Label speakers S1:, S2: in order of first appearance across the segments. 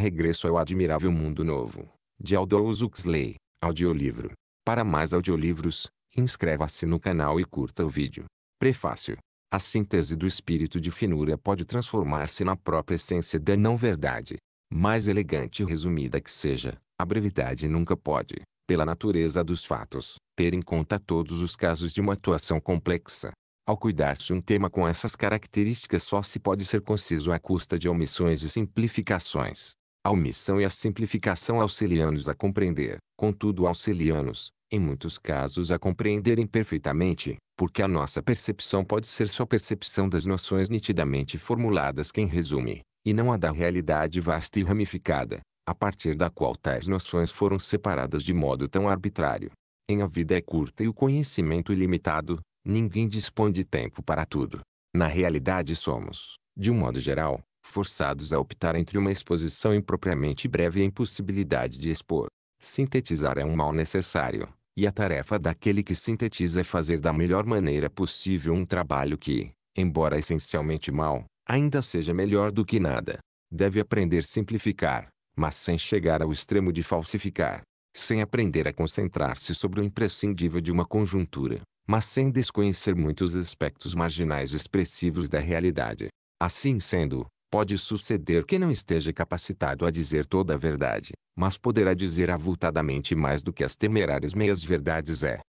S1: Regresso ao Admirável Mundo Novo, de Aldous Huxley, audiolivro. Para mais audiolivros, inscreva-se no canal e curta o vídeo. Prefácio. A síntese do espírito de finura pode transformar-se na própria essência da não-verdade. Mais elegante e resumida que seja, a brevidade nunca pode, pela natureza dos fatos, ter em conta todos os casos de uma atuação complexa. Ao cuidar-se um tema com essas características só se pode ser conciso à custa de omissões e simplificações. A omissão e a simplificação auxiliam-nos a compreender, contudo auxiliam-nos, em muitos casos a compreenderem perfeitamente, porque a nossa percepção pode ser só percepção das noções nitidamente formuladas que em resume, e não a da realidade vasta e ramificada, a partir da qual tais noções foram separadas de modo tão arbitrário. Em a vida é curta e o conhecimento ilimitado, ninguém dispõe de tempo para tudo. Na realidade somos, de um modo geral, forçados a optar entre uma exposição impropriamente breve e a impossibilidade de expor. Sintetizar é um mal necessário, e a tarefa daquele que sintetiza é fazer da melhor maneira possível um trabalho que, embora essencialmente mal, ainda seja melhor do que nada. Deve aprender a simplificar, mas sem chegar ao extremo de falsificar. Sem aprender a concentrar-se sobre o imprescindível de uma conjuntura, mas sem desconhecer muitos aspectos marginais expressivos da realidade. Assim sendo, Pode suceder que não esteja capacitado a dizer toda a verdade, mas poderá dizer avultadamente mais do que as temerárias meias-verdades é.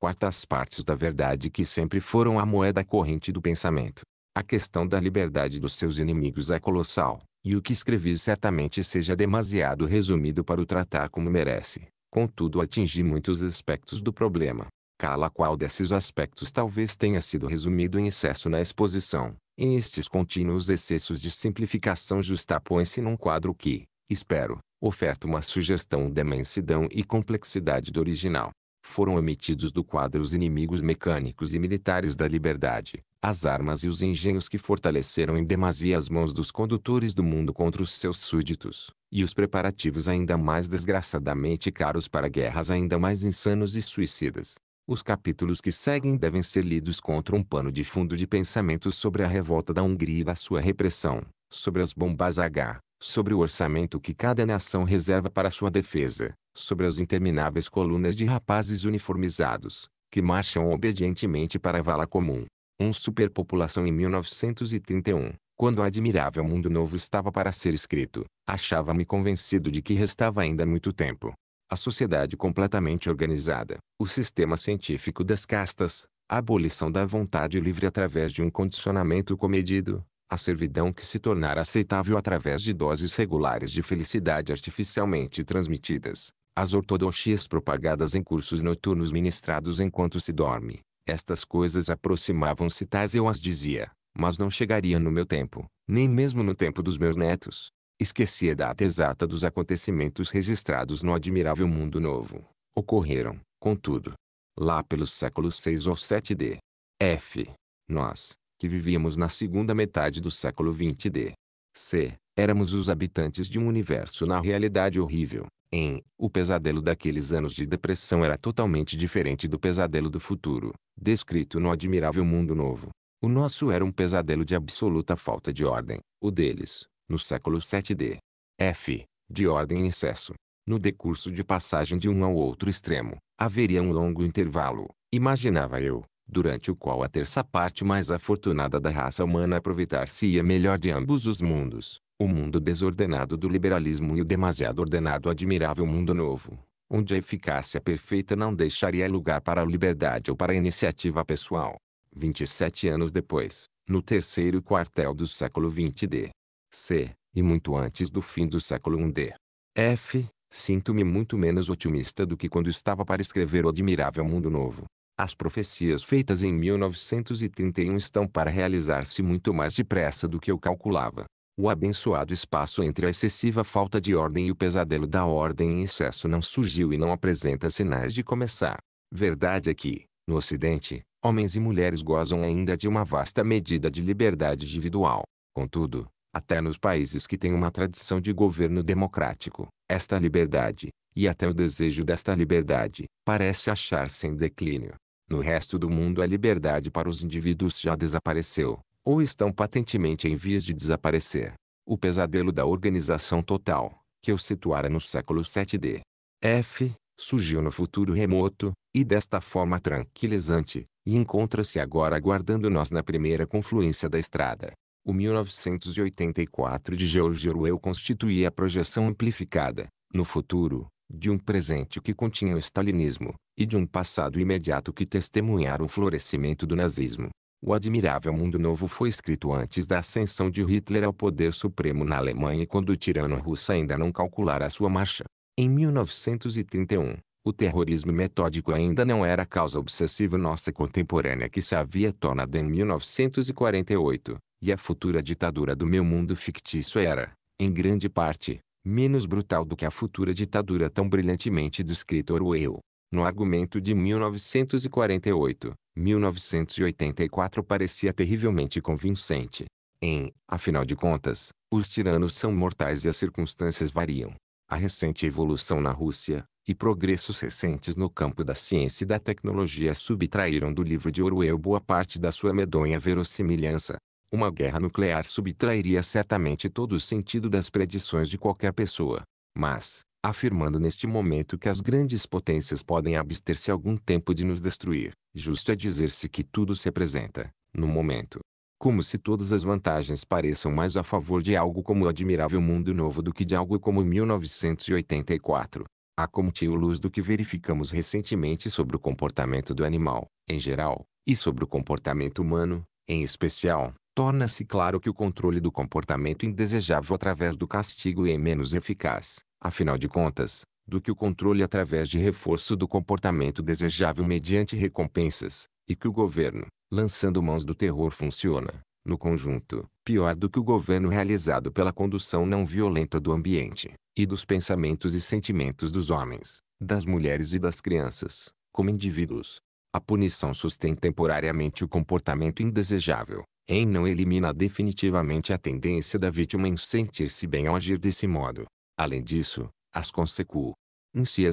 S1: Quartas partes da verdade que sempre foram a moeda corrente do pensamento. A questão da liberdade dos seus inimigos é colossal, e o que escrevi certamente seja demasiado resumido para o tratar como merece. Contudo atingi muitos aspectos do problema. Cala qual desses aspectos talvez tenha sido resumido em excesso na exposição, em estes contínuos excessos de simplificação justapõem-se num quadro que, espero, oferta uma sugestão da imensidão e complexidade do original. Foram omitidos do quadro os inimigos mecânicos e militares da liberdade, as armas e os engenhos que fortaleceram em demasia as mãos dos condutores do mundo contra os seus súditos, e os preparativos ainda mais desgraçadamente caros para guerras ainda mais insanos e suicidas. Os capítulos que seguem devem ser lidos contra um pano de fundo de pensamentos sobre a revolta da Hungria e da sua repressão, sobre as bombas H, sobre o orçamento que cada nação reserva para sua defesa, sobre as intermináveis colunas de rapazes uniformizados, que marcham obedientemente para a vala comum. Um superpopulação em 1931, quando o admirável Mundo Novo estava para ser escrito, achava-me convencido de que restava ainda muito tempo, a sociedade completamente organizada, o sistema científico das castas, a abolição da vontade livre através de um condicionamento comedido, a servidão que se tornara aceitável através de doses regulares de felicidade artificialmente transmitidas, as ortodoxias propagadas em cursos noturnos ministrados enquanto se dorme. Estas coisas aproximavam-se tais eu as dizia, mas não chegariam no meu tempo, nem mesmo no tempo dos meus netos. Esqueci a data exata dos acontecimentos registrados no admirável mundo novo. Ocorreram, contudo, lá pelos séculos 6 ou 7 d. F. Nós, que vivíamos na segunda metade do século 20 d. C. Éramos os habitantes de um universo na realidade horrível. Em, o pesadelo daqueles anos de depressão era totalmente diferente do pesadelo do futuro, descrito no admirável mundo novo. O nosso era um pesadelo de absoluta falta de ordem, o deles, no século 7 d. f. de ordem excesso, No decurso de passagem de um ao outro extremo, haveria um longo intervalo, imaginava eu, durante o qual a terça parte mais afortunada da raça humana aproveitar-se-ia melhor de ambos os mundos, o mundo desordenado do liberalismo e o demasiado ordenado admirável mundo novo, onde a eficácia perfeita não deixaria lugar para a liberdade ou para a iniciativa pessoal. 27 anos depois, no terceiro quartel do século 20 d c. e muito antes do fim do século 1d. f. Sinto-me muito menos otimista do que quando estava para escrever o admirável Mundo Novo. As profecias feitas em 1931 estão para realizar-se muito mais depressa do que eu calculava. O abençoado espaço entre a excessiva falta de ordem e o pesadelo da ordem em excesso não surgiu e não apresenta sinais de começar. Verdade é que, no Ocidente, homens e mulheres gozam ainda de uma vasta medida de liberdade individual. Contudo, até nos países que têm uma tradição de governo democrático, esta liberdade, e até o desejo desta liberdade, parece achar-se em declínio. No resto do mundo a liberdade para os indivíduos já desapareceu, ou estão patentemente em vias de desaparecer. O pesadelo da organização total, que eu situara no século 7D. F. surgiu no futuro remoto, e desta forma tranquilizante, e encontra-se agora aguardando nós na primeira confluência da estrada. O 1984 de George Orwell constituía a projeção amplificada, no futuro, de um presente que continha o stalinismo, e de um passado imediato que testemunhara o florescimento do nazismo. O Admirável Mundo Novo foi escrito antes da ascensão de Hitler ao poder supremo na Alemanha e quando o tirano russo ainda não calculara a sua marcha. Em 1931, o terrorismo metódico ainda não era a causa obsessiva nossa contemporânea que se havia tornado em 1948, e a futura ditadura do meu mundo fictício era, em grande parte, menos brutal do que a futura ditadura tão brilhantemente descrita Orwell. No argumento de 1948, 1984 parecia terrivelmente convincente. Em, afinal de contas, os tiranos são mortais e as circunstâncias variam. A recente evolução na Rússia, e progressos recentes no campo da ciência e da tecnologia subtraíram do livro de Orwell boa parte da sua medonha verossimilhança. Uma guerra nuclear subtrairia certamente todo o sentido das predições de qualquer pessoa. Mas, afirmando neste momento que as grandes potências podem abster-se algum tempo de nos destruir, justo é dizer-se que tudo se apresenta, no momento, como se todas as vantagens pareçam mais a favor de algo como o admirável mundo novo do que de algo como 1984. Há como tio luz do que verificamos recentemente sobre o comportamento do animal, em geral, e sobre o comportamento humano, em especial, torna-se claro que o controle do comportamento indesejável através do castigo é menos eficaz, afinal de contas, do que o controle através de reforço do comportamento desejável mediante recompensas, e que o governo, lançando mãos do terror funciona, no conjunto, pior do que o governo realizado pela condução não violenta do ambiente, e dos pensamentos e sentimentos dos homens, das mulheres e das crianças, como indivíduos. A punição sustém temporariamente o comportamento indesejável, em não elimina definitivamente a tendência da vítima em sentir-se bem ao agir desse modo. Além disso, as consequências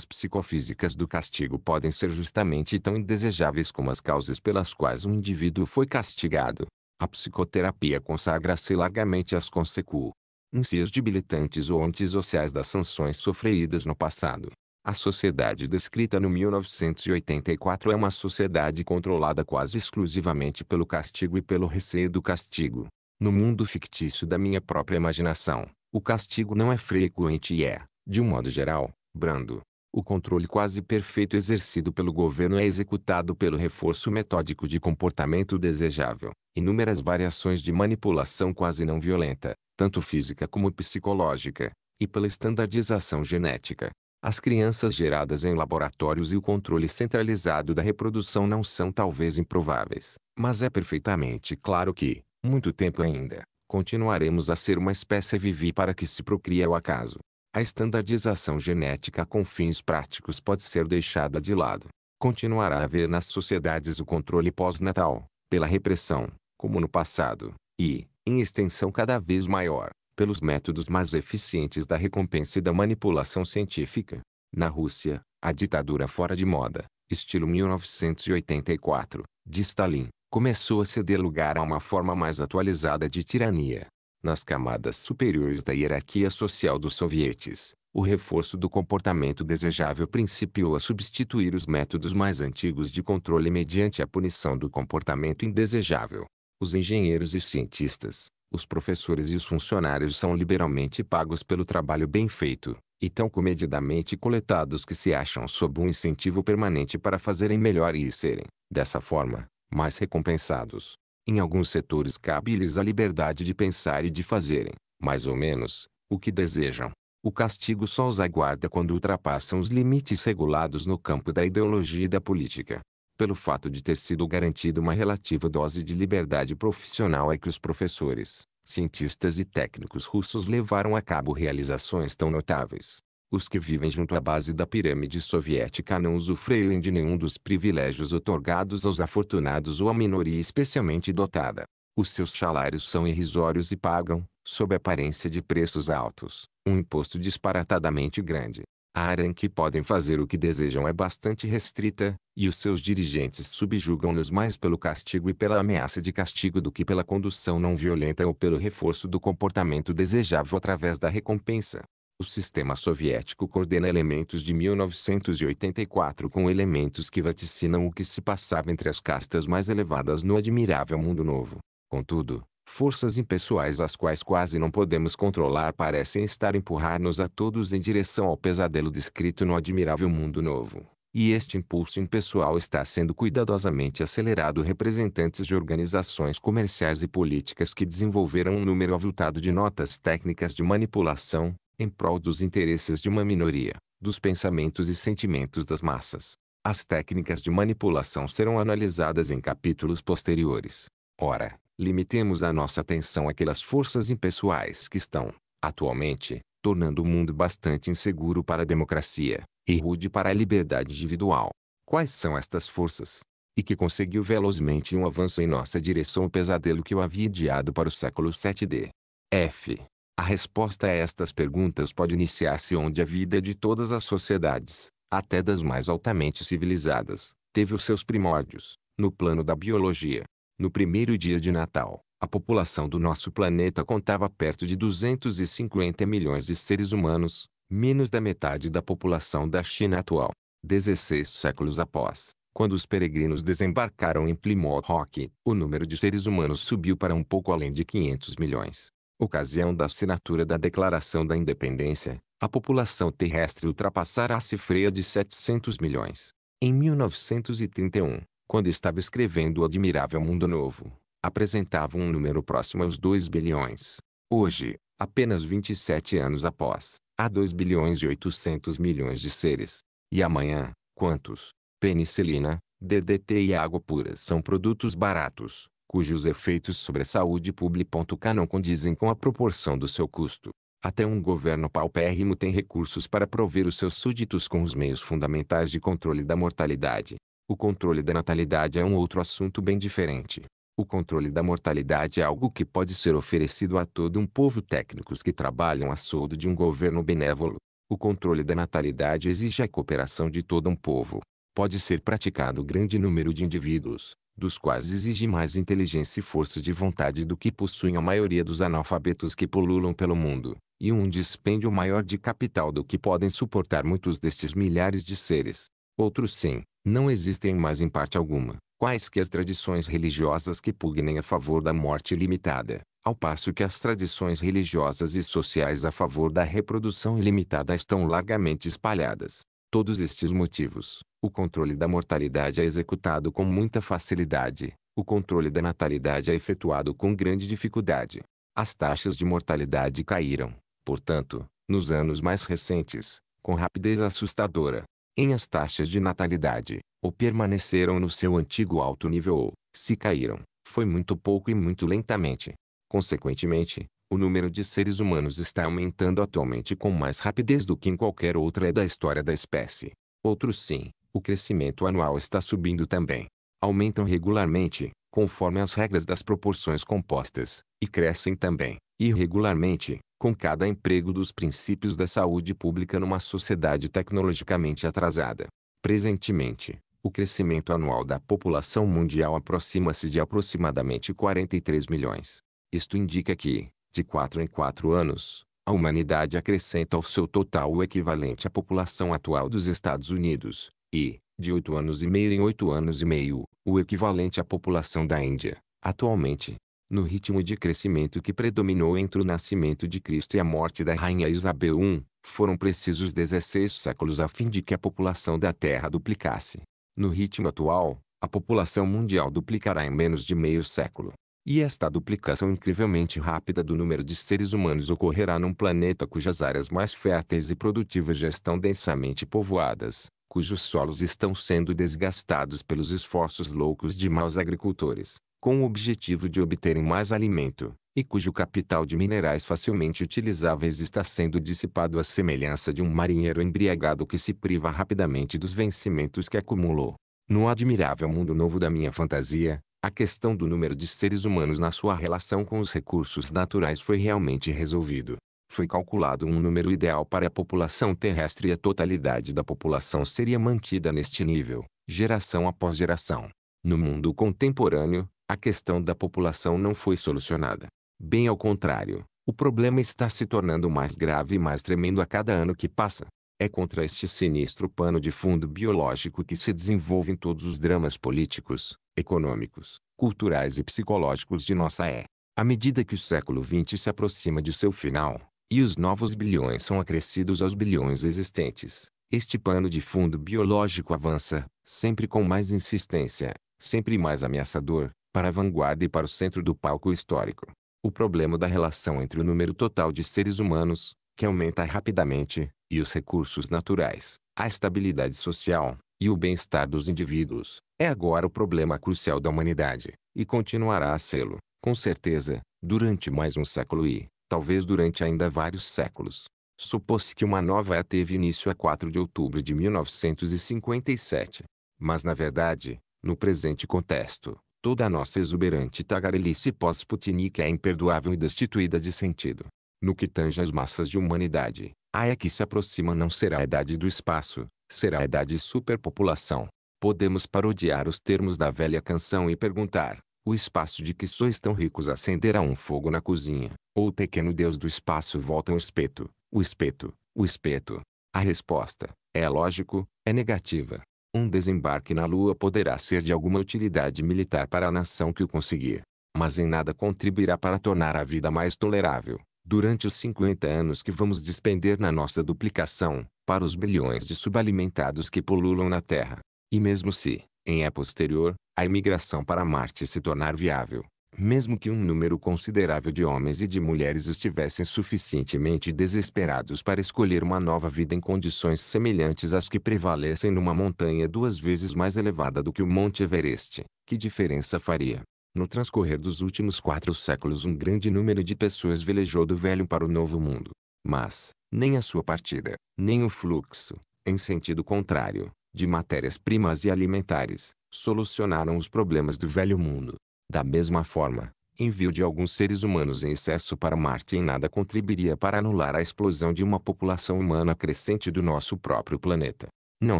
S1: psicofísicas do castigo podem ser justamente tão indesejáveis como as causas pelas quais um indivíduo foi castigado. A psicoterapia consagra-se largamente às consequências debilitantes ou antissociais das sanções sofridas no passado. A sociedade descrita no 1984 é uma sociedade controlada quase exclusivamente pelo castigo e pelo receio do castigo. No mundo fictício da minha própria imaginação, o castigo não é frequente e é, de um modo geral, brando. O controle quase perfeito exercido pelo governo é executado pelo reforço metódico de comportamento desejável, inúmeras variações de manipulação quase não violenta, tanto física como psicológica, e pela estandardização genética. As crianças geradas em laboratórios e o controle centralizado da reprodução não são talvez improváveis, mas é perfeitamente claro que, muito tempo ainda, continuaremos a ser uma espécie para que se procria o acaso. A estandardização genética com fins práticos pode ser deixada de lado. Continuará a haver nas sociedades o controle pós-natal, pela repressão, como no passado, e, em extensão cada vez maior, pelos métodos mais eficientes da recompensa e da manipulação científica. Na Rússia, a ditadura fora de moda, estilo 1984, de Stalin, começou a ceder lugar a uma forma mais atualizada de tirania. Nas camadas superiores da hierarquia social dos sovietes, o reforço do comportamento desejável principiou a substituir os métodos mais antigos de controle mediante a punição do comportamento indesejável. Os engenheiros e cientistas, os professores e os funcionários são liberalmente pagos pelo trabalho bem feito, e tão comedidamente coletados que se acham sob um incentivo permanente para fazerem melhor e serem, dessa forma, mais recompensados. Em alguns setores cabe-lhes a liberdade de pensar e de fazerem, mais ou menos, o que desejam. O castigo só os aguarda quando ultrapassam os limites regulados no campo da ideologia e da política pelo fato de ter sido garantida uma relativa dose de liberdade profissional é que os professores, cientistas e técnicos russos levaram a cabo realizações tão notáveis. Os que vivem junto à base da pirâmide soviética não usufruem de nenhum dos privilégios otorgados aos afortunados ou à minoria especialmente dotada. Os seus salários são irrisórios e pagam, sob aparência de preços altos, um imposto disparatadamente grande. A área em que podem fazer o que desejam é bastante restrita, e os seus dirigentes subjugam-nos mais pelo castigo e pela ameaça de castigo do que pela condução não violenta ou pelo reforço do comportamento desejável através da recompensa. O sistema soviético coordena elementos de 1984 com elementos que vaticinam o que se passava entre as castas mais elevadas no admirável mundo novo. Contudo, forças impessoais as quais quase não podemos controlar parecem estar empurrar-nos a todos em direção ao pesadelo descrito no admirável mundo novo. E este impulso impessoal está sendo cuidadosamente acelerado representantes de organizações comerciais e políticas que desenvolveram um número avultado de notas técnicas de manipulação, em prol dos interesses de uma minoria, dos pensamentos e sentimentos das massas. As técnicas de manipulação serão analisadas em capítulos posteriores. Ora, limitemos a nossa atenção àquelas forças impessoais que estão, atualmente, tornando o mundo bastante inseguro para a democracia e rude para a liberdade individual. Quais são estas forças? E que conseguiu velozmente um avanço em nossa direção o pesadelo que eu havia ideado para o século 7D. F. A resposta a estas perguntas pode iniciar-se onde a vida de todas as sociedades, até das mais altamente civilizadas, teve os seus primórdios, no plano da biologia. No primeiro dia de Natal, a população do nosso planeta contava perto de 250 milhões de seres humanos, menos da metade da população da China atual. 16 séculos após, quando os peregrinos desembarcaram em Plymouth Rock, o número de seres humanos subiu para um pouco além de 500 milhões. Ocasião da assinatura da Declaração da Independência, a população terrestre ultrapassará a cifra de 700 milhões. Em 1931, quando estava escrevendo O Admirável Mundo Novo, apresentava um número próximo aos 2 bilhões. Hoje, apenas 27 anos após, há 2 bilhões e 800 milhões de seres. E amanhã, quantos? Penicilina, DDT e água pura são produtos baratos, cujos efeitos sobre a saúde pública não condizem com a proporção do seu custo. Até um governo paupérrimo tem recursos para prover os seus súditos com os meios fundamentais de controle da mortalidade. O controle da natalidade é um outro assunto bem diferente. O controle da mortalidade é algo que pode ser oferecido a todo um povo técnicos que trabalham a soldo de um governo benévolo. O controle da natalidade exige a cooperação de todo um povo. Pode ser praticado grande número de indivíduos, dos quais exige mais inteligência e força de vontade do que possuem a maioria dos analfabetos que pululam pelo mundo, e um dispêndio maior de capital do que podem suportar muitos destes milhares de seres. Outros sim, não existem mais em parte alguma, quaisquer tradições religiosas que pugnem a favor da morte ilimitada, ao passo que as tradições religiosas e sociais a favor da reprodução ilimitada estão largamente espalhadas. Todos estes motivos, o controle da mortalidade é executado com muita facilidade, o controle da natalidade é efetuado com grande dificuldade. As taxas de mortalidade caíram, portanto, nos anos mais recentes, com rapidez assustadora em as taxas de natalidade, ou permaneceram no seu antigo alto nível ou, se caíram, foi muito pouco e muito lentamente. Consequentemente, o número de seres humanos está aumentando atualmente com mais rapidez do que em qualquer outra é da história da espécie. Outros sim, o crescimento anual está subindo também. Aumentam regularmente, conforme as regras das proporções compostas, e crescem também, irregularmente, com cada emprego dos princípios da saúde pública numa sociedade tecnologicamente atrasada. Presentemente, o crescimento anual da população mundial aproxima-se de aproximadamente 43 milhões. Isto indica que, de 4 em 4 anos, a humanidade acrescenta ao seu total o equivalente à população atual dos Estados Unidos, e, de 8 anos e meio em 8 anos e meio, o equivalente à população da Índia. Atualmente, no ritmo de crescimento que predominou entre o nascimento de Cristo e a morte da rainha Isabel I, foram precisos 16 séculos a fim de que a população da Terra duplicasse. No ritmo atual, a população mundial duplicará em menos de meio século. E esta duplicação incrivelmente rápida do número de seres humanos ocorrerá num planeta cujas áreas mais férteis e produtivas já estão densamente povoadas, cujos solos estão sendo desgastados pelos esforços loucos de maus agricultores, com o objetivo de obterem mais alimento, e cujo capital de minerais facilmente utilizáveis está sendo dissipado à semelhança de um marinheiro embriagado que se priva rapidamente dos vencimentos que acumulou. No admirável mundo novo da minha fantasia, a questão do número de seres humanos na sua relação com os recursos naturais foi realmente resolvido. Foi calculado um número ideal para a população terrestre e a totalidade da população seria mantida neste nível, geração após geração. No mundo contemporâneo, a questão da população não foi solucionada. Bem ao contrário, o problema está se tornando mais grave e mais tremendo a cada ano que passa. É contra este sinistro pano de fundo biológico que se desenvolvem todos os dramas políticos, econômicos, culturais e psicológicos de nossa é. À medida que o século XX se aproxima de seu final, e os novos bilhões são acrescidos aos bilhões existentes, este pano de fundo biológico avança, sempre com mais insistência, sempre mais ameaçador, para a vanguarda e para o centro do palco histórico. O problema da relação entre o número total de seres humanos, que aumenta rapidamente, e os recursos naturais, a estabilidade social, e o bem-estar dos indivíduos, é agora o problema crucial da humanidade, e continuará a sê-lo, com certeza, durante mais um século e, talvez durante ainda vários séculos. Supôs-se que uma nova era teve início a 4 de outubro de 1957. Mas na verdade, no presente contexto, Toda a nossa exuberante tagarelice pós-putinique é imperdoável e destituída de sentido. No que tange às massas de humanidade, a é que se aproxima não será a idade do espaço, será a idade superpopulação. Podemos parodiar os termos da velha canção e perguntar, o espaço de que sois tão ricos acenderá um fogo na cozinha, ou o pequeno deus do espaço volta um espeto, o espeto, o espeto. A resposta, é lógico, é negativa. Um desembarque na Lua poderá ser de alguma utilidade militar para a nação que o conseguir, mas em nada contribuirá para tornar a vida mais tolerável, durante os 50 anos que vamos despender na nossa duplicação, para os bilhões de subalimentados que polulam na Terra. E mesmo se, em época posterior, a imigração para Marte se tornar viável, mesmo que um número considerável de homens e de mulheres estivessem suficientemente desesperados para escolher uma nova vida em condições semelhantes às que prevalecem numa montanha duas vezes mais elevada do que o Monte Everest, que diferença faria? No transcorrer dos últimos quatro séculos um grande número de pessoas velejou do velho para o novo mundo. Mas, nem a sua partida, nem o fluxo, em sentido contrário, de matérias-primas e alimentares, solucionaram os problemas do velho mundo. Da mesma forma, envio de alguns seres humanos em excesso para Marte em nada contribuiria para anular a explosão de uma população humana crescente do nosso próprio planeta. Não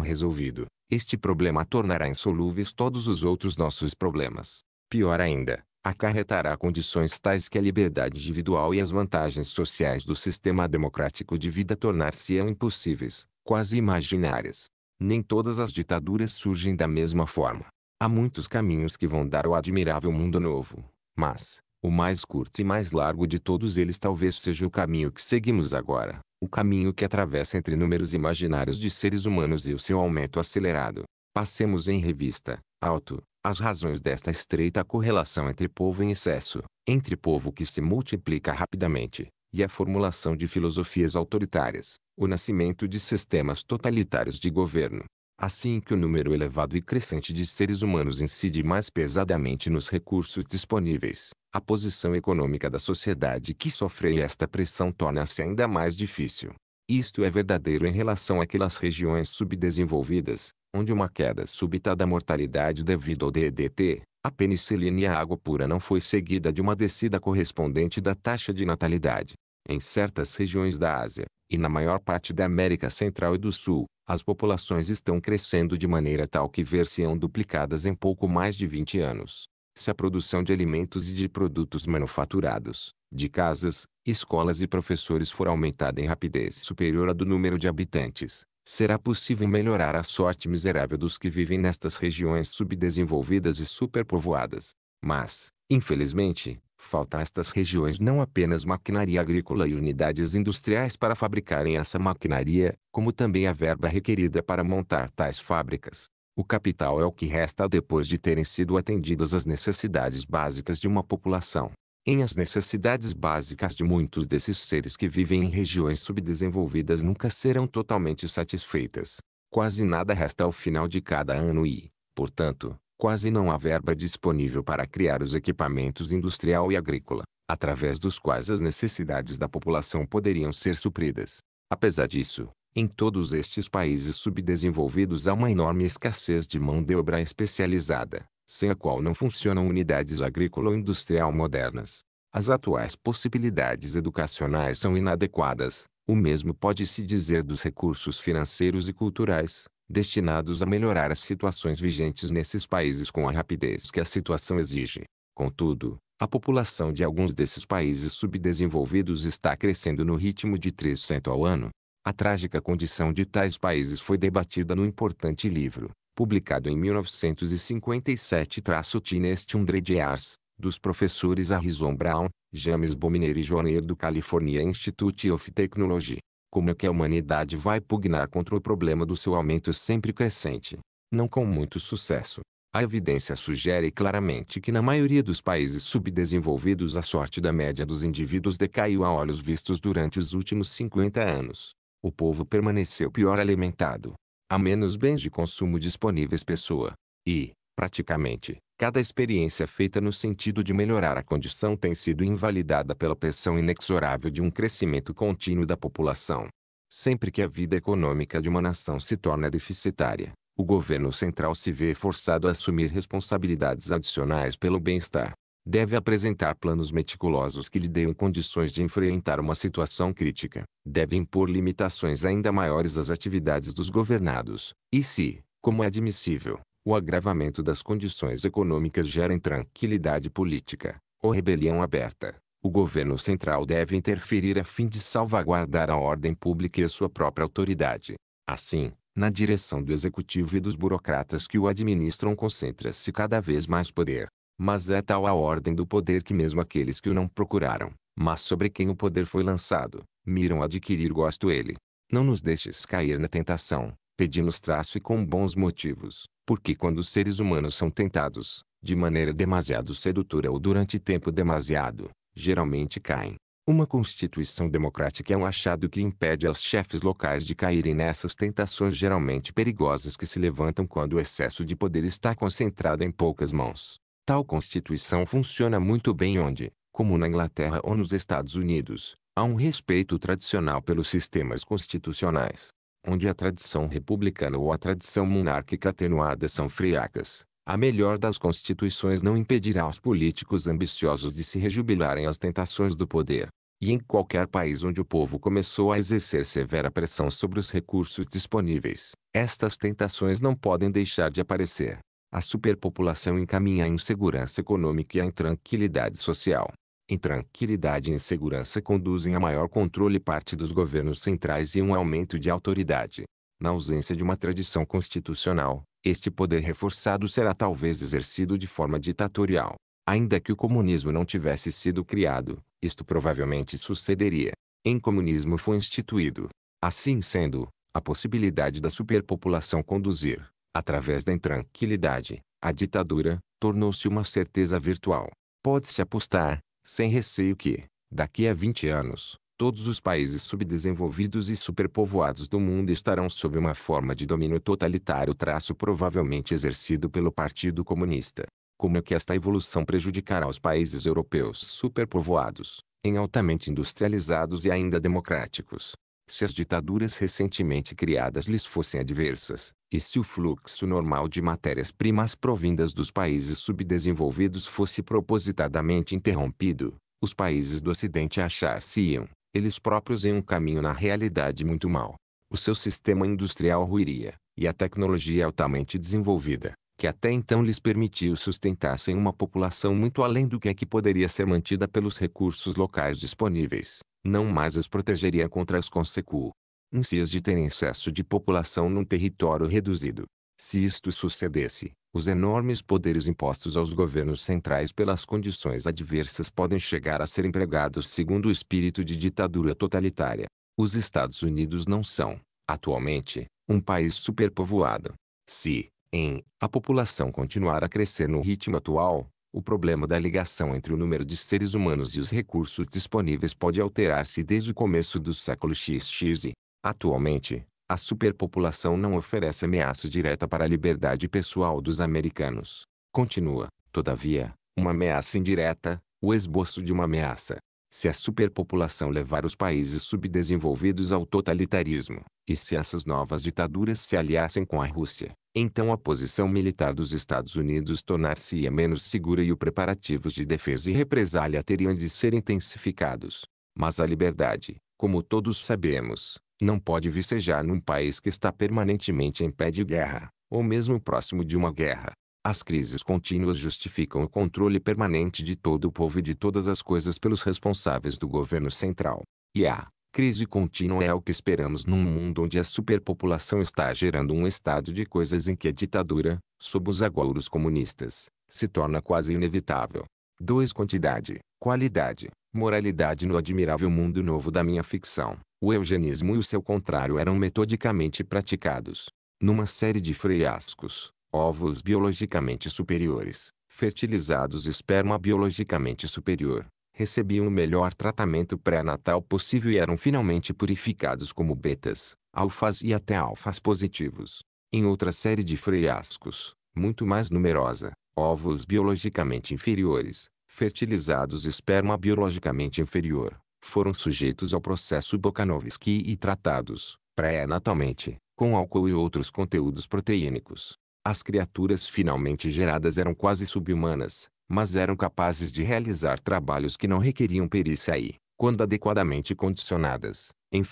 S1: resolvido, este problema tornará insolúveis todos os outros nossos problemas. Pior ainda, acarretará condições tais que a liberdade individual e as vantagens sociais do sistema democrático de vida tornar-se-ão impossíveis, quase imaginárias. Nem todas as ditaduras surgem da mesma forma. Há muitos caminhos que vão dar ao admirável mundo novo, mas, o mais curto e mais largo de todos eles talvez seja o caminho que seguimos agora, o caminho que atravessa entre números imaginários de seres humanos e o seu aumento acelerado. Passemos em revista, alto, as razões desta estreita correlação entre povo em excesso, entre povo que se multiplica rapidamente, e a formulação de filosofias autoritárias, o nascimento de sistemas totalitários de governo, assim que o número elevado e crescente de seres humanos incide mais pesadamente nos recursos disponíveis, a posição econômica da sociedade que sofre esta pressão torna-se ainda mais difícil. Isto é verdadeiro em relação àquelas regiões subdesenvolvidas, onde uma queda súbita da mortalidade devido ao DDT, a penicilina e a água pura não foi seguida de uma descida correspondente da taxa de natalidade. Em certas regiões da Ásia, e na maior parte da América Central e do Sul, as populações estão crescendo de maneira tal que ver-se-ão duplicadas em pouco mais de 20 anos. Se a produção de alimentos e de produtos manufaturados, de casas, escolas e professores for aumentada em rapidez superior à do número de habitantes, será possível melhorar a sorte miserável dos que vivem nestas regiões subdesenvolvidas e superpovoadas. Mas, infelizmente, Falta a estas regiões não apenas maquinaria agrícola e unidades industriais para fabricarem essa maquinaria, como também a verba requerida para montar tais fábricas. O capital é o que resta depois de terem sido atendidas as necessidades básicas de uma população. Em as necessidades básicas de muitos desses seres que vivem em regiões subdesenvolvidas nunca serão totalmente satisfeitas. Quase nada resta ao final de cada ano e, portanto, quase não há verba disponível para criar os equipamentos industrial e agrícola, através dos quais as necessidades da população poderiam ser supridas. Apesar disso, em todos estes países subdesenvolvidos há uma enorme escassez de mão de obra especializada, sem a qual não funcionam unidades agrícola ou industrial modernas. As atuais possibilidades educacionais são inadequadas, o mesmo pode-se dizer dos recursos financeiros e culturais, destinados a melhorar as situações vigentes nesses países com a rapidez que a situação exige. Contudo, a população de alguns desses países subdesenvolvidos está crescendo no ritmo de 3% ao ano. A trágica condição de tais países foi debatida no importante livro, publicado em 1957-Tinest Hundred Years, dos professores Harrison Brown, James Bominer e Joan do California Institute of Technology como é que a humanidade vai pugnar contra o problema do seu aumento sempre crescente? Não com muito sucesso. A evidência sugere claramente que na maioria dos países subdesenvolvidos a sorte da média dos indivíduos decaiu a olhos vistos durante os últimos 50 anos. O povo permaneceu pior alimentado. Há menos bens de consumo disponíveis pessoa. E, praticamente, cada experiência feita no sentido de melhorar a condição tem sido invalidada pela pressão inexorável de um crescimento contínuo da população. Sempre que a vida econômica de uma nação se torna deficitária, o governo central se vê forçado a assumir responsabilidades adicionais pelo bem-estar. Deve apresentar planos meticulosos que lhe deem condições de enfrentar uma situação crítica. Deve impor limitações ainda maiores às atividades dos governados. E se, como é admissível, o agravamento das condições econômicas gera intranquilidade política, ou rebelião aberta. O governo central deve interferir a fim de salvaguardar a ordem pública e a sua própria autoridade. Assim, na direção do executivo e dos burocratas que o administram concentra-se cada vez mais poder. Mas é tal a ordem do poder que mesmo aqueles que o não procuraram, mas sobre quem o poder foi lançado, miram adquirir gosto ele. Não nos deixes cair na tentação, pedimos traço e com bons motivos, porque quando os seres humanos são tentados, de maneira demasiado sedutora ou durante tempo demasiado, geralmente caem. Uma constituição democrática é um achado que impede aos chefes locais de caírem nessas tentações geralmente perigosas que se levantam quando o excesso de poder está concentrado em poucas mãos. Tal constituição funciona muito bem onde, como na Inglaterra ou nos Estados Unidos, há um respeito tradicional pelos sistemas constitucionais onde a tradição republicana ou a tradição monárquica atenuada são friacas, a melhor das constituições não impedirá aos políticos ambiciosos de se rejubilarem às tentações do poder. E em qualquer país onde o povo começou a exercer severa pressão sobre os recursos disponíveis, estas tentações não podem deixar de aparecer. A superpopulação encaminha a insegurança econômica e a intranquilidade social intranquilidade e insegurança conduzem a maior controle parte dos governos centrais e um aumento de autoridade. Na ausência de uma tradição constitucional, este poder reforçado será talvez exercido de forma ditatorial. Ainda que o comunismo não tivesse sido criado, isto provavelmente sucederia. Em comunismo foi instituído. Assim sendo, a possibilidade da superpopulação conduzir, através da intranquilidade, à ditadura, tornou-se uma certeza virtual. Pode-se apostar, sem receio que, daqui a 20 anos, todos os países subdesenvolvidos e superpovoados do mundo estarão sob uma forma de domínio totalitário traço provavelmente exercido pelo Partido Comunista. Como é que esta evolução prejudicará os países europeus superpovoados, em altamente industrializados e ainda democráticos, se as ditaduras recentemente criadas lhes fossem adversas, e se o fluxo normal de matérias-primas provindas dos países subdesenvolvidos fosse propositadamente interrompido, os países do Ocidente achar-se-iam, eles próprios em um caminho na realidade muito mau. O seu sistema industrial ruiria, e a tecnologia altamente desenvolvida, que até então lhes permitiu sustentar-se em uma população muito além do que é que poderia ser mantida pelos recursos locais disponíveis, não mais os protegeria contra as consequências de terem excesso de população num território reduzido. Se isto sucedesse, os enormes poderes impostos aos governos centrais pelas condições adversas podem chegar a ser empregados segundo o espírito de ditadura totalitária. Os Estados Unidos não são, atualmente, um país superpovoado. Se, em, a população continuar a crescer no ritmo atual, o problema da ligação entre o número de seres humanos e os recursos disponíveis pode alterar-se desde o começo do século XX. Atualmente, a superpopulação não oferece ameaça direta para a liberdade pessoal dos americanos. Continua, todavia, uma ameaça indireta, o esboço de uma ameaça. Se a superpopulação levar os países subdesenvolvidos ao totalitarismo, e se essas novas ditaduras se aliassem com a Rússia, então a posição militar dos Estados Unidos tornar-se-ia menos segura e os preparativos de defesa e represália teriam de ser intensificados. Mas a liberdade, como todos sabemos, não pode vicejar num país que está permanentemente em pé de guerra, ou mesmo próximo de uma guerra. As crises contínuas justificam o controle permanente de todo o povo e de todas as coisas pelos responsáveis do governo central. E há, Crise contínua é o que esperamos num mundo onde a superpopulação está gerando um estado de coisas em que a ditadura, sob os agouros comunistas, se torna quase inevitável. 2. Quantidade, qualidade, moralidade no admirável mundo novo da minha ficção. O eugenismo e o seu contrário eram metodicamente praticados. Numa série de freiascos, óvulos biologicamente superiores, fertilizados esperma biologicamente superior, recebiam o melhor tratamento pré-natal possível e eram finalmente purificados como betas, alfas e até alfas positivos. Em outra série de freiascos, muito mais numerosa, óvulos biologicamente inferiores, fertilizados esperma biologicamente inferior, foram sujeitos ao processo Bokanovski e tratados, pré-natalmente, com álcool e outros conteúdos proteínicos. As criaturas finalmente geradas eram quase subhumanas, mas eram capazes de realizar trabalhos que não requeriam perícia e, quando adequadamente condicionadas, em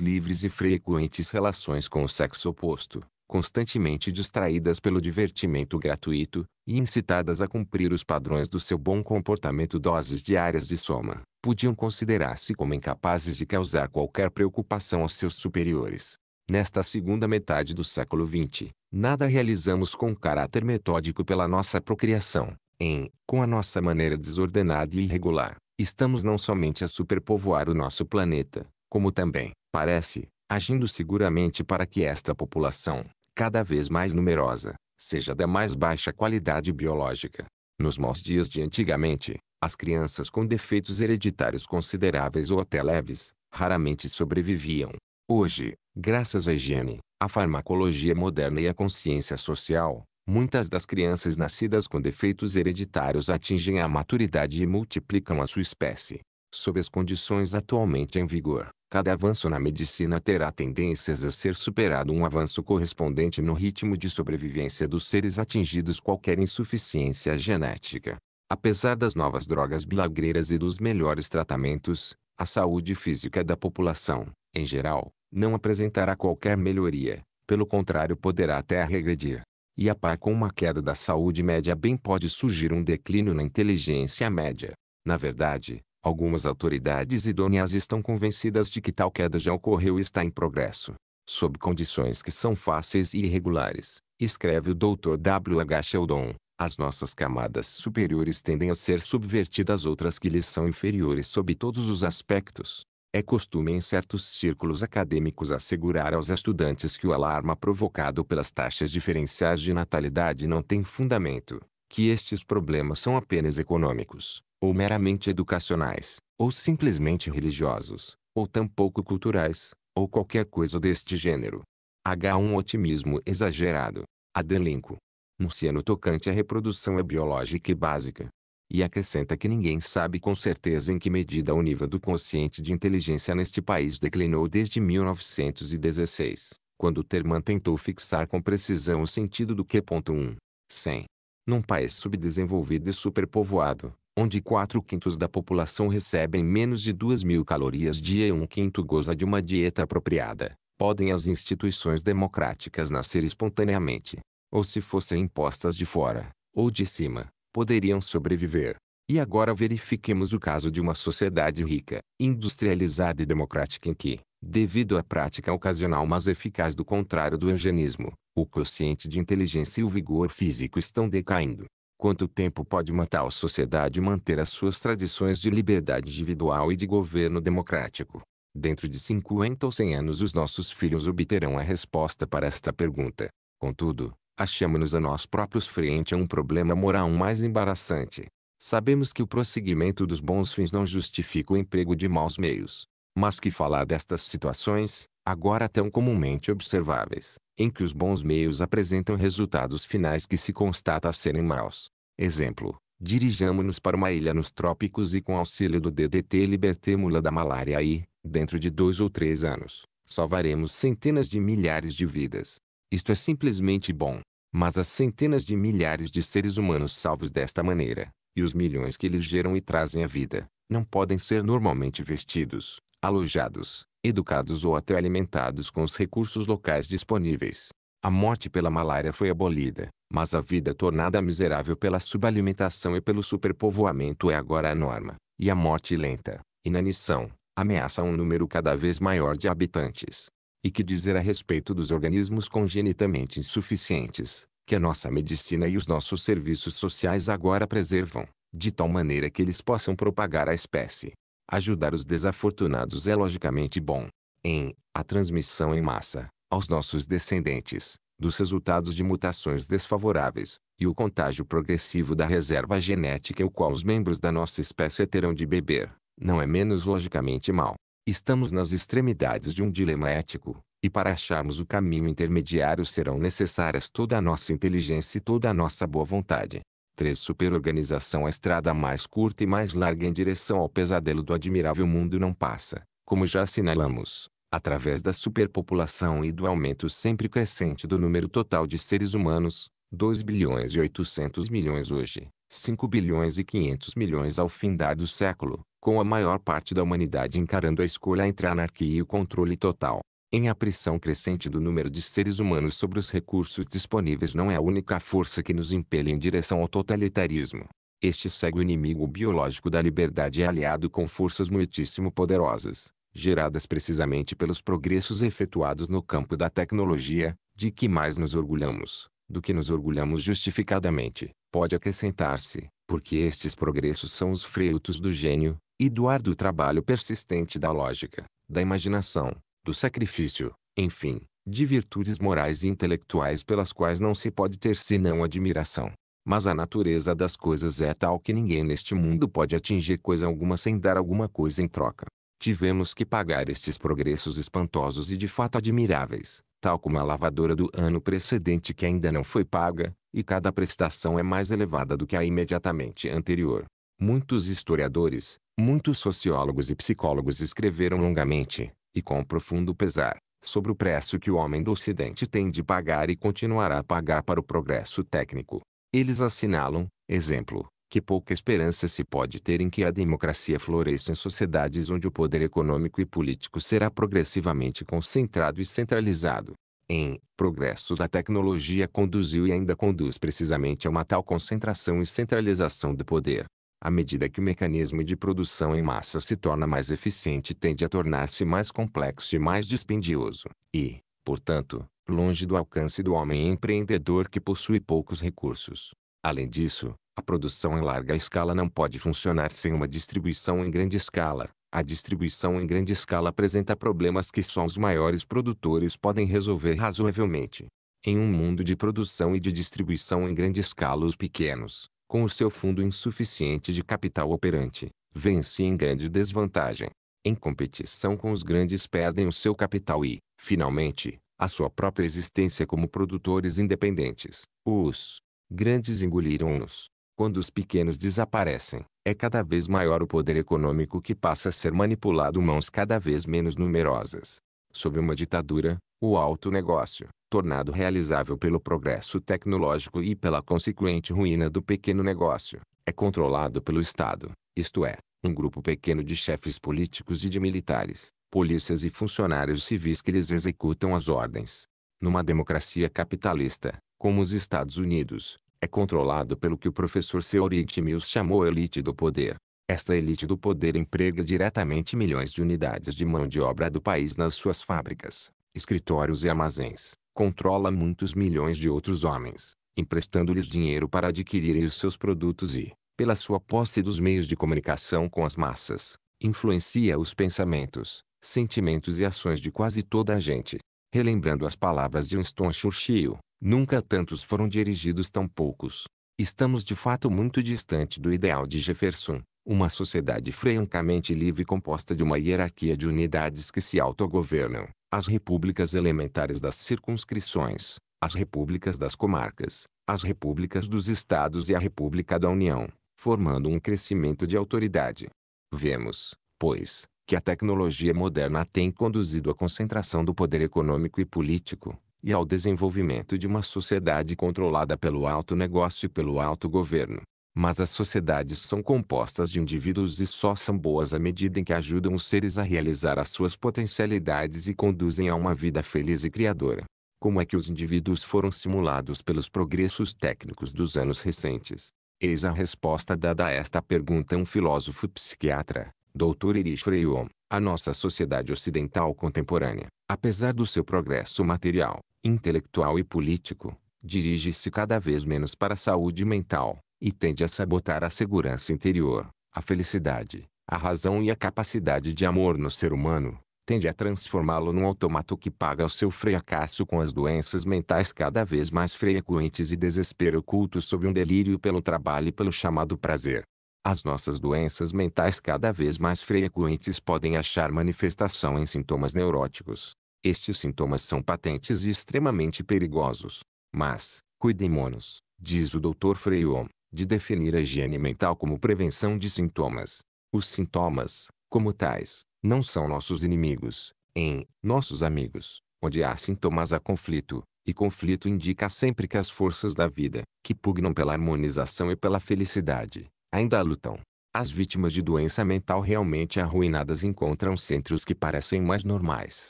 S1: livres e frequentes relações com o sexo oposto, constantemente distraídas pelo divertimento gratuito, e incitadas a cumprir os padrões do seu bom comportamento doses diárias de soma, podiam considerar-se como incapazes de causar qualquer preocupação aos seus superiores. Nesta segunda metade do século XX, nada realizamos com caráter metódico pela nossa procriação, em, com a nossa maneira desordenada e irregular, estamos não somente a superpovoar o nosso planeta, como também, parece, agindo seguramente para que esta população, cada vez mais numerosa, seja da mais baixa qualidade biológica. Nos maus dias de antigamente, as crianças com defeitos hereditários consideráveis ou até leves, raramente sobreviviam. Hoje, graças à higiene, à farmacologia moderna e à consciência social, Muitas das crianças nascidas com defeitos hereditários atingem a maturidade e multiplicam a sua espécie. Sob as condições atualmente em vigor, cada avanço na medicina terá tendências a ser superado um avanço correspondente no ritmo de sobrevivência dos seres atingidos qualquer insuficiência genética. Apesar das novas drogas milagreiras e dos melhores tratamentos, a saúde física da população, em geral, não apresentará qualquer melhoria, pelo contrário poderá até regredir. E a par com uma queda da saúde média bem pode surgir um declínio na inteligência média. Na verdade, algumas autoridades idôneas estão convencidas de que tal queda já ocorreu e está em progresso, sob condições que são fáceis e irregulares, escreve o Dr. W. H. Sheldon. As nossas camadas superiores tendem a ser subvertidas outras que lhes são inferiores sob todos os aspectos. É costume em certos círculos acadêmicos assegurar aos estudantes que o alarma provocado pelas taxas diferenciais de natalidade não tem fundamento, que estes problemas são apenas econômicos, ou meramente educacionais, ou simplesmente religiosos, ou tampouco culturais, ou qualquer coisa deste gênero. H. Um otimismo exagerado. Adelinco. Um no tocante à reprodução é biológica e básica, e acrescenta que ninguém sabe com certeza em que medida o nível do consciente de inteligência neste país declinou desde 1916, quando Terman tentou fixar com precisão o sentido do Q.1. 100. Num país subdesenvolvido e superpovoado, onde 4 quintos da população recebem menos de mil calorias dia e um quinto goza de uma dieta apropriada, podem as instituições democráticas nascer espontaneamente, ou se fossem impostas de fora, ou de cima, poderiam sobreviver. E agora verifiquemos o caso de uma sociedade rica, industrializada e democrática em que, devido à prática ocasional mas eficaz do contrário do eugenismo, o quociente de inteligência e o vigor físico estão decaindo. Quanto tempo pode uma tal sociedade manter as suas tradições de liberdade individual e de governo democrático? Dentro de 50 ou 100 anos os nossos filhos obterão a resposta para esta pergunta. Contudo, achamos-nos a nós próprios frente a um problema moral mais embaraçante. Sabemos que o prosseguimento dos bons fins não justifica o emprego de maus meios, mas que falar destas situações, agora tão comumente observáveis, em que os bons meios apresentam resultados finais que se constata serem maus. Exemplo, dirijamo-nos para uma ilha nos trópicos e com auxílio do DDT libertemo-la da malária e, dentro de dois ou três anos, salvaremos centenas de milhares de vidas. Isto é simplesmente bom. Mas as centenas de milhares de seres humanos salvos desta maneira, e os milhões que eles geram e trazem à vida, não podem ser normalmente vestidos, alojados, educados ou até alimentados com os recursos locais disponíveis. A morte pela malária foi abolida, mas a vida tornada miserável pela subalimentação e pelo superpovoamento é agora a norma, e a morte lenta, inanição, ameaça um número cada vez maior de habitantes. E que dizer a respeito dos organismos congenitamente insuficientes, que a nossa medicina e os nossos serviços sociais agora preservam, de tal maneira que eles possam propagar a espécie. Ajudar os desafortunados é logicamente bom. Em a transmissão em massa, aos nossos descendentes, dos resultados de mutações desfavoráveis, e o contágio progressivo da reserva genética o qual os membros da nossa espécie terão de beber, não é menos logicamente mal. Estamos nas extremidades de um dilema ético, e para acharmos o caminho intermediário serão necessárias toda a nossa inteligência e toda a nossa boa vontade. 3. Superorganização A estrada mais curta e mais larga em direção ao pesadelo do admirável mundo não passa, como já assinalamos, através da superpopulação e do aumento sempre crescente do número total de seres humanos, 2 bilhões e 800 milhões hoje, 5 bilhões e 500 milhões ao fim do século, com a maior parte da humanidade encarando a escolha entre a anarquia e o controle total. Em a pressão crescente do número de seres humanos sobre os recursos disponíveis não é a única força que nos impele em direção ao totalitarismo. Este cego inimigo biológico da liberdade é aliado com forças muitíssimo poderosas, geradas precisamente pelos progressos efetuados no campo da tecnologia, de que mais nos orgulhamos, do que nos orgulhamos justificadamente, pode acrescentar-se, porque estes progressos são os frutos do gênio, e do trabalho persistente da lógica, da imaginação, do sacrifício, enfim, de virtudes morais e intelectuais pelas quais não se pode ter senão admiração. Mas a natureza das coisas é tal que ninguém neste mundo pode atingir coisa alguma sem dar alguma coisa em troca. Tivemos que pagar estes progressos espantosos e de fato admiráveis, tal como a lavadora do ano precedente que ainda não foi paga, e cada prestação é mais elevada do que a imediatamente anterior. Muitos historiadores, Muitos sociólogos e psicólogos escreveram longamente, e com profundo pesar, sobre o preço que o homem do Ocidente tem de pagar e continuará a pagar para o progresso técnico. Eles assinalam, exemplo, que pouca esperança se pode ter em que a democracia floresça em sociedades onde o poder econômico e político será progressivamente concentrado e centralizado. Em progresso da tecnologia conduziu e ainda conduz precisamente a uma tal concentração e centralização do poder, à medida que o mecanismo de produção em massa se torna mais eficiente tende a tornar-se mais complexo e mais dispendioso, e, portanto, longe do alcance do homem empreendedor que possui poucos recursos. Além disso, a produção em larga escala não pode funcionar sem uma distribuição em grande escala. A distribuição em grande escala apresenta problemas que só os maiores produtores podem resolver razoavelmente. Em um mundo de produção e de distribuição em grande escala, os pequenos, com o seu fundo insuficiente de capital operante, vence em grande desvantagem. Em competição com os grandes perdem o seu capital e, finalmente, a sua própria existência como produtores independentes. Os grandes engoliram-nos. Quando os pequenos desaparecem, é cada vez maior o poder econômico que passa a ser manipulado mãos cada vez menos numerosas. Sob uma ditadura, o alto negócio, tornado realizável pelo progresso tecnológico e pela consequente ruína do pequeno negócio, é controlado pelo Estado, isto é, um grupo pequeno de chefes políticos e de militares, polícias e funcionários civis que lhes executam as ordens. Numa democracia capitalista, como os Estados Unidos, é controlado pelo que o professor Seorich Mills chamou elite do poder. Esta elite do poder emprega diretamente milhões de unidades de mão de obra do país nas suas fábricas, escritórios e armazéns, controla muitos milhões de outros homens, emprestando-lhes dinheiro para adquirirem os seus produtos e, pela sua posse dos meios de comunicação com as massas, influencia os pensamentos, sentimentos e ações de quase toda a gente. Relembrando as palavras de Winston Churchill, nunca tantos foram dirigidos tão poucos. Estamos de fato muito distante do ideal de Jefferson, uma sociedade francamente livre composta de uma hierarquia de unidades que se autogovernam, as repúblicas elementares das circunscrições, as repúblicas das comarcas, as repúblicas dos estados e a República da União, formando um crescimento de autoridade. Vemos, pois, que a tecnologia moderna tem conduzido à concentração do poder econômico e político, e ao desenvolvimento de uma sociedade controlada pelo alto negócio e pelo alto governo. Mas as sociedades são compostas de indivíduos e só são boas à medida em que ajudam os seres a realizar as suas potencialidades e conduzem a uma vida feliz e criadora. Como é que os indivíduos foram simulados pelos progressos técnicos dos anos recentes? Eis a resposta dada a esta pergunta a um filósofo psiquiatra, Dr. Iris Freyom: A nossa sociedade ocidental contemporânea, apesar do seu progresso material, intelectual e político, dirige-se cada vez menos para a saúde mental, e tende a sabotar a segurança interior, a felicidade, a razão e a capacidade de amor no ser humano, tende a transformá-lo num automato que paga o seu fracasso com as doenças mentais cada vez mais frequentes e desespero oculto sob um delírio pelo trabalho e pelo chamado prazer. As nossas doenças mentais cada vez mais frequentes podem achar manifestação em sintomas neuróticos. Estes sintomas são patentes e extremamente perigosos. Mas, cuidemos-nos, diz o Dr. Freion, de definir a higiene mental como prevenção de sintomas. Os sintomas, como tais, não são nossos inimigos, em nossos amigos, onde há sintomas há conflito, e conflito indica sempre que as forças da vida, que pugnam pela harmonização e pela felicidade, ainda lutam. As vítimas de doença mental realmente arruinadas encontram centros que parecem mais normais.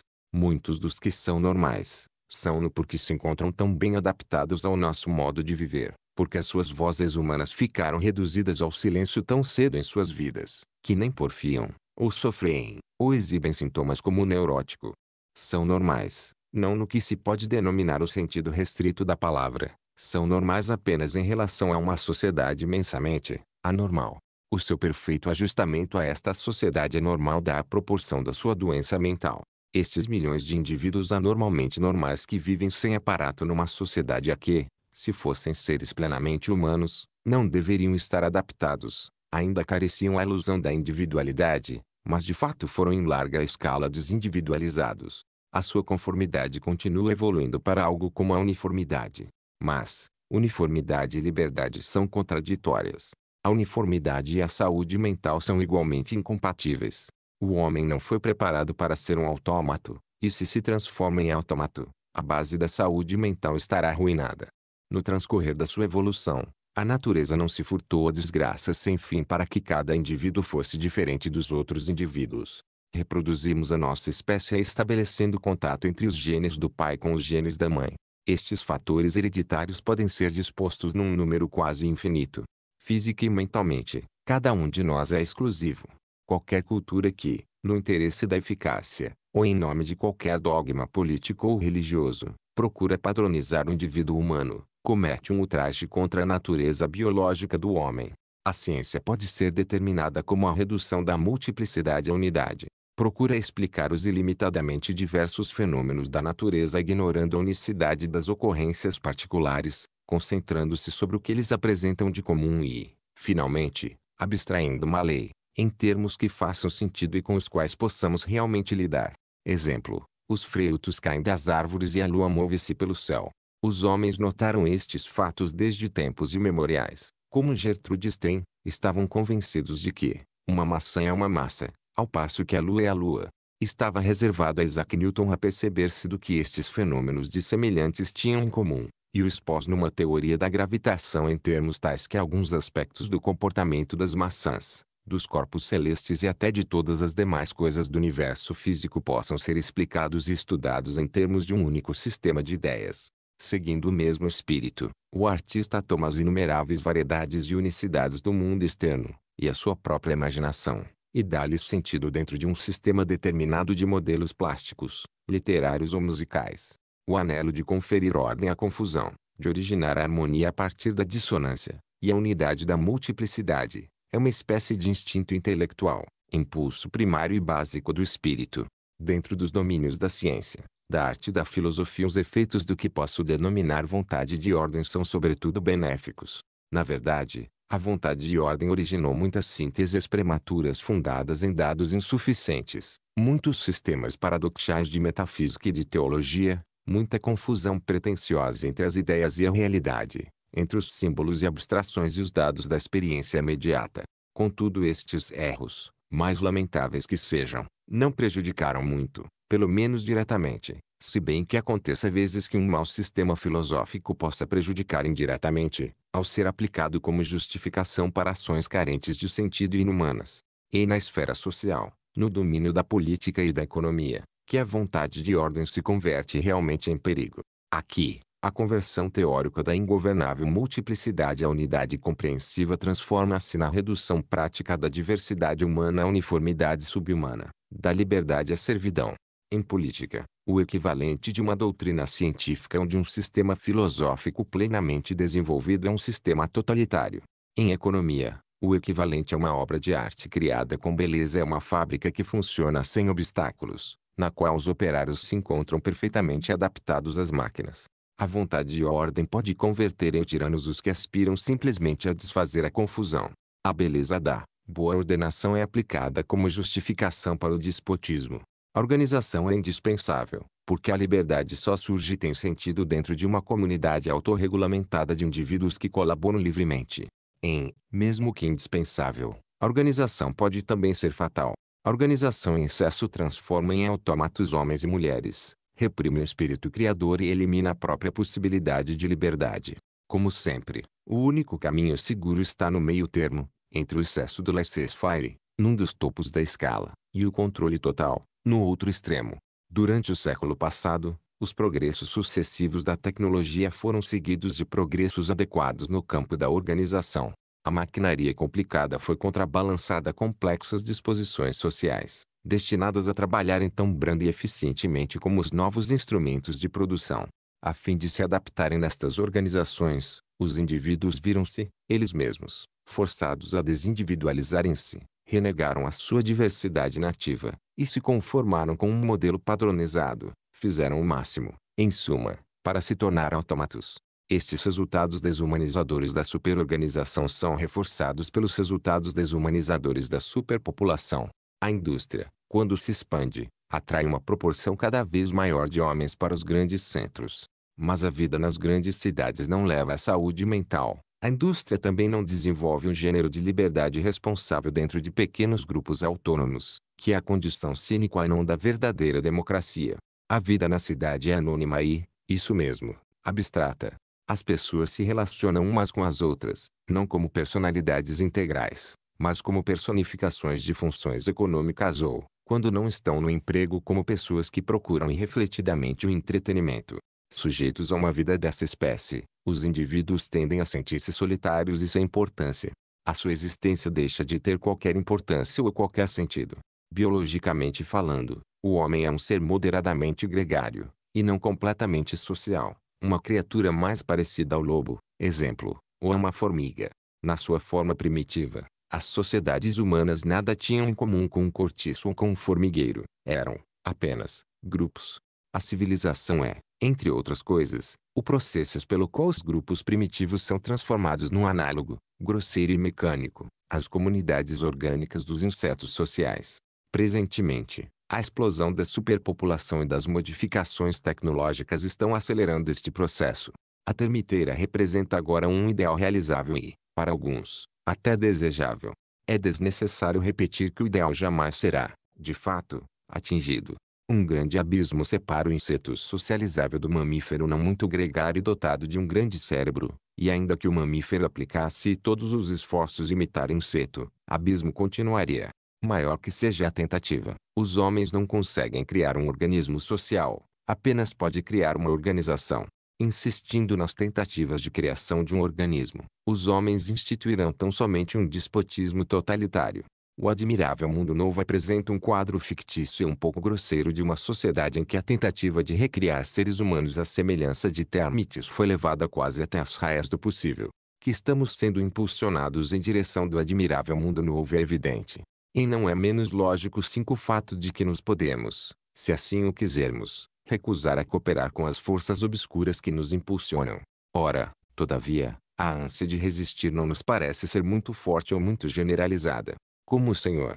S1: Muitos dos que são normais, são no porque se encontram tão bem adaptados ao nosso modo de viver, porque as suas vozes humanas ficaram reduzidas ao silêncio tão cedo em suas vidas, que nem porfiam, ou sofrem, ou exibem sintomas como o neurótico. São normais, não no que se pode denominar o sentido restrito da palavra, são normais apenas em relação a uma sociedade imensamente anormal. O seu perfeito ajustamento a esta sociedade anormal dá a proporção da sua doença mental. Estes milhões de indivíduos anormalmente normais que vivem sem aparato numa sociedade a que, se fossem seres plenamente humanos, não deveriam estar adaptados, ainda careciam a ilusão da individualidade, mas de fato foram em larga escala desindividualizados. A sua conformidade continua evoluindo para algo como a uniformidade. Mas, uniformidade e liberdade são contraditórias. A uniformidade e a saúde mental são igualmente incompatíveis. O homem não foi preparado para ser um autômato, e se se transforma em autômato, a base da saúde mental estará arruinada. No transcorrer da sua evolução, a natureza não se furtou a desgraças sem fim para que cada indivíduo fosse diferente dos outros indivíduos. Reproduzimos a nossa espécie estabelecendo contato entre os genes do pai com os genes da mãe. Estes fatores hereditários podem ser dispostos num número quase infinito. Física e mentalmente, cada um de nós é exclusivo. Qualquer cultura que, no interesse da eficácia, ou em nome de qualquer dogma político ou religioso, procura padronizar o indivíduo humano, comete um ultraje contra a natureza biológica do homem. A ciência pode ser determinada como a redução da multiplicidade à unidade. Procura explicar os ilimitadamente diversos fenômenos da natureza ignorando a unicidade das ocorrências particulares, concentrando-se sobre o que eles apresentam de comum e, finalmente, abstraindo uma lei, em termos que façam sentido e com os quais possamos realmente lidar. Exemplo: os frutos caem das árvores e a lua move-se pelo céu. Os homens notaram estes fatos desde tempos imemoriais. Como Gertrude Stein, estavam convencidos de que uma maçã é uma massa, ao passo que a lua é a lua. Estava reservado a Isaac Newton a perceber-se do que estes fenômenos dissemelhantes tinham em comum, e o expôs numa teoria da gravitação em termos tais que alguns aspectos do comportamento das maçãs, dos corpos celestes e até de todas as demais coisas do universo físico possam ser explicados e estudados em termos de um único sistema de ideias. Seguindo o mesmo espírito, o artista toma as inumeráveis variedades e unicidades do mundo externo, e a sua própria imaginação, e dá-lhes sentido dentro de um sistema determinado de modelos plásticos, literários ou musicais. O anelo de conferir ordem à confusão, de originar a harmonia a partir da dissonância, e a unidade da multiplicidade, é uma espécie de instinto intelectual, impulso primário e básico do espírito. Dentro dos domínios da ciência, da arte da filosofia os efeitos do que posso denominar vontade de ordem são sobretudo benéficos. Na verdade, a vontade de ordem originou muitas sínteses prematuras fundadas em dados insuficientes, muitos sistemas paradoxais de metafísica e de teologia, muita confusão pretensiosa entre as ideias e a realidade, entre os símbolos e abstrações e os dados da experiência imediata. Contudo estes erros, mais lamentáveis que sejam, não prejudicaram muito, pelo menos diretamente, se bem que aconteça vezes que um mau sistema filosófico possa prejudicar indiretamente, ao ser aplicado como justificação para ações carentes de sentido e inumanas. E na esfera social, no domínio da política e da economia, que a vontade de ordem se converte realmente em perigo. Aqui, a conversão teórica da ingovernável multiplicidade à unidade compreensiva transforma-se na redução prática da diversidade humana à uniformidade subhumana, da liberdade à servidão, em política, o equivalente de uma doutrina científica ou de um sistema filosófico plenamente desenvolvido é um sistema totalitário. Em economia, o equivalente a uma obra de arte criada com beleza é uma fábrica que funciona sem obstáculos, na qual os operários se encontram perfeitamente adaptados às máquinas. A vontade e a ordem pode converter em tiranos os que aspiram simplesmente a desfazer a confusão. A beleza da boa ordenação é aplicada como justificação para o despotismo. A organização é indispensável, porque a liberdade só surge e tem sentido dentro de uma comunidade autorregulamentada de indivíduos que colaboram livremente. Em, mesmo que indispensável, a organização pode também ser fatal. A organização em excesso transforma em autômatos homens e mulheres, reprime o espírito criador e elimina a própria possibilidade de liberdade. Como sempre, o único caminho seguro está no meio termo, entre o excesso do laissez-faire, num dos topos da escala, e o controle total, no outro extremo, durante o século passado, os progressos sucessivos da tecnologia foram seguidos de progressos adequados no campo da organização. A maquinaria complicada foi contrabalançada complexas disposições sociais, destinadas a trabalhar tão branda e eficientemente como os novos instrumentos de produção. A fim de se adaptarem nestas organizações, os indivíduos viram-se, eles mesmos, forçados a desindividualizarem-se, renegaram a sua diversidade nativa, e se conformaram com um modelo padronizado, fizeram o máximo, em suma, para se tornar autômatos. Estes resultados desumanizadores da superorganização são reforçados pelos resultados desumanizadores da superpopulação. A indústria, quando se expande, atrai uma proporção cada vez maior de homens para os grandes centros. Mas a vida nas grandes cidades não leva à saúde mental, a indústria também não desenvolve um gênero de liberdade responsável dentro de pequenos grupos autônomos, que é a condição sine qua non da verdadeira democracia. A vida na cidade é anônima e, isso mesmo, abstrata. As pessoas se relacionam umas com as outras, não como personalidades integrais, mas como personificações de funções econômicas ou, quando não estão no emprego, como pessoas que procuram irrefletidamente o entretenimento. Sujeitos a uma vida dessa espécie, os indivíduos tendem a sentir-se solitários e sem importância. A sua existência deixa de ter qualquer importância ou qualquer sentido. Biologicamente falando, o homem é um ser moderadamente gregário, e não completamente social, uma criatura mais parecida ao lobo, exemplo, ou a uma formiga. Na sua forma primitiva, as sociedades humanas nada tinham em comum com um cortiço ou com um formigueiro, eram, apenas, grupos, a civilização é, entre outras coisas, o processo pelo qual os grupos primitivos são transformados num análogo, grosseiro e mecânico, às comunidades orgânicas dos insetos sociais. Presentemente, a explosão da superpopulação e das modificações tecnológicas estão acelerando este processo. A termiteira representa agora um ideal realizável e, para alguns, até desejável. É desnecessário repetir que o ideal jamais será, de fato, atingido. Um grande abismo separa o inseto socializável do mamífero não muito gregário dotado de um grande cérebro, e ainda que o mamífero aplicasse todos os esforços imitar inseto, abismo continuaria. Maior que seja a tentativa, os homens não conseguem criar um organismo social, apenas pode criar uma organização. Insistindo nas tentativas de criação de um organismo, os homens instituirão tão somente um despotismo totalitário, o Admirável Mundo Novo apresenta um quadro fictício e um pouco grosseiro de uma sociedade em que a tentativa de recriar seres humanos à semelhança de termites foi levada quase até as raias do possível. Que estamos sendo impulsionados em direção do Admirável Mundo Novo é evidente. E não é menos lógico sim o fato de que nos podemos, se assim o quisermos, recusar a cooperar com as forças obscuras que nos impulsionam. Ora, todavia, a ânsia de resistir não nos parece ser muito forte ou muito generalizada como o Senhor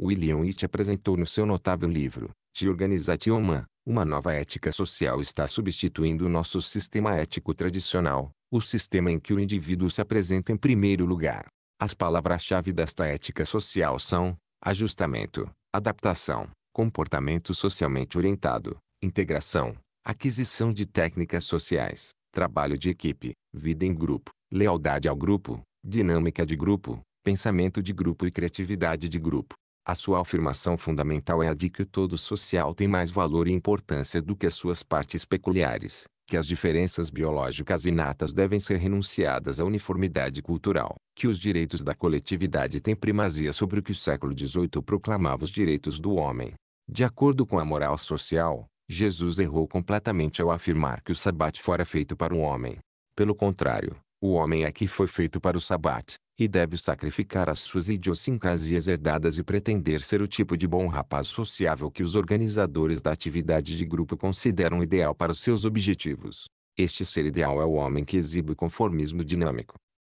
S1: William It apresentou no seu notável livro, De Organizatio Humana, uma nova ética social está substituindo o nosso sistema ético tradicional, o sistema em que o indivíduo se apresenta em primeiro lugar. As palavras-chave desta ética social são ajustamento, adaptação, comportamento socialmente orientado, integração, aquisição de técnicas sociais, trabalho de equipe, vida em grupo, lealdade ao grupo, dinâmica de grupo, pensamento de grupo e criatividade de grupo. A sua afirmação fundamental é a de que o todo social tem mais valor e importância do que as suas partes peculiares, que as diferenças biológicas inatas devem ser renunciadas à uniformidade cultural, que os direitos da coletividade têm primazia sobre o que o século XVIII proclamava os direitos do homem. De acordo com a moral social, Jesus errou completamente ao afirmar que o sabbat fora feito para o homem. Pelo contrário, o homem é que foi feito para o sabbat, e deve sacrificar as suas idiosincrasias herdadas e pretender ser o tipo de bom rapaz sociável que os organizadores da atividade de grupo consideram ideal para os seus objetivos. Este ser ideal é o homem que exibe conformismo dinâmico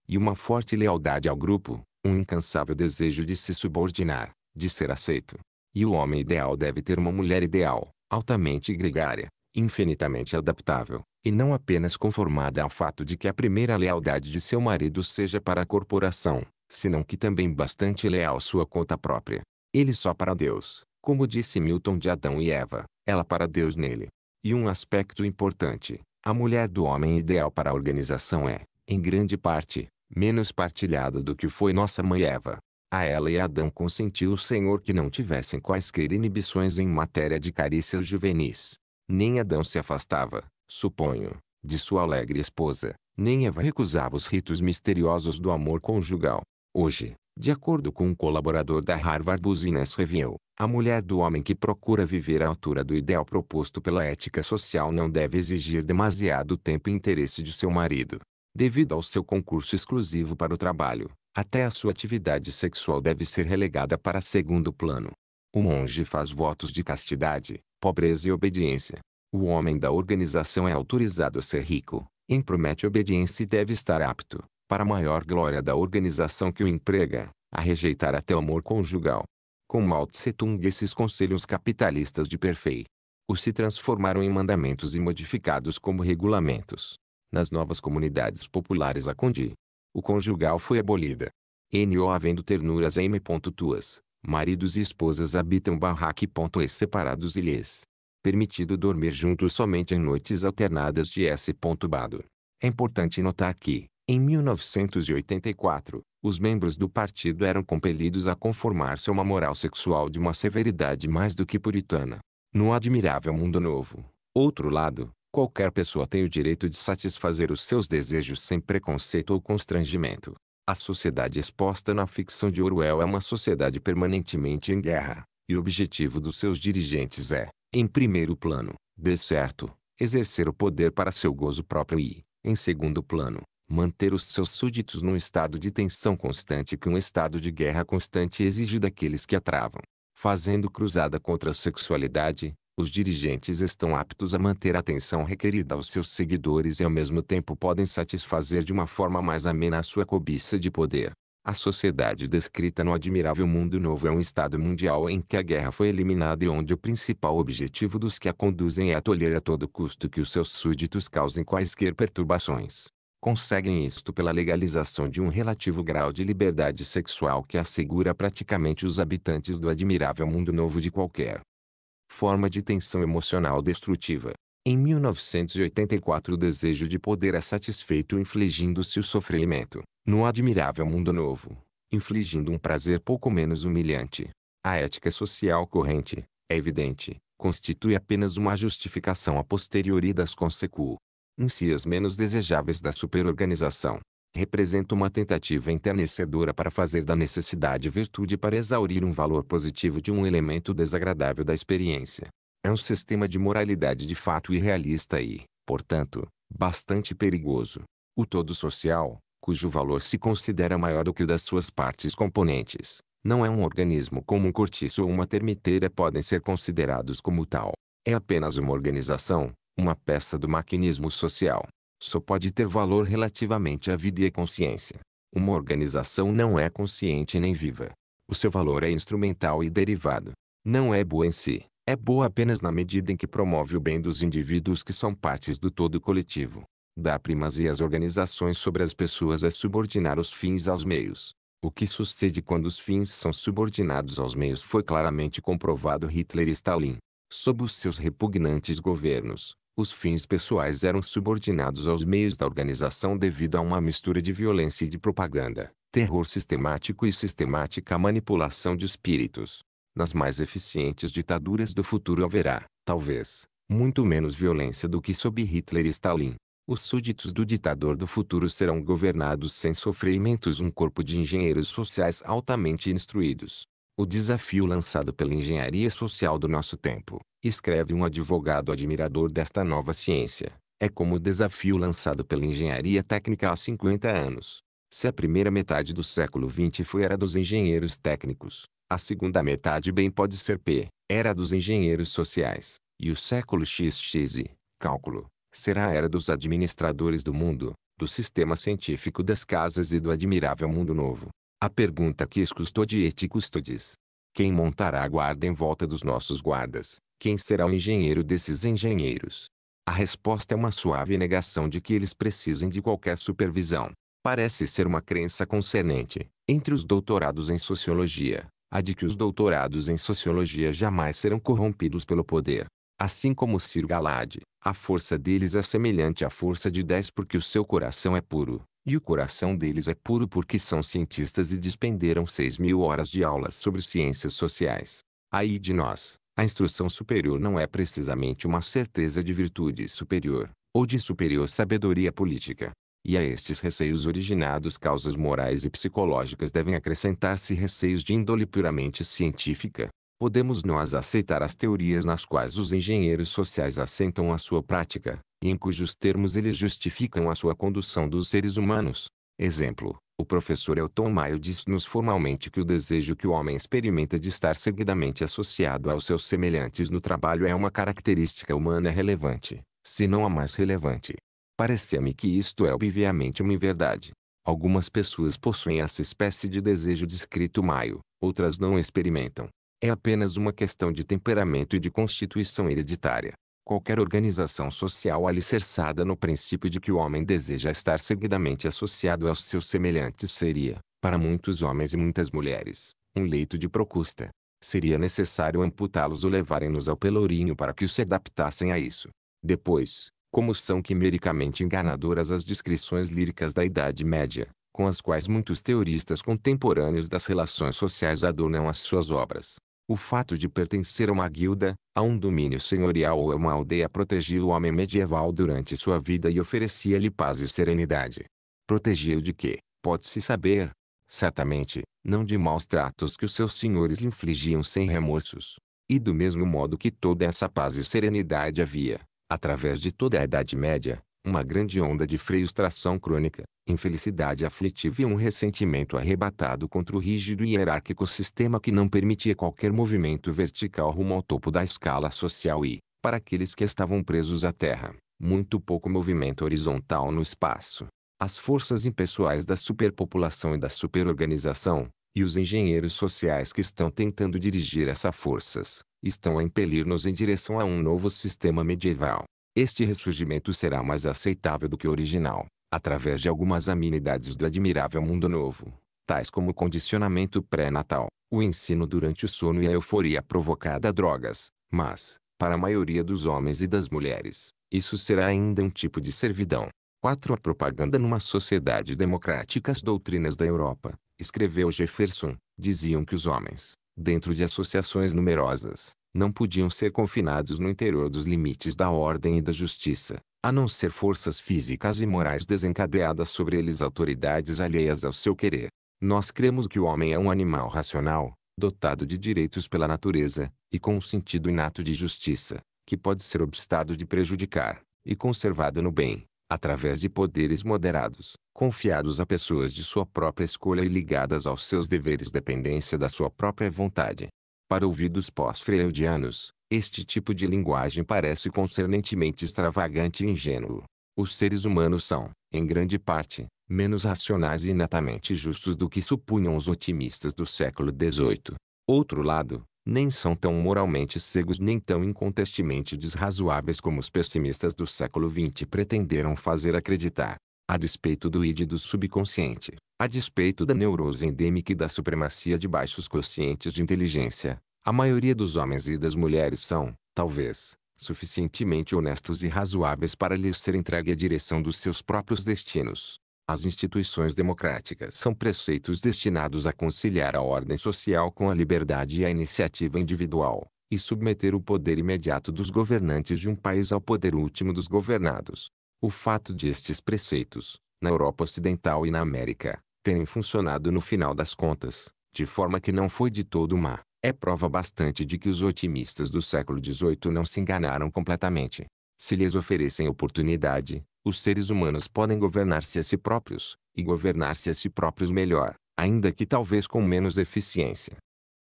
S1: e uma forte lealdade ao grupo, um incansável desejo de se subordinar, de ser aceito. E o homem ideal deve ter uma mulher ideal, altamente gregária, infinitamente adaptável, e não apenas conformada ao fato de que a primeira lealdade de seu marido seja para a corporação, senão que também bastante leal sua conta própria. Ele só para Deus, como disse Milton de Adão e Eva, ela para Deus nele. E um aspecto importante, a mulher do homem ideal para a organização é, em grande parte, menos partilhada do que foi nossa mãe Eva. A ela e Adão consentiu o Senhor que não tivessem quaisquer inibições em matéria de carícias juvenis. Nem Adão se afastava, suponho, de sua alegre esposa, nem Eva recusava os ritos misteriosos do amor conjugal. Hoje, de acordo com um colaborador da Harvard Business Review, a mulher do homem que procura viver à altura do ideal proposto pela ética social não deve exigir demasiado tempo e interesse de seu marido. Devido ao seu concurso exclusivo para o trabalho, até a sua atividade sexual deve ser relegada para segundo plano. O monge faz votos de castidade, pobreza e obediência, o homem da organização é autorizado a ser rico, em promete obediência e deve estar apto, para maior glória da organização que o emprega, a rejeitar até o amor conjugal. Com Mao Tse Tung esses conselhos capitalistas de Perfei os se transformaram em mandamentos e modificados como regulamentos. Nas novas comunidades populares a condi, o conjugal foi abolida. N.O. havendo ternuras M. Tuas, maridos e esposas habitam barraque. E separados ilhas permitido dormir juntos somente em noites alternadas de S. Bado. É importante notar que, em 1984, os membros do partido eram compelidos a conformar-se a uma moral sexual de uma severidade mais do que puritana. No admirável mundo novo, outro lado, qualquer pessoa tem o direito de satisfazer os seus desejos sem preconceito ou constrangimento. A sociedade exposta na ficção de Orwell é uma sociedade permanentemente em guerra, e o objetivo dos seus dirigentes é, em primeiro plano, de certo, exercer o poder para seu gozo próprio e, em segundo plano, manter os seus súditos num estado de tensão constante que um estado de guerra constante exige daqueles que a travam. Fazendo cruzada contra a sexualidade, os dirigentes estão aptos a manter a atenção requerida aos seus seguidores e ao mesmo tempo podem satisfazer de uma forma mais amena a sua cobiça de poder. A sociedade descrita no Admirável Mundo Novo é um estado mundial em que a guerra foi eliminada e onde o principal objetivo dos que a conduzem é tolher a todo custo que os seus súditos causem quaisquer perturbações. Conseguem isto pela legalização de um relativo grau de liberdade sexual que assegura praticamente os habitantes do Admirável Mundo Novo de qualquer forma de tensão emocional destrutiva. Em 1984 o desejo de poder é satisfeito infligindo-se o sofrimento, no admirável mundo novo, infligindo um prazer pouco menos humilhante. A ética social corrente, é evidente, constitui apenas uma justificação a posteriori das consequências menos desejáveis da superorganização. Representa uma tentativa enternecedora para fazer da necessidade virtude para exaurir um valor positivo de um elemento desagradável da experiência. É um sistema de moralidade de fato irrealista e, portanto, bastante perigoso. O todo social, cujo valor se considera maior do que o das suas partes componentes, não é um organismo como um cortiço ou uma termiteira podem ser considerados como tal. É apenas uma organização, uma peça do maquinismo social. Só pode ter valor relativamente à vida e à consciência. Uma organização não é consciente nem viva. O seu valor é instrumental e derivado. Não é boa em si é boa apenas na medida em que promove o bem dos indivíduos que são partes do todo coletivo. Dar primazia às organizações sobre as pessoas é subordinar os fins aos meios. O que sucede quando os fins são subordinados aos meios foi claramente comprovado Hitler e Stalin. Sob os seus repugnantes governos, os fins pessoais eram subordinados aos meios da organização devido a uma mistura de violência e de propaganda, terror sistemático e sistemática manipulação de espíritos. Nas mais eficientes ditaduras do futuro haverá, talvez, muito menos violência do que sob Hitler e Stalin. Os súditos do ditador do futuro serão governados sem sofrimentos um corpo de engenheiros sociais altamente instruídos. O desafio lançado pela engenharia social do nosso tempo, escreve um advogado admirador desta nova ciência, é como o desafio lançado pela engenharia técnica há 50 anos. Se a primeira metade do século XX foi era dos engenheiros técnicos, a segunda metade bem pode ser P, era dos engenheiros sociais, e o século XXI, cálculo, será a era dos administradores do mundo, do sistema científico das casas e do admirável mundo novo. A pergunta que escustodiete custodes. Quem montará a guarda em volta dos nossos guardas? Quem será o engenheiro desses engenheiros? A resposta é uma suave negação de que eles precisem de qualquer supervisão. Parece ser uma crença concernente, entre os doutorados em sociologia, a de que os doutorados em sociologia jamais serão corrompidos pelo poder. Assim como Sir Galad, a força deles é semelhante à força de dez porque o seu coração é puro, e o coração deles é puro porque são cientistas e despenderam seis mil horas de aulas sobre ciências sociais. Aí de nós, a instrução superior não é precisamente uma certeza de virtude superior, ou de superior sabedoria política, e a estes receios originados causas morais e psicológicas devem acrescentar-se receios de índole puramente científica. Podemos nós aceitar as teorias nas quais os engenheiros sociais assentam a sua prática, e em cujos termos eles justificam a sua condução dos seres humanos. Exemplo, o professor Elton Maio diz-nos formalmente que o desejo que o homem experimenta de estar seguidamente associado aos seus semelhantes no trabalho é uma característica humana relevante, se não a mais relevante. Pareceu-me que isto é obviamente uma verdade. Algumas pessoas possuem essa espécie de desejo descrito maio, outras não experimentam. É apenas uma questão de temperamento e de constituição hereditária. Qualquer organização social alicerçada no princípio de que o homem deseja estar seguidamente associado aos seus semelhantes seria, para muitos homens e muitas mulheres, um leito de procusta. Seria necessário amputá-los ou levarem-nos ao pelourinho para que se adaptassem a isso. Depois, como são quimericamente enganadoras as descrições líricas da Idade Média, com as quais muitos teoristas contemporâneos das relações sociais adornam as suas obras. O fato de pertencer a uma guilda, a um domínio senhorial ou a uma aldeia protegia o homem medieval durante sua vida e oferecia-lhe paz e serenidade. Protegia-o de quê? Pode-se saber. Certamente, não de maus tratos que os seus senhores lhe infligiam sem remorsos. E do mesmo modo que toda essa paz e serenidade havia, através de toda a Idade Média, uma grande onda de frustração crônica, infelicidade aflitiva e um ressentimento arrebatado contra o rígido e hierárquico sistema que não permitia qualquer movimento vertical rumo ao topo da escala social e, para aqueles que estavam presos à terra, muito pouco movimento horizontal no espaço. As forças impessoais da superpopulação e da superorganização, e os engenheiros sociais que estão tentando dirigir essas forças, estão a impelir-nos em direção a um novo sistema medieval. Este ressurgimento será mais aceitável do que o original, através de algumas amenidades do admirável mundo novo, tais como o condicionamento pré-natal, o ensino durante o sono e a euforia provocada a drogas, mas, para a maioria dos homens e das mulheres, isso será ainda um tipo de servidão. 4. A propaganda numa sociedade democrática. As doutrinas da Europa, escreveu Jefferson, diziam que os homens, dentro de associações numerosas, não podiam ser confinados no interior dos limites da ordem e da justiça, a não ser forças físicas e morais desencadeadas sobre eles autoridades alheias ao seu querer. Nós cremos que o homem é um animal racional, dotado de direitos pela natureza, e com um sentido inato de justiça, que pode ser obstado de prejudicar, e conservado no bem, através de poderes moderados, confiados a pessoas de sua própria escolha e ligadas aos seus deveres dependência da sua própria vontade. Para ouvidos pós-freudianos, este tipo de linguagem parece concernentemente extravagante e ingênuo. Os seres humanos são, em grande parte, menos racionais e inatamente justos do que supunham os otimistas do século XVIII. Outro lado, nem são tão moralmente cegos nem tão incontestemente desrazoáveis como os pessimistas do século XX pretenderam fazer acreditar. A despeito do id do subconsciente, a despeito da neurose endêmica e da supremacia de baixos conscientes de inteligência, a maioria dos homens e das mulheres são, talvez, suficientemente honestos e razoáveis para lhes ser entregue a direção dos seus próprios destinos. As instituições democráticas são preceitos destinados a conciliar a ordem social com a liberdade e a iniciativa individual, e submeter o poder imediato dos governantes de um país ao poder último dos governados. O fato de estes preceitos, na Europa Ocidental e na América, terem funcionado no final das contas, de forma que não foi de todo má, é prova bastante de que os otimistas do século XVIII não se enganaram completamente. Se lhes oferecem oportunidade, os seres humanos podem governar-se a si próprios, e governar-se a si próprios melhor, ainda que talvez com menos eficiência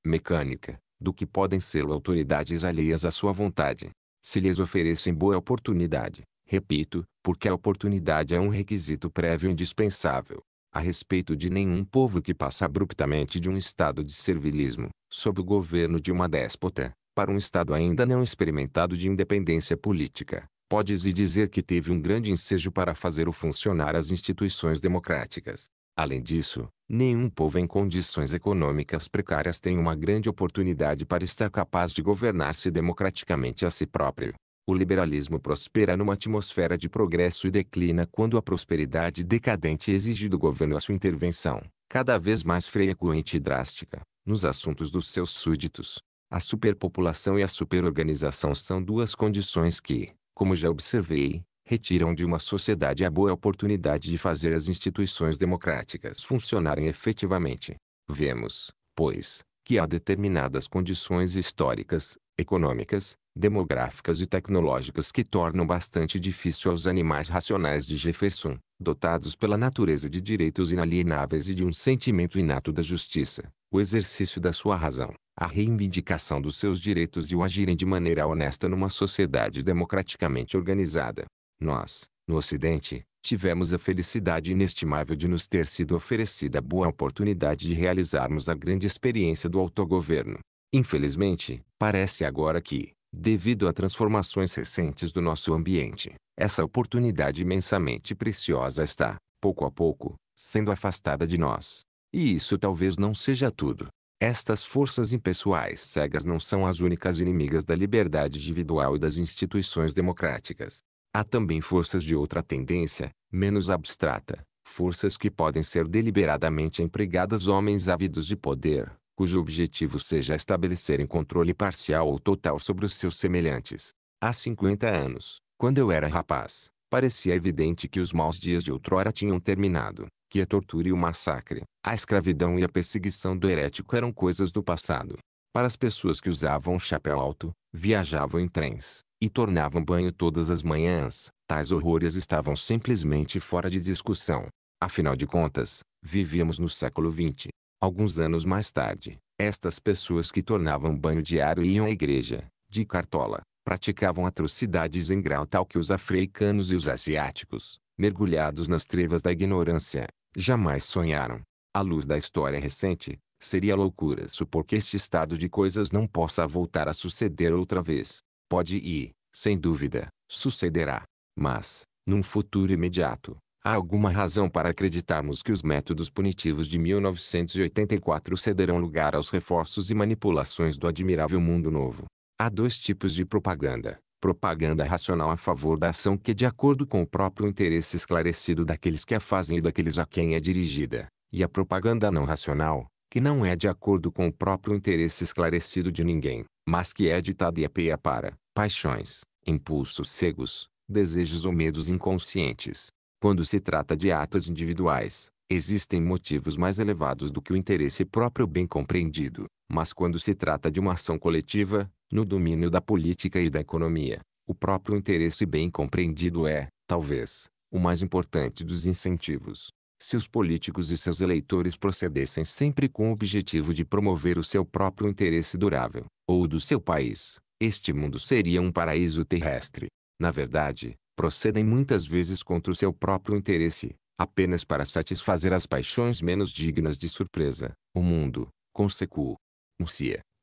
S1: mecânica, do que podem ser autoridades alheias à sua vontade, se lhes oferecem boa oportunidade. Repito, porque a oportunidade é um requisito prévio indispensável. A respeito de nenhum povo que passa abruptamente de um estado de servilismo, sob o governo de uma déspota, para um estado ainda não experimentado de independência política, pode-se dizer que teve um grande ensejo para fazer o funcionar as instituições democráticas. Além disso, nenhum povo em condições econômicas precárias tem uma grande oportunidade para estar capaz de governar-se democraticamente a si próprio. O liberalismo prospera numa atmosfera de progresso e declina quando a prosperidade decadente exige do governo a sua intervenção, cada vez mais frequente e drástica, nos assuntos dos seus súditos. A superpopulação e a superorganização são duas condições que, como já observei, retiram de uma sociedade a boa oportunidade de fazer as instituições democráticas funcionarem efetivamente. Vemos, pois, que há determinadas condições históricas, econômicas, demográficas e tecnológicas que tornam bastante difícil aos animais racionais de Jefferson, dotados pela natureza de direitos inalienáveis e de um sentimento inato da justiça, o exercício da sua razão a reivindicação dos seus direitos e o agirem de maneira honesta numa sociedade democraticamente organizada. Nós, no Ocidente, tivemos a felicidade inestimável de nos ter sido oferecida a boa oportunidade de realizarmos a grande experiência do autogoverno. Infelizmente, parece agora que, devido a transformações recentes do nosso ambiente, essa oportunidade imensamente preciosa está, pouco a pouco, sendo afastada de nós. E isso talvez não seja tudo. Estas forças impessoais cegas não são as únicas inimigas da liberdade individual e das instituições democráticas. Há também forças de outra tendência, menos abstrata, forças que podem ser deliberadamente empregadas homens ávidos de poder, cujo objetivo seja estabelecerem controle parcial ou total sobre os seus semelhantes. Há 50 anos, quando eu era rapaz, parecia evidente que os maus dias de outrora tinham terminado que a tortura e o massacre, a escravidão e a perseguição do herético eram coisas do passado. Para as pessoas que usavam chapéu alto, viajavam em trens, e tornavam banho todas as manhãs, tais horrores estavam simplesmente fora de discussão. Afinal de contas, vivíamos no século XX. Alguns anos mais tarde, estas pessoas que tornavam banho diário iam à igreja, de cartola, praticavam atrocidades em grau tal que os africanos e os asiáticos, mergulhados nas trevas da ignorância, jamais sonharam. À luz da história recente, seria loucura supor que este estado de coisas não possa voltar a suceder outra vez. Pode e, sem dúvida, sucederá. Mas, num futuro imediato, há alguma razão para acreditarmos que os métodos punitivos de 1984 cederão lugar aos reforços e manipulações do admirável mundo novo. Há dois tipos de propaganda, propaganda racional a favor da ação que de acordo com o próprio interesse esclarecido daqueles que a fazem e daqueles a quem é dirigida, e a propaganda não racional, que não é de acordo com o próprio interesse esclarecido de ninguém, mas que é ditada e apeia para paixões, impulsos cegos, desejos ou medos inconscientes. Quando se trata de atos individuais, existem motivos mais elevados do que o interesse próprio bem compreendido, mas quando se trata de uma ação coletiva, no domínio da política e da economia, o próprio interesse bem compreendido é, talvez, o mais importante dos incentivos. Se os políticos e seus eleitores procedessem sempre com o objetivo de promover o seu próprio interesse durável, ou do seu país, este mundo seria um paraíso terrestre. Na verdade, procedem muitas vezes contra o seu próprio interesse, apenas para satisfazer as paixões menos dignas de surpresa. O mundo, consecu,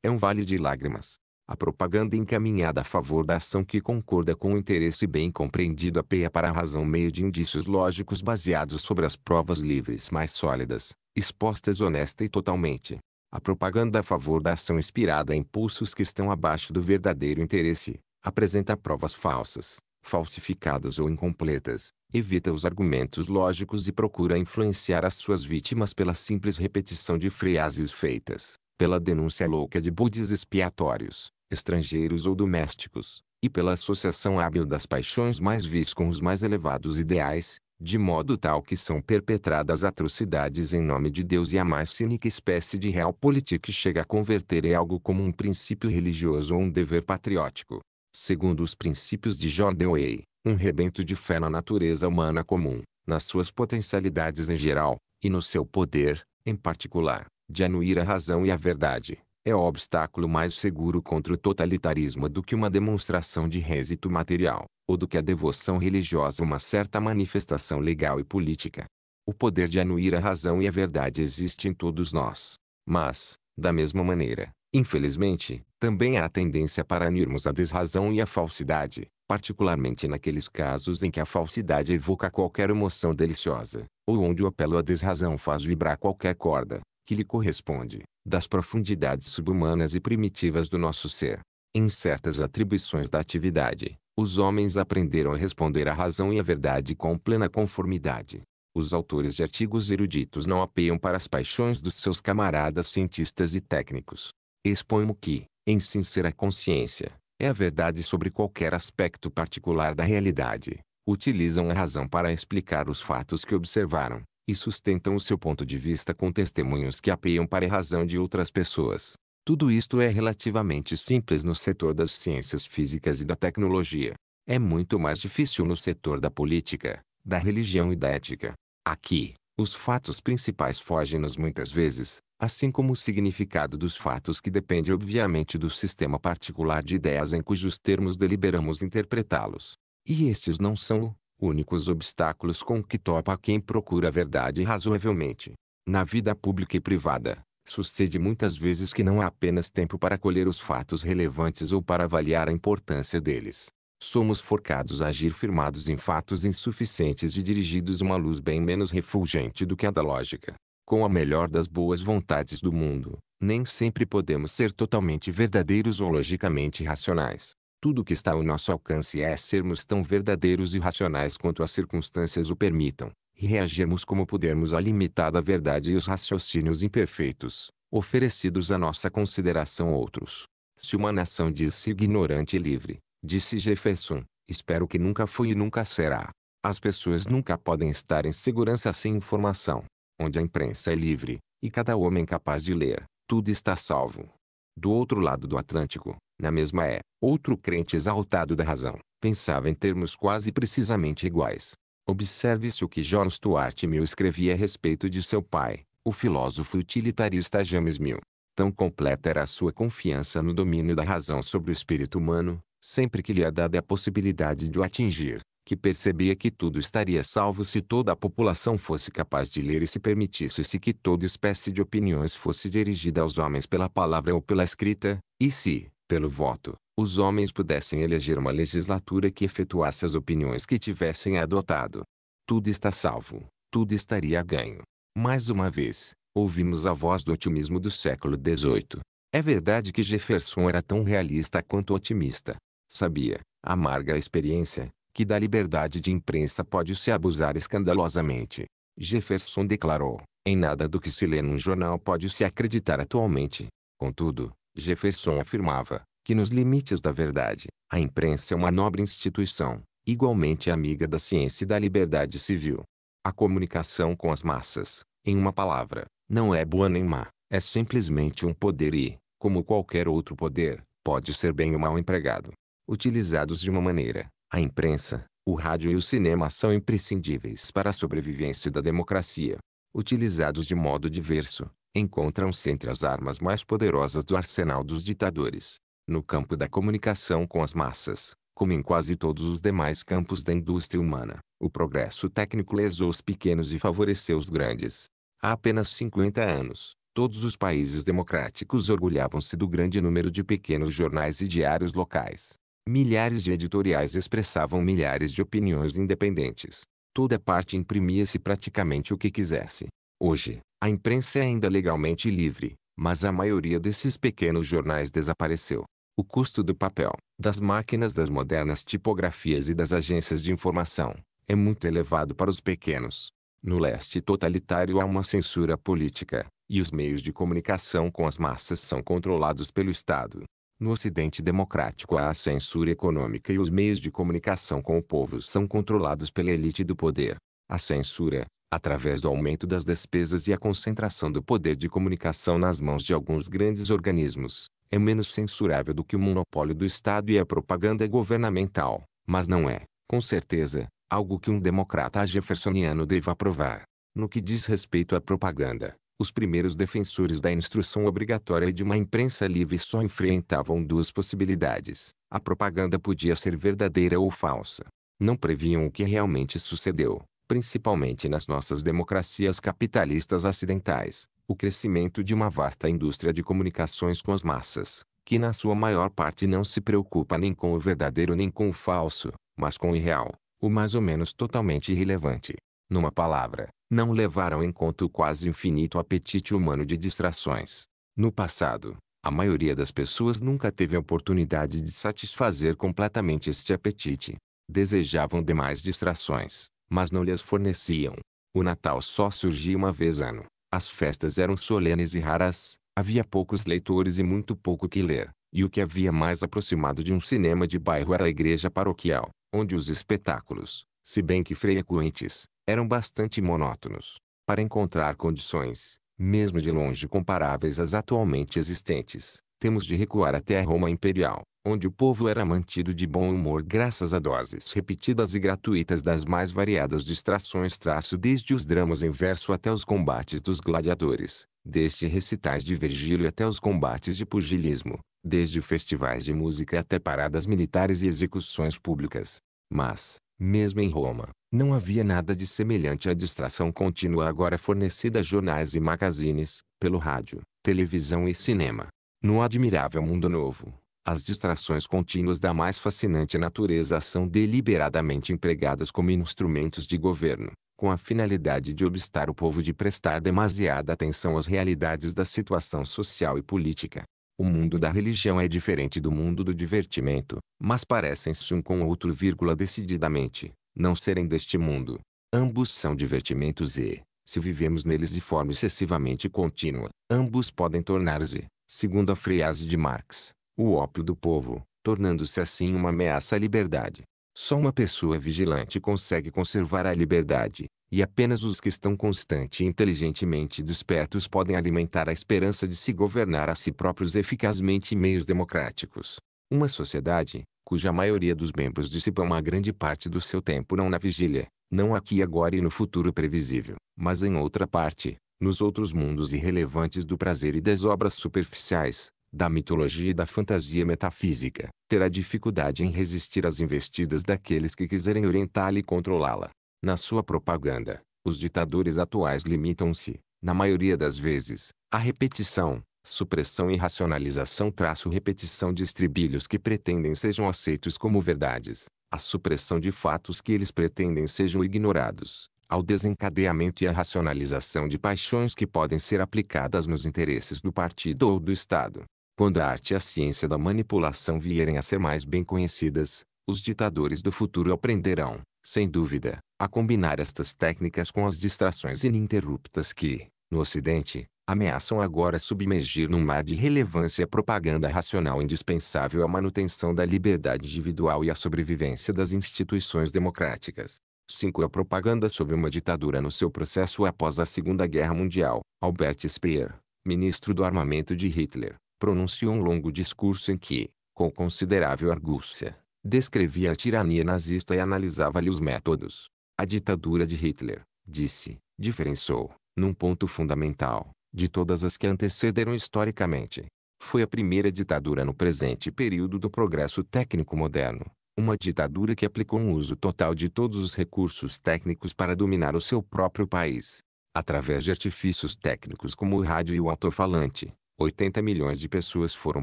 S1: é um vale de lágrimas. A propaganda encaminhada a favor da ação que concorda com o interesse bem compreendido apeia para a razão meio de indícios lógicos baseados sobre as provas livres mais sólidas, expostas honesta e totalmente. A propaganda a favor da ação inspirada a impulsos que estão abaixo do verdadeiro interesse, apresenta provas falsas, falsificadas ou incompletas, evita os argumentos lógicos e procura influenciar as suas vítimas pela simples repetição de frases feitas, pela denúncia louca de budes expiatórios, estrangeiros ou domésticos, e pela associação hábil das paixões mais vis com os mais elevados ideais, de modo tal que são perpetradas atrocidades em nome de Deus e a mais cínica espécie de realpolitik chega a converter em algo como um princípio religioso ou um dever patriótico. Segundo os princípios de John Dewey, um rebento de fé na natureza humana comum, nas suas potencialidades em geral, e no seu poder, em particular, de anuir a razão e a verdade é o obstáculo mais seguro contra o totalitarismo do que uma demonstração de résito material, ou do que a devoção religiosa uma certa manifestação legal e política. O poder de anuir a razão e a verdade existe em todos nós. Mas, da mesma maneira, infelizmente, também há tendência para anuirmos a desrazão e a falsidade, particularmente naqueles casos em que a falsidade evoca qualquer emoção deliciosa, ou onde o apelo à desrazão faz vibrar qualquer corda, que lhe corresponde, das profundidades subhumanas e primitivas do nosso ser. Em certas atribuições da atividade, os homens aprenderam a responder à razão e à verdade com plena conformidade. Os autores de artigos eruditos não apeiam para as paixões dos seus camaradas cientistas e técnicos. Exponho que, em sincera consciência, é a verdade sobre qualquer aspecto particular da realidade. Utilizam a razão para explicar os fatos que observaram, e sustentam o seu ponto de vista com testemunhos que apeiam para a razão de outras pessoas. Tudo isto é relativamente simples no setor das ciências físicas e da tecnologia. É muito mais difícil no setor da política, da religião e da ética. Aqui, os fatos principais fogem-nos muitas vezes, assim como o significado dos fatos que depende obviamente do sistema particular de ideias em cujos termos deliberamos interpretá-los. E estes não são, únicos obstáculos com que topa quem procura a verdade razoavelmente. Na vida pública e privada, sucede muitas vezes que não há apenas tempo para colher os fatos relevantes ou para avaliar a importância deles. Somos forcados a agir firmados em fatos insuficientes e dirigidos uma luz bem menos refulgente do que a da lógica. Com a melhor das boas vontades do mundo, nem sempre podemos ser totalmente verdadeiros ou logicamente racionais. Tudo que está ao nosso alcance é sermos tão verdadeiros e racionais quanto as circunstâncias o permitam, e reagirmos como pudermos à limitada verdade e os raciocínios imperfeitos, oferecidos à nossa consideração outros. Se uma nação diz-se ignorante e livre, disse Jefferson, espero que nunca foi e nunca será. As pessoas nunca podem estar em segurança sem informação. Onde a imprensa é livre, e cada homem capaz de ler, tudo está salvo. Do outro lado do Atlântico, na mesma é, outro crente exaltado da razão, pensava em termos quase precisamente iguais. Observe-se o que John Stuart Mill escrevia a respeito de seu pai, o filósofo utilitarista James Mill. Tão completa era a sua confiança no domínio da razão sobre o espírito humano, sempre que lhe é dada a possibilidade de o atingir, que percebia que tudo estaria salvo se toda a população fosse capaz de ler e se permitisse-se que toda espécie de opiniões fosse dirigida aos homens pela palavra ou pela escrita, e se, pelo voto, os homens pudessem eleger uma legislatura que efetuasse as opiniões que tivessem adotado. Tudo está salvo, tudo estaria a ganho. Mais uma vez, ouvimos a voz do otimismo do século XVIII. É verdade que Jefferson era tão realista quanto otimista. Sabia, amarga a experiência, que da liberdade de imprensa pode-se abusar escandalosamente. Jefferson declarou, em nada do que se lê num jornal pode-se acreditar atualmente. Contudo, Jefferson afirmava que nos limites da verdade, a imprensa é uma nobre instituição, igualmente amiga da ciência e da liberdade civil. A comunicação com as massas, em uma palavra, não é boa nem má, é simplesmente um poder e, como qualquer outro poder, pode ser bem ou mal empregado. Utilizados de uma maneira, a imprensa, o rádio e o cinema são imprescindíveis para a sobrevivência da democracia. Utilizados de modo diverso, encontram-se entre as armas mais poderosas do arsenal dos ditadores. No campo da comunicação com as massas, como em quase todos os demais campos da indústria humana, o progresso técnico lesou os pequenos e favoreceu os grandes. Há apenas 50 anos, todos os países democráticos orgulhavam-se do grande número de pequenos jornais e diários locais. Milhares de editoriais expressavam milhares de opiniões independentes. Toda parte imprimia-se praticamente o que quisesse. Hoje, a imprensa é ainda legalmente livre, mas a maioria desses pequenos jornais desapareceu. O custo do papel, das máquinas das modernas tipografias e das agências de informação, é muito elevado para os pequenos. No leste totalitário há uma censura política, e os meios de comunicação com as massas são controlados pelo Estado. No ocidente democrático há a censura econômica e os meios de comunicação com o povo são controlados pela elite do poder. A censura, através do aumento das despesas e a concentração do poder de comunicação nas mãos de alguns grandes organismos, é menos censurável do que o monopólio do Estado e a propaganda governamental, mas não é, com certeza, algo que um democrata jeffersoniano deva aprovar. No que diz respeito à propaganda, os primeiros defensores da instrução obrigatória e de uma imprensa livre só enfrentavam duas possibilidades. A propaganda podia ser verdadeira ou falsa. Não previam o que realmente sucedeu, principalmente nas nossas democracias capitalistas acidentais, o crescimento de uma vasta indústria de comunicações com as massas, que na sua maior parte não se preocupa nem com o verdadeiro nem com o falso, mas com o irreal, o mais ou menos totalmente irrelevante. Numa palavra, não levaram em conta o quase infinito apetite humano de distrações. No passado, a maioria das pessoas nunca teve a oportunidade de satisfazer completamente este apetite. Desejavam demais distrações, mas não lhes forneciam. O Natal só surgia uma vez ano. As festas eram solenes e raras, havia poucos leitores e muito pouco que ler, e o que havia mais aproximado de um cinema de bairro era a igreja paroquial, onde os espetáculos, se bem que frequentes, eram bastante monótonos. Para encontrar condições, mesmo de longe comparáveis às atualmente existentes, temos de recuar até a Roma imperial, onde o povo era mantido de bom humor graças a doses repetidas e gratuitas das mais variadas distrações traço desde os dramas em verso até os combates dos gladiadores, desde recitais de Virgílio até os combates de pugilismo, desde festivais de música até paradas militares e execuções públicas. Mas, mesmo em Roma, não havia nada de semelhante à distração contínua agora fornecida a jornais e magazines, pelo rádio, televisão e cinema. No admirável mundo novo, as distrações contínuas da mais fascinante natureza são deliberadamente empregadas como instrumentos de governo, com a finalidade de obstar o povo de prestar demasiada atenção às realidades da situação social e política. O mundo da religião é diferente do mundo do divertimento, mas parecem-se um com o outro, vírgula, decididamente, não serem deste mundo. Ambos são divertimentos e, se vivemos neles de forma excessivamente contínua, ambos podem tornar-se, segundo a frase de Marx, o ópio do povo, tornando-se assim uma ameaça à liberdade. Só uma pessoa vigilante consegue conservar a liberdade, e apenas os que estão constante e inteligentemente despertos podem alimentar a esperança de se governar a si próprios eficazmente em meios democráticos. Uma sociedade, cuja maioria dos membros dissipam uma grande parte do seu tempo não na vigília, não aqui agora e no futuro previsível, mas em outra parte, nos outros mundos irrelevantes do prazer e das obras superficiais, da mitologia e da fantasia metafísica, terá dificuldade em resistir às investidas daqueles que quiserem orientá-la e controlá-la. Na sua propaganda, os ditadores atuais limitam-se, na maioria das vezes, à repetição, supressão e racionalização traço repetição de estribilhos que pretendem sejam aceitos como verdades, a supressão de fatos que eles pretendem sejam ignorados, ao desencadeamento e à racionalização de paixões que podem ser aplicadas nos interesses do partido ou do Estado. Quando a arte e a ciência da manipulação vierem a ser mais bem conhecidas, os ditadores do futuro aprenderão, sem dúvida, a combinar estas técnicas com as distrações ininterruptas que, no Ocidente, ameaçam agora submergir num mar de relevância a propaganda racional indispensável à manutenção da liberdade individual e à sobrevivência das instituições democráticas. 5. A é propaganda sobre uma ditadura no seu processo após a Segunda Guerra Mundial. Albert Speer, ministro do armamento de Hitler, pronunciou um longo discurso em que, com considerável argúcia, descrevia a tirania nazista e analisava-lhe os métodos. A ditadura de Hitler, disse, diferenciou, num ponto fundamental, de todas as que antecederam historicamente. Foi a primeira ditadura no presente período do progresso técnico moderno, uma ditadura que aplicou um uso total de todos os recursos técnicos para dominar o seu próprio país. Através de artifícios técnicos como o rádio e o alto-falante, 80 milhões de pessoas foram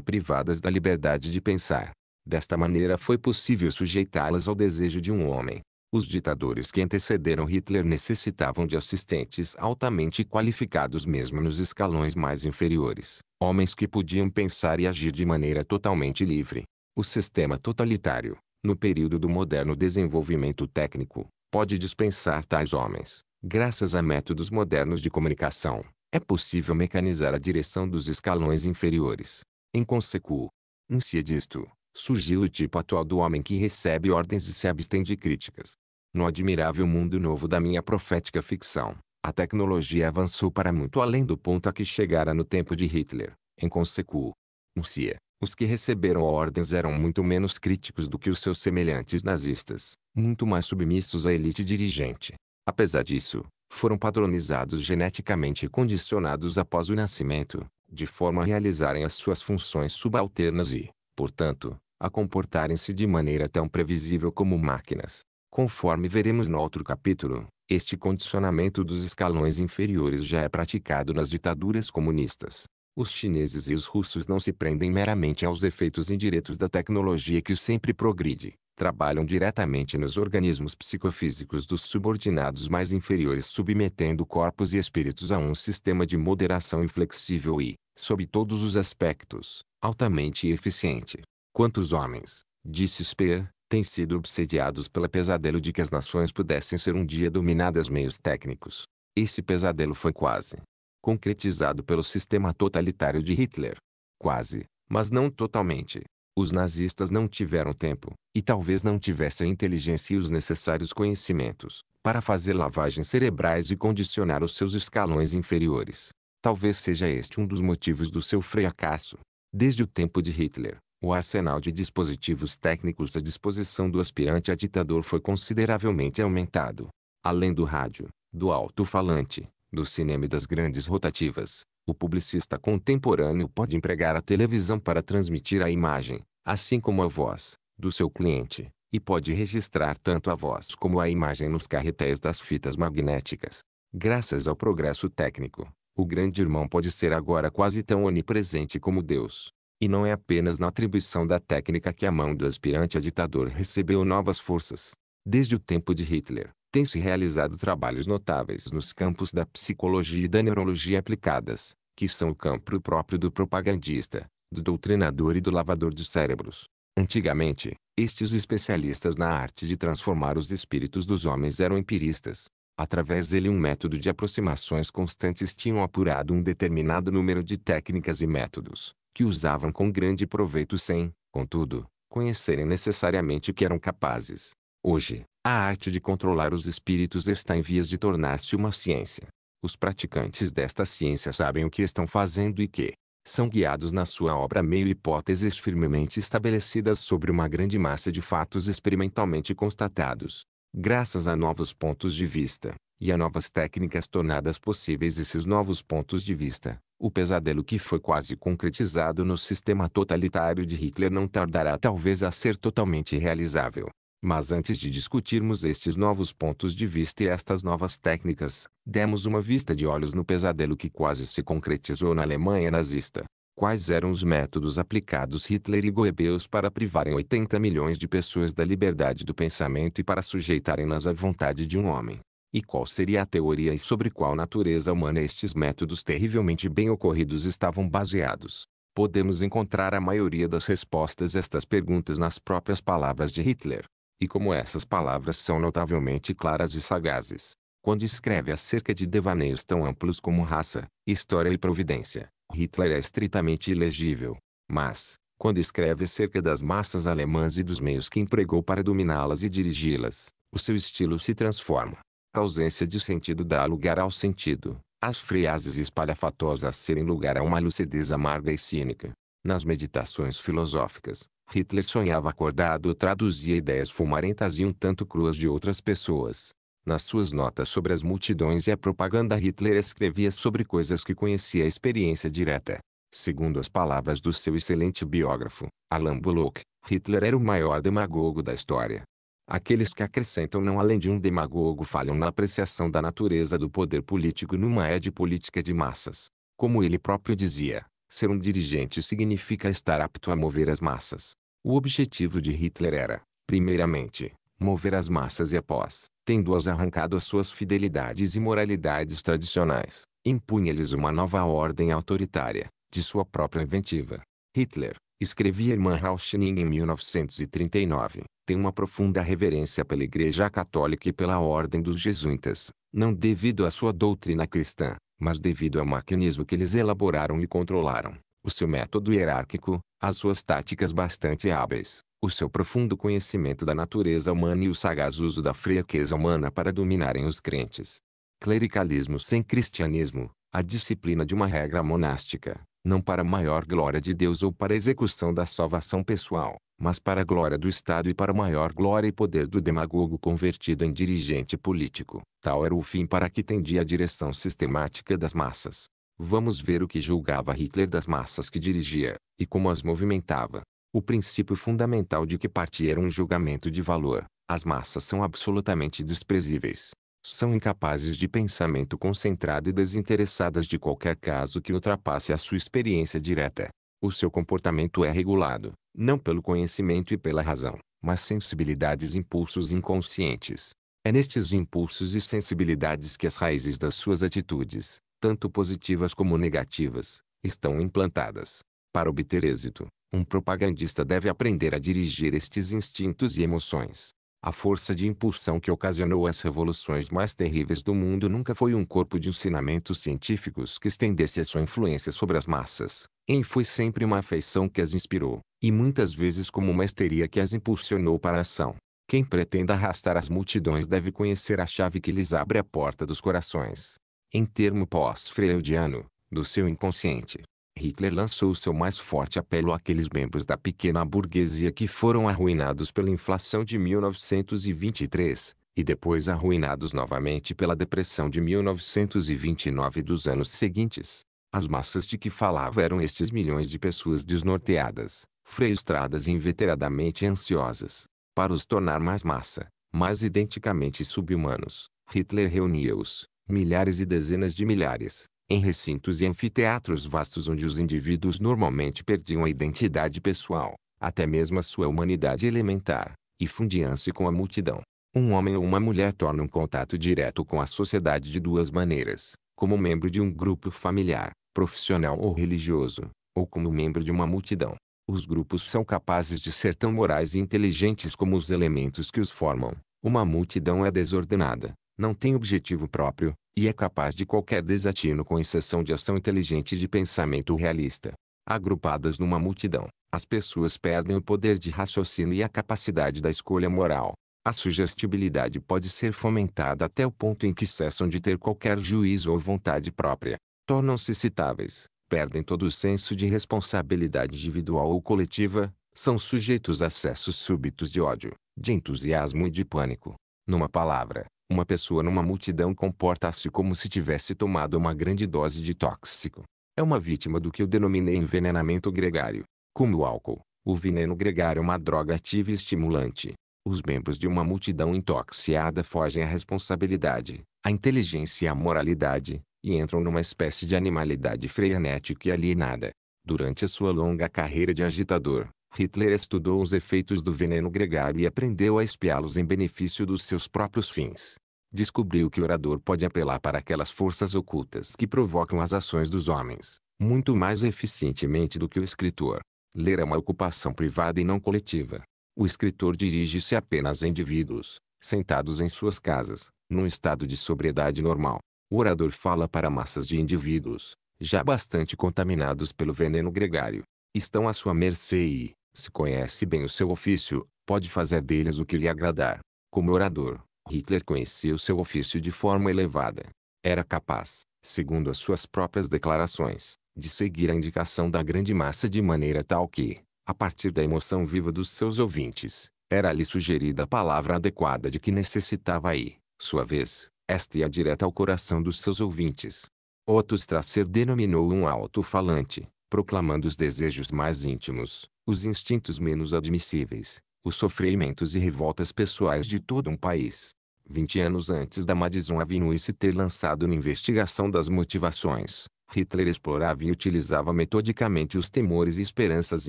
S1: privadas da liberdade de pensar. Desta maneira foi possível sujeitá-las ao desejo de um homem. Os ditadores que antecederam Hitler necessitavam de assistentes altamente qualificados mesmo nos escalões mais inferiores, homens que podiam pensar e agir de maneira totalmente livre. O sistema totalitário, no período do moderno desenvolvimento técnico, pode dispensar tais homens. Graças a métodos modernos de comunicação, é possível mecanizar a direção dos escalões inferiores. Em consequência disto, surgiu o tipo atual do homem que recebe ordens e se abstém de críticas. No admirável mundo novo da minha profética ficção, a tecnologia avançou para muito além do ponto a que chegara no tempo de Hitler. Em consequência, os que receberam ordens eram muito menos críticos do que os seus semelhantes nazistas, muito mais submissos à elite dirigente. Apesar disso, foram padronizados geneticamente e condicionados após o nascimento, de forma a realizarem as suas funções subalternas e, portanto, a comportarem-se de maneira tão previsível como máquinas. Conforme veremos no outro capítulo, este condicionamento dos escalões inferiores já é praticado nas ditaduras comunistas. Os chineses e os russos não se prendem meramente aos efeitos indiretos da tecnologia que sempre progride. Trabalham diretamente nos organismos psicofísicos dos subordinados mais inferiores submetendo corpos e espíritos a um sistema de moderação inflexível e, sob todos os aspectos, altamente eficiente. Quantos homens, disse Speer, têm sido obsediados pelo pesadelo de que as nações pudessem ser um dia dominadas meios técnicos. Esse pesadelo foi quase, concretizado pelo sistema totalitário de Hitler. Quase, mas não totalmente. Os nazistas não tiveram tempo, e talvez não tivessem a inteligência e os necessários conhecimentos, para fazer lavagens cerebrais e condicionar os seus escalões inferiores. Talvez seja este um dos motivos do seu fracasso. Desde o tempo de Hitler, o arsenal de dispositivos técnicos à disposição do aspirante a ditador foi consideravelmente aumentado. Além do rádio, do alto-falante, do cinema e das grandes rotativas, o publicista contemporâneo pode empregar a televisão para transmitir a imagem, assim como a voz, do seu cliente, e pode registrar tanto a voz como a imagem nos carretéis das fitas magnéticas. Graças ao progresso técnico, o grande irmão pode ser agora quase tão onipresente como Deus. E não é apenas na atribuição da técnica que a mão do aspirante a ditador recebeu novas forças. Desde o tempo de Hitler, tem-se realizado trabalhos notáveis nos campos da psicologia e da neurologia aplicadas, que são o campo próprio do propagandista, do doutrinador e do lavador de cérebros. Antigamente, estes especialistas na arte de transformar os espíritos dos homens eram empiristas. Através dele um método de aproximações constantes tinham apurado um determinado número de técnicas e métodos, que usavam com grande proveito sem, contudo, conhecerem necessariamente o que eram capazes. Hoje, a arte de controlar os espíritos está em vias de tornar-se uma ciência. Os praticantes desta ciência sabem o que estão fazendo e que são guiados na sua obra meio hipóteses firmemente estabelecidas sobre uma grande massa de fatos experimentalmente constatados. Graças a novos pontos de vista, e a novas técnicas tornadas possíveis esses novos pontos de vista, o pesadelo que foi quase concretizado no sistema totalitário de Hitler não tardará talvez a ser totalmente realizável. Mas antes de discutirmos estes novos pontos de vista e estas novas técnicas, demos uma vista de olhos no pesadelo que quase se concretizou na Alemanha nazista. Quais eram os métodos aplicados Hitler e Goebbels para privarem 80 milhões de pessoas da liberdade do pensamento e para sujeitarem-nas à vontade de um homem? E qual seria a teoria e sobre qual natureza humana estes métodos terrivelmente bem ocorridos estavam baseados? Podemos encontrar a maioria das respostas a estas perguntas nas próprias palavras de Hitler. E como essas palavras são notavelmente claras e sagazes, quando escreve acerca de devaneios tão amplos como raça, história e providência, Hitler é estritamente ilegível. Mas, quando escreve acerca das massas alemãs e dos meios que empregou para dominá-las e dirigi-las, o seu estilo se transforma. A ausência de sentido dá lugar ao sentido, as frases espalhafatosas serem lugar a uma lucidez amarga e cínica. Nas meditações filosóficas, Hitler sonhava acordado traduzia ideias fumarentas e um tanto cruas de outras pessoas. Nas suas notas sobre as multidões e a propaganda Hitler escrevia sobre coisas que conhecia a experiência direta. Segundo as palavras do seu excelente biógrafo, Alain Bullock, Hitler era o maior demagogo da história. Aqueles que acrescentam não além de um demagogo falham na apreciação da natureza do poder político numa ed política de massas. Como ele próprio dizia, Ser um dirigente significa estar apto a mover as massas. O objetivo de Hitler era, primeiramente, mover as massas e após, tendo-as arrancado as suas fidelidades e moralidades tradicionais, impunha-lhes uma nova ordem autoritária, de sua própria inventiva. Hitler, escrevia Irmã Rauschning em 1939, tem uma profunda reverência pela Igreja Católica e pela Ordem dos Jesuítas, não devido à sua doutrina cristã, mas devido ao mecanismo que eles elaboraram e controlaram, o seu método hierárquico, as suas táticas bastante hábeis, o seu profundo conhecimento da natureza humana e o sagaz uso da fraqueza humana para dominarem os crentes. Clericalismo sem cristianismo, a disciplina de uma regra monástica, não para a maior glória de Deus ou para a execução da salvação pessoal, mas para a glória do Estado e para a maior glória e poder do demagogo convertido em dirigente político. Tal era o fim para que tendia a direção sistemática das massas. Vamos ver o que julgava Hitler das massas que dirigia, e como as movimentava. O princípio fundamental de que partia era um julgamento de valor. As massas são absolutamente desprezíveis são incapazes de pensamento concentrado e desinteressadas de qualquer caso que ultrapasse a sua experiência direta. O seu comportamento é regulado, não pelo conhecimento e pela razão, mas sensibilidades e impulsos inconscientes. É nestes impulsos e sensibilidades que as raízes das suas atitudes, tanto positivas como negativas, estão implantadas. Para obter êxito, um propagandista deve aprender a dirigir estes instintos e emoções, a força de impulsão que ocasionou as revoluções mais terríveis do mundo nunca foi um corpo de ensinamentos científicos que estendesse a sua influência sobre as massas, em foi sempre uma afeição que as inspirou, e muitas vezes como uma histeria que as impulsionou para a ação. Quem pretenda arrastar as multidões deve conhecer a chave que lhes abre a porta dos corações. Em termo pós-freudiano, do seu inconsciente, Hitler lançou seu mais forte apelo àqueles membros da pequena burguesia que foram arruinados pela inflação de 1923, e depois arruinados novamente pela depressão de 1929 e dos anos seguintes. As massas de que falava eram estes milhões de pessoas desnorteadas, frustradas e inveteradamente ansiosas. Para os tornar mais massa, mais identicamente subhumanos, Hitler reunia-os, milhares e dezenas de milhares, em recintos e anfiteatros vastos onde os indivíduos normalmente perdiam a identidade pessoal, até mesmo a sua humanidade elementar, e fundiam-se com a multidão. Um homem ou uma mulher torna um contato direto com a sociedade de duas maneiras, como membro de um grupo familiar, profissional ou religioso, ou como membro de uma multidão. Os grupos são capazes de ser tão morais e inteligentes como os elementos que os formam. Uma multidão é desordenada, não tem objetivo próprio, e é capaz de qualquer desatino com exceção de ação inteligente e de pensamento realista. Agrupadas numa multidão, as pessoas perdem o poder de raciocínio e a capacidade da escolha moral. A sugestibilidade pode ser fomentada até o ponto em que cessam de ter qualquer juízo ou vontade própria. Tornam-se citáveis, perdem todo o senso de responsabilidade individual ou coletiva, são sujeitos a acessos súbitos de ódio, de entusiasmo e de pânico. Numa palavra, uma pessoa numa multidão comporta-se como se tivesse tomado uma grande dose de tóxico. É uma vítima do que eu denominei envenenamento gregário. Como o álcool, o veneno gregário é uma droga ativa e estimulante. Os membros de uma multidão intoxiada fogem à responsabilidade, à inteligência e à moralidade, e entram numa espécie de animalidade frenética e alienada. Durante a sua longa carreira de agitador, Hitler estudou os efeitos do veneno gregário e aprendeu a espiá-los em benefício dos seus próprios fins. Descobriu que o orador pode apelar para aquelas forças ocultas que provocam as ações dos homens, muito mais eficientemente do que o escritor. Ler é uma ocupação privada e não coletiva. O escritor dirige-se apenas a indivíduos, sentados em suas casas, num estado de sobriedade normal. O orador fala para massas de indivíduos, já bastante contaminados pelo veneno gregário. Estão à sua mercê e, se conhece bem o seu ofício, pode fazer deles o que lhe agradar. Como orador, Hitler conhecia o seu ofício de forma elevada. Era capaz, segundo as suas próprias declarações, de seguir a indicação da grande massa de maneira tal que, a partir da emoção viva dos seus ouvintes, era-lhe sugerida a palavra adequada de que necessitava e, sua vez, esta ia direta ao coração dos seus ouvintes. Otto Strasser denominou um alto-falante, proclamando os desejos mais íntimos, os instintos menos admissíveis, os sofrimentos e revoltas pessoais de todo um país. vinte anos antes da Madison Avenue se ter lançado na investigação das motivações, Hitler explorava e utilizava metodicamente os temores e esperanças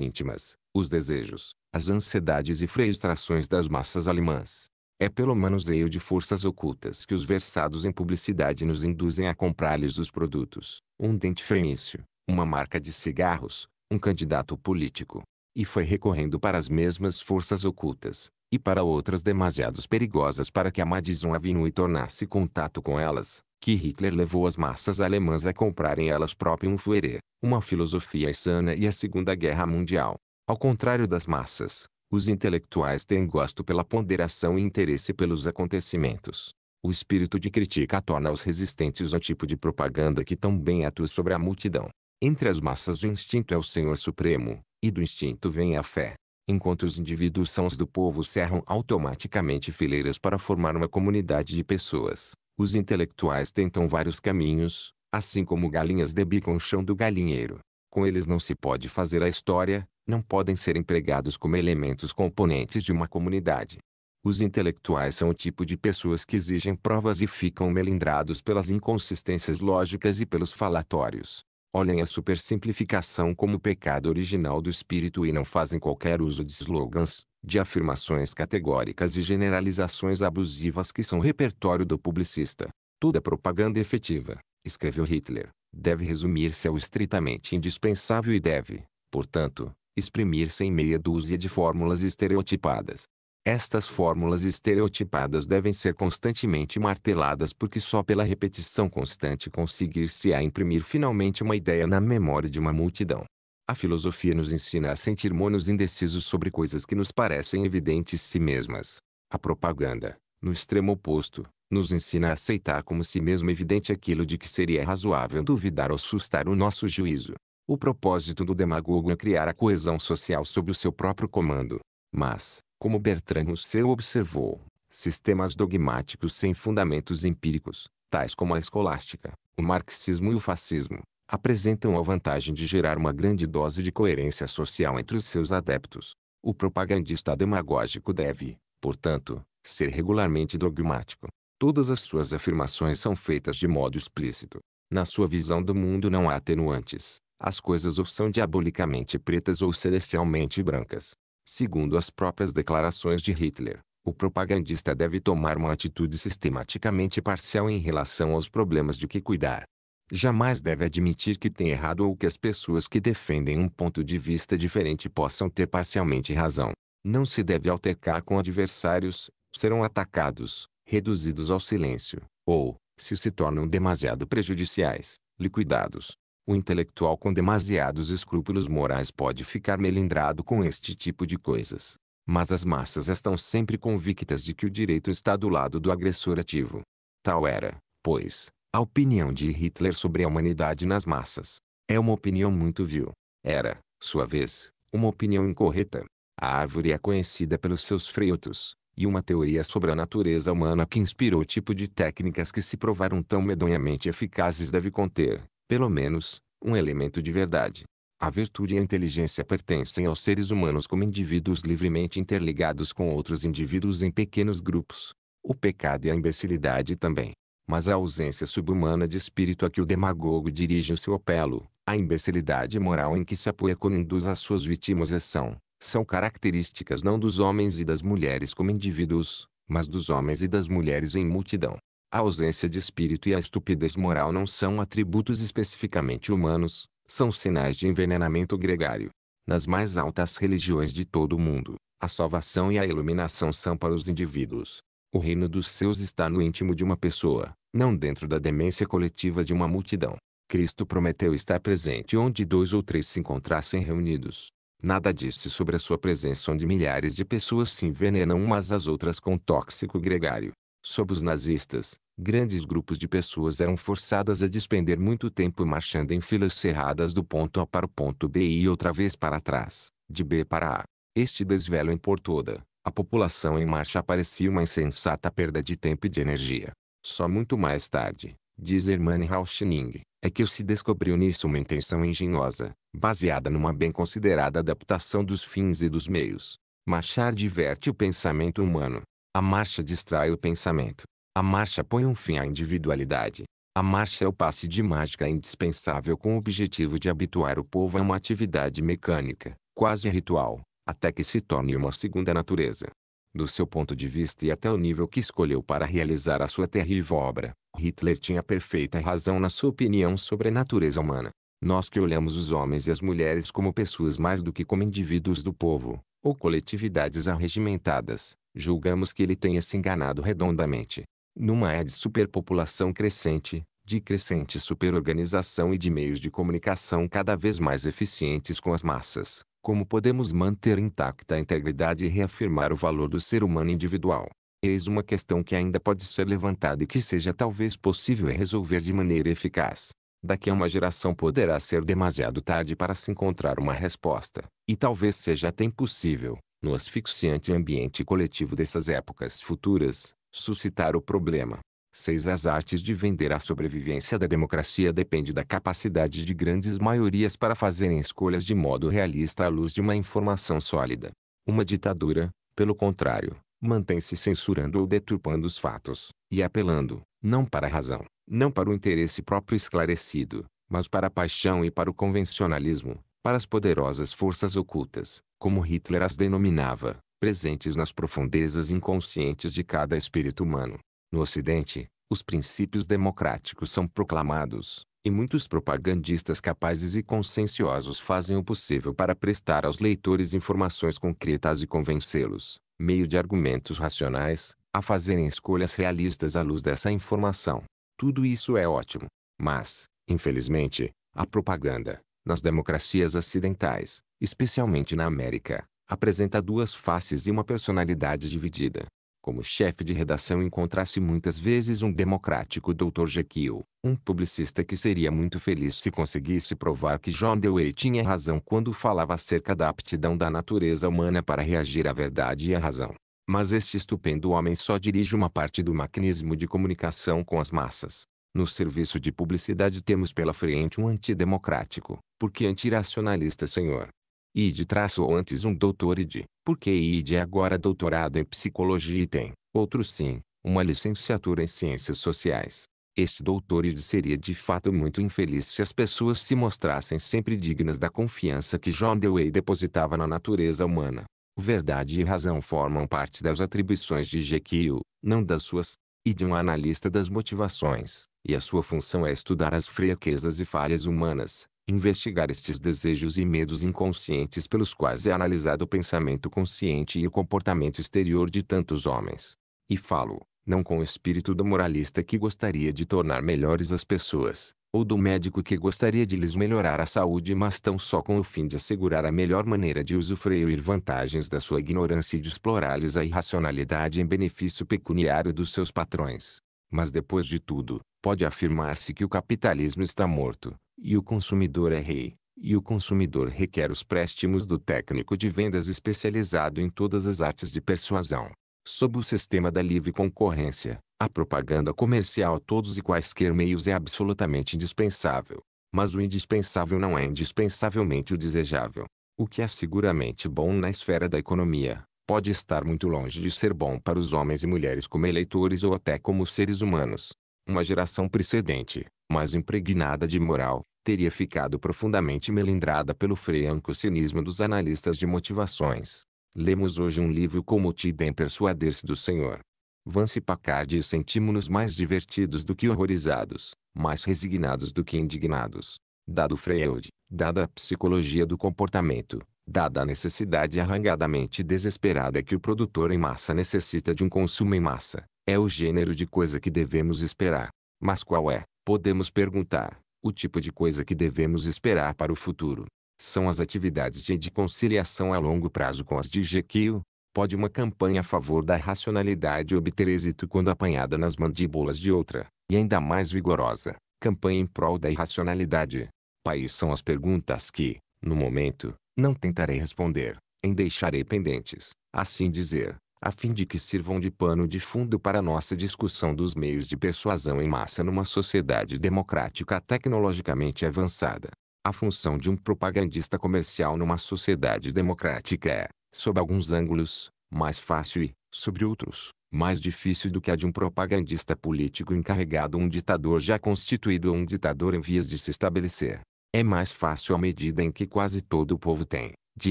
S1: íntimas, os desejos, as ansiedades e frustrações das massas alemãs. É pelo manuseio de forças ocultas que os versados em publicidade nos induzem a comprar-lhes os produtos. Um dente fenício, uma marca de cigarros, um candidato político. E foi recorrendo para as mesmas forças ocultas, e para outras demasiados perigosas para que a Madison Avenue tornasse contato com elas, que Hitler levou as massas alemãs a comprarem elas próprias um Führer, uma filosofia insana e a Segunda Guerra Mundial. Ao contrário das massas, os intelectuais têm gosto pela ponderação e interesse pelos acontecimentos. O espírito de crítica torna-os resistentes ao tipo de propaganda que tão bem atua sobre a multidão. Entre as massas o instinto é o Senhor Supremo, e do instinto vem a fé. Enquanto os indivíduos são os do povo cerram automaticamente fileiras para formar uma comunidade de pessoas, os intelectuais tentam vários caminhos, assim como galinhas debicam o chão do galinheiro. Com eles não se pode fazer a história, não podem ser empregados como elementos componentes de uma comunidade. Os intelectuais são o tipo de pessoas que exigem provas e ficam melindrados pelas inconsistências lógicas e pelos falatórios olhem a supersimplificação como pecado original do espírito e não fazem qualquer uso de slogans, de afirmações categóricas e generalizações abusivas que são repertório do publicista. Toda propaganda efetiva, escreveu Hitler, deve resumir-se ao estritamente indispensável e deve, portanto, exprimir-se em meia dúzia de fórmulas estereotipadas, estas fórmulas estereotipadas devem ser constantemente marteladas porque só pela repetição constante conseguir-se-á imprimir finalmente uma ideia na memória de uma multidão. A filosofia nos ensina a sentir monos indecisos sobre coisas que nos parecem evidentes si mesmas. A propaganda, no extremo oposto, nos ensina a aceitar como si mesmo evidente aquilo de que seria razoável duvidar ou sustar o nosso juízo. O propósito do demagogo é criar a coesão social sob o seu próprio comando. Mas, como Bertrand Russell observou, sistemas dogmáticos sem fundamentos empíricos, tais como a escolástica, o marxismo e o fascismo, apresentam a vantagem de gerar uma grande dose de coerência social entre os seus adeptos. O propagandista demagógico deve, portanto, ser regularmente dogmático. Todas as suas afirmações são feitas de modo explícito. Na sua visão do mundo não há atenuantes. As coisas ou são diabolicamente pretas ou celestialmente brancas. Segundo as próprias declarações de Hitler, o propagandista deve tomar uma atitude sistematicamente parcial em relação aos problemas de que cuidar. Jamais deve admitir que tem errado ou que as pessoas que defendem um ponto de vista diferente possam ter parcialmente razão. Não se deve altercar com adversários, serão atacados, reduzidos ao silêncio, ou, se se tornam demasiado prejudiciais, liquidados. O intelectual com demasiados escrúpulos morais pode ficar melindrado com este tipo de coisas. Mas as massas estão sempre convictas de que o direito está do lado do agressor ativo. Tal era, pois, a opinião de Hitler sobre a humanidade nas massas. É uma opinião muito vil. Era, sua vez, uma opinião incorreta. A árvore é conhecida pelos seus frutos, e uma teoria sobre a natureza humana que inspirou o tipo de técnicas que se provaram tão medonhamente eficazes deve conter, pelo menos, um elemento de verdade. A virtude e a inteligência pertencem aos seres humanos como indivíduos livremente interligados com outros indivíduos em pequenos grupos. O pecado e a imbecilidade também. Mas a ausência subhumana de espírito a que o demagogo dirige o seu apelo, a imbecilidade moral em que se apoia quando induz as suas é são, são características não dos homens e das mulheres como indivíduos, mas dos homens e das mulheres em multidão. A ausência de espírito e a estupidez moral não são atributos especificamente humanos, são sinais de envenenamento gregário. Nas mais altas religiões de todo o mundo, a salvação e a iluminação são para os indivíduos. O reino dos céus está no íntimo de uma pessoa, não dentro da demência coletiva de uma multidão. Cristo prometeu estar presente onde dois ou três se encontrassem reunidos. Nada disse sobre a sua presença onde milhares de pessoas se envenenam umas às outras com tóxico gregário. Sob os nazistas, grandes grupos de pessoas eram forçadas a despender muito tempo marchando em filas cerradas do ponto A para o ponto B e outra vez para trás, de B para A. Este desvelo em por toda, a população em marcha parecia uma insensata perda de tempo e de energia. Só muito mais tarde, diz Hermann Rauschening, é que se descobriu nisso uma intenção engenhosa, baseada numa bem considerada adaptação dos fins e dos meios. Marchar diverte o pensamento humano, a marcha distrai o pensamento. A marcha põe um fim à individualidade. A marcha é o passe de mágica indispensável com o objetivo de habituar o povo a uma atividade mecânica, quase ritual, até que se torne uma segunda natureza. Do seu ponto de vista e até o nível que escolheu para realizar a sua terrível obra, Hitler tinha perfeita razão na sua opinião sobre a natureza humana. Nós que olhamos os homens e as mulheres como pessoas mais do que como indivíduos do povo, ou coletividades arregimentadas, julgamos que ele tenha se enganado redondamente. Numa era é de superpopulação crescente, de crescente superorganização e de meios de comunicação cada vez mais eficientes com as massas, como podemos manter intacta a integridade e reafirmar o valor do ser humano individual? Eis uma questão que ainda pode ser levantada e que seja talvez possível resolver de maneira eficaz. Daqui a uma geração poderá ser demasiado tarde para se encontrar uma resposta, e talvez seja até impossível, no asfixiante ambiente coletivo dessas épocas futuras, suscitar o problema. 6. As artes de vender a sobrevivência da democracia depende da capacidade de grandes maiorias para fazerem escolhas de modo realista à luz de uma informação sólida. Uma ditadura, pelo contrário, mantém-se censurando ou deturpando os fatos, e apelando, não para a razão, não para o interesse próprio esclarecido, mas para a paixão e para o convencionalismo, para as poderosas forças ocultas, como Hitler as denominava, presentes nas profundezas inconscientes de cada espírito humano. No Ocidente, os princípios democráticos são proclamados, e muitos propagandistas capazes e conscienciosos fazem o possível para prestar aos leitores informações concretas e convencê-los, meio de argumentos racionais, a fazerem escolhas realistas à luz dessa informação. Tudo isso é ótimo. Mas, infelizmente, a propaganda, nas democracias ocidentais, especialmente na América, apresenta duas faces e uma personalidade dividida. Como chefe de redação encontrasse muitas vezes um democrático Dr. Jekyll, um publicista que seria muito feliz se conseguisse provar que John Dewey tinha razão quando falava acerca da aptidão da natureza humana para reagir à verdade e à razão. Mas este estupendo homem só dirige uma parte do mecanismo de comunicação com as massas. No serviço de publicidade temos pela frente um antidemocrático, porque antiracionalista senhor. E de traço ou antes um doutor e de, porque e de agora doutorado em psicologia e tem, outro sim, uma licenciatura em ciências sociais. Este doutor Ide seria de fato muito infeliz se as pessoas se mostrassem sempre dignas da confiança que John Dewey depositava na natureza humana. Verdade e razão formam parte das atribuições de Jekyll, não das suas, e de um analista das motivações, e a sua função é estudar as fraquezas e falhas humanas, investigar estes desejos e medos inconscientes pelos quais é analisado o pensamento consciente e o comportamento exterior de tantos homens. E falo, não com o espírito do moralista que gostaria de tornar melhores as pessoas, ou do médico que gostaria de lhes melhorar a saúde mas tão só com o fim de assegurar a melhor maneira de usufruir vantagens da sua ignorância e de explorar-lhes a irracionalidade em benefício pecuniário dos seus patrões. Mas depois de tudo, pode afirmar-se que o capitalismo está morto, e o consumidor é rei, e o consumidor requer os préstimos do técnico de vendas especializado em todas as artes de persuasão. Sob o sistema da livre concorrência, a propaganda comercial a todos e quaisquer meios é absolutamente indispensável. Mas o indispensável não é indispensavelmente o desejável. O que é seguramente bom na esfera da economia, pode estar muito longe de ser bom para os homens e mulheres como eleitores ou até como seres humanos. Uma geração precedente, mais impregnada de moral, teria ficado profundamente melindrada pelo franco cinismo dos analistas de motivações. Lemos hoje um livro como Te Bem Persuader-se do Senhor. Vance Packard e sentimos-nos mais divertidos do que horrorizados, mais resignados do que indignados. Dado Freud, dada a psicologia do comportamento, dada a necessidade arrangadamente desesperada que o produtor em massa necessita de um consumo em massa, é o gênero de coisa que devemos esperar. Mas qual é, podemos perguntar, o tipo de coisa que devemos esperar para o futuro? são as atividades de conciliação a longo prazo com as de Jequio. Pode uma campanha a favor da racionalidade obter êxito quando apanhada nas mandíbulas de outra, e ainda mais vigorosa, campanha em prol da irracionalidade? País são as perguntas que, no momento, não tentarei responder, em deixarei pendentes, assim dizer, a fim de que sirvam de pano de fundo para nossa discussão dos meios de persuasão em massa numa sociedade democrática tecnologicamente avançada. A função de um propagandista comercial numa sociedade democrática é, sob alguns ângulos, mais fácil e, sobre outros, mais difícil do que a de um propagandista político encarregado um ditador já constituído ou um ditador em vias de se estabelecer. É mais fácil à medida em que quase todo o povo tem, de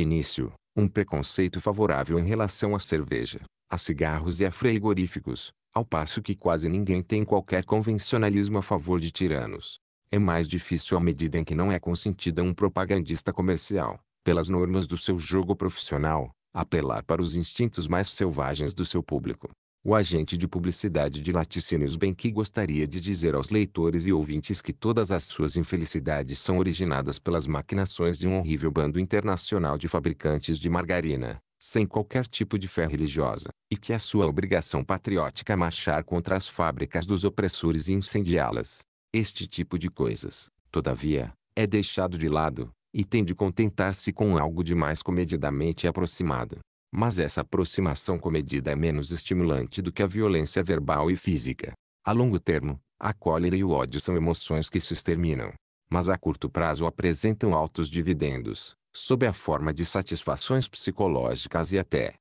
S1: início, um preconceito favorável em relação à cerveja, a cigarros e a frigoríficos, ao passo que quase ninguém tem qualquer convencionalismo a favor de tiranos, é mais difícil à medida em que não é consentida um propagandista comercial, pelas normas do seu jogo profissional, apelar para os instintos mais selvagens do seu público. O agente de publicidade de laticínios bem que gostaria de dizer aos leitores e ouvintes que todas as suas infelicidades são originadas pelas maquinações de um horrível bando internacional de fabricantes de margarina, sem qualquer tipo de fé religiosa, e que a é sua obrigação patriótica é marchar contra as fábricas dos opressores e incendiá-las este tipo de coisas, todavia, é deixado de lado, e tem de contentar-se com algo de mais comedidamente aproximado. Mas essa aproximação comedida é menos estimulante do que a violência verbal e física. A longo termo, a cólera e o ódio são emoções que se exterminam, mas a curto prazo apresentam altos dividendos, sob a forma de satisfações psicológicas e até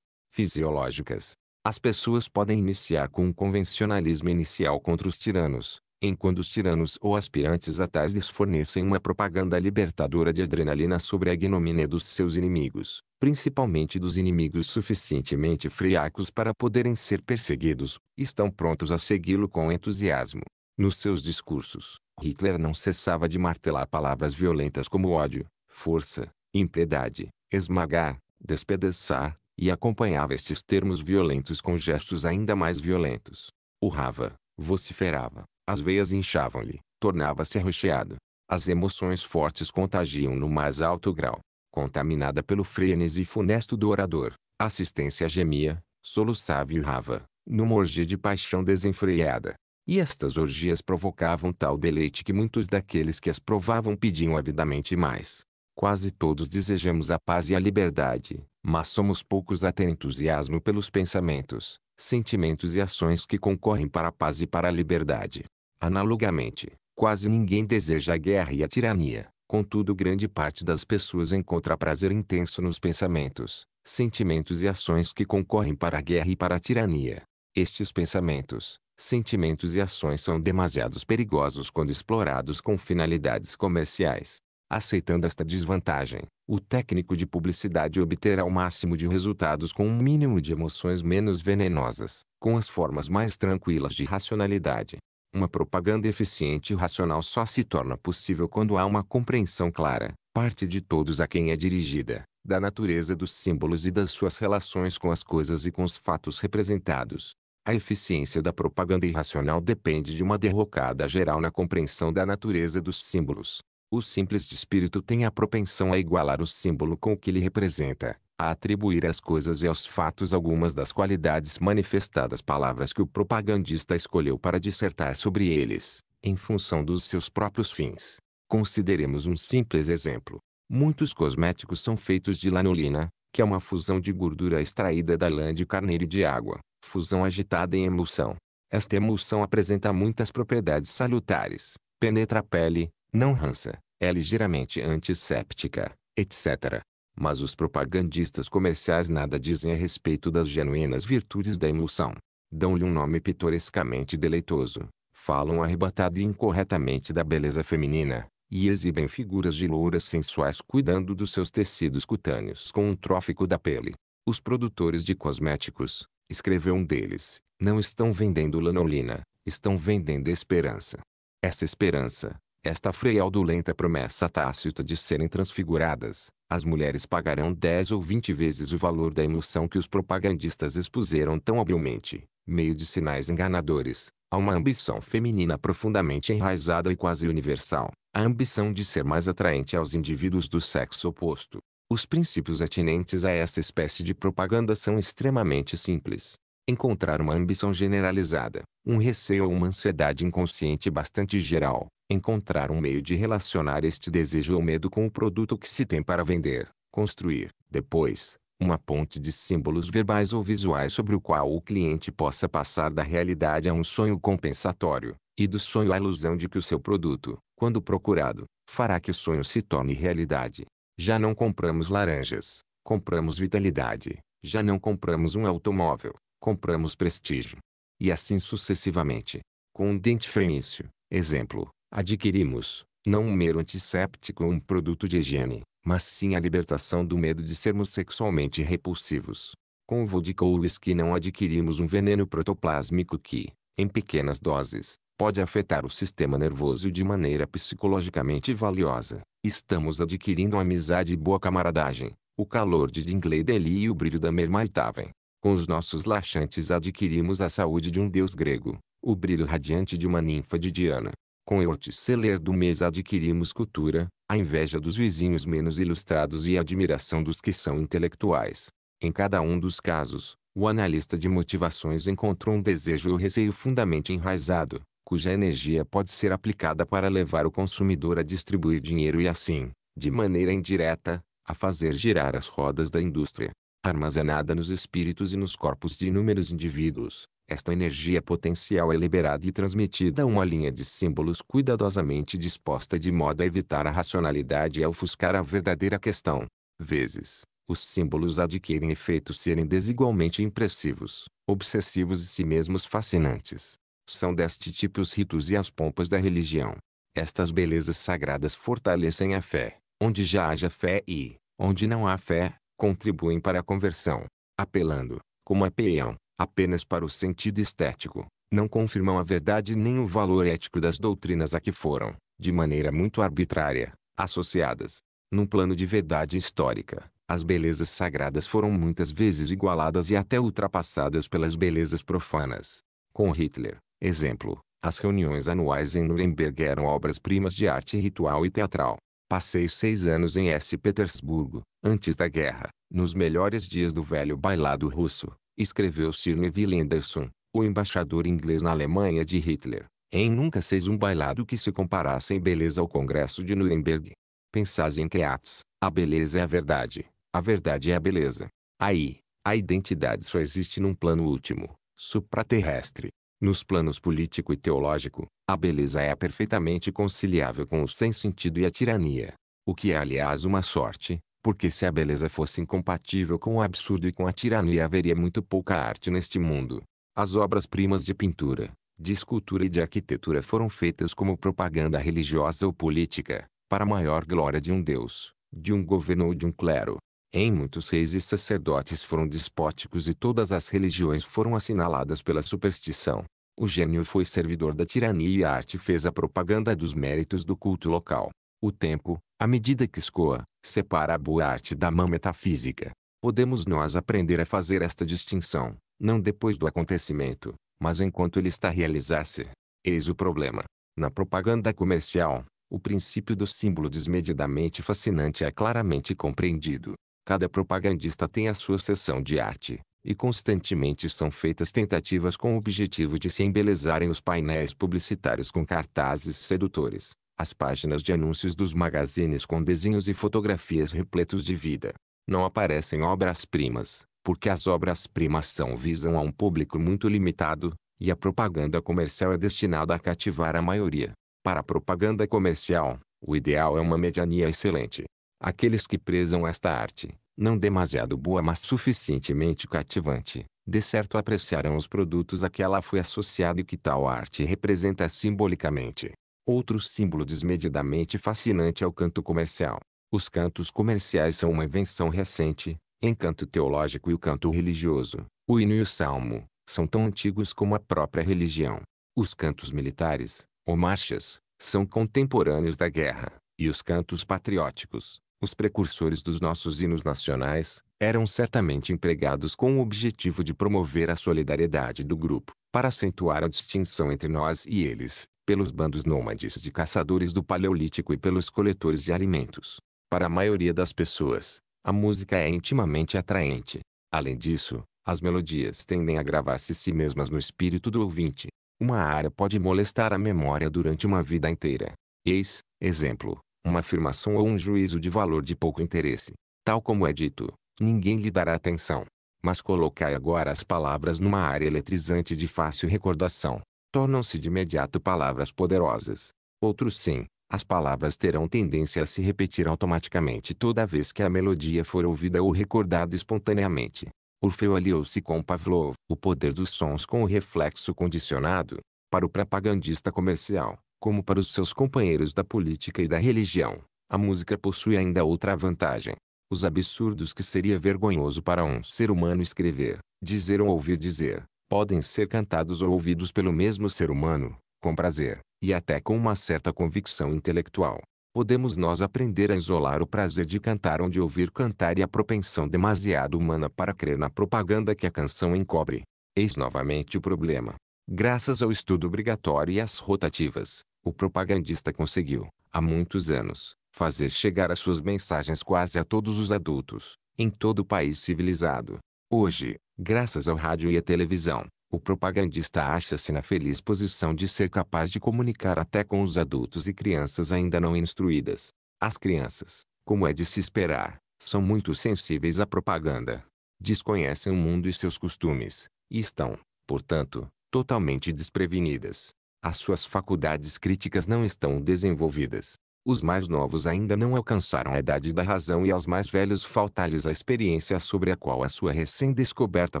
S1: fisiológicas. As pessoas podem iniciar com um convencionalismo inicial contra os tiranos, enquanto os tiranos ou aspirantes a tais lhes fornecem uma propaganda libertadora de adrenalina sobre a ignomínia dos seus inimigos, principalmente dos inimigos suficientemente friacos para poderem ser perseguidos, estão prontos a segui-lo com entusiasmo. Nos seus discursos, Hitler não cessava de martelar palavras violentas como ódio, força, impiedade, esmagar, despedaçar, e acompanhava estes termos violentos com gestos ainda mais violentos. Urrava, vociferava, as veias inchavam-lhe, tornava-se arroxeado. As emoções fortes contagiam no mais alto grau. Contaminada pelo frenesi funesto do orador, a assistência gemia, soluçava e urrava, numa orgia de paixão desenfreada. E estas orgias provocavam tal deleite que muitos daqueles que as provavam pediam avidamente mais. Quase todos desejamos a paz e a liberdade, mas somos poucos a ter entusiasmo pelos pensamentos, sentimentos e ações que concorrem para a paz e para a liberdade. Analogamente, quase ninguém deseja a guerra e a tirania. Contudo grande parte das pessoas encontra prazer intenso nos pensamentos, sentimentos e ações que concorrem para a guerra e para a tirania. Estes pensamentos, sentimentos e ações são demasiados perigosos quando explorados com finalidades comerciais. Aceitando esta desvantagem, o técnico de publicidade obterá o máximo de resultados com um mínimo de emoções menos venenosas, com as formas mais tranquilas de racionalidade. Uma propaganda eficiente e racional só se torna possível quando há uma compreensão clara, parte de todos a quem é dirigida, da natureza dos símbolos e das suas relações com as coisas e com os fatos representados. A eficiência da propaganda irracional depende de uma derrocada geral na compreensão da natureza dos símbolos. O simples de espírito tem a propensão a igualar o símbolo com o que lhe representa, a atribuir às coisas e aos fatos algumas das qualidades manifestadas palavras que o propagandista escolheu para dissertar sobre eles, em função dos seus próprios fins. Consideremos um simples exemplo. Muitos cosméticos são feitos de lanolina, que é uma fusão de gordura extraída da lã de carneiro e de água, fusão agitada em emulsão. Esta emulsão apresenta muitas propriedades salutares, penetra a pele, não rança, é ligeiramente antisséptica, etc. Mas os propagandistas comerciais nada dizem a respeito das genuínas virtudes da emulsão. Dão-lhe um nome pitorescamente deleitoso. Falam arrebatado e incorretamente da beleza feminina. E exibem figuras de louras sensuais cuidando dos seus tecidos cutâneos com um trófico da pele. Os produtores de cosméticos, escreveu um deles, não estão vendendo lanolina, estão vendendo esperança. Essa esperança, esta fraudulenta promessa tácita de serem transfiguradas, as mulheres pagarão 10 ou 20 vezes o valor da emoção que os propagandistas expuseram tão habilmente, meio de sinais enganadores, a uma ambição feminina profundamente enraizada e quase universal, a ambição de ser mais atraente aos indivíduos do sexo oposto. Os princípios atinentes a essa espécie de propaganda são extremamente simples. Encontrar uma ambição generalizada, um receio ou uma ansiedade inconsciente bastante geral, encontrar um meio de relacionar este desejo ou medo com o produto que se tem para vender, construir, depois, uma ponte de símbolos verbais ou visuais sobre o qual o cliente possa passar da realidade a um sonho compensatório, e do sonho à ilusão de que o seu produto, quando procurado, fará que o sonho se torne realidade. Já não compramos laranjas, compramos vitalidade, já não compramos um automóvel, compramos prestígio. E assim sucessivamente. Com um dente freinício, exemplo, adquirimos, não um mero antisséptico ou um produto de higiene, mas sim a libertação do medo de sermos sexualmente repulsivos. Com o vodka ou whisky não adquirimos um veneno protoplásmico que, em pequenas doses, pode afetar o sistema nervoso de maneira psicologicamente valiosa. Estamos adquirindo amizade e boa camaradagem, o calor de Dingley Deli e o brilho da Mermaitaven. Com os nossos laxantes adquirimos a saúde de um deus grego, o brilho radiante de uma ninfa de Diana, com Eurtceler do mês adquirimos cultura, a inveja dos vizinhos menos ilustrados e a admiração dos que são intelectuais. Em cada um dos casos, o analista de motivações encontrou um desejo ou receio fundamente enraizado, cuja energia pode ser aplicada para levar o consumidor a distribuir dinheiro e assim, de maneira indireta, a fazer girar as rodas da indústria, armazenada nos espíritos e nos corpos de inúmeros indivíduos, esta energia potencial é liberada e transmitida a uma linha de símbolos cuidadosamente disposta de modo a evitar a racionalidade e a ofuscar a verdadeira questão. Vezes, os símbolos adquirem efeitos serem desigualmente impressivos, obsessivos e si mesmos fascinantes. São deste tipo os ritos e as pompas da religião. Estas belezas sagradas fortalecem a fé, onde já haja fé e, onde não há fé, contribuem para a conversão, apelando, como a peão, apenas para o sentido estético, não confirmam a verdade nem o valor ético das doutrinas a que foram, de maneira muito arbitrária, associadas. Num plano de verdade histórica, as belezas sagradas foram muitas vezes igualadas e até ultrapassadas pelas belezas profanas. Com Hitler, exemplo, as reuniões anuais em Nuremberg eram obras-primas de arte ritual e teatral. Passei seis anos em S. Petersburgo, antes da guerra, nos melhores dias do velho bailado russo, escreveu Sir Neville Henderson, o embaixador inglês na Alemanha de Hitler, em nunca seis um bailado que se comparasse em beleza ao Congresso de Nuremberg. Pensais em Keats, a beleza é a verdade, a verdade é a beleza. Aí, a identidade só existe num plano último, supraterrestre. Nos planos político e teológico, a beleza é perfeitamente conciliável com o sem sentido e a tirania. O que é aliás uma sorte, porque se a beleza fosse incompatível com o absurdo e com a tirania haveria muito pouca arte neste mundo. As obras-primas de pintura, de escultura e de arquitetura foram feitas como propaganda religiosa ou política, para a maior glória de um deus, de um governo ou de um clero. Em muitos reis e sacerdotes foram despóticos e todas as religiões foram assinaladas pela superstição. O gênio foi servidor da tirania e a arte fez a propaganda dos méritos do culto local. O tempo, à medida que escoa, separa a boa arte da má metafísica. Podemos nós aprender a fazer esta distinção, não depois do acontecimento, mas enquanto ele está a realizar-se. Eis o problema. Na propaganda comercial, o princípio do símbolo desmedidamente fascinante é claramente compreendido. Cada propagandista tem a sua seção de arte, e constantemente são feitas tentativas com o objetivo de se embelezarem os painéis publicitários com cartazes sedutores, as páginas de anúncios dos magazines com desenhos e fotografias repletos de vida. Não aparecem obras-primas, porque as obras-primas são visam a um público muito limitado, e a propaganda comercial é destinada a cativar a maioria. Para a propaganda comercial, o ideal é uma mediania excelente. Aqueles que prezam esta arte, não demasiado boa mas suficientemente cativante, de certo apreciarão os produtos a que ela foi associada e que tal arte representa simbolicamente. Outro símbolo desmedidamente fascinante é o canto comercial. Os cantos comerciais são uma invenção recente, encanto canto teológico e o canto religioso. O hino e o salmo são tão antigos como a própria religião. Os cantos militares, ou marchas, são contemporâneos da guerra, e os cantos patrióticos, os precursores dos nossos hinos nacionais, eram certamente empregados com o objetivo de promover a solidariedade do grupo para acentuar a distinção entre nós e eles, pelos bandos nômades de caçadores do Paleolítico e pelos coletores de alimentos. Para a maioria das pessoas, a música é intimamente atraente. Além disso, as melodias tendem a gravar-se si mesmas no espírito do ouvinte. Uma área pode molestar a memória durante uma vida inteira. Eis, exemplo, uma afirmação ou um juízo de valor de pouco interesse. Tal como é dito, ninguém lhe dará atenção mas colocai agora as palavras numa área eletrizante de fácil recordação. Tornam-se de imediato palavras poderosas. Outros sim, as palavras terão tendência a se repetir automaticamente toda vez que a melodia for ouvida ou recordada espontaneamente. Orfeu aliou-se com Pavlov, o poder dos sons com o reflexo condicionado, para o propagandista comercial, como para os seus companheiros da política e da religião. A música possui ainda outra vantagem os absurdos que seria vergonhoso para um ser humano escrever, dizer ou ouvir dizer, podem ser cantados ou ouvidos pelo mesmo ser humano, com prazer, e até com uma certa convicção intelectual. Podemos nós aprender a isolar o prazer de cantar ou de ouvir cantar e a propensão demasiado humana para crer na propaganda que a canção encobre. Eis novamente o problema. Graças ao estudo obrigatório e às rotativas, o propagandista conseguiu, há muitos anos, fazer chegar as suas mensagens quase a todos os adultos, em todo o país civilizado. Hoje, graças ao rádio e à televisão, o propagandista acha-se na feliz posição de ser capaz de comunicar até com os adultos e crianças ainda não instruídas. As crianças, como é de se esperar, são muito sensíveis à propaganda. Desconhecem o mundo e seus costumes, e estão, portanto, totalmente desprevenidas. As suas faculdades críticas não estão desenvolvidas. Os mais novos ainda não alcançaram a idade da razão e aos mais velhos falta-lhes a experiência sobre a qual a sua recém-descoberta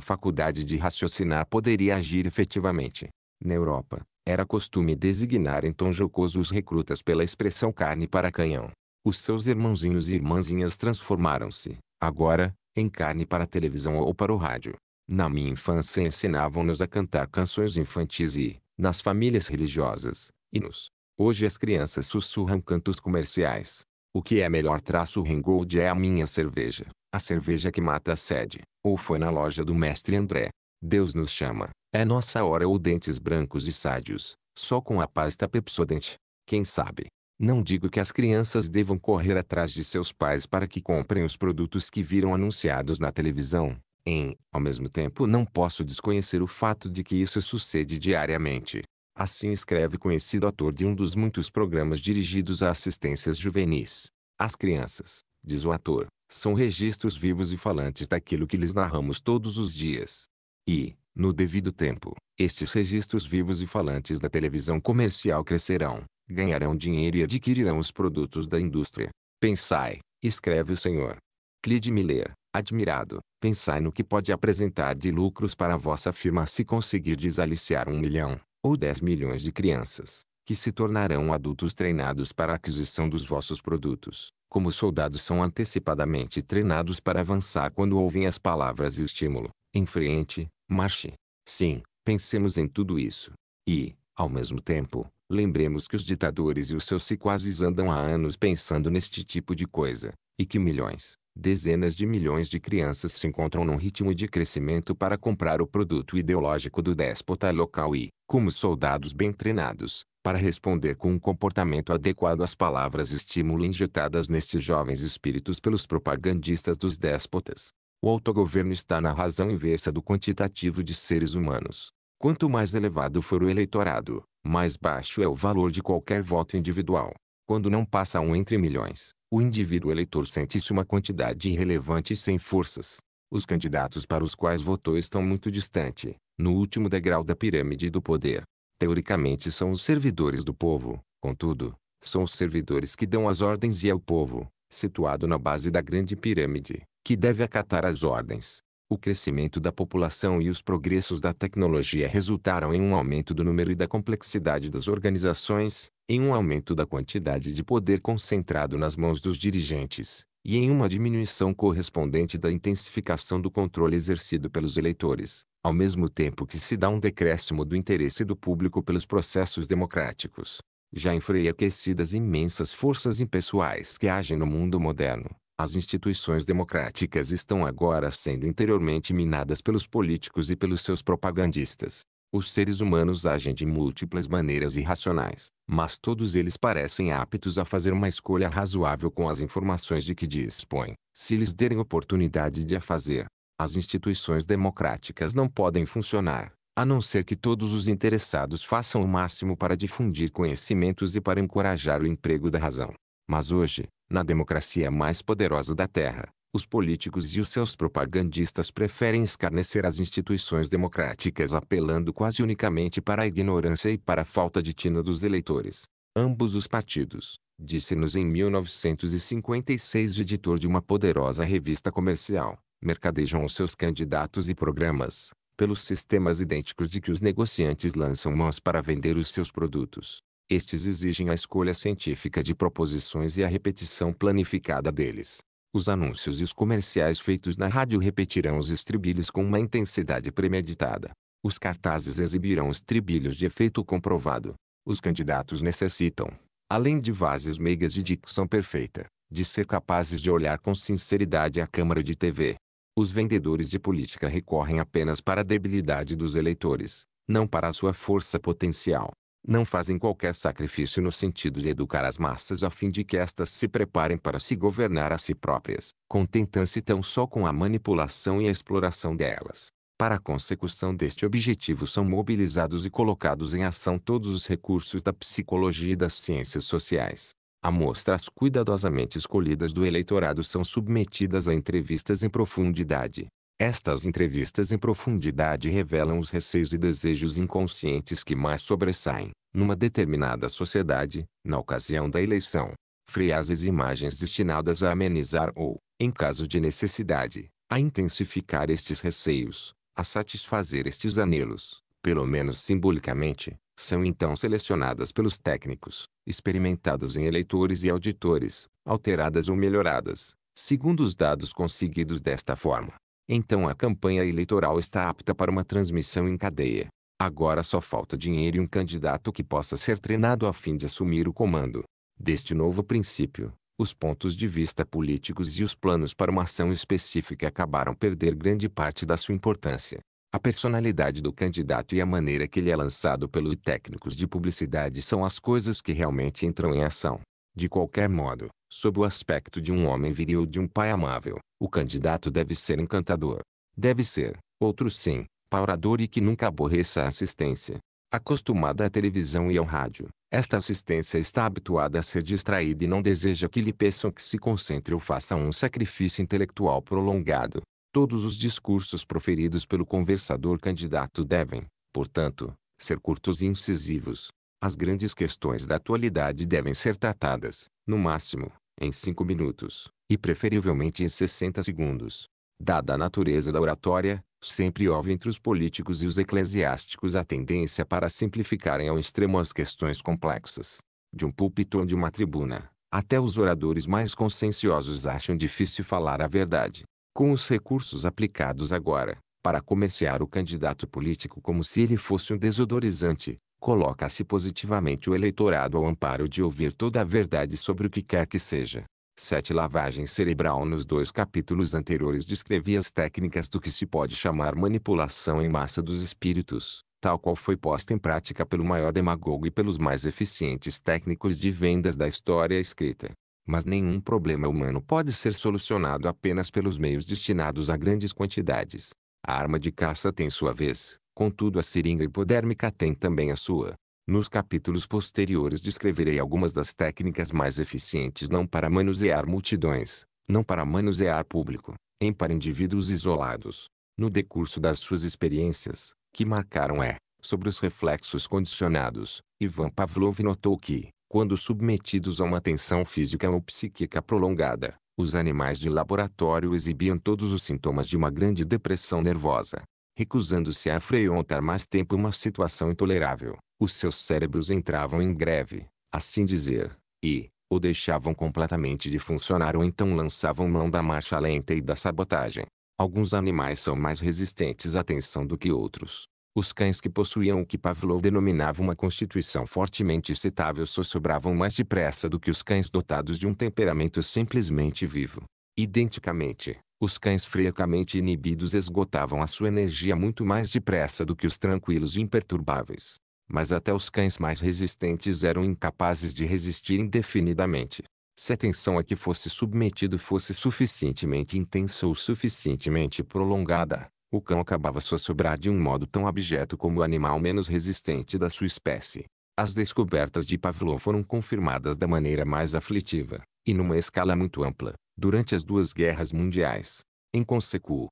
S1: faculdade de raciocinar poderia agir efetivamente. Na Europa, era costume designar em tom jocoso os recrutas pela expressão carne para canhão. Os seus irmãozinhos e irmãzinhas transformaram-se, agora, em carne para televisão ou para o rádio. Na minha infância ensinavam-nos a cantar canções infantis e, nas famílias religiosas, hinos. Hoje as crianças sussurram cantos comerciais. O que é melhor traço Ringold é a minha cerveja. A cerveja que mata a sede. Ou foi na loja do mestre André. Deus nos chama. É nossa hora ou dentes brancos e sádios. Só com a pasta pepsodente. Quem sabe? Não digo que as crianças devam correr atrás de seus pais para que comprem os produtos que viram anunciados na televisão. Em, ao mesmo tempo não posso desconhecer o fato de que isso sucede diariamente. Assim escreve conhecido ator de um dos muitos programas dirigidos a assistências juvenis. As crianças, diz o ator, são registros vivos e falantes daquilo que lhes narramos todos os dias. E, no devido tempo, estes registros vivos e falantes da televisão comercial crescerão, ganharão dinheiro e adquirirão os produtos da indústria. Pensai, escreve o senhor. Clide Miller, admirado, pensai no que pode apresentar de lucros para a vossa firma se conseguir desaliciar um milhão ou 10 milhões de crianças, que se tornarão adultos treinados para a aquisição dos vossos produtos, como soldados são antecipadamente treinados para avançar quando ouvem as palavras estímulo, em frente, marche. Sim, pensemos em tudo isso. E, ao mesmo tempo, lembremos que os ditadores e os seus sequazes andam há anos pensando neste tipo de coisa, e que milhões, dezenas de milhões de crianças se encontram num ritmo de crescimento para comprar o produto ideológico do déspota local e, como soldados bem treinados, para responder com um comportamento adequado às palavras estímulo injetadas nestes jovens espíritos pelos propagandistas dos déspotas. O autogoverno está na razão inversa do quantitativo de seres humanos. Quanto mais elevado for o eleitorado, mais baixo é o valor de qualquer voto individual. Quando não passa um entre milhões, o indivíduo eleitor sente-se uma quantidade irrelevante e sem forças. Os candidatos para os quais votou estão muito distante, no último degrau da pirâmide do poder. Teoricamente são os servidores do povo, contudo, são os servidores que dão as ordens e é o povo, situado na base da grande pirâmide, que deve acatar as ordens. O crescimento da população e os progressos da tecnologia resultaram em um aumento do número e da complexidade das organizações, em um aumento da quantidade de poder concentrado nas mãos dos dirigentes, e em uma diminuição correspondente da intensificação do controle exercido pelos eleitores, ao mesmo tempo que se dá um decréscimo do interesse do público pelos processos democráticos. Já em freio aquecidas imensas forças impessoais que agem no mundo moderno, as instituições democráticas estão agora sendo interiormente minadas pelos políticos e pelos seus propagandistas. Os seres humanos agem de múltiplas maneiras irracionais, mas todos eles parecem aptos a fazer uma escolha razoável com as informações de que dispõem, se lhes derem oportunidade de a fazer. As instituições democráticas não podem funcionar, a não ser que todos os interessados façam o máximo para difundir conhecimentos e para encorajar o emprego da razão. Mas hoje, na democracia mais poderosa da Terra, os políticos e os seus propagandistas preferem escarnecer as instituições democráticas apelando quase unicamente para a ignorância e para a falta de tino dos eleitores. Ambos os partidos, disse-nos em 1956 o editor de uma poderosa revista comercial, mercadejam os seus candidatos e programas, pelos sistemas idênticos de que os negociantes lançam mãos para vender os seus produtos. Estes exigem a escolha científica de proposições e a repetição planificada deles. Os anúncios e os comerciais feitos na rádio repetirão os estribilhos com uma intensidade premeditada. Os cartazes exibirão estribilhos de efeito comprovado. Os candidatos necessitam, além de vases meigas de dicção perfeita, de ser capazes de olhar com sinceridade a câmara de TV. Os vendedores de política recorrem apenas para a debilidade dos eleitores, não para a sua força potencial não fazem qualquer sacrifício no sentido de educar as massas a fim de que estas se preparem para se governar a si próprias, contentam-se tão só com a manipulação e a exploração delas. Para a consecução deste objetivo são mobilizados e colocados em ação todos os recursos da psicologia e das ciências sociais. Amostras cuidadosamente escolhidas do eleitorado são submetidas a entrevistas em profundidade, estas entrevistas em profundidade revelam os receios e desejos inconscientes que mais sobressaem, numa determinada sociedade, na ocasião da eleição. Freias as imagens destinadas a amenizar ou, em caso de necessidade, a intensificar estes receios, a satisfazer estes anelos, pelo menos simbolicamente, são então selecionadas pelos técnicos, experimentadas em eleitores e auditores, alteradas ou melhoradas, segundo os dados conseguidos desta forma. Então a campanha eleitoral está apta para uma transmissão em cadeia. Agora só falta dinheiro e um candidato que possa ser treinado a fim de assumir o comando. Deste novo princípio, os pontos de vista políticos e os planos para uma ação específica acabaram perder grande parte da sua importância. A personalidade do candidato e a maneira que ele é lançado pelos técnicos de publicidade são as coisas que realmente entram em ação. De qualquer modo, sob o aspecto de um homem viril ou de um pai amável, o candidato deve ser encantador. Deve ser, outro sim, paurador e que nunca aborreça a assistência. Acostumada à televisão e ao rádio, esta assistência está habituada a ser distraída e não deseja que lhe peçam que se concentre ou faça um sacrifício intelectual prolongado. Todos os discursos proferidos pelo conversador candidato devem, portanto, ser curtos e incisivos, as grandes questões da atualidade devem ser tratadas, no máximo, em 5 minutos, e preferivelmente em 60 segundos. Dada a natureza da oratória, sempre houve entre os políticos e os eclesiásticos a tendência para simplificarem ao extremo as questões complexas. De um púlpito ou de uma tribuna, até os oradores mais conscienciosos acham difícil falar a verdade. Com os recursos aplicados agora, para comerciar o candidato político como se ele fosse um desodorizante, coloca-se positivamente o eleitorado ao amparo de ouvir toda a verdade sobre o que quer que seja. Sete lavagens cerebral nos dois capítulos anteriores descrevi as técnicas do que se pode chamar manipulação em massa dos espíritos, tal qual foi posta em prática pelo maior demagogo e pelos mais eficientes técnicos de vendas da história escrita. Mas nenhum problema humano pode ser solucionado apenas pelos meios destinados a grandes quantidades. A arma de caça tem sua vez, Contudo a seringa hipodérmica tem também a sua. Nos capítulos posteriores descreverei algumas das técnicas mais eficientes não para manusear multidões, não para manusear público, em para indivíduos isolados. No decurso das suas experiências, que marcaram é, sobre os reflexos condicionados, Ivan Pavlov notou que, quando submetidos a uma tensão física ou psíquica prolongada, os animais de laboratório exibiam todos os sintomas de uma grande depressão nervosa recusando-se a afrontar mais tempo uma situação intolerável. Os seus cérebros entravam em greve, assim dizer, e, ou deixavam completamente de funcionar ou então lançavam mão da marcha lenta e da sabotagem. Alguns animais são mais resistentes à tensão do que outros. Os cães que possuíam o que Pavlov denominava uma constituição fortemente excitável sossobravam mais depressa do que os cães dotados de um temperamento simplesmente vivo. Identicamente, os cães friacamente inibidos esgotavam a sua energia muito mais depressa do que os tranquilos e imperturbáveis. Mas até os cães mais resistentes eram incapazes de resistir indefinidamente. Se a tensão a que fosse submetido fosse suficientemente intensa ou suficientemente prolongada, o cão acabava sossobrar de um modo tão abjeto como o animal menos resistente da sua espécie. As descobertas de Pavlov foram confirmadas da maneira mais aflitiva, e numa escala muito ampla durante as duas guerras mundiais, em consecu,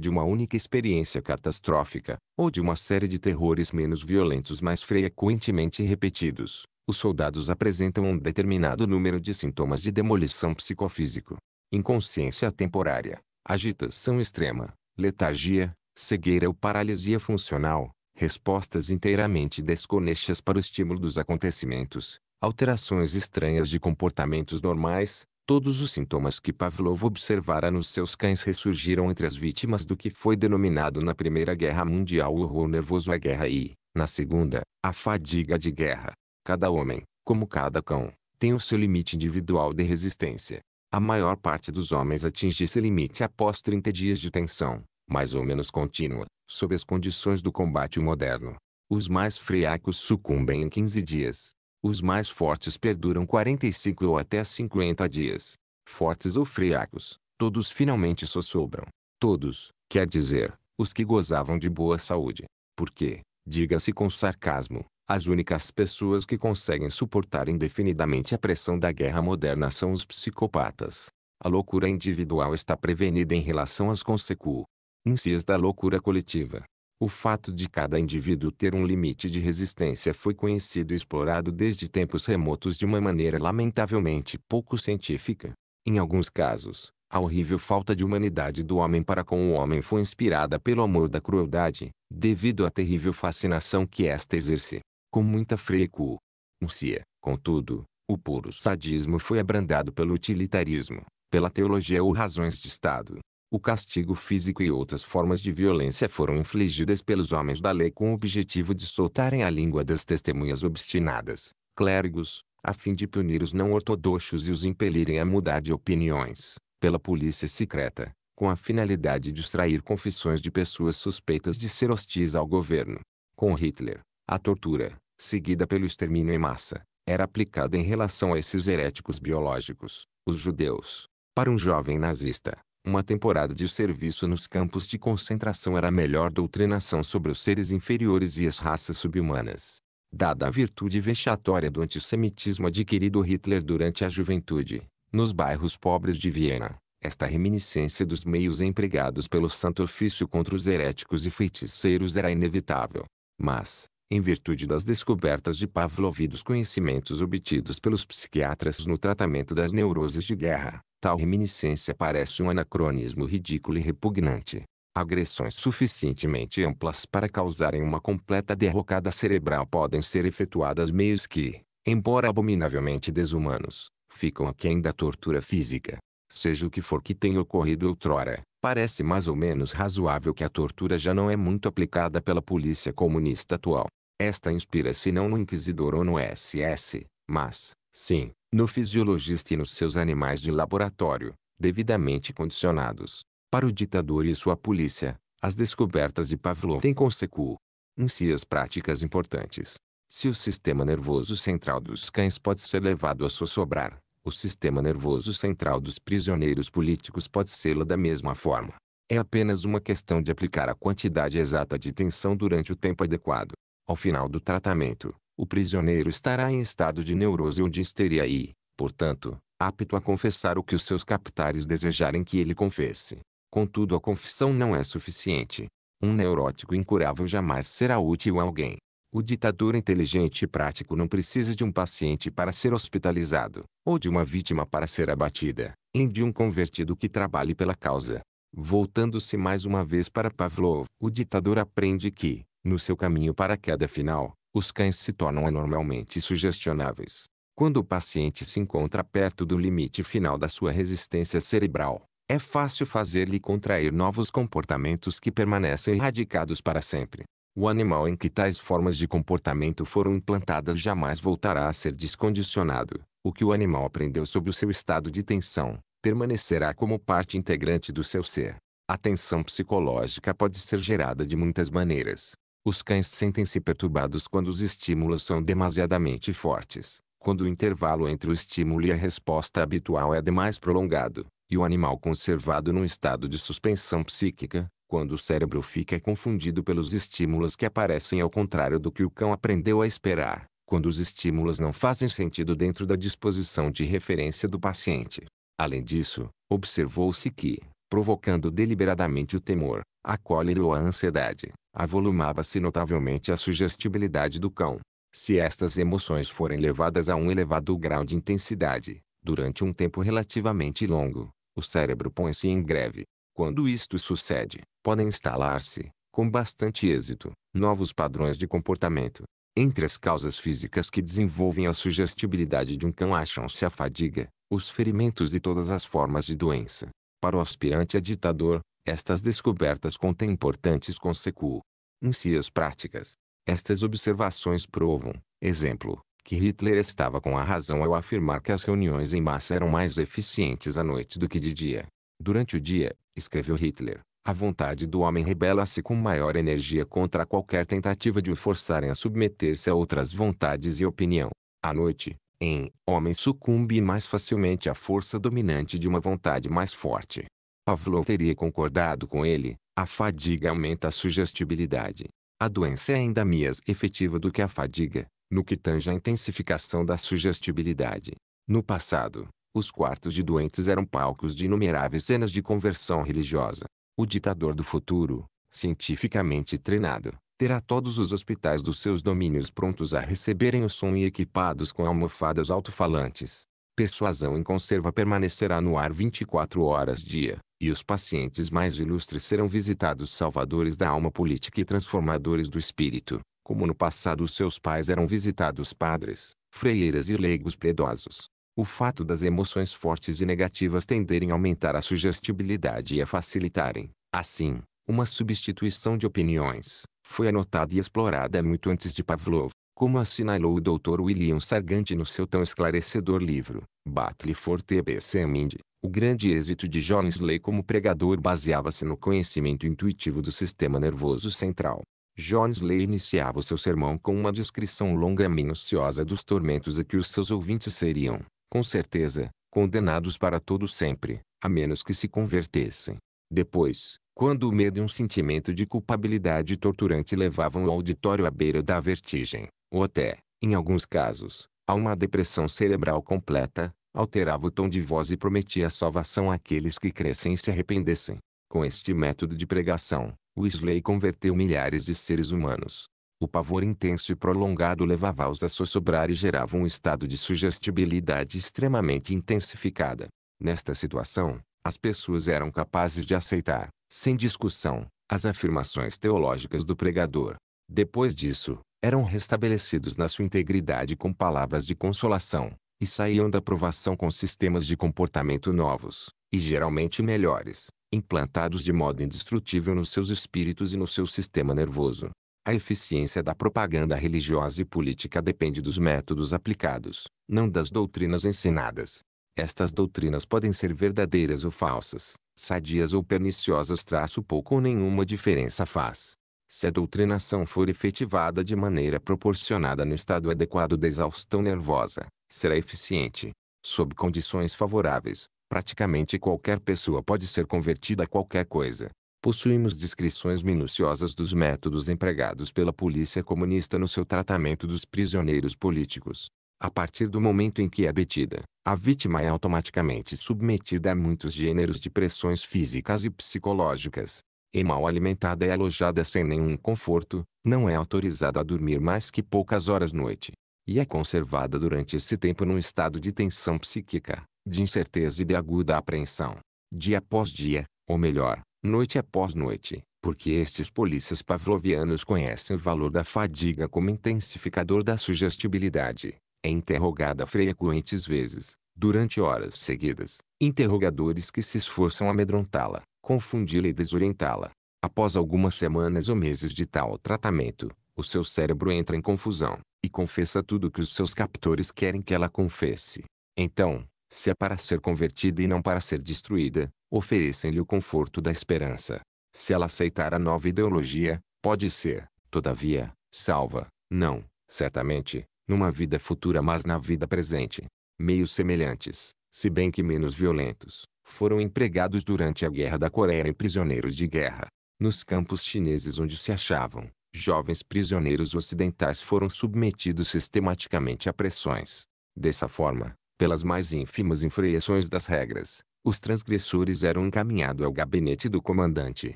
S1: de uma única experiência catastrófica, ou de uma série de terrores menos violentos mas frequentemente repetidos, os soldados apresentam um determinado número de sintomas de demolição psicofísico, inconsciência temporária, agitação extrema, letargia, cegueira ou paralisia funcional, respostas inteiramente desconexas para o estímulo dos acontecimentos, alterações estranhas de comportamentos normais, Todos os sintomas que Pavlov observara nos seus cães ressurgiram entre as vítimas do que foi denominado na Primeira Guerra Mundial o horror nervoso à guerra e, na segunda, a fadiga de guerra. Cada homem, como cada cão, tem o seu limite individual de resistência. A maior parte dos homens atinge esse limite após 30 dias de tensão, mais ou menos contínua, sob as condições do combate moderno. Os mais friacos sucumbem em 15 dias, os mais fortes perduram 45 ou até 50 dias. Fortes ou fracos todos finalmente sossobram. Todos, quer dizer, os que gozavam de boa saúde. Porque, diga-se com sarcasmo, as únicas pessoas que conseguem suportar indefinidamente a pressão da guerra moderna são os psicopatas. A loucura individual está prevenida em relação às consequências da loucura coletiva. O fato de cada indivíduo ter um limite de resistência foi conhecido e explorado desde tempos remotos de uma maneira lamentavelmente pouco científica. Em alguns casos, a horrível falta de humanidade do homem para com o homem foi inspirada pelo amor da crueldade, devido à terrível fascinação que esta exerce. Com muita frequência, contudo, o puro sadismo foi abrandado pelo utilitarismo, pela teologia ou razões de Estado, o castigo físico e outras formas de violência foram infligidas pelos homens da lei com o objetivo de soltarem a língua das testemunhas obstinadas, clérigos, a fim de punir os não ortodoxos e os impelirem a mudar de opiniões, pela polícia secreta, com a finalidade de extrair confissões de pessoas suspeitas de ser hostis ao governo. Com Hitler, a tortura, seguida pelo extermínio em massa, era aplicada em relação a esses heréticos biológicos, os judeus. Para um jovem nazista, uma temporada de serviço nos campos de concentração era a melhor doutrinação sobre os seres inferiores e as raças subhumanas. Dada a virtude vexatória do antissemitismo adquirido Hitler durante a juventude, nos bairros pobres de Viena, esta reminiscência dos meios empregados pelo Santo Ofício contra os heréticos e feiticeiros era inevitável. Mas, em virtude das descobertas de Pavlov e dos conhecimentos obtidos pelos psiquiatras no tratamento das neuroses de guerra, Tal reminiscência parece um anacronismo ridículo e repugnante. Agressões suficientemente amplas para causarem uma completa derrocada cerebral podem ser efetuadas meios que, embora abominavelmente desumanos, ficam aquém da tortura física. Seja o que for que tenha ocorrido outrora, parece mais ou menos razoável que a tortura já não é muito aplicada pela polícia comunista atual. Esta inspira-se não no inquisidor ou no SS, mas, sim, no fisiologista e nos seus animais de laboratório, devidamente condicionados. Para o ditador e sua polícia, as descobertas de Pavlov têm consequências em si as práticas importantes. Se o sistema nervoso central dos cães pode ser levado a sossobrar, o sistema nervoso central dos prisioneiros políticos pode sê-lo da mesma forma. É apenas uma questão de aplicar a quantidade exata de tensão durante o tempo adequado. Ao final do tratamento, o prisioneiro estará em estado de neurose ou de histeria e, portanto, apto a confessar o que os seus captares desejarem que ele confesse. Contudo a confissão não é suficiente. Um neurótico incurável jamais será útil a alguém. O ditador inteligente e prático não precisa de um paciente para ser hospitalizado, ou de uma vítima para ser abatida, nem de um convertido que trabalhe pela causa. Voltando-se mais uma vez para Pavlov, o ditador aprende que, no seu caminho para a queda final, os cães se tornam anormalmente sugestionáveis. Quando o paciente se encontra perto do limite final da sua resistência cerebral, é fácil fazer-lhe contrair novos comportamentos que permanecem erradicados para sempre. O animal em que tais formas de comportamento foram implantadas jamais voltará a ser descondicionado. O que o animal aprendeu sobre o seu estado de tensão permanecerá como parte integrante do seu ser. A tensão psicológica pode ser gerada de muitas maneiras, os cães sentem-se perturbados quando os estímulos são demasiadamente fortes, quando o intervalo entre o estímulo e a resposta habitual é demais prolongado, e o animal conservado num estado de suspensão psíquica, quando o cérebro fica confundido pelos estímulos que aparecem ao contrário do que o cão aprendeu a esperar, quando os estímulos não fazem sentido dentro da disposição de referência do paciente. Além disso, observou-se que, provocando deliberadamente o temor, a cólera ou a ansiedade, avolumava-se notavelmente a sugestibilidade do cão. Se estas emoções forem levadas a um elevado grau de intensidade, durante um tempo relativamente longo, o cérebro põe-se em greve. Quando isto sucede, podem instalar-se, com bastante êxito, novos padrões de comportamento. Entre as causas físicas que desenvolvem a sugestibilidade de um cão acham-se a fadiga, os ferimentos e todas as formas de doença. Para o aspirante a ditador, estas descobertas contêm importantes consequências práticas. Estas observações provam, exemplo, que Hitler estava com a razão ao afirmar que as reuniões em massa eram mais eficientes à noite do que de dia. Durante o dia, escreveu Hitler, a vontade do homem rebela-se com maior energia contra qualquer tentativa de o forçarem a submeter-se a outras vontades e opinião. À noite, em homem sucumbe mais facilmente à força dominante de uma vontade mais forte. Pavlov teria concordado com ele, a fadiga aumenta a sugestibilidade. A doença é ainda mais efetiva do que a fadiga, no que tange a intensificação da sugestibilidade. No passado, os quartos de doentes eram palcos de inumeráveis cenas de conversão religiosa. O ditador do futuro, cientificamente treinado, terá todos os hospitais dos seus domínios prontos a receberem o som e equipados com almofadas alto-falantes. Persuasão em conserva permanecerá no ar 24 horas dia, e os pacientes mais ilustres serão visitados salvadores da alma política e transformadores do espírito, como no passado seus pais eram visitados padres, freieiras e leigos piedosos. O fato das emoções fortes e negativas tenderem a aumentar a sugestibilidade e a facilitarem, assim, uma substituição de opiniões, foi anotada e explorada muito antes de Pavlov, como assinalou o Dr. William Sargante no seu tão esclarecedor livro, Batley for TBC Mind, o grande êxito de John Slay como pregador baseava-se no conhecimento intuitivo do sistema nervoso central. John Slay iniciava o seu sermão com uma descrição longa e minuciosa dos tormentos a que os seus ouvintes seriam, com certeza, condenados para todo sempre, a menos que se convertessem. Depois, quando o medo e um sentimento de culpabilidade torturante levavam o auditório à beira da vertigem, ou até, em alguns casos, a uma depressão cerebral completa, alterava o tom de voz e prometia salvação àqueles que crescem e se arrependessem. Com este método de pregação, Wesley converteu milhares de seres humanos. O pavor intenso e prolongado levava-os a sossobrar e gerava um estado de sugestibilidade extremamente intensificada. Nesta situação, as pessoas eram capazes de aceitar, sem discussão, as afirmações teológicas do pregador. Depois disso, eram restabelecidos na sua integridade com palavras de consolação, e saíam da provação com sistemas de comportamento novos, e geralmente melhores, implantados de modo indestrutível nos seus espíritos e no seu sistema nervoso. A eficiência da propaganda religiosa e política depende dos métodos aplicados, não das doutrinas ensinadas. Estas doutrinas podem ser verdadeiras ou falsas, sadias ou perniciosas, traço pouco ou nenhuma diferença faz se a doutrinação for efetivada de maneira proporcionada no estado adequado da exaustão nervosa, será eficiente. Sob condições favoráveis, praticamente qualquer pessoa pode ser convertida a qualquer coisa. Possuímos descrições minuciosas dos métodos empregados pela polícia comunista no seu tratamento dos prisioneiros políticos. A partir do momento em que é detida, a vítima é automaticamente submetida a muitos gêneros de pressões físicas e psicológicas, e mal alimentada e alojada sem nenhum conforto, não é autorizada a dormir mais que poucas horas noite, e é conservada durante esse tempo num estado de tensão psíquica, de incerteza e de aguda apreensão, dia após dia, ou melhor, noite após noite, porque estes polícias pavlovianos conhecem o valor da fadiga como intensificador da sugestibilidade. É interrogada frequentes vezes, durante horas seguidas, interrogadores que se esforçam a amedrontá-la, confundi-la e desorientá-la. Após algumas semanas ou meses de tal tratamento, o seu cérebro entra em confusão e confessa tudo que os seus captores querem que ela confesse. Então, se é para ser convertida e não para ser destruída, oferecem-lhe o conforto da esperança. Se ela aceitar a nova ideologia, pode ser, todavia, salva, não, certamente, numa vida futura mas na vida presente. Meios semelhantes, se bem que menos violentos, foram empregados durante a Guerra da Coreia em prisioneiros de guerra. Nos campos chineses onde se achavam, jovens prisioneiros ocidentais foram submetidos sistematicamente a pressões. Dessa forma, pelas mais ínfimas infrações das regras, os transgressores eram encaminhados ao gabinete do comandante,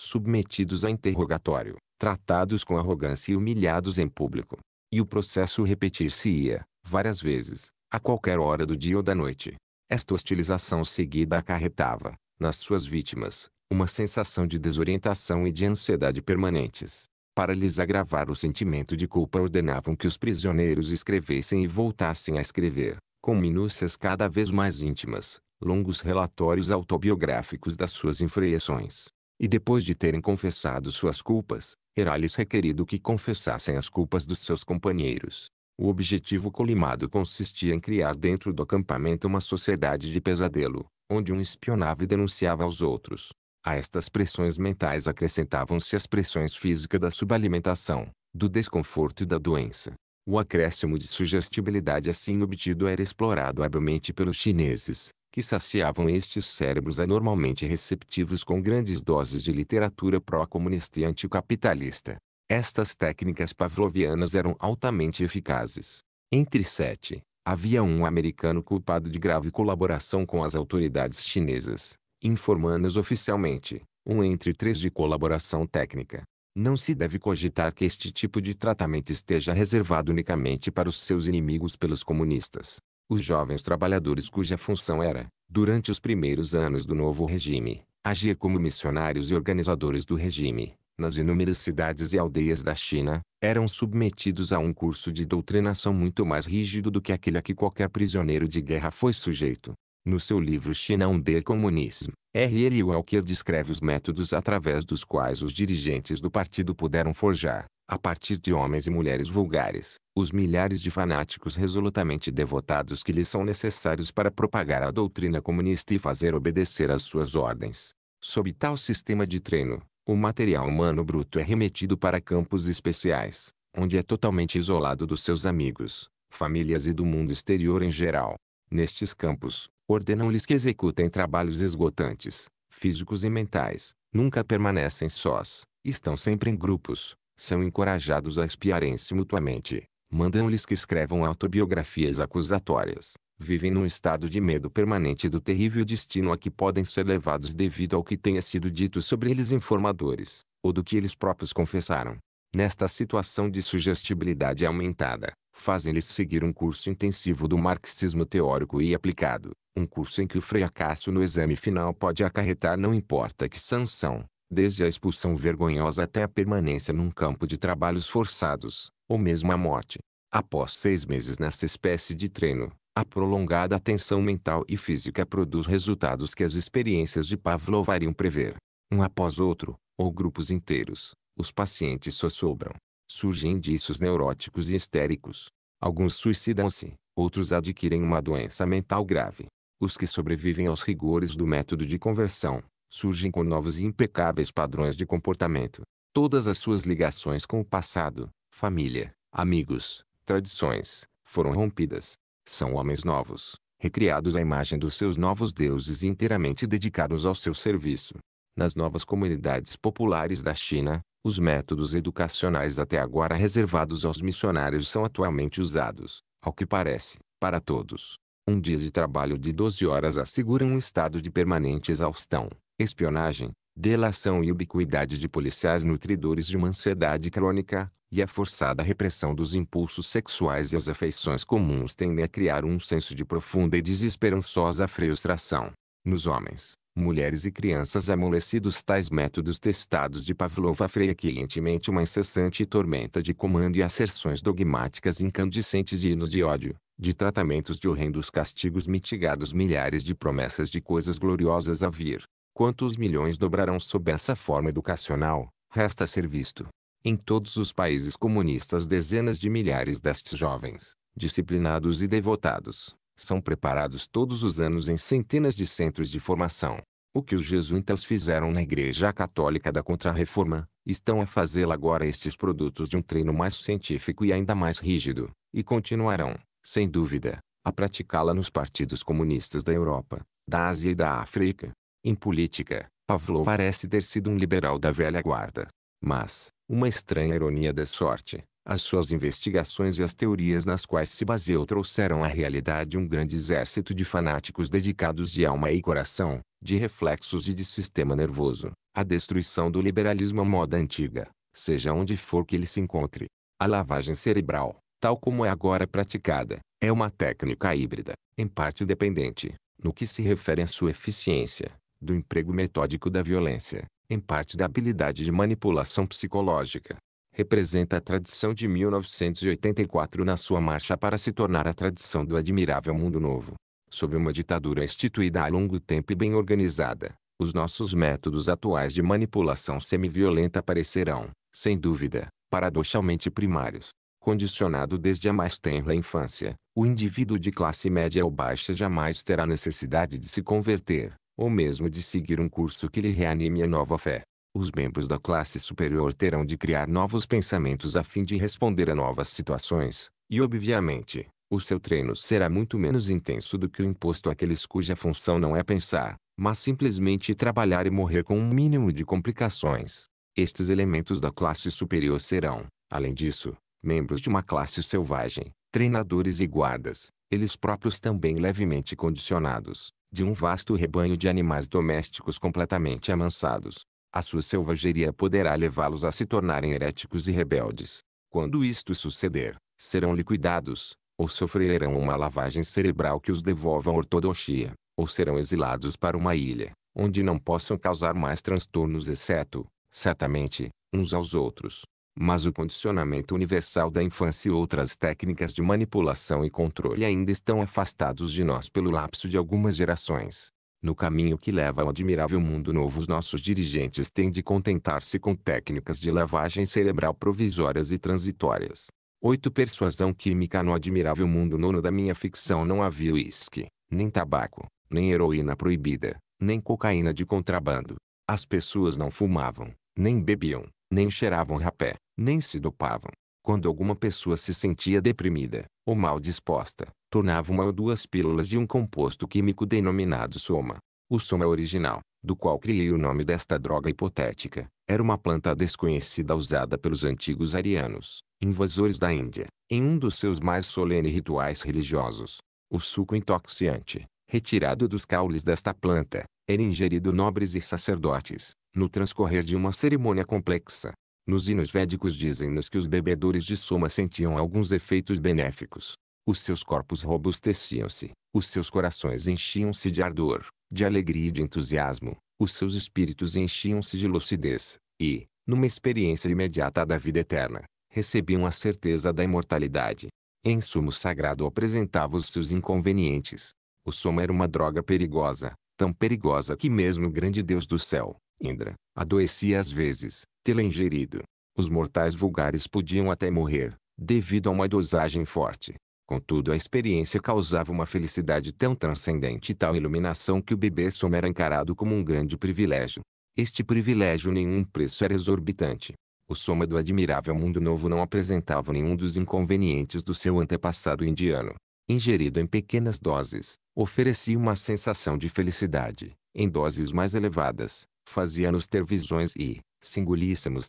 S1: submetidos a interrogatório, tratados com arrogância e humilhados em público. E o processo repetir-se-ia, várias vezes, a qualquer hora do dia ou da noite, esta hostilização seguida acarretava, nas suas vítimas, uma sensação de desorientação e de ansiedade permanentes. Para lhes agravar o sentimento de culpa ordenavam que os prisioneiros escrevessem e voltassem a escrever, com minúcias cada vez mais íntimas, longos relatórios autobiográficos das suas infreições. E depois de terem confessado suas culpas, era-lhes requerido que confessassem as culpas dos seus companheiros. O objetivo colimado consistia em criar dentro do acampamento uma sociedade de pesadelo, onde um espionava e denunciava aos outros. A estas pressões mentais acrescentavam-se as pressões físicas da subalimentação, do desconforto e da doença. O acréscimo de sugestibilidade assim obtido era explorado habilmente pelos chineses, que saciavam estes cérebros anormalmente receptivos com grandes doses de literatura pró-comunista e anticapitalista. Estas técnicas pavlovianas eram altamente eficazes. Entre sete, havia um americano culpado de grave colaboração com as autoridades chinesas, informando-os oficialmente, um entre três de colaboração técnica. Não se deve cogitar que este tipo de tratamento esteja reservado unicamente para os seus inimigos pelos comunistas. Os jovens trabalhadores cuja função era, durante os primeiros anos do novo regime, agir como missionários e organizadores do regime, nas inúmeras cidades e aldeias da China, eram submetidos a um curso de doutrinação muito mais rígido do que aquele a que qualquer prisioneiro de guerra foi sujeito. No seu livro China Under de Comunismo, R. L. Walker descreve os métodos através dos quais os dirigentes do partido puderam forjar, a partir de homens e mulheres vulgares, os milhares de fanáticos resolutamente devotados que lhes são necessários para propagar a doutrina comunista e fazer obedecer às suas ordens. Sob tal sistema de treino, o material humano bruto é remetido para campos especiais, onde é totalmente isolado dos seus amigos, famílias e do mundo exterior em geral. Nestes campos, ordenam-lhes que executem trabalhos esgotantes, físicos e mentais, nunca permanecem sós, estão sempre em grupos, são encorajados a espiarem-se mutuamente, mandam-lhes que escrevam autobiografias acusatórias, vivem num estado de medo permanente do terrível destino a que podem ser levados devido ao que tenha sido dito sobre eles informadores, ou do que eles próprios confessaram. Nesta situação de sugestibilidade aumentada, fazem-lhes seguir um curso intensivo do marxismo teórico e aplicado, um curso em que o fracasso no exame final pode acarretar não importa que sanção, desde a expulsão vergonhosa até a permanência num campo de trabalhos forçados, ou mesmo a morte. Após seis meses nessa espécie de treino, a prolongada atenção mental e física produz resultados que as experiências de Pavlov variam prever. Um após outro, ou grupos inteiros, os pacientes sossobram. Surgem indícios neuróticos e histéricos. Alguns suicidam-se, outros adquirem uma doença mental grave. Os que sobrevivem aos rigores do método de conversão, surgem com novos e impecáveis padrões de comportamento. Todas as suas ligações com o passado, família, amigos, tradições, foram rompidas. São homens novos, recriados à imagem dos seus novos deuses e inteiramente dedicados ao seu serviço. Nas novas comunidades populares da China, os métodos educacionais até agora reservados aos missionários são atualmente usados, ao que parece, para todos. Um dia de trabalho de 12 horas assegura um estado de permanente exaustão, espionagem, delação e ubiquidade de policiais nutridores de uma ansiedade crônica, e a forçada repressão dos impulsos sexuais e as afeições comuns tendem a criar um senso de profunda e desesperançosa frustração. Nos homens, mulheres e crianças amolecidos tais métodos testados de Pavlov afreia clientemente uma incessante tormenta de comando e asserções dogmáticas incandescentes e hinos de ódio, de tratamentos de horrendos castigos mitigados milhares de promessas de coisas gloriosas a vir, Quantos milhões dobrarão sob essa forma educacional, resta ser visto. Em todos os países comunistas dezenas de milhares destes jovens, disciplinados e devotados, são preparados todos os anos em centenas de centros de formação. O que os jesuítas fizeram na Igreja Católica da Contra-Reforma, estão a fazê-la agora estes produtos de um treino mais científico e ainda mais rígido, e continuarão, sem dúvida, a praticá-la nos partidos comunistas da Europa, da Ásia e da África. Em política, Pavlov parece ter sido um liberal da velha guarda. Mas, uma estranha ironia da sorte, as suas investigações e as teorias nas quais se baseou trouxeram à realidade um grande exército de fanáticos dedicados de alma e coração, de reflexos e de sistema nervoso, à destruição do liberalismo à moda antiga, seja onde for que ele se encontre. A lavagem cerebral, tal como é agora praticada, é uma técnica híbrida, em parte dependente, no que se refere à sua eficiência, do emprego metódico da violência, em parte da habilidade de manipulação psicológica. Representa a tradição de 1984 na sua marcha para se tornar a tradição do admirável mundo novo. Sob uma ditadura instituída há longo tempo e bem organizada, os nossos métodos atuais de manipulação semi-violenta parecerão, sem dúvida, paradoxalmente primários. Condicionado desde a mais tenra infância, o indivíduo de classe média ou baixa jamais terá necessidade de se converter, ou mesmo de seguir um curso que lhe reanime a nova fé. Os membros da classe superior terão de criar novos pensamentos a fim de responder a novas situações, e obviamente, o seu treino será muito menos intenso do que o imposto àqueles cuja função não é pensar, mas simplesmente trabalhar e morrer com um mínimo de complicações. Estes elementos da classe superior serão, além disso, membros de uma classe selvagem, treinadores e guardas, eles próprios também levemente condicionados, de um vasto rebanho de animais domésticos completamente amansados. A sua selvageria poderá levá-los a se tornarem heréticos e rebeldes. Quando isto suceder, serão liquidados, ou sofrerão uma lavagem cerebral que os devolva à ortodoxia, ou serão exilados para uma ilha, onde não possam causar mais transtornos exceto, certamente, uns aos outros mas o condicionamento universal da infância e outras técnicas de manipulação e controle ainda estão afastados de nós pelo lapso de algumas gerações. No caminho que leva ao admirável mundo novo, os nossos dirigentes têm de contentar-se com técnicas de lavagem cerebral provisórias e transitórias. 8. Persuasão química no admirável mundo nono da minha ficção não havia uísque, nem tabaco, nem heroína proibida, nem cocaína de contrabando. As pessoas não fumavam, nem bebiam, nem cheiravam rapé nem se dopavam. Quando alguma pessoa se sentia deprimida ou mal disposta, tornava uma ou duas pílulas de um composto químico denominado soma. O soma original, do qual criei o nome desta droga hipotética, era uma planta desconhecida usada pelos antigos arianos, invasores da Índia, em um dos seus mais solenes rituais religiosos. O suco intoxiante, retirado dos caules desta planta, era ingerido nobres e sacerdotes, no transcorrer de uma cerimônia complexa, nos hinos védicos dizem-nos que os bebedores de soma sentiam alguns efeitos benéficos. Os seus corpos robusteciam-se, os seus corações enchiam-se de ardor, de alegria e de entusiasmo, os seus espíritos enchiam-se de lucidez, e, numa experiência imediata da vida eterna, recebiam a certeza da imortalidade. Em sumo sagrado apresentava os seus inconvenientes. O soma era uma droga perigosa, tão perigosa que mesmo o grande Deus do céu, Indra, adoecia às vezes, tê-la ingerido. Os mortais vulgares podiam até morrer, devido a uma dosagem forte. Contudo, a experiência causava uma felicidade tão transcendente e tal iluminação que o bebê soma era encarado como um grande privilégio. Este privilégio nenhum preço era exorbitante. O soma do admirável mundo novo não apresentava nenhum dos inconvenientes do seu antepassado indiano. Ingerido em pequenas doses, oferecia uma sensação de felicidade. Em doses mais elevadas, fazia-nos ter visões e, se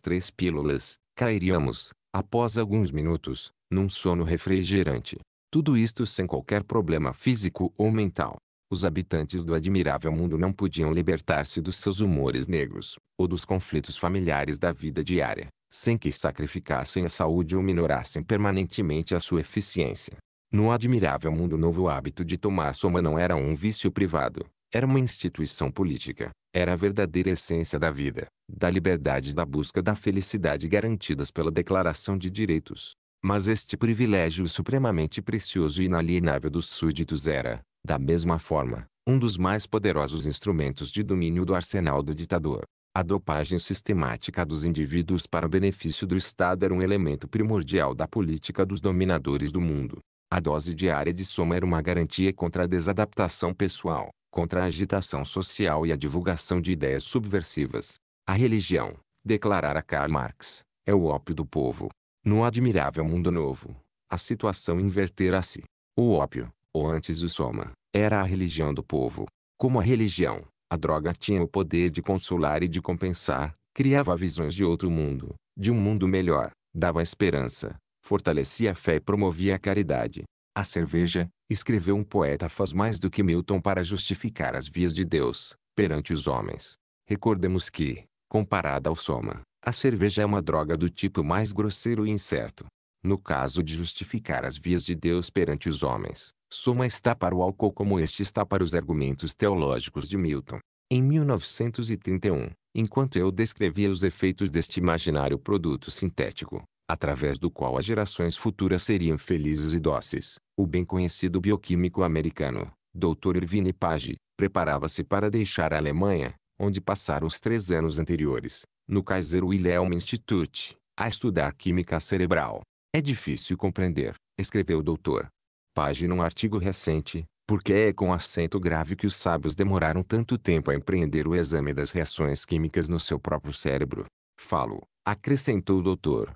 S1: três pílulas, cairíamos, após alguns minutos, num sono refrigerante. Tudo isto sem qualquer problema físico ou mental. Os habitantes do admirável mundo não podiam libertar-se dos seus humores negros, ou dos conflitos familiares da vida diária, sem que sacrificassem a saúde ou minorassem permanentemente a sua eficiência. No admirável mundo novo o hábito de tomar soma não era um vício privado, era uma instituição política. Era a verdadeira essência da vida, da liberdade e da busca da felicidade garantidas pela Declaração de Direitos. Mas este privilégio supremamente precioso e inalienável dos súditos era, da mesma forma, um dos mais poderosos instrumentos de domínio do arsenal do ditador. A dopagem sistemática dos indivíduos para o benefício do Estado era um elemento primordial da política dos dominadores do mundo. A dose diária de soma era uma garantia contra a desadaptação pessoal, contra a agitação social e a divulgação de ideias subversivas. A religião, declarara Karl Marx, é o ópio do povo. No admirável mundo novo, a situação inverterá-se. O ópio, ou antes o soma, era a religião do povo. Como a religião, a droga tinha o poder de consolar e de compensar, criava visões de outro mundo, de um mundo melhor, dava esperança, fortalecia a fé e promovia a caridade. A cerveja, Escreveu um poeta faz mais do que Milton para justificar as vias de Deus, perante os homens. Recordemos que, comparada ao soma, a cerveja é uma droga do tipo mais grosseiro e incerto. No caso de justificar as vias de Deus perante os homens, soma está para o álcool como este está para os argumentos teológicos de Milton. Em 1931, enquanto eu descrevia os efeitos deste imaginário produto sintético, através do qual as gerações futuras seriam felizes e dóceis. O bem conhecido bioquímico americano, Dr. Irvine Page, preparava-se para deixar a Alemanha, onde passaram os três anos anteriores, no Kaiser Wilhelm Institute, a estudar química cerebral. É difícil compreender, escreveu o doutor. Page num artigo recente, porque é com acento grave que os sábios demoraram tanto tempo a empreender o exame das reações químicas no seu próprio cérebro. Falo, acrescentou o doutor,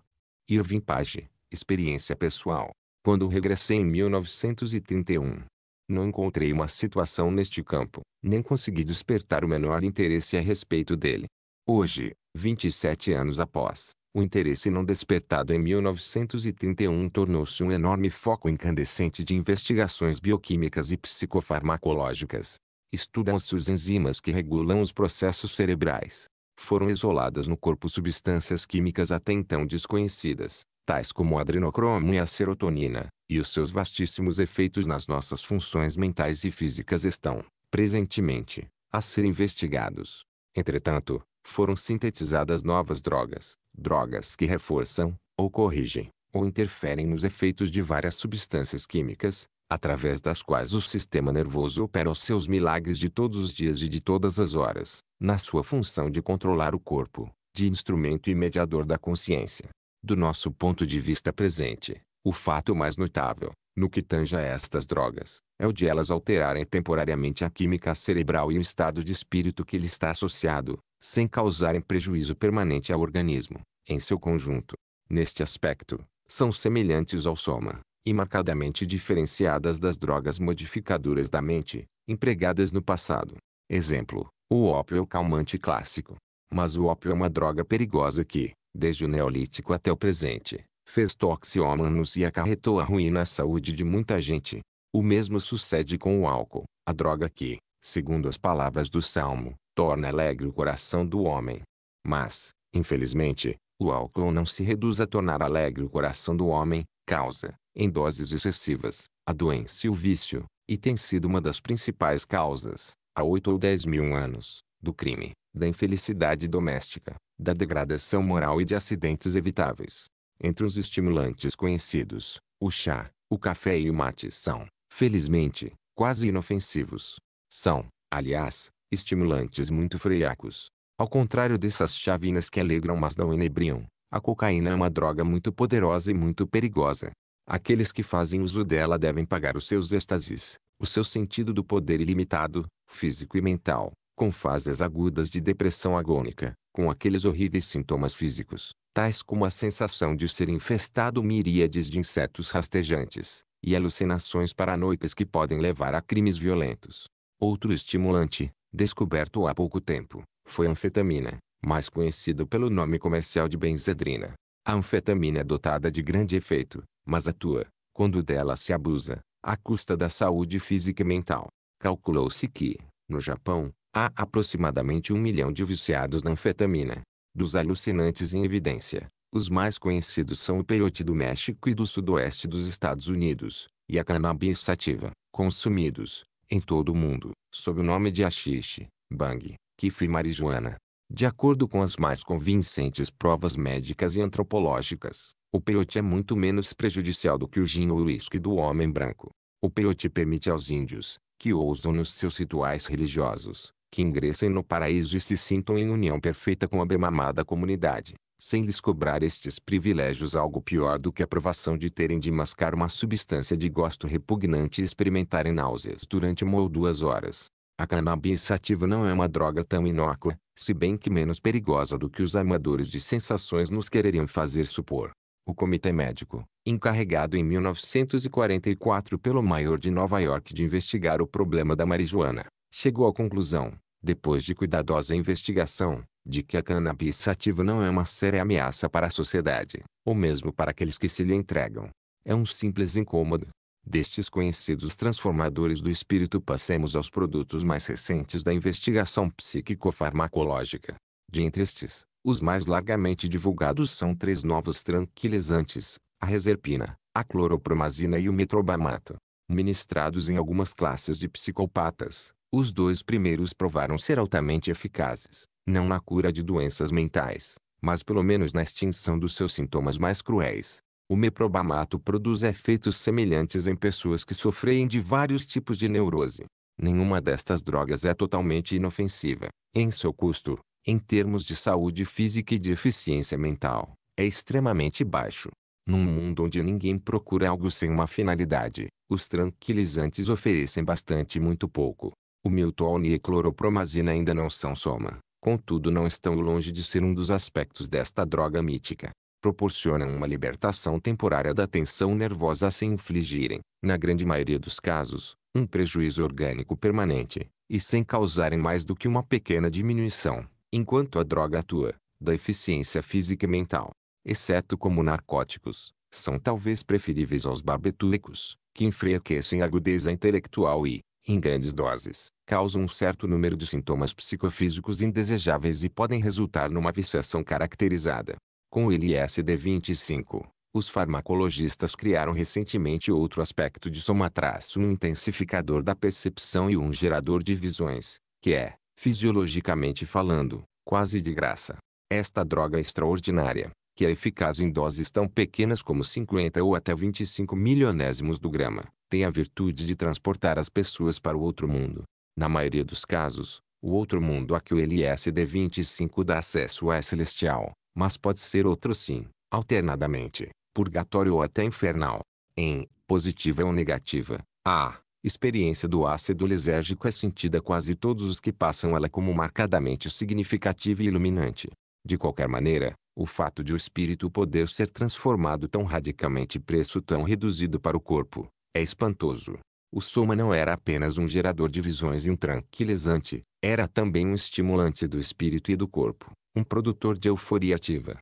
S1: Irving Page, experiência pessoal. Quando regressei em 1931, não encontrei uma situação neste campo, nem consegui despertar o menor interesse a respeito dele. Hoje, 27 anos após, o interesse não despertado em 1931 tornou-se um enorme foco incandescente de investigações bioquímicas e psicofarmacológicas. Estudam-se os enzimas que regulam os processos cerebrais, foram isoladas no corpo substâncias químicas até então desconhecidas, tais como o adrenocromo e a serotonina, e os seus vastíssimos efeitos nas nossas funções mentais e físicas estão, presentemente, a ser investigados. Entretanto, foram sintetizadas novas drogas, drogas que reforçam, ou corrigem, ou interferem nos efeitos de várias substâncias químicas, através das quais o sistema nervoso opera os seus milagres de todos os dias e de todas as horas, na sua função de controlar o corpo, de instrumento e mediador da consciência. Do nosso ponto de vista presente, o fato mais notável, no que tange a estas drogas, é o de elas alterarem temporariamente a química cerebral e o estado de espírito que lhe está associado, sem causarem prejuízo permanente ao organismo, em seu conjunto. Neste aspecto, são semelhantes ao soma, e marcadamente diferenciadas das drogas modificadoras da mente, empregadas no passado. Exemplo, o ópio é o calmante clássico. Mas o ópio é uma droga perigosa que, desde o Neolítico até o presente, fez toxiomanos e acarretou a ruína à saúde de muita gente. O mesmo sucede com o álcool, a droga que, segundo as palavras do Salmo, torna alegre o coração do homem. Mas, infelizmente, o álcool não se reduz a tornar alegre o coração do homem, causa, em doses excessivas, a doença e o vício, e tem sido uma das principais causas, há oito ou dez mil anos, do crime, da infelicidade doméstica, da degradação moral e de acidentes evitáveis. Entre os estimulantes conhecidos, o chá, o café e o mate são, felizmente, quase inofensivos. São, aliás, estimulantes muito freacos. Ao contrário dessas chavinas que alegram mas não enebriam, a cocaína é uma droga muito poderosa e muito perigosa. Aqueles que fazem uso dela devem pagar os seus êxtases, o seu sentido do poder ilimitado, físico e mental, com fases agudas de depressão agônica, com aqueles horríveis sintomas físicos, tais como a sensação de ser infestado miríades de insetos rastejantes, e alucinações paranoicas que podem levar a crimes violentos. Outro estimulante, descoberto há pouco tempo, foi a anfetamina, mais conhecido pelo nome comercial de benzedrina. A anfetamina é dotada de grande efeito, mas atua, quando dela se abusa, à custa da saúde física e mental. Calculou-se que, no Japão, há aproximadamente um milhão de viciados na anfetamina. Dos alucinantes em evidência, os mais conhecidos são o peyote do México e do sudoeste dos Estados Unidos, e a cannabis sativa, consumidos, em todo o mundo, sob o nome de hashish, bang, kiff e marijuana. De acordo com as mais convincentes provas médicas e antropológicas, o peyote é muito menos prejudicial do que o gin ou o uísque do homem branco. O peyote permite aos índios, que ousam nos seus rituais religiosos, que ingressem no paraíso e se sintam em união perfeita com a bemamada comunidade, sem lhes cobrar estes privilégios algo pior do que a provação de terem de mascar uma substância de gosto repugnante e experimentarem náuseas durante uma ou duas horas. A cannabis sativa não é uma droga tão inócua, se bem que menos perigosa do que os amadores de sensações nos quereriam fazer supor. O comitê médico, encarregado em 1944 pelo maior de Nova York de investigar o problema da marijuana, chegou à conclusão, depois de cuidadosa investigação, de que a cannabis sativa não é uma séria ameaça para a sociedade, ou mesmo para aqueles que se lhe entregam. É um simples incômodo, Destes conhecidos transformadores do espírito passemos aos produtos mais recentes da investigação psicofarmacológica. De entre estes, os mais largamente divulgados são três novos tranquilizantes, a reserpina, a cloropromazina e o metrobamato. Ministrados em algumas classes de psicopatas, os dois primeiros provaram ser altamente eficazes, não na cura de doenças mentais, mas pelo menos na extinção dos seus sintomas mais cruéis. O meprobamato produz efeitos semelhantes em pessoas que sofrem de vários tipos de neurose. Nenhuma destas drogas é totalmente inofensiva, em seu custo, em termos de saúde física e de eficiência mental, é extremamente baixo. Num mundo onde ninguém procura algo sem uma finalidade, os tranquilizantes oferecem bastante e muito pouco. O miltone e a cloropromazina ainda não são soma, contudo não estão longe de ser um dos aspectos desta droga mítica proporcionam uma libertação temporária da tensão nervosa sem infligirem, na grande maioria dos casos, um prejuízo orgânico permanente, e sem causarem mais do que uma pequena diminuição, enquanto a droga atua, da eficiência física e mental. Exceto como narcóticos, são talvez preferíveis aos barbitúricos, que enfraquecem a agudeza intelectual e, em grandes doses, causam um certo número de sintomas psicofísicos indesejáveis e podem resultar numa viciação caracterizada com o LSD 25, os farmacologistas criaram recentemente outro aspecto de soma-um intensificador da percepção e um gerador de visões, que é, fisiologicamente falando, quase de graça. Esta droga extraordinária, que é eficaz em doses tão pequenas como 50 ou até 25 milionésimos do grama, tem a virtude de transportar as pessoas para o outro mundo. Na maioria dos casos, o outro mundo a que o LSD-25 dá acesso é celestial, mas pode ser outro sim, alternadamente, purgatório ou até infernal. Em positiva ou negativa, a experiência do ácido lisérgico é sentida quase todos os que passam ela como marcadamente significativa e iluminante. De qualquer maneira, o fato de o espírito poder ser transformado tão radicalmente e preço tão reduzido para o corpo, é espantoso. O soma não era apenas um gerador de visões e um tranquilizante, era também um estimulante do espírito e do corpo um produtor de euforia ativa.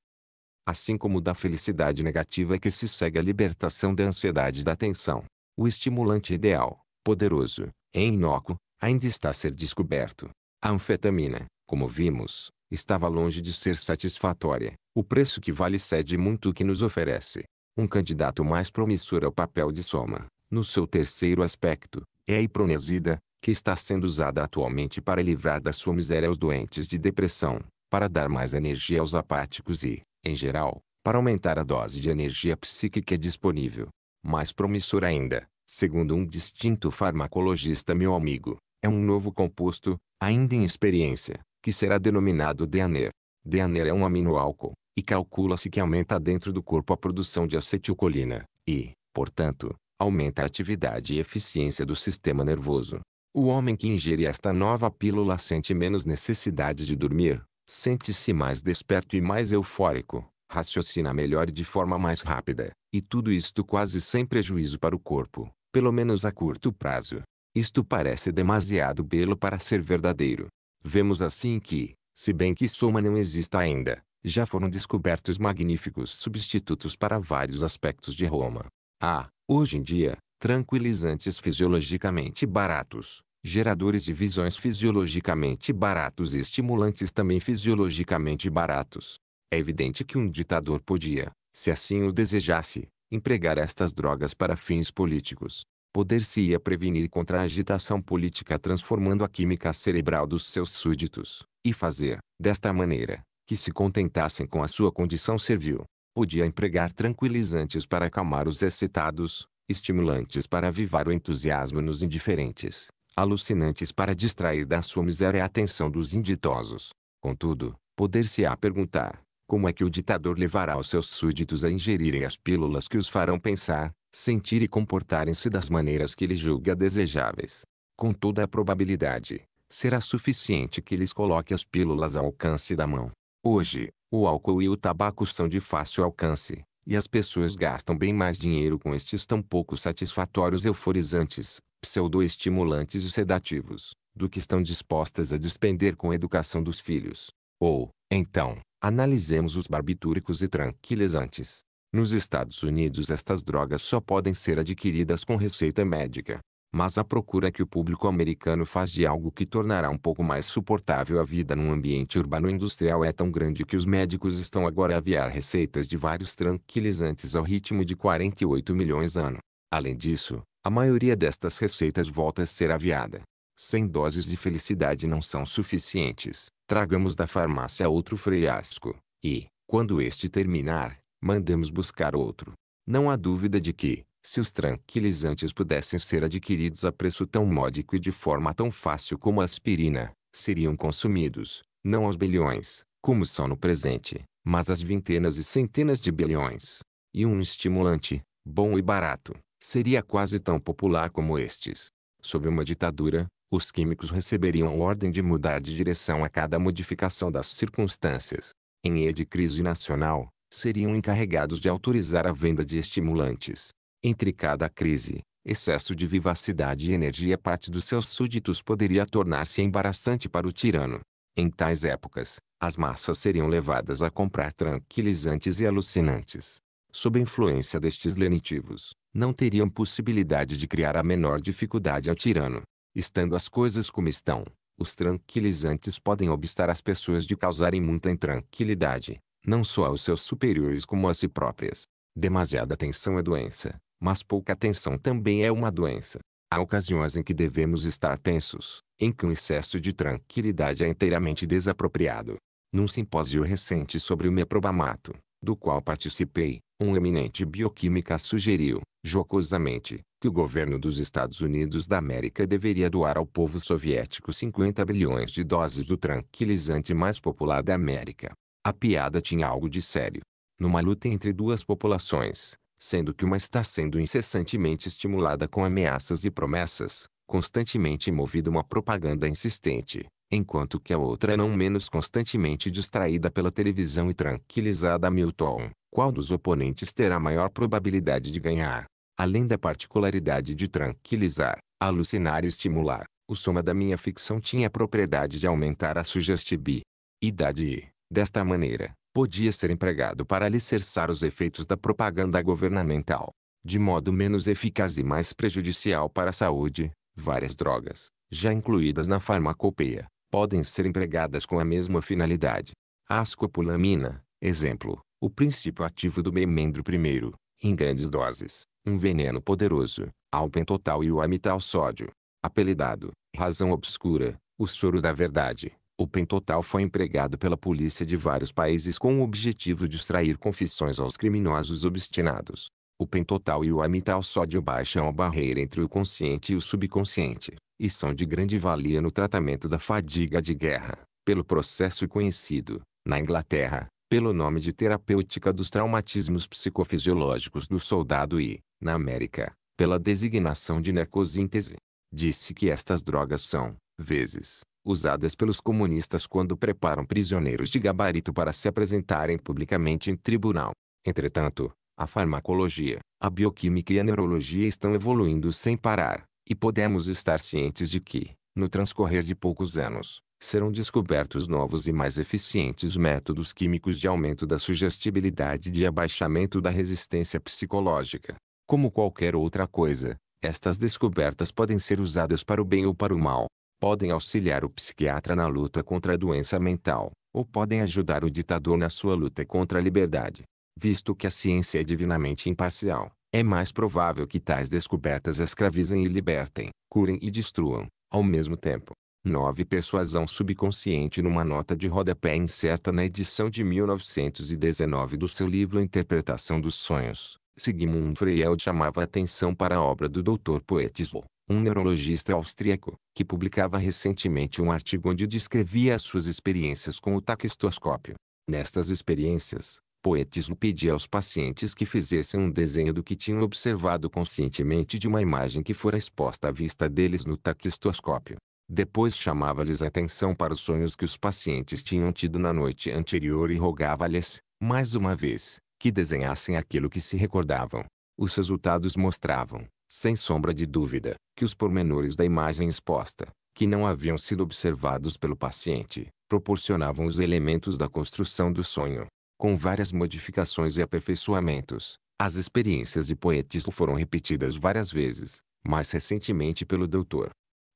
S1: Assim como da felicidade negativa que se segue à libertação da ansiedade e da tensão. O estimulante ideal, poderoso, e é inócuo, ainda está a ser descoberto. A anfetamina, como vimos, estava longe de ser satisfatória. O preço que vale cede muito o que nos oferece. Um candidato mais promissor ao papel de soma, no seu terceiro aspecto, é a hipronezida, que está sendo usada atualmente para livrar da sua miséria os doentes de depressão, para dar mais energia aos apáticos e, em geral, para aumentar a dose de energia psíquica disponível. Mais promissor ainda, segundo um distinto farmacologista meu amigo, é um novo composto, ainda em experiência, que será denominado Deaner. Deaner é um aminoálcool, e calcula-se que aumenta dentro do corpo a produção de acetilcolina, e, portanto, aumenta a atividade e eficiência do sistema nervoso. O homem que ingere esta nova pílula sente menos necessidade de dormir, Sente-se mais desperto e mais eufórico, raciocina melhor e de forma mais rápida, e tudo isto quase sem prejuízo para o corpo, pelo menos a curto prazo. Isto parece demasiado belo para ser verdadeiro. Vemos assim que, se bem que soma não exista ainda, já foram descobertos magníficos substitutos para vários aspectos de Roma. Há, ah, hoje em dia, tranquilizantes fisiologicamente baratos, geradores de visões fisiologicamente baratos e estimulantes também fisiologicamente baratos. É evidente que um ditador podia, se assim o desejasse, empregar estas drogas para fins políticos. Poder-se-ia prevenir contra a agitação política transformando a química cerebral dos seus súditos, e fazer, desta maneira, que se contentassem com a sua condição servil. Podia empregar tranquilizantes para acalmar os excitados, estimulantes para avivar o entusiasmo nos indiferentes, alucinantes para distrair da sua miséria a atenção dos inditosos. Contudo, poder-se-á perguntar, como é que o ditador levará os seus súditos a ingerirem as pílulas que os farão pensar, sentir e comportarem-se das maneiras que ele julga desejáveis. Com toda a probabilidade, será suficiente que lhes coloque as pílulas ao alcance da mão. Hoje, o álcool e o tabaco são de fácil alcance, e as pessoas gastam bem mais dinheiro com estes tão pouco satisfatórios euforizantes, pseudoestimulantes e sedativos, do que estão dispostas a despender com a educação dos filhos. Ou, então, analisemos os barbitúricos e tranquilizantes. Nos Estados Unidos estas drogas só podem ser adquiridas com receita médica. Mas a procura que o público americano faz de algo que tornará um pouco mais suportável a vida num ambiente urbano industrial é tão grande que os médicos estão agora a aviar receitas de vários tranquilizantes ao ritmo de 48 milhões ano. Além disso, a maioria destas receitas volta a ser aviada. Sem doses de felicidade não são suficientes. Tragamos da farmácia outro freiasco. E, quando este terminar, mandamos buscar outro. Não há dúvida de que, se os tranquilizantes pudessem ser adquiridos a preço tão módico e de forma tão fácil como a aspirina, seriam consumidos, não aos bilhões, como são no presente, mas às vintenas e centenas de bilhões. E um estimulante, bom e barato, seria quase tão popular como estes. Sob uma ditadura, os químicos receberiam ordem de mudar de direção a cada modificação das circunstâncias. Em E de crise nacional, seriam encarregados de autorizar a venda de estimulantes. Entre cada crise, excesso de vivacidade e energia parte dos seus súditos poderia tornar-se embaraçante para o tirano. Em tais épocas, as massas seriam levadas a comprar tranquilizantes e alucinantes. Sob influência destes lenitivos, não teriam possibilidade de criar a menor dificuldade ao tirano. Estando as coisas como estão, os tranquilizantes podem obstar as pessoas de causarem muita intranquilidade, não só aos seus superiores como a si próprias. Demasiada atenção é doença, mas pouca atenção também é uma doença. Há ocasiões em que devemos estar tensos, em que um excesso de tranquilidade é inteiramente desapropriado. Num simpósio recente sobre o meprobamato, do qual participei, um eminente bioquímica sugeriu, jocosamente, que o governo dos Estados Unidos da América deveria doar ao povo soviético 50 bilhões de doses do tranquilizante mais popular da América. A piada tinha algo de sério. Numa luta entre duas populações, sendo que uma está sendo incessantemente estimulada com ameaças e promessas, constantemente movida uma propaganda insistente, enquanto que a outra é não menos constantemente distraída pela televisão e tranquilizada a Milton, qual dos oponentes terá maior probabilidade de ganhar? além da particularidade de tranquilizar, alucinar e estimular, o soma da minha ficção tinha a propriedade de aumentar a sugestibilidade e, desta maneira, podia ser empregado para alicerçar os efeitos da propaganda governamental, de modo menos eficaz e mais prejudicial para a saúde. Várias drogas, já incluídas na farmacopeia, podem ser empregadas com a mesma finalidade. A ascopulamina, exemplo, o princípio ativo do memendro primeiro, em grandes doses, um veneno poderoso, ao pentotal e o amital sódio. Apelidado, razão obscura, o soro da verdade. O pentotal foi empregado pela polícia de vários países com o objetivo de extrair confissões aos criminosos obstinados. O pentotal e o amital sódio baixam a barreira entre o consciente e o subconsciente, e são de grande valia no tratamento da fadiga de guerra, pelo processo conhecido, na Inglaterra, pelo nome de terapêutica dos traumatismos psicofisiológicos do soldado e, na América, pela designação de narcosíntese. Disse que estas drogas são, vezes, usadas pelos comunistas quando preparam prisioneiros de gabarito para se apresentarem publicamente em tribunal. Entretanto, a farmacologia, a bioquímica e a neurologia estão evoluindo sem parar, e podemos estar cientes de que, no transcorrer de poucos anos, serão descobertos novos e mais eficientes métodos químicos de aumento da sugestibilidade e de abaixamento da resistência psicológica. Como qualquer outra coisa, estas descobertas podem ser usadas para o bem ou para o mal. Podem auxiliar o psiquiatra na luta contra a doença mental, ou podem ajudar o ditador na sua luta contra a liberdade. Visto que a ciência é divinamente imparcial, é mais provável que tais descobertas escravizem e libertem, curem e destruam, ao mesmo tempo, 9. Persuasão subconsciente numa nota de rodapé incerta na edição de 1919 do seu livro Interpretação dos Sonhos. Sigmund Freud chamava atenção para a obra do Dr. poetisbo um neurologista austríaco, que publicava recentemente um artigo onde descrevia as suas experiências com o taquistoscópio. Nestas experiências, poetisbo pedia aos pacientes que fizessem um desenho do que tinham observado conscientemente de uma imagem que fora exposta à vista deles no taquistoscópio. Depois chamava-lhes a atenção para os sonhos que os pacientes tinham tido na noite anterior e rogava-lhes, mais uma vez, que desenhassem aquilo que se recordavam. Os resultados mostravam, sem sombra de dúvida, que os pormenores da imagem exposta, que não haviam sido observados pelo paciente, proporcionavam os elementos da construção do sonho. Com várias modificações e aperfeiçoamentos, as experiências de Poetislo foram repetidas várias vezes, mais recentemente pelo doutor.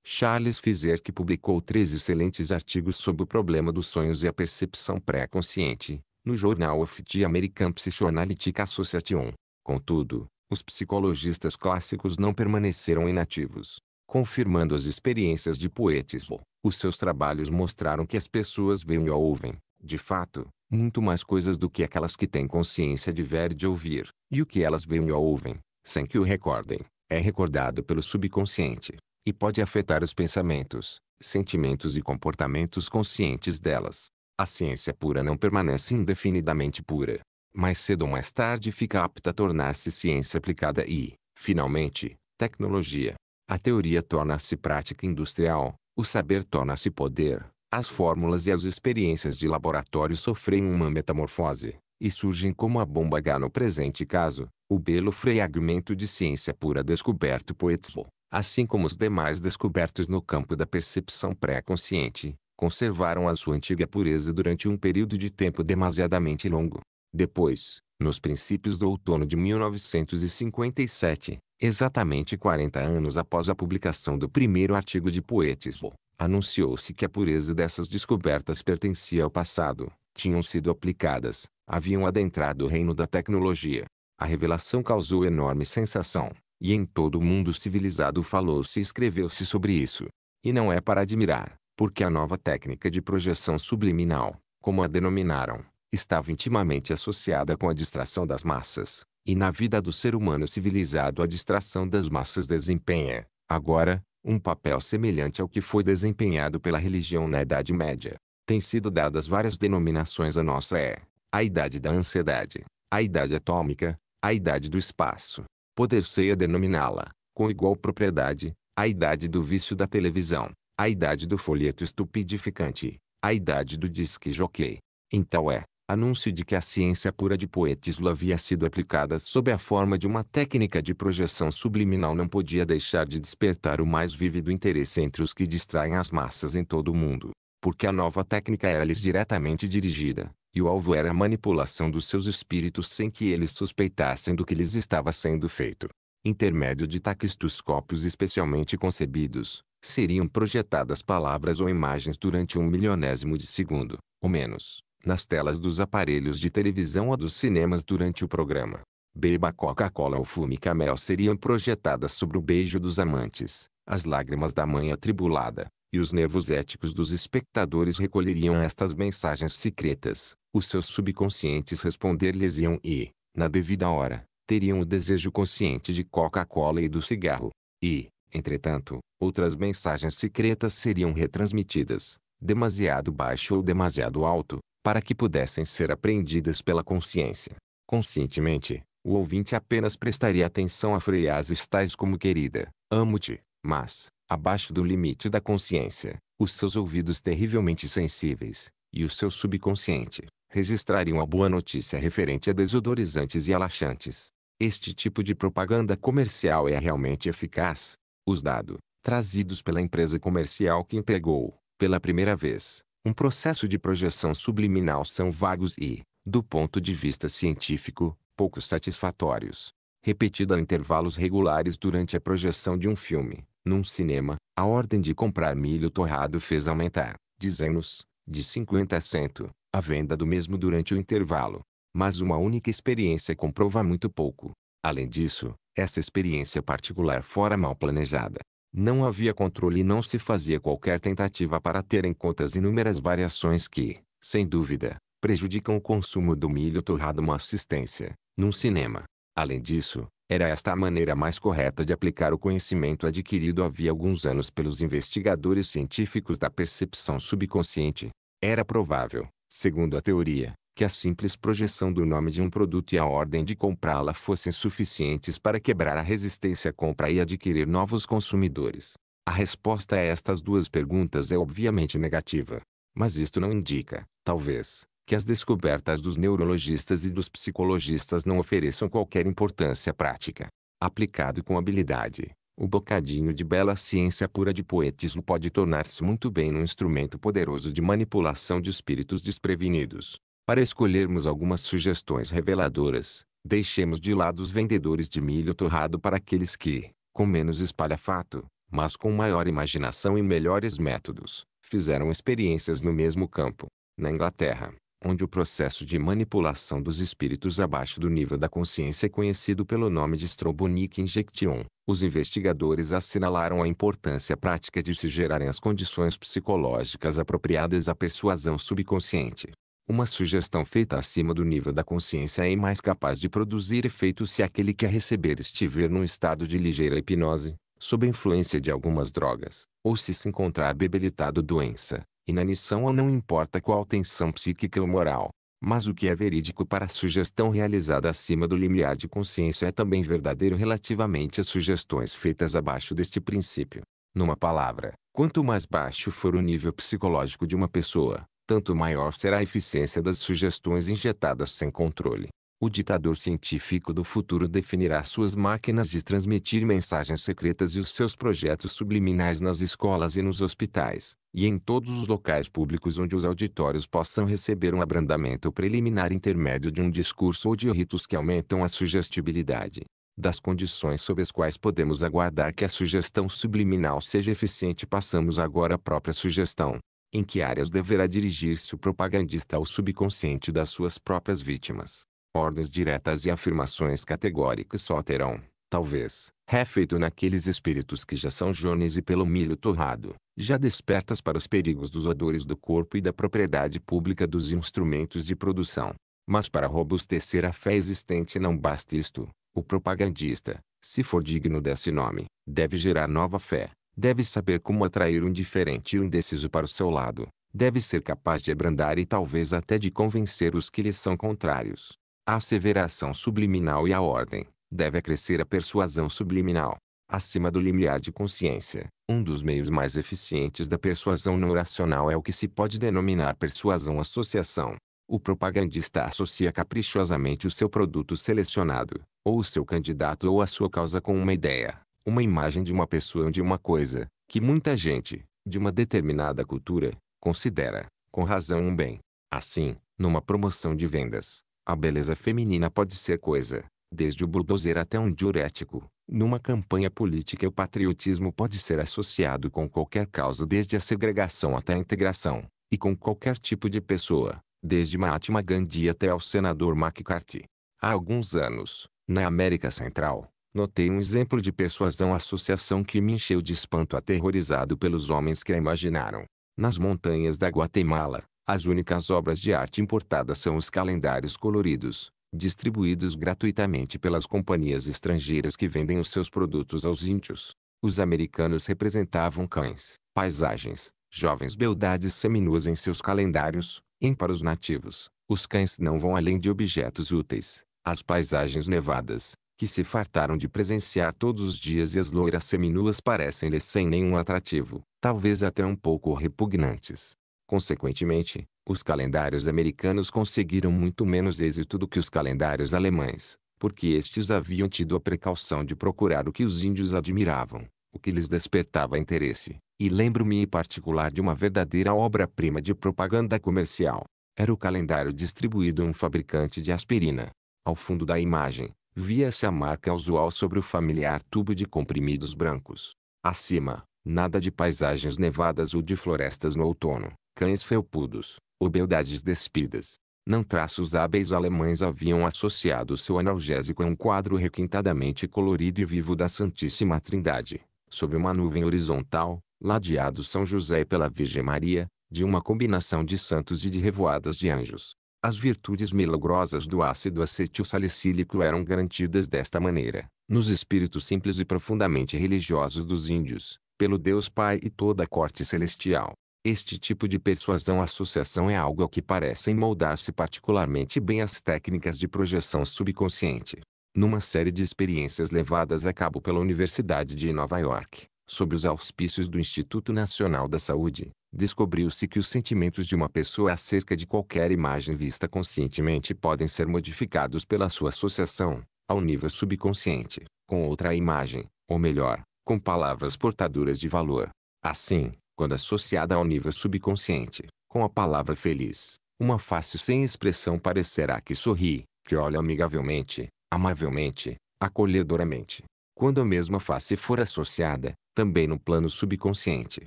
S1: Charles Fizer que publicou três excelentes artigos sobre o problema dos sonhos e a percepção pré-consciente, no Journal of the American Psychoanalytic Association. Contudo, os psicologistas clássicos não permaneceram inativos. Confirmando as experiências de Poetislow, os seus trabalhos mostraram que as pessoas veem e ouvem, de fato, muito mais coisas do que aquelas que têm consciência de ver e de ouvir, e o que elas veem e ouvem, sem que o recordem, é recordado pelo subconsciente, e pode afetar os pensamentos, sentimentos e comportamentos conscientes delas. A ciência pura não permanece indefinidamente pura. Mais cedo ou mais tarde fica apta a tornar-se ciência aplicada e, finalmente, tecnologia. A teoria torna-se prática industrial, o saber torna-se poder, as fórmulas e as experiências de laboratório sofrem uma metamorfose, e surgem como a bomba H no presente caso, o belo fragmento de ciência pura descoberto por Etzlo assim como os demais descobertos no campo da percepção pré-consciente, conservaram a sua antiga pureza durante um período de tempo demasiadamente longo. Depois, nos princípios do outono de 1957, exatamente 40 anos após a publicação do primeiro artigo de Poetismo, anunciou-se que a pureza dessas descobertas pertencia ao passado, tinham sido aplicadas, haviam adentrado o reino da tecnologia. A revelação causou enorme sensação, e em todo o mundo civilizado falou-se e escreveu-se sobre isso. E não é para admirar, porque a nova técnica de projeção subliminal, como a denominaram, estava intimamente associada com a distração das massas, e na vida do ser humano civilizado a distração das massas desempenha, agora, um papel semelhante ao que foi desempenhado pela religião na Idade Média. Tem sido dadas várias denominações à nossa é a idade da ansiedade, a idade atômica, a idade do espaço, poder-se-ia denominá-la, com igual propriedade, a idade do vício da televisão, a idade do folheto estupidificante, a idade do disque jockey. Então é, anúncio de que a ciência pura de Poetislo havia sido aplicada sob a forma de uma técnica de projeção subliminal não podia deixar de despertar o mais vívido interesse entre os que distraem as massas em todo o mundo, porque a nova técnica era-lhes diretamente dirigida, e o alvo era a manipulação dos seus espíritos sem que eles suspeitassem do que lhes estava sendo feito. Intermédio de taquistoscópios especialmente concebidos, seriam projetadas palavras ou imagens durante um milionésimo de segundo, ou menos, nas telas dos aparelhos de televisão ou dos cinemas durante o programa. Beba Coca-Cola ou fume camel seriam projetadas sobre o beijo dos amantes, as lágrimas da mãe atribulada, e os nervos éticos dos espectadores recolheriam estas mensagens secretas, os seus subconscientes responder-lhes-iam e, na devida hora, teriam o desejo consciente de Coca-Cola e do cigarro. E, entretanto, outras mensagens secretas seriam retransmitidas, demasiado baixo ou demasiado alto, para que pudessem ser apreendidas pela consciência. Conscientemente, o ouvinte apenas prestaria atenção a freias tais como querida, amo-te, mas, abaixo do limite da consciência, os seus ouvidos terrivelmente sensíveis, e o seu subconsciente, registrariam a boa notícia referente a desodorizantes e alaxantes. Este tipo de propaganda comercial é realmente eficaz. Os dados, trazidos pela empresa comercial que empregou, pela primeira vez, um processo de projeção subliminal são vagos e, do ponto de vista científico, pouco satisfatórios. Repetida a intervalos regulares durante a projeção de um filme, num cinema, a ordem de comprar milho torrado fez aumentar, dizem nos de 50 a 100, a venda do mesmo durante o intervalo. Mas uma única experiência comprova muito pouco. Além disso, essa experiência particular fora mal planejada. Não havia controle e não se fazia qualquer tentativa para ter em conta as inúmeras variações que, sem dúvida, prejudicam o consumo do milho torrado uma assistência, num cinema. Além disso, era esta a maneira mais correta de aplicar o conhecimento adquirido havia alguns anos pelos investigadores científicos da percepção subconsciente. Era provável, segundo a teoria, que a simples projeção do nome de um produto e a ordem de comprá-la fossem suficientes para quebrar a resistência à compra e adquirir novos consumidores. A resposta a estas duas perguntas é obviamente negativa. Mas isto não indica, talvez, que as descobertas dos neurologistas e dos psicologistas não ofereçam qualquer importância prática. Aplicado com habilidade, o bocadinho de bela ciência pura de poetismo pode tornar-se muito bem um instrumento poderoso de manipulação de espíritos desprevenidos. Para escolhermos algumas sugestões reveladoras, deixemos de lado os vendedores de milho torrado para aqueles que, com menos espalhafato, mas com maior imaginação e melhores métodos, fizeram experiências no mesmo campo. Na Inglaterra, onde o processo de manipulação dos espíritos abaixo do nível da consciência é conhecido pelo nome de Strobonic Injection. Os investigadores assinalaram a importância prática de se gerarem as condições psicológicas apropriadas à persuasão subconsciente. Uma sugestão feita acima do nível da consciência é mais capaz de produzir efeito se aquele que a receber estiver num estado de ligeira hipnose, sob influência de algumas drogas, ou se se encontrar debilitado doença, e na inanição ou não importa qual tensão psíquica ou moral. Mas o que é verídico para a sugestão realizada acima do limiar de consciência é também verdadeiro relativamente às sugestões feitas abaixo deste princípio. Numa palavra, quanto mais baixo for o nível psicológico de uma pessoa, tanto maior será a eficiência das sugestões injetadas sem controle. O ditador científico do futuro definirá suas máquinas de transmitir mensagens secretas e os seus projetos subliminais nas escolas e nos hospitais, e em todos os locais públicos onde os auditórios possam receber um abrandamento preliminar intermédio de um discurso ou de ritos que aumentam a sugestibilidade das condições sob as quais podemos aguardar que a sugestão subliminal seja eficiente passamos agora à própria sugestão. Em que áreas deverá dirigir-se o propagandista ao subconsciente das suas próprias vítimas? ordens diretas e afirmações categóricas só terão, talvez, refeito naqueles espíritos que já são jones e pelo milho torrado, já despertas para os perigos dos odores do corpo e da propriedade pública dos instrumentos de produção. Mas para robustecer a fé existente não basta isto. O propagandista, se for digno desse nome, deve gerar nova fé, deve saber como atrair o indiferente e o indeciso para o seu lado, deve ser capaz de abrandar e talvez até de convencer os que lhe são contrários. A asseveração subliminal e a ordem, deve acrescer a persuasão subliminal, acima do limiar de consciência. Um dos meios mais eficientes da persuasão não racional é o que se pode denominar persuasão-associação. O propagandista associa caprichosamente o seu produto selecionado, ou o seu candidato ou a sua causa com uma ideia, uma imagem de uma pessoa ou de uma coisa, que muita gente, de uma determinada cultura, considera, com razão um bem. Assim, numa promoção de vendas, a beleza feminina pode ser coisa, desde o bulldozer até um diurético. Numa campanha política o patriotismo pode ser associado com qualquer causa desde a segregação até a integração, e com qualquer tipo de pessoa, desde Mahatma Gandhi até ao senador McCarthy. Há alguns anos, na América Central, notei um exemplo de persuasão-associação que me encheu de espanto aterrorizado pelos homens que a imaginaram. Nas montanhas da Guatemala, as únicas obras de arte importadas são os calendários coloridos, distribuídos gratuitamente pelas companhias estrangeiras que vendem os seus produtos aos índios. Os americanos representavam cães, paisagens, jovens beldades seminuas em seus calendários, em para os nativos. Os cães não vão além de objetos úteis, as paisagens nevadas, que se fartaram de presenciar todos os dias e as loiras seminuas parecem-lhes sem nenhum atrativo, talvez até um pouco repugnantes. Consequentemente, os calendários americanos conseguiram muito menos êxito do que os calendários alemães, porque estes haviam tido a precaução de procurar o que os índios admiravam, o que lhes despertava interesse, e lembro-me em particular de uma verdadeira obra-prima de propaganda comercial. Era o calendário distribuído a um fabricante de aspirina. Ao fundo da imagem, via-se a marca usual sobre o familiar tubo de comprimidos brancos. Acima, nada de paisagens nevadas ou de florestas no outono cães felpudos, obeldades despidas. Não traços hábeis alemães haviam associado seu analgésico a um quadro requintadamente colorido e vivo da Santíssima Trindade, sob uma nuvem horizontal, ladeado São José pela Virgem Maria, de uma combinação de santos e de revoadas de anjos. As virtudes milagrosas do ácido acetil salicílico eram garantidas desta maneira, nos espíritos simples e profundamente religiosos dos índios, pelo Deus Pai e toda a corte celestial. Este tipo de persuasão associação é algo ao que parecem moldar-se particularmente bem as técnicas de projeção subconsciente. Numa série de experiências levadas a cabo pela Universidade de Nova York, sob os auspícios do Instituto Nacional da Saúde, descobriu-se que os sentimentos de uma pessoa acerca de qualquer imagem vista conscientemente podem ser modificados pela sua associação, ao nível subconsciente, com outra imagem, ou melhor, com palavras portadoras de valor. Assim, quando associada ao nível subconsciente, com a palavra feliz. Uma face sem expressão parecerá que sorri, que olha amigavelmente, amavelmente, acolhedoramente. Quando a mesma face for associada, também no plano subconsciente,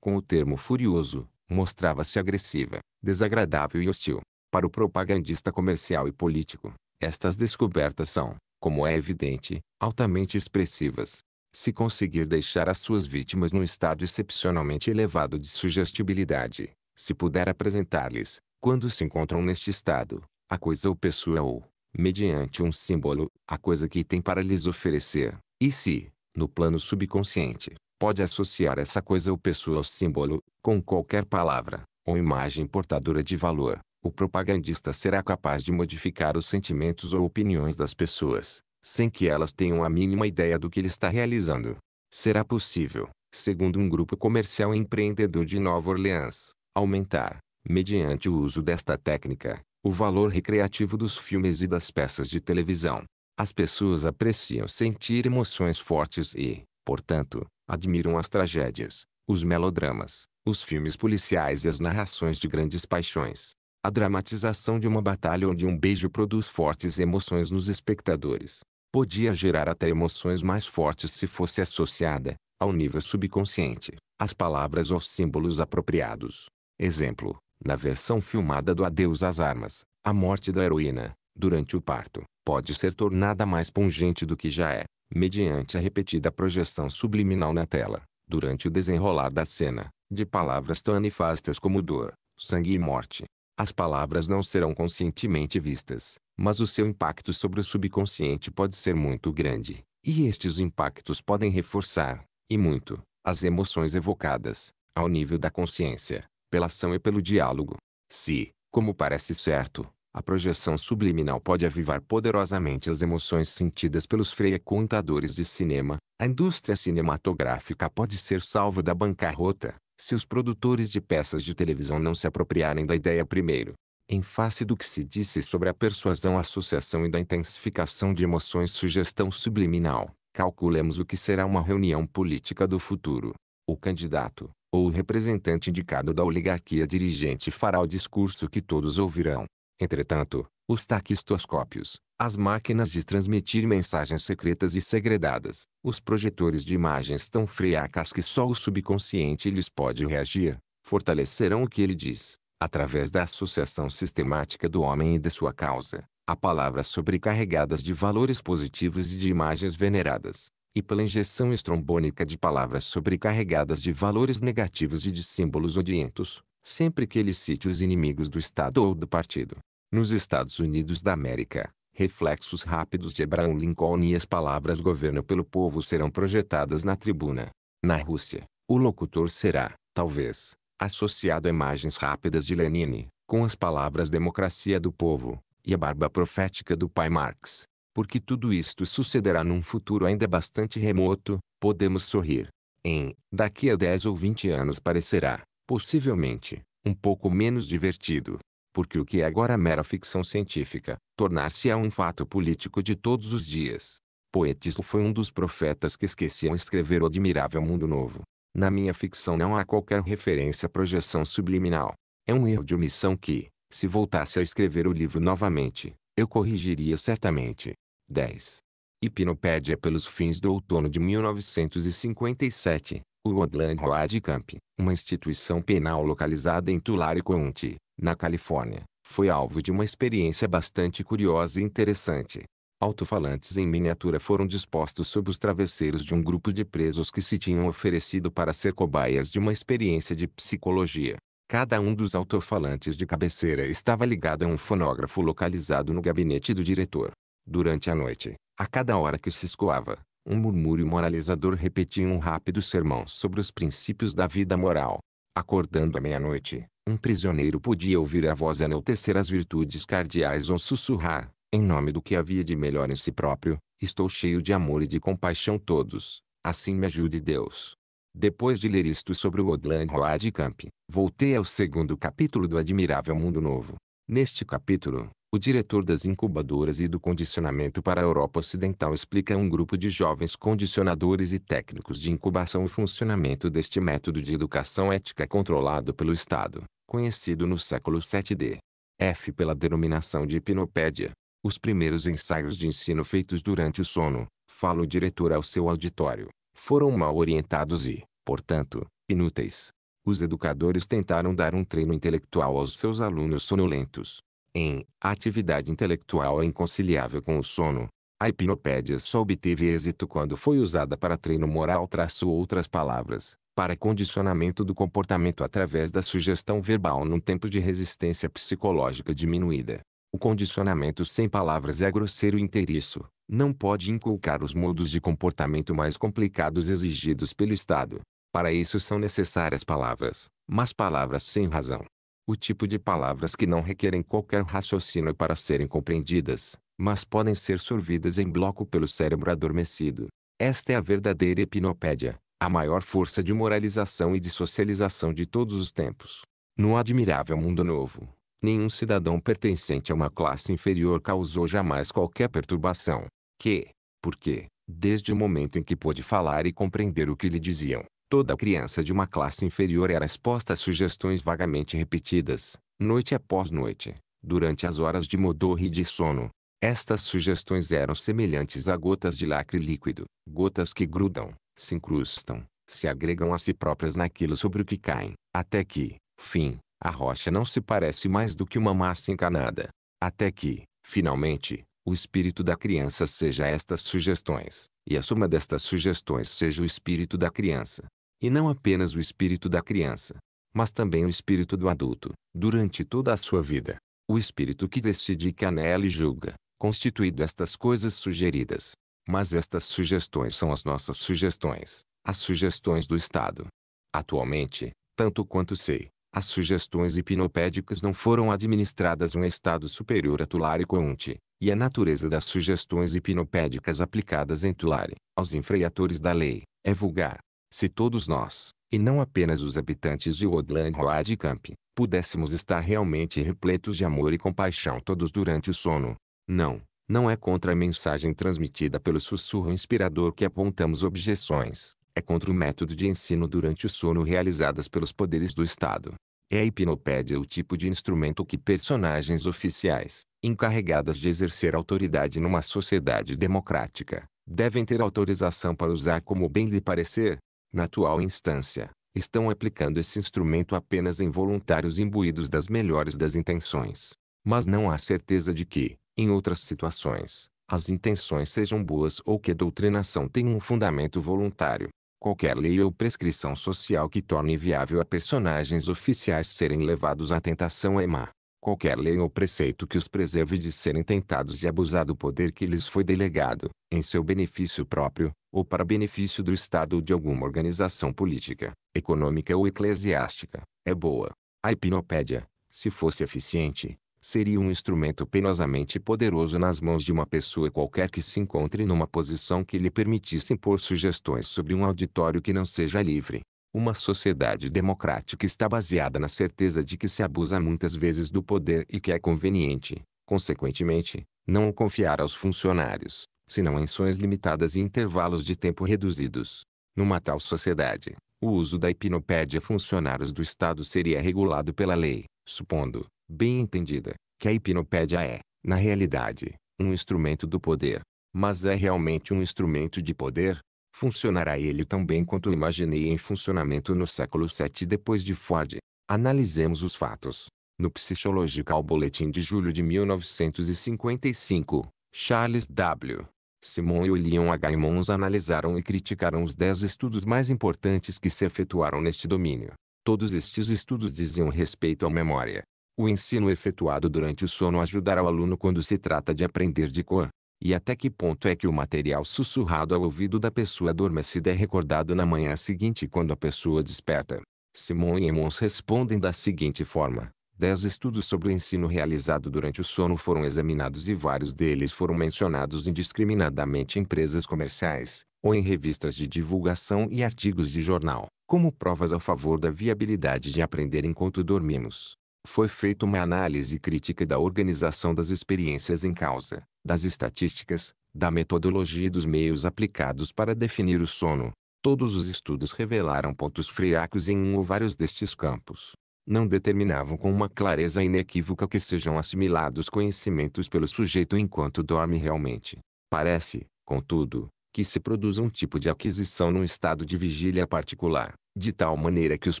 S1: com o termo furioso, mostrava-se agressiva, desagradável e hostil. Para o propagandista comercial e político, estas descobertas são, como é evidente, altamente expressivas se conseguir deixar as suas vítimas num estado excepcionalmente elevado de sugestibilidade, se puder apresentar-lhes, quando se encontram neste estado, a coisa ou pessoa ou, mediante um símbolo, a coisa que tem para lhes oferecer, e se, no plano subconsciente, pode associar essa coisa ou pessoa ao símbolo, com qualquer palavra, ou imagem portadora de valor, o propagandista será capaz de modificar os sentimentos ou opiniões das pessoas, sem que elas tenham a mínima ideia do que ele está realizando. Será possível, segundo um grupo comercial empreendedor de Nova Orleans, aumentar, mediante o uso desta técnica, o valor recreativo dos filmes e das peças de televisão. As pessoas apreciam sentir emoções fortes e, portanto, admiram as tragédias, os melodramas, os filmes policiais e as narrações de grandes paixões. A dramatização de uma batalha onde um beijo produz fortes emoções nos espectadores podia gerar até emoções mais fortes se fosse associada, ao nível subconsciente, às palavras ou símbolos apropriados. Exemplo, na versão filmada do Adeus às Armas, a morte da heroína, durante o parto, pode ser tornada mais pungente do que já é, mediante a repetida projeção subliminal na tela, durante o desenrolar da cena, de palavras tão anifastas como dor, sangue e morte. As palavras não serão conscientemente vistas, mas o seu impacto sobre o subconsciente pode ser muito grande, e estes impactos podem reforçar, e muito, as emoções evocadas, ao nível da consciência, pela ação e pelo diálogo. Se, como parece certo, a projeção subliminal pode avivar poderosamente as emoções sentidas pelos frequentadores de cinema. A indústria cinematográfica pode ser salva da bancarrota, se os produtores de peças de televisão não se apropriarem da ideia primeiro, em face do que se disse sobre a persuasão associação e da intensificação de emoções sugestão subliminal, calculemos o que será uma reunião política do futuro. O candidato, ou o representante indicado da oligarquia dirigente fará o discurso que todos ouvirão. Entretanto, os taquistoscópios, as máquinas de transmitir mensagens secretas e segredadas, os projetores de imagens tão friacas que só o subconsciente lhes pode reagir, fortalecerão o que ele diz, através da associação sistemática do homem e de sua causa, a palavras sobrecarregadas de valores positivos e de imagens veneradas, e pela injeção estrombônica de palavras sobrecarregadas de valores negativos e de símbolos odientos, sempre que ele cite os inimigos do Estado ou do partido. Nos Estados Unidos da América, reflexos rápidos de Abraham Lincoln e as palavras governo pelo povo serão projetadas na tribuna. Na Rússia, o locutor será, talvez, associado a imagens rápidas de Lenin, com as palavras democracia do povo, e a barba profética do pai Marx. Porque tudo isto sucederá num futuro ainda bastante remoto, podemos sorrir. Em, daqui a 10 ou 20 anos parecerá, possivelmente, um pouco menos divertido porque o que é agora mera ficção científica, tornar-se-á um fato político de todos os dias. Poetisto foi um dos profetas que esqueciam escrever o admirável mundo novo. Na minha ficção não há qualquer referência à projeção subliminal. É um erro de omissão que, se voltasse a escrever o livro novamente, eu corrigiria certamente. 10. Hipnopédia pelos fins do outono de 1957, o Woodland Road Camp, uma instituição penal localizada em Tulare County, na Califórnia, foi alvo de uma experiência bastante curiosa e interessante. Alto-falantes em miniatura foram dispostos sob os travesseiros de um grupo de presos que se tinham oferecido para ser cobaias de uma experiência de psicologia. Cada um dos alto-falantes de cabeceira estava ligado a um fonógrafo localizado no gabinete do diretor. Durante a noite, a cada hora que se escoava, um murmúrio moralizador repetia um rápido sermão sobre os princípios da vida moral. Acordando à meia-noite, um prisioneiro podia ouvir a voz enaltecer as virtudes cardeais ou sussurrar, em nome do que havia de melhor em si próprio, estou cheio de amor e de compaixão todos, assim me ajude Deus. Depois de ler isto sobre o Odland Road Camp, voltei ao segundo capítulo do Admirável Mundo Novo. Neste capítulo, o diretor das incubadoras e do condicionamento para a Europa Ocidental explica a um grupo de jovens condicionadores e técnicos de incubação o funcionamento deste método de educação ética controlado pelo Estado, conhecido no século 7D. F pela denominação de hipnopédia. Os primeiros ensaios de ensino feitos durante o sono, fala o diretor ao seu auditório, foram mal orientados e, portanto, inúteis. Os educadores tentaram dar um treino intelectual aos seus alunos sonolentos, em A atividade intelectual é inconciliável com o sono. A hipnopédia só obteve êxito quando foi usada para treino moral traço outras palavras, para condicionamento do comportamento através da sugestão verbal num tempo de resistência psicológica diminuída. O condicionamento sem palavras é grosseiro e inteiriço, não pode inculcar os modos de comportamento mais complicados exigidos pelo Estado. Para isso são necessárias palavras, mas palavras sem razão o tipo de palavras que não requerem qualquer raciocínio para serem compreendidas, mas podem ser sorvidas em bloco pelo cérebro adormecido. Esta é a verdadeira hipnopédia, a maior força de moralização e de socialização de todos os tempos. No admirável mundo novo, nenhum cidadão pertencente a uma classe inferior causou jamais qualquer perturbação. Que, porque, desde o momento em que pôde falar e compreender o que lhe diziam, Toda criança de uma classe inferior era é exposta a sugestões vagamente repetidas, noite após noite, durante as horas de modorra e de sono. Estas sugestões eram semelhantes a gotas de lacre líquido, gotas que grudam, se incrustam, se agregam a si próprias naquilo sobre o que caem, até que, fim, a rocha não se parece mais do que uma massa encanada. Até que, finalmente, o espírito da criança seja estas sugestões, e a soma destas sugestões seja o espírito da criança e não apenas o espírito da criança, mas também o espírito do adulto, durante toda a sua vida. O espírito que decide que anela e julga, constituído estas coisas sugeridas. Mas estas sugestões são as nossas sugestões, as sugestões do Estado. Atualmente, tanto quanto sei, as sugestões hipnopédicas não foram administradas um estado superior a Tulare County, e a natureza das sugestões hipnopédicas aplicadas em Tulare, aos infreatores da lei, é vulgar, se todos nós, e não apenas os habitantes de Woodland Road Camp, pudéssemos estar realmente repletos de amor e compaixão todos durante o sono. Não, não é contra a mensagem transmitida pelo sussurro inspirador que apontamos objeções, é contra o método de ensino durante o sono realizadas pelos poderes do Estado. É a hipnopédia o tipo de instrumento que personagens oficiais, encarregadas de exercer autoridade numa sociedade democrática, devem ter autorização para usar como bem lhe parecer, na atual instância, estão aplicando esse instrumento apenas em voluntários imbuídos das melhores das intenções. Mas não há certeza de que, em outras situações, as intenções sejam boas ou que a doutrinação tenha um fundamento voluntário. Qualquer lei ou prescrição social que torne viável a personagens oficiais serem levados à tentação é má. Qualquer lei ou preceito que os preserve de serem tentados de abusar do poder que lhes foi delegado, em seu benefício próprio, ou para benefício do Estado ou de alguma organização política, econômica ou eclesiástica, é boa. A hipnopédia, se fosse eficiente, seria um instrumento penosamente poderoso nas mãos de uma pessoa qualquer que se encontre numa posição que lhe permitisse impor sugestões sobre um auditório que não seja livre. Uma sociedade democrática está baseada na certeza de que se abusa muitas vezes do poder e que é conveniente, consequentemente, não confiar aos funcionários senão em sonhos limitadas e intervalos de tempo reduzidos. Numa tal sociedade, o uso da hipnopédia funcionários do Estado seria regulado pela lei, supondo, bem entendida, que a hipnopédia é, na realidade, um instrumento do poder. Mas é realmente um instrumento de poder? Funcionará ele tão bem quanto imaginei em funcionamento no século VII depois de Ford? Analisemos os fatos. No Psychological Bulletin de julho de 1955, Charles W. Simon e William H. Mons analisaram e criticaram os dez estudos mais importantes que se efetuaram neste domínio. Todos estes estudos diziam respeito à memória. O ensino efetuado durante o sono ajudará o aluno quando se trata de aprender de cor. E até que ponto é que o material sussurrado ao ouvido da pessoa adormecida é recordado na manhã seguinte quando a pessoa desperta? Simon e Emons respondem da seguinte forma. Dez estudos sobre o ensino realizado durante o sono foram examinados e vários deles foram mencionados indiscriminadamente em empresas comerciais, ou em revistas de divulgação e artigos de jornal, como provas a favor da viabilidade de aprender enquanto dormimos. Foi feita uma análise crítica da organização das experiências em causa, das estatísticas, da metodologia e dos meios aplicados para definir o sono. Todos os estudos revelaram pontos fracos em um ou vários destes campos não determinavam com uma clareza inequívoca que sejam assimilados conhecimentos pelo sujeito enquanto dorme realmente. Parece, contudo, que se produza um tipo de aquisição num estado de vigília particular, de tal maneira que os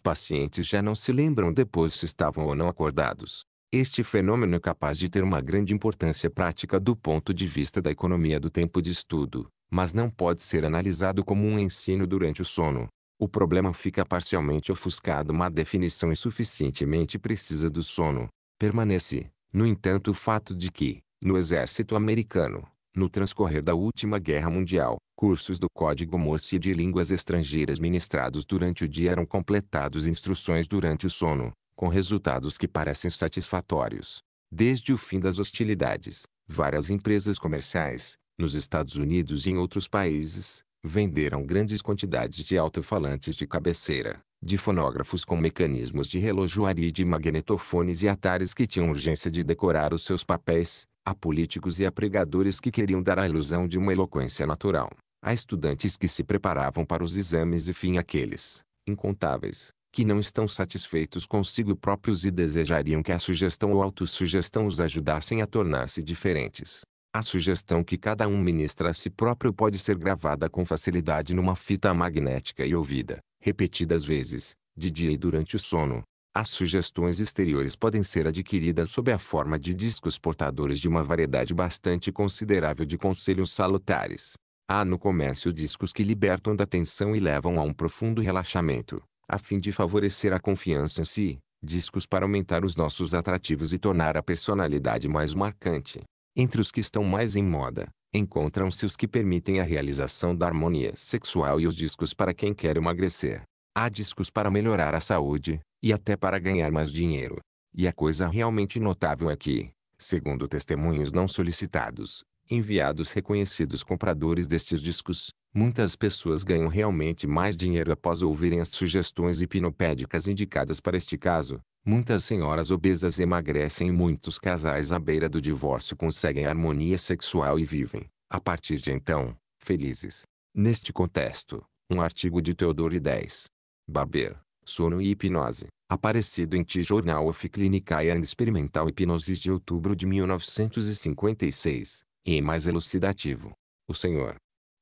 S1: pacientes já não se lembram depois se estavam ou não acordados. Este fenômeno é capaz de ter uma grande importância prática do ponto de vista da economia do tempo de estudo, mas não pode ser analisado como um ensino durante o sono, o problema fica parcialmente ofuscado uma definição insuficientemente precisa do sono. Permanece, no entanto, o fato de que, no exército americano, no transcorrer da última guerra mundial, cursos do Código Morse de línguas estrangeiras ministrados durante o dia eram completados instruções durante o sono, com resultados que parecem satisfatórios. Desde o fim das hostilidades, várias empresas comerciais, nos Estados Unidos e em outros países, venderam grandes quantidades de alto-falantes de cabeceira, de fonógrafos com mecanismos de relojoaria e de magnetofones e atares que tinham urgência de decorar os seus papéis, a políticos e a pregadores que queriam dar a ilusão de uma eloquência natural, a estudantes que se preparavam para os exames e fim aqueles, incontáveis, que não estão satisfeitos consigo próprios e desejariam que a sugestão ou autossugestão os ajudassem a tornar-se diferentes. A sugestão que cada um ministra a si próprio pode ser gravada com facilidade numa fita magnética e ouvida, repetidas vezes, de dia e durante o sono. As sugestões exteriores podem ser adquiridas sob a forma de discos portadores de uma variedade bastante considerável de conselhos salutares. Há no comércio discos que libertam da tensão e levam a um profundo relaxamento, a fim de favorecer a confiança em si, discos para aumentar os nossos atrativos e tornar a personalidade mais marcante. Entre os que estão mais em moda, encontram-se os que permitem a realização da harmonia sexual e os discos para quem quer emagrecer. Há discos para melhorar a saúde, e até para ganhar mais dinheiro. E a coisa realmente notável é que, segundo testemunhos não solicitados, enviados reconhecidos compradores destes discos, muitas pessoas ganham realmente mais dinheiro após ouvirem as sugestões hipnopédicas indicadas para este caso, Muitas senhoras obesas emagrecem e muitos casais à beira do divórcio conseguem harmonia sexual e vivem, a partir de então, felizes. Neste contexto, um artigo de Teodoro 10. Barber, Sono e Hipnose, aparecido em T Journal of Clinical and Experimental Hypnosis de outubro de 1956, e é mais elucidativo. O senhor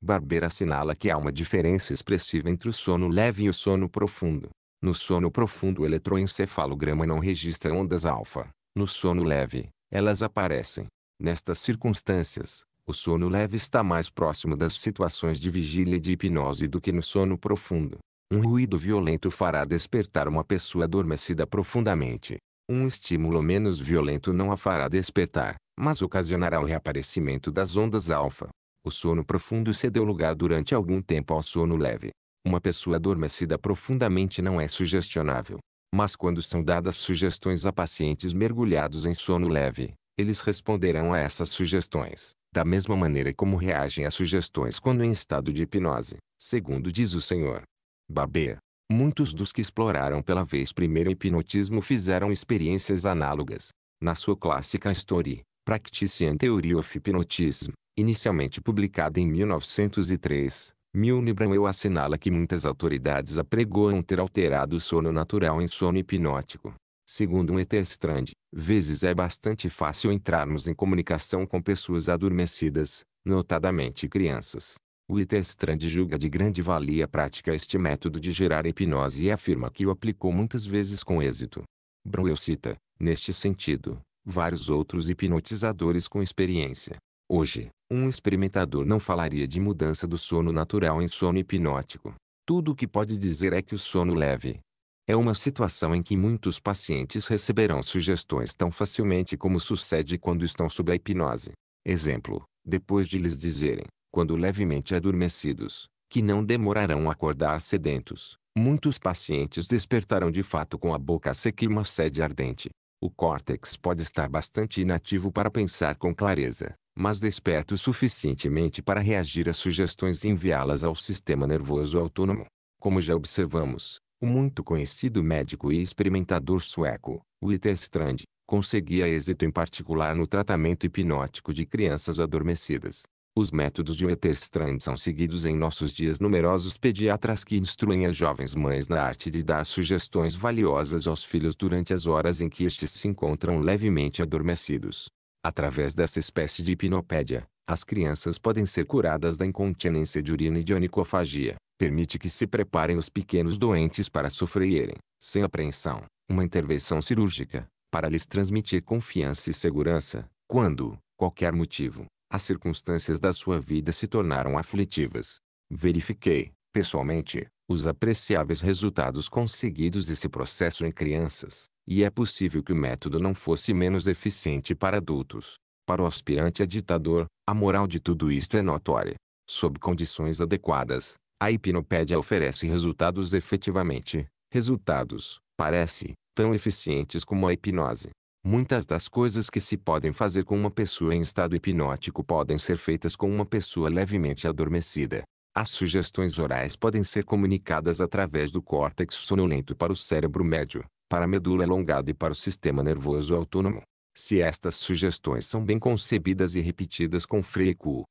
S1: Barber assinala que há uma diferença expressiva entre o sono leve e o sono profundo. No sono profundo o eletroencefalograma não registra ondas alfa. No sono leve, elas aparecem. Nestas circunstâncias, o sono leve está mais próximo das situações de vigília e de hipnose do que no sono profundo. Um ruído violento fará despertar uma pessoa adormecida profundamente. Um estímulo menos violento não a fará despertar, mas ocasionará o reaparecimento das ondas alfa. O sono profundo cedeu lugar durante algum tempo ao sono leve. Uma pessoa adormecida profundamente não é sugestionável. Mas quando são dadas sugestões a pacientes mergulhados em sono leve, eles responderão a essas sugestões, da mesma maneira como reagem a sugestões quando em estado de hipnose, segundo diz o Senhor. Babê. Muitos dos que exploraram pela vez primeira hipnotismo fizeram experiências análogas. Na sua clássica Story, Practice Theory of Hypnotism, inicialmente publicada em 1903, Milnebrand eu assinala que muitas autoridades apregoam ter alterado o sono natural em sono hipnótico. Segundo um Eterstrand, vezes é bastante fácil entrarmos em comunicação com pessoas adormecidas, notadamente crianças. O Eterstrand julga de grande valia prática este método de gerar hipnose e afirma que o aplicou muitas vezes com êxito. Browell cita, neste sentido, vários outros hipnotizadores com experiência. Hoje, um experimentador não falaria de mudança do sono natural em sono hipnótico. Tudo o que pode dizer é que o sono leve é uma situação em que muitos pacientes receberão sugestões tão facilmente como sucede quando estão sob a hipnose. Exemplo, depois de lhes dizerem, quando levemente adormecidos, que não demorarão a acordar sedentos, muitos pacientes despertarão de fato com a boca seca e uma sede ardente. O córtex pode estar bastante inativo para pensar com clareza, mas desperto suficientemente para reagir a sugestões e enviá-las ao sistema nervoso autônomo. Como já observamos, o muito conhecido médico e experimentador sueco, Witterstrand, conseguia êxito em particular no tratamento hipnótico de crianças adormecidas. Os métodos de Witterstrand são seguidos em nossos dias numerosos pediatras que instruem as jovens mães na arte de dar sugestões valiosas aos filhos durante as horas em que estes se encontram levemente adormecidos. Através dessa espécie de hipnopédia, as crianças podem ser curadas da incontinência de urina e de onicofagia. Permite que se preparem os pequenos doentes para sofrerem, sem apreensão, uma intervenção cirúrgica, para lhes transmitir confiança e segurança, quando, qualquer motivo, as circunstâncias da sua vida se tornaram aflitivas. Verifiquei, pessoalmente, os apreciáveis resultados conseguidos desse processo em crianças, e é possível que o método não fosse menos eficiente para adultos. Para o aspirante a ditador, a moral de tudo isto é notória. Sob condições adequadas, a hipnopédia oferece resultados efetivamente, resultados, parece, tão eficientes como a hipnose. Muitas das coisas que se podem fazer com uma pessoa em estado hipnótico podem ser feitas com uma pessoa levemente adormecida. As sugestões orais podem ser comunicadas através do córtex sonolento para o cérebro médio para a medula alongada e para o sistema nervoso autônomo. Se estas sugestões são bem concebidas e repetidas com frequência,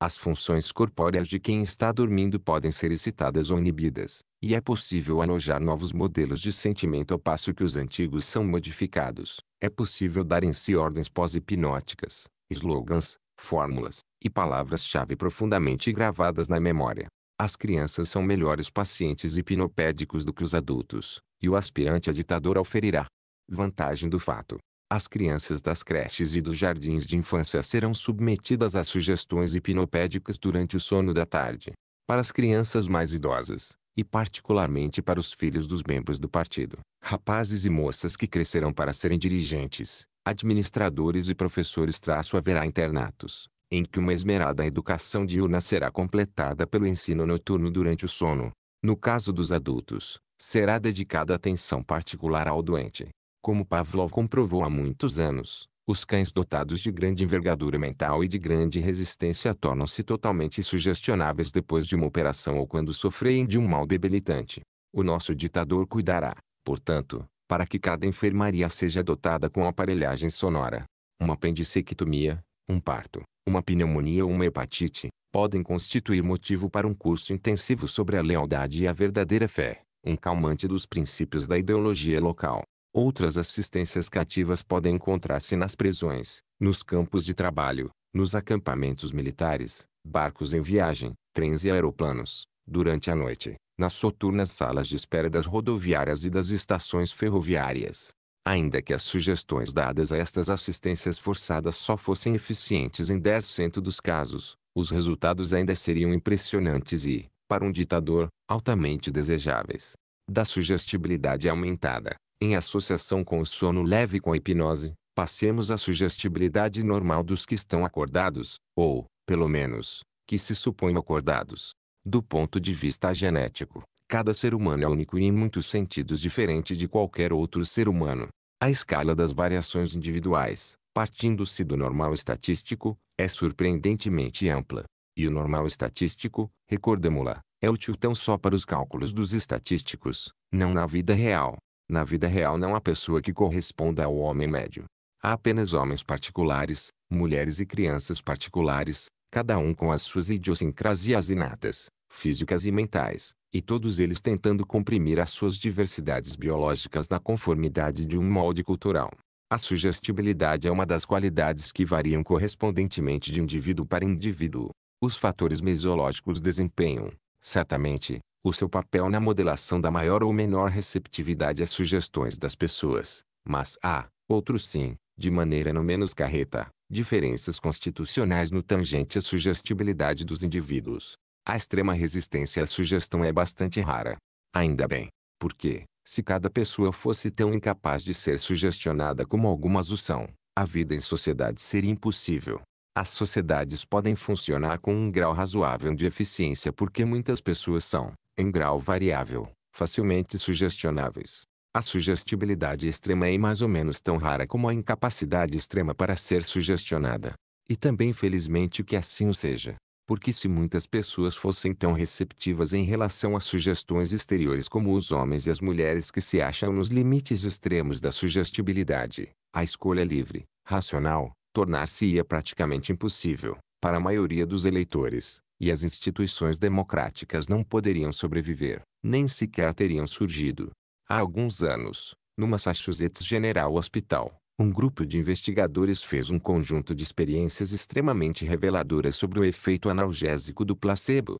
S1: as funções corpóreas de quem está dormindo podem ser excitadas ou inibidas, e é possível alojar novos modelos de sentimento ao passo que os antigos são modificados. É possível dar em si ordens pós-hipnóticas, slogans, fórmulas e palavras-chave profundamente gravadas na memória. As crianças são melhores pacientes hipnopédicos do que os adultos, e o aspirante a ditador oferirá. Vantagem do fato. As crianças das creches e dos jardins de infância serão submetidas a sugestões hipnopédicas durante o sono da tarde. Para as crianças mais idosas, e particularmente para os filhos dos membros do partido, rapazes e moças que crescerão para serem dirigentes, administradores e professores traço haverá internatos, em que uma esmerada educação diurna será completada pelo ensino noturno durante o sono. No caso dos adultos, será dedicada atenção particular ao doente. Como Pavlov comprovou há muitos anos, os cães dotados de grande envergadura mental e de grande resistência tornam-se totalmente sugestionáveis depois de uma operação ou quando sofrem de um mal debilitante. O nosso ditador cuidará, portanto, para que cada enfermaria seja dotada com aparelhagem sonora, uma apendicectomia, um parto, uma pneumonia ou uma hepatite, podem constituir motivo para um curso intensivo sobre a lealdade e a verdadeira fé, um calmante dos princípios da ideologia local. Outras assistências cativas podem encontrar-se nas prisões, nos campos de trabalho, nos acampamentos militares, barcos em viagem, trens e aeroplanos, durante a noite, nas soturnas salas de espera das rodoviárias e das estações ferroviárias, ainda que as sugestões dadas a estas assistências forçadas só fossem eficientes em 10% dos casos, os resultados ainda seriam impressionantes e, para um ditador, altamente desejáveis. Da sugestibilidade aumentada, em associação com o sono leve e com a hipnose, passemos à sugestibilidade normal dos que estão acordados, ou, pelo menos, que se supõem acordados. Do ponto de vista genético, Cada ser humano é único e em muitos sentidos diferente de qualquer outro ser humano. A escala das variações individuais, partindo-se do normal estatístico, é surpreendentemente ampla. E o normal estatístico, recordemos-la, é útil tão só para os cálculos dos estatísticos, não na vida real. Na vida real não há pessoa que corresponda ao homem médio. Há apenas homens particulares, mulheres e crianças particulares, cada um com as suas idiosincrasias inatas, físicas e mentais, e todos eles tentando comprimir as suas diversidades biológicas na conformidade de um molde cultural. A sugestibilidade é uma das qualidades que variam correspondentemente de indivíduo para indivíduo. Os fatores mesiológicos desempenham, certamente, o seu papel na modelação da maior ou menor receptividade às sugestões das pessoas, mas há, outros sim, de maneira não menos carreta, diferenças constitucionais no tangente à sugestibilidade dos indivíduos. A extrema resistência à sugestão é bastante rara. Ainda bem, porque, se cada pessoa fosse tão incapaz de ser sugestionada como algumas o são, a vida em sociedade seria impossível. As sociedades podem funcionar com um grau razoável de eficiência porque muitas pessoas são, em grau variável, facilmente sugestionáveis. A sugestibilidade extrema é mais ou menos tão rara como a incapacidade extrema para ser sugestionada. E também felizmente que assim o seja porque se muitas pessoas fossem tão receptivas em relação a sugestões exteriores como os homens e as mulheres que se acham nos limites extremos da sugestibilidade, a escolha livre, racional, tornar-se-ia praticamente impossível, para a maioria dos eleitores, e as instituições democráticas não poderiam sobreviver, nem sequer teriam surgido. Há alguns anos, no Massachusetts General Hospital, um grupo de investigadores fez um conjunto de experiências extremamente reveladoras sobre o efeito analgésico do placebo.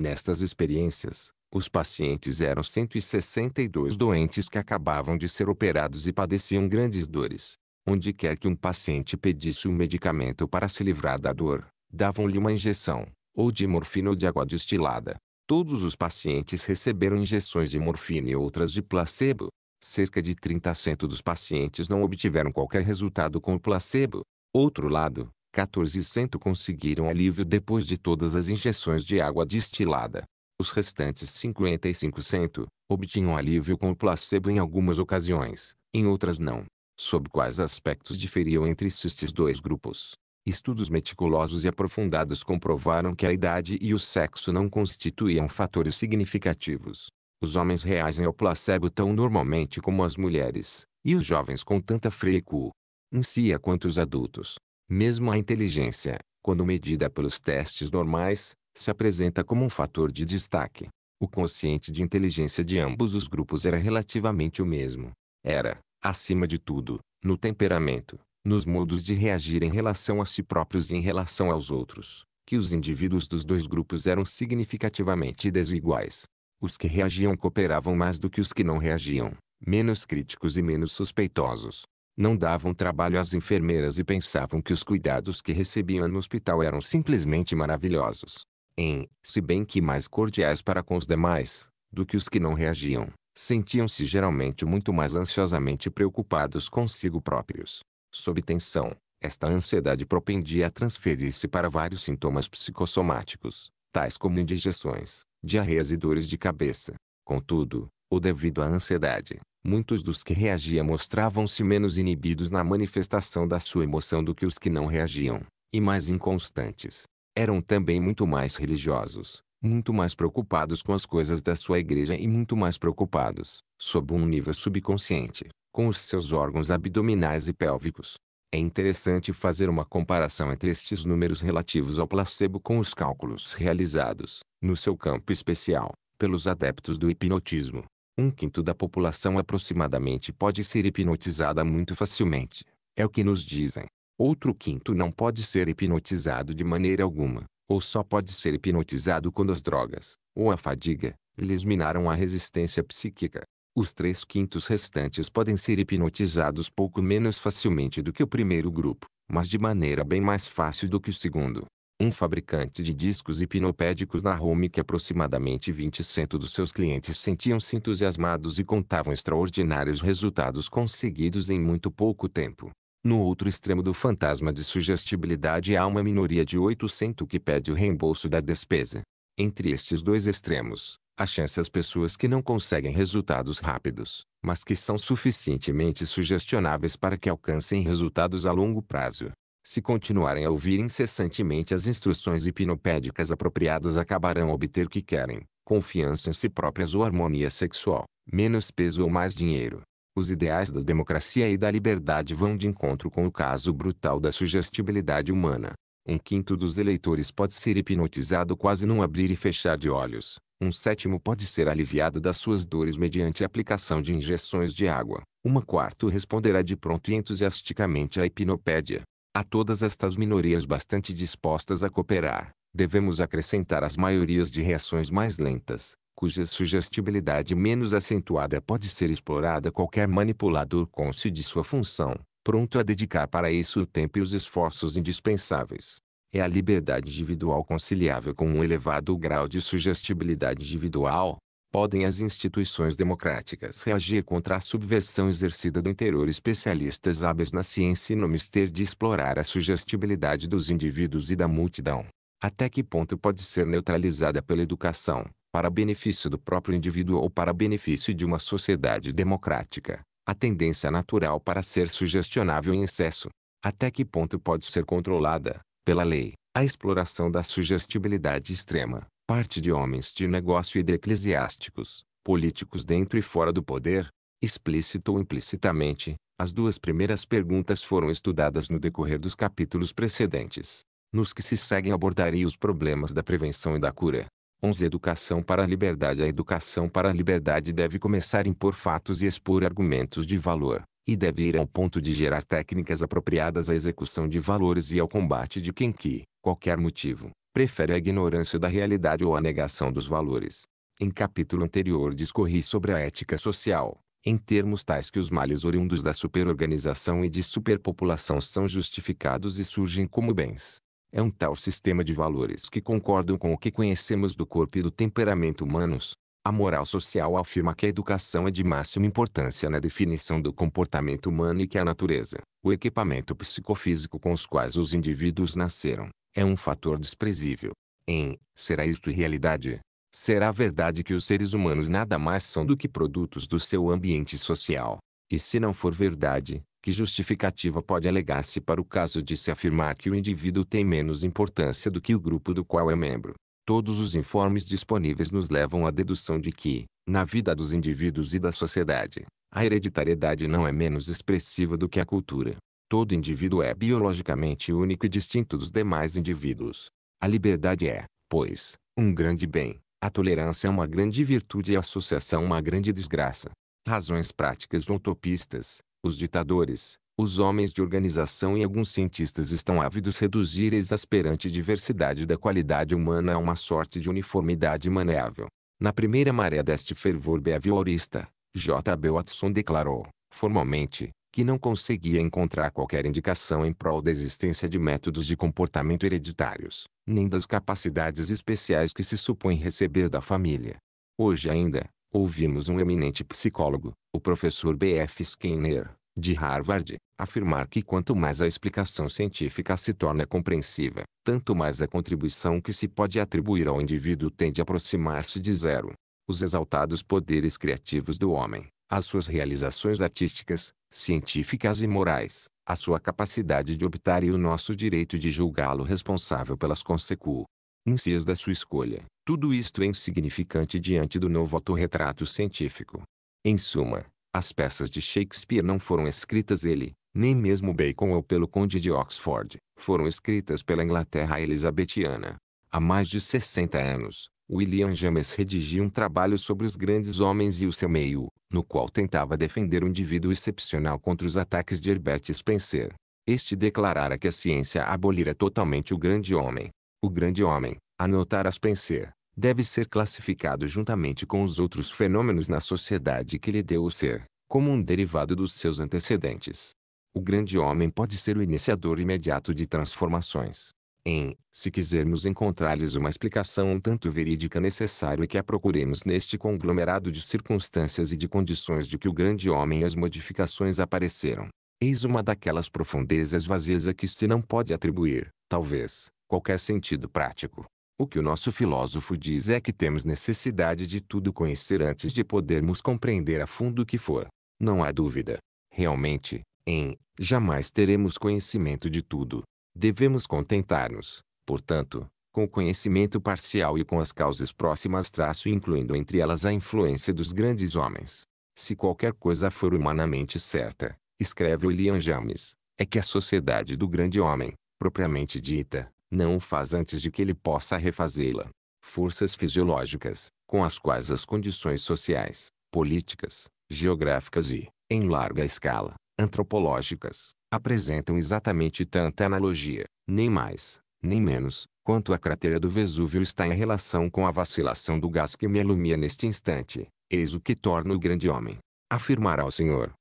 S1: Nestas experiências, os pacientes eram 162 doentes que acabavam de ser operados e padeciam grandes dores. Onde quer que um paciente pedisse um medicamento para se livrar da dor, davam-lhe uma injeção, ou de morfina ou de água destilada. Todos os pacientes receberam injeções de morfina e outras de placebo cerca de 30% dos pacientes não obtiveram qualquer resultado com o placebo. Outro lado, 14% conseguiram alívio depois de todas as injeções de água destilada. Os restantes 55% obtinham alívio com o placebo em algumas ocasiões, em outras não. Sob quais aspectos diferiam entre estes dois grupos? Estudos meticulosos e aprofundados comprovaram que a idade e o sexo não constituíam fatores significativos. Os homens reagem ao placebo tão normalmente como as mulheres, e os jovens com tanta frequência quanto os adultos. Mesmo a inteligência, quando medida pelos testes normais, se apresenta como um fator de destaque. O consciente de inteligência de ambos os grupos era relativamente o mesmo. Era, acima de tudo, no temperamento, nos modos de reagir em relação a si próprios e em relação aos outros, que os indivíduos dos dois grupos eram significativamente desiguais. Os que reagiam cooperavam mais do que os que não reagiam, menos críticos e menos suspeitosos. Não davam trabalho às enfermeiras e pensavam que os cuidados que recebiam no hospital eram simplesmente maravilhosos. Em, se bem que mais cordiais para com os demais, do que os que não reagiam, sentiam-se geralmente muito mais ansiosamente preocupados consigo próprios. Sob tensão, esta ansiedade propendia a transferir-se para vários sintomas psicossomáticos, tais como indigestões, diarreias e dores de cabeça. Contudo, ou devido à ansiedade, muitos dos que reagiam mostravam-se menos inibidos na manifestação da sua emoção do que os que não reagiam, e mais inconstantes. Eram também muito mais religiosos, muito mais preocupados com as coisas da sua igreja e muito mais preocupados, sob um nível subconsciente, com os seus órgãos abdominais e pélvicos, é interessante fazer uma comparação entre estes números relativos ao placebo com os cálculos realizados, no seu campo especial, pelos adeptos do hipnotismo. Um quinto da população aproximadamente pode ser hipnotizada muito facilmente, é o que nos dizem. Outro quinto não pode ser hipnotizado de maneira alguma, ou só pode ser hipnotizado quando as drogas, ou a fadiga, lhes minaram a resistência psíquica. Os três quintos restantes podem ser hipnotizados pouco menos facilmente do que o primeiro grupo, mas de maneira bem mais fácil do que o segundo. Um fabricante de discos hipnopédicos narrou-me que aproximadamente 20% dos seus clientes sentiam-se entusiasmados e contavam extraordinários resultados conseguidos em muito pouco tempo. No outro extremo do fantasma de sugestibilidade há uma minoria de 800 que pede o reembolso da despesa. Entre estes dois extremos, a chance as pessoas que não conseguem resultados rápidos, mas que são suficientemente sugestionáveis para que alcancem resultados a longo prazo. Se continuarem a ouvir incessantemente as instruções hipnopédicas apropriadas acabarão obter o que querem, confiança em si próprias ou harmonia sexual, menos peso ou mais dinheiro. Os ideais da democracia e da liberdade vão de encontro com o caso brutal da sugestibilidade humana. Um quinto dos eleitores pode ser hipnotizado quase num abrir e fechar de olhos. Um sétimo pode ser aliviado das suas dores mediante a aplicação de injeções de água. Uma quarto responderá de pronto e entusiasticamente à hipnopédia. A todas estas minorias bastante dispostas a cooperar, devemos acrescentar as maiorias de reações mais lentas, cuja sugestibilidade menos acentuada pode ser explorada qualquer manipulador cônscio de sua função, pronto a dedicar para isso o tempo e os esforços indispensáveis é a liberdade individual conciliável com um elevado grau de sugestibilidade individual, podem as instituições democráticas reagir contra a subversão exercida do interior especialistas hábeis na ciência e no mister de explorar a sugestibilidade dos indivíduos e da multidão. Até que ponto pode ser neutralizada pela educação, para benefício do próprio indivíduo ou para benefício de uma sociedade democrática, a tendência natural para ser sugestionável em excesso? Até que ponto pode ser controlada, pela lei, a exploração da sugestibilidade extrema, parte de homens de negócio e de eclesiásticos, políticos dentro e fora do poder, explícito ou implicitamente, as duas primeiras perguntas foram estudadas no decorrer dos capítulos precedentes. Nos que se seguem abordarei os problemas da prevenção e da cura. 11. Educação para a liberdade A educação para a liberdade deve começar a impor fatos e expor argumentos de valor, e deve ir ao ponto de gerar técnicas apropriadas à execução de valores e ao combate de quem que, qualquer motivo, prefere a ignorância da realidade ou a negação dos valores. Em capítulo anterior discorri sobre a ética social, em termos tais que os males oriundos da superorganização e de superpopulação são justificados e surgem como bens. É um tal sistema de valores que concordam com o que conhecemos do corpo e do temperamento humanos, a moral social afirma que a educação é de máxima importância na definição do comportamento humano e que a natureza, o equipamento psicofísico com os quais os indivíduos nasceram, é um fator desprezível. Em Será isto realidade? Será verdade que os seres humanos nada mais são do que produtos do seu ambiente social? E se não for verdade, que justificativa pode alegar-se para o caso de se afirmar que o indivíduo tem menos importância do que o grupo do qual é membro? Todos os informes disponíveis nos levam à dedução de que, na vida dos indivíduos e da sociedade, a hereditariedade não é menos expressiva do que a cultura. Todo indivíduo é biologicamente único e distinto dos demais indivíduos. A liberdade é, pois, um grande bem, a tolerância é uma grande virtude e a associação uma grande desgraça. Razões práticas utopistas, os ditadores, os homens de organização e alguns cientistas estão ávidos reduzir a exasperante diversidade da qualidade humana a uma sorte de uniformidade maneável. Na primeira maré deste fervor behaviorista, J. B. Watson declarou, formalmente, que não conseguia encontrar qualquer indicação em prol da existência de métodos de comportamento hereditários, nem das capacidades especiais que se supõe receber da família. Hoje ainda, ouvimos um eminente psicólogo, o professor B. F. Skinner, de Harvard, afirmar que quanto mais a explicação científica se torna compreensiva, tanto mais a contribuição que se pode atribuir ao indivíduo tende a aproximar-se de zero. Os exaltados poderes criativos do homem, as suas realizações artísticas, científicas e morais, a sua capacidade de optar e o nosso direito de julgá-lo responsável pelas consequências da sua escolha, tudo isto é insignificante diante do novo autorretrato científico. Em suma, as peças de Shakespeare não foram escritas ele, nem mesmo Bacon ou pelo Conde de Oxford, foram escritas pela Inglaterra elizabetiana. Há mais de 60 anos, William James redigiu um trabalho sobre os grandes homens e o seu meio, no qual tentava defender um indivíduo excepcional contra os ataques de Herbert Spencer. Este declarara que a ciência abolira totalmente o grande homem. O grande homem, anotara Spencer, deve ser classificado juntamente com os outros fenômenos na sociedade que lhe deu o ser, como um derivado dos seus antecedentes. O grande homem pode ser o iniciador imediato de transformações. Em, se quisermos encontrar-lhes uma explicação um tanto verídica necessário é que a procuremos neste conglomerado de circunstâncias e de condições de que o grande homem e as modificações apareceram. Eis uma daquelas profundezas vazias a que se não pode atribuir, talvez, qualquer sentido prático. O que o nosso filósofo diz é que temos necessidade de tudo conhecer antes de podermos compreender a fundo o que for. Não há dúvida. Realmente, em jamais teremos conhecimento de tudo. Devemos contentar-nos, portanto, com o conhecimento parcial e com as causas próximas traço incluindo entre elas a influência dos grandes homens. Se qualquer coisa for humanamente certa, escreve William James, é que a sociedade do grande homem, propriamente dita, não o faz antes de que ele possa refazê-la. Forças fisiológicas, com as quais as condições sociais, políticas, geográficas e, em larga escala, antropológicas, apresentam exatamente tanta analogia, nem mais, nem menos, quanto a cratera do Vesúvio está em relação com a vacilação do gás que me alumia neste instante, eis o que torna o grande homem. Afirmará o senhor.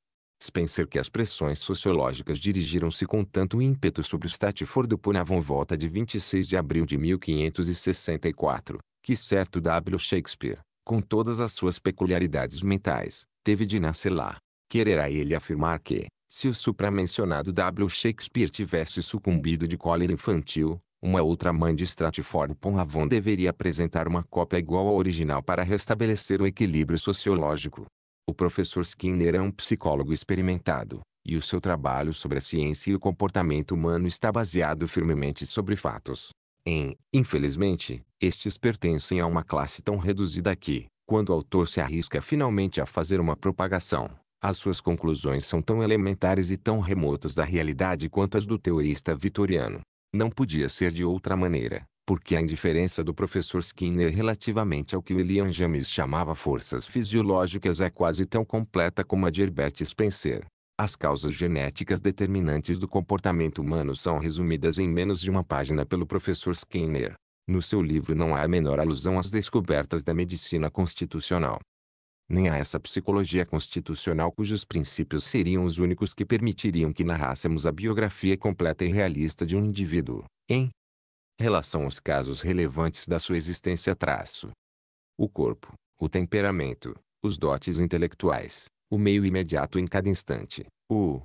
S1: Spencer que as pressões sociológicas dirigiram-se com tanto ímpeto sobre o Stafford por na volta de 26 de abril de 1564, que certo W. Shakespeare, com todas as suas peculiaridades mentais, teve de nascer lá quererá ele afirmar que, se o supramencionado W. Shakespeare tivesse sucumbido de cólera infantil, uma outra mãe de Stratford Ponravon deveria apresentar uma cópia igual ao original para restabelecer o equilíbrio sociológico. O professor Skinner é um psicólogo experimentado, e o seu trabalho sobre a ciência e o comportamento humano está baseado firmemente sobre fatos. Em, infelizmente, estes pertencem a uma classe tão reduzida que, quando o autor se arrisca finalmente a fazer uma propagação as suas conclusões são tão elementares e tão remotas da realidade quanto as do teorista vitoriano. Não podia ser de outra maneira, porque a indiferença do professor Skinner relativamente ao que William James chamava forças fisiológicas é quase tão completa como a de Herbert Spencer. As causas genéticas determinantes do comportamento humano são resumidas em menos de uma página pelo professor Skinner. No seu livro não há a menor alusão às descobertas da medicina constitucional nem a essa psicologia constitucional cujos princípios seriam os únicos que permitiriam que narrássemos a biografia completa e realista de um indivíduo, em relação aos casos relevantes da sua existência traço. O corpo, o temperamento, os dotes intelectuais, o meio imediato em cada instante, o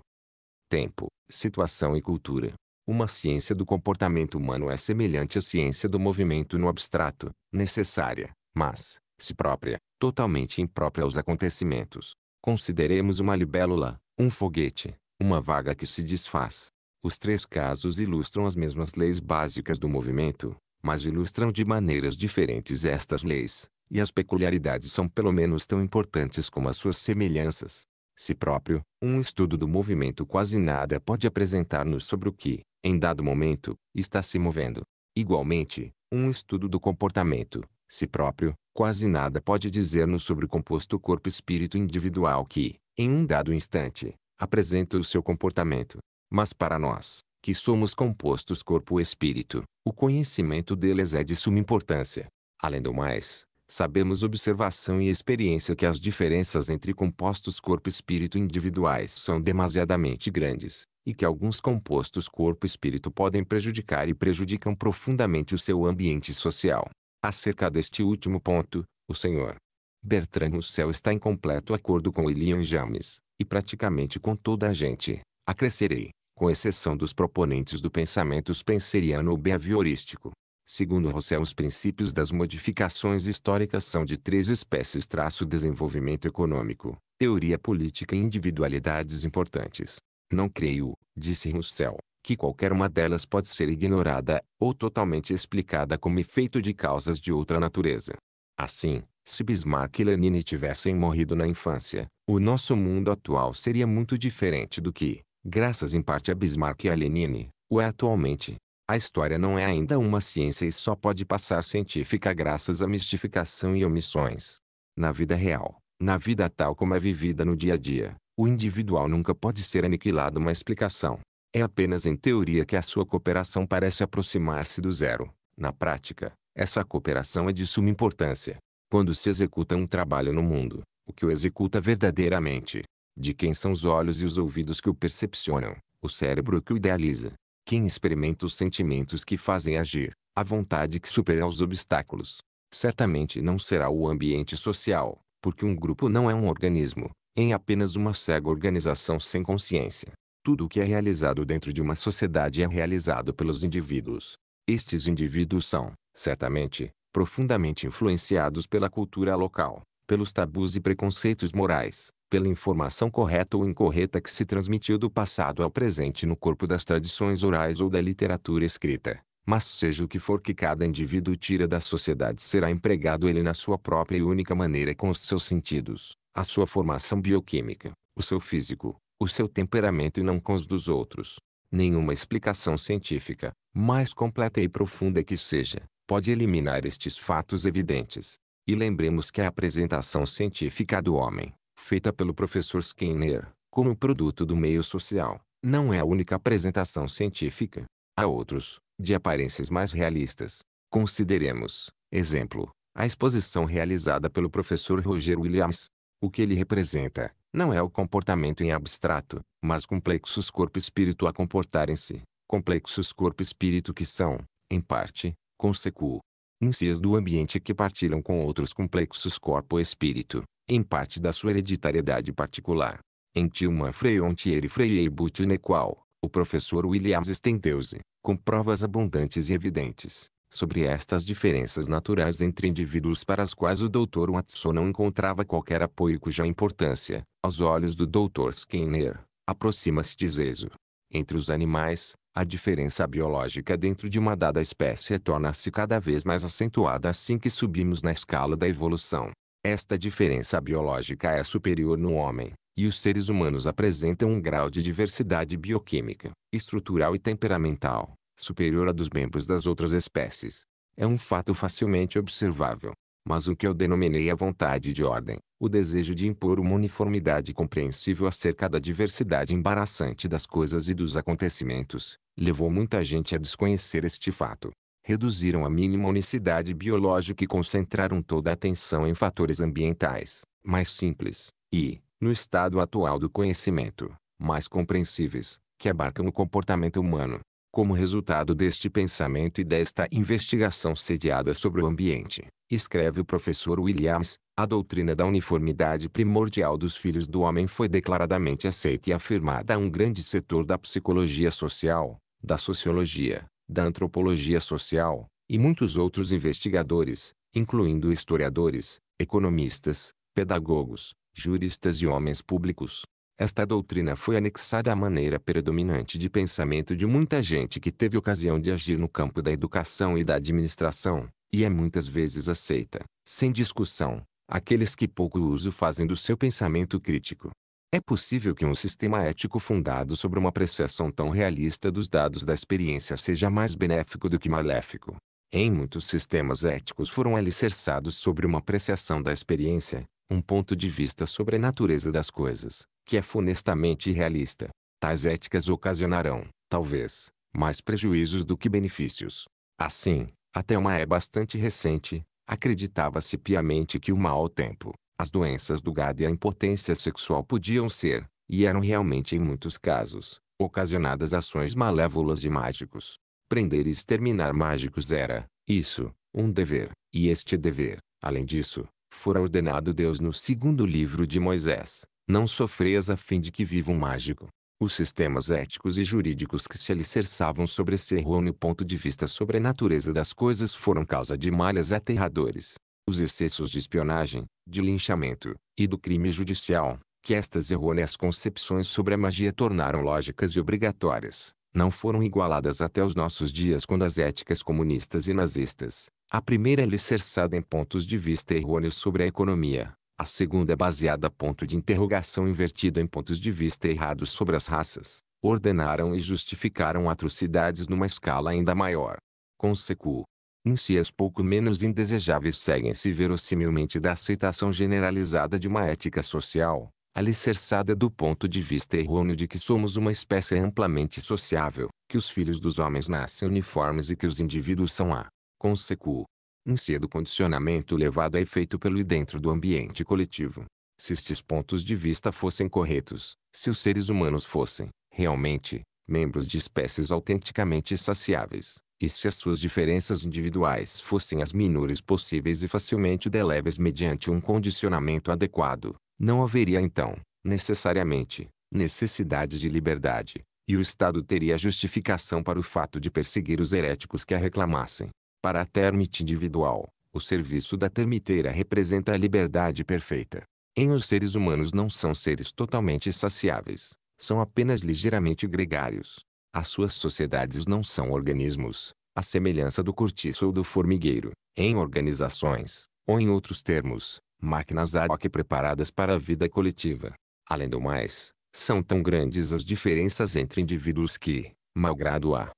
S1: tempo, situação e cultura. Uma ciência do comportamento humano é semelhante à ciência do movimento no abstrato, necessária, mas se própria, totalmente imprópria aos acontecimentos. Consideremos uma libélula, um foguete, uma vaga que se desfaz. Os três casos ilustram as mesmas leis básicas do movimento, mas ilustram de maneiras diferentes estas leis, e as peculiaridades são pelo menos tão importantes como as suas semelhanças. Se próprio, um estudo do movimento quase nada pode apresentar-nos sobre o que, em dado momento, está se movendo. Igualmente, um estudo do comportamento, si próprio, quase nada pode dizer-nos sobre o composto corpo-espírito individual que, em um dado instante, apresenta o seu comportamento. Mas para nós, que somos compostos corpo-espírito, o conhecimento deles é de suma importância. Além do mais, sabemos observação e experiência que as diferenças entre compostos corpo-espírito individuais são demasiadamente grandes, e que alguns compostos corpo-espírito podem prejudicar e prejudicam profundamente o seu ambiente social. Acerca deste último ponto, o Senhor Bertrand Russell está em completo acordo com William James, e praticamente com toda a gente, acrescerei, com exceção dos proponentes do pensamento spenceriano ou behaviorístico. Segundo Russell, os princípios das modificações históricas são de três espécies: traço desenvolvimento econômico, teoria política e individualidades importantes. Não creio, disse Russell, que qualquer uma delas pode ser ignorada, ou totalmente explicada como efeito de causas de outra natureza. Assim, se Bismarck e Lenin tivessem morrido na infância, o nosso mundo atual seria muito diferente do que, graças em parte a Bismarck e a Lenin, o é atualmente. A história não é ainda uma ciência e só pode passar científica graças à mistificação e omissões. Na vida real, na vida tal como é vivida no dia a dia, o individual nunca pode ser aniquilado uma explicação, é apenas em teoria que a sua cooperação parece aproximar-se do zero. Na prática, essa cooperação é de suma importância. Quando se executa um trabalho no mundo, o que o executa verdadeiramente, de quem são os olhos e os ouvidos que o percepcionam, o cérebro que o idealiza, quem experimenta os sentimentos que fazem agir, a vontade que supera os obstáculos. Certamente não será o ambiente social, porque um grupo não é um organismo, em é apenas uma cega organização sem consciência. Tudo o que é realizado dentro de uma sociedade é realizado pelos indivíduos. Estes indivíduos são, certamente, profundamente influenciados pela cultura local, pelos tabus e preconceitos morais, pela informação correta ou incorreta que se transmitiu do passado ao presente no corpo das tradições orais ou da literatura escrita. Mas seja o que for que cada indivíduo tira da sociedade será empregado ele na sua própria e única maneira com os seus sentidos, a sua formação bioquímica, o seu físico, o seu temperamento e não com os dos outros. Nenhuma explicação científica, mais completa e profunda que seja, pode eliminar estes fatos evidentes. E lembremos que a apresentação científica do homem, feita pelo professor Skinner, como produto do meio social, não é a única apresentação científica. Há outros, de aparências mais realistas. Consideremos, exemplo, a exposição realizada pelo professor Roger Williams. O que ele representa, não é o comportamento em abstrato, mas complexos corpo-espírito a comportarem-se, complexos corpo-espírito que são, em parte, consequências do ambiente que partilham com outros complexos corpo-espírito, em parte da sua hereditariedade particular. Em Tilman Freyontieri e Butine qual, o professor Williams Stendeuze, com provas abundantes e evidentes, sobre estas diferenças naturais entre indivíduos para as quais o Dr. Watson não encontrava qualquer apoio cuja importância, aos olhos do Dr. Skinner, aproxima-se de zeso. Entre os animais, a diferença biológica dentro de uma dada espécie torna-se cada vez mais acentuada assim que subimos na escala da evolução. Esta diferença biológica é superior no homem, e os seres humanos apresentam um grau de diversidade bioquímica, estrutural e temperamental, superior à dos membros das outras espécies. É um fato facilmente observável. Mas o que eu denominei a vontade de ordem, o desejo de impor uma uniformidade compreensível acerca da diversidade embaraçante das coisas e dos acontecimentos, levou muita gente a desconhecer este fato. Reduziram a mínima unicidade biológica e concentraram toda a atenção em fatores ambientais, mais simples, e, no estado atual do conhecimento, mais compreensíveis, que abarcam o comportamento humano. Como resultado deste pensamento e desta investigação sediada sobre o ambiente, escreve o professor Williams, a doutrina da uniformidade primordial dos filhos do homem foi declaradamente aceita e afirmada a um grande setor da psicologia social, da sociologia, da antropologia social, e muitos outros investigadores, incluindo historiadores, economistas, pedagogos, juristas e homens públicos, esta doutrina foi anexada à maneira predominante de pensamento de muita gente que teve ocasião de agir no campo da educação e da administração, e é muitas vezes aceita, sem discussão, aqueles que pouco uso fazem do seu pensamento crítico. É possível que um sistema ético fundado sobre uma apreciação tão realista dos dados da experiência seja mais benéfico do que maléfico. Em muitos sistemas éticos foram alicerçados sobre uma apreciação da experiência, um ponto de vista sobre a natureza das coisas, que é funestamente irrealista. Tais éticas ocasionarão, talvez, mais prejuízos do que benefícios. Assim, até uma é bastante recente, acreditava-se piamente que o mau tempo, as doenças do gado e a impotência sexual podiam ser, e eram realmente em muitos casos, ocasionadas ações malévolas de mágicos. Prender e exterminar mágicos era, isso, um dever, e este dever, além disso, fora ordenado Deus no segundo livro de Moisés, não sofreis a fim de que viva um mágico. Os sistemas éticos e jurídicos que se alicerçavam sobre esse errôneo ponto de vista sobre a natureza das coisas foram causa de malhas aterradores. Os excessos de espionagem, de linchamento, e do crime judicial, que estas errôneas concepções sobre a magia tornaram lógicas e obrigatórias, não foram igualadas até os nossos dias quando as éticas comunistas e nazistas, a primeira alicerçada em pontos de vista errôneos sobre a economia, a segunda é baseada ponto de interrogação invertido em pontos de vista errados sobre as raças. Ordenaram e justificaram atrocidades numa escala ainda maior. Consecu. Em si as pouco menos indesejáveis seguem-se verossimilmente da aceitação generalizada de uma ética social, alicerçada do ponto de vista errôneo de que somos uma espécie amplamente sociável, que os filhos dos homens nascem uniformes e que os indivíduos são a consecu é cedo condicionamento levado a efeito pelo e dentro do ambiente coletivo. Se estes pontos de vista fossem corretos, se os seres humanos fossem, realmente, membros de espécies autenticamente saciáveis, e se as suas diferenças individuais fossem as menores possíveis e facilmente deléveis mediante um condicionamento adequado, não haveria então, necessariamente, necessidade de liberdade, e o Estado teria justificação para o fato de perseguir os heréticos que a reclamassem. Para a termite individual, o serviço da termiteira representa a liberdade perfeita. Em os seres humanos não são seres totalmente saciáveis, são apenas ligeiramente gregários. As suas sociedades não são organismos, à semelhança do cortiço ou do formigueiro, em organizações, ou em outros termos, máquinas ad hoc preparadas para a vida coletiva. Além do mais, são tão grandes as diferenças entre indivíduos que, malgrado a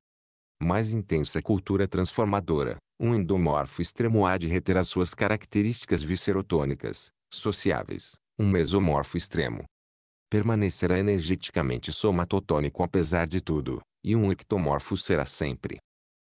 S1: mais intensa cultura transformadora, um endomorfo extremo há de reter as suas características viscerotônicas, sociáveis, um mesomorfo extremo. Permanecerá energeticamente somatotônico apesar de tudo, e um ectomorfo será sempre.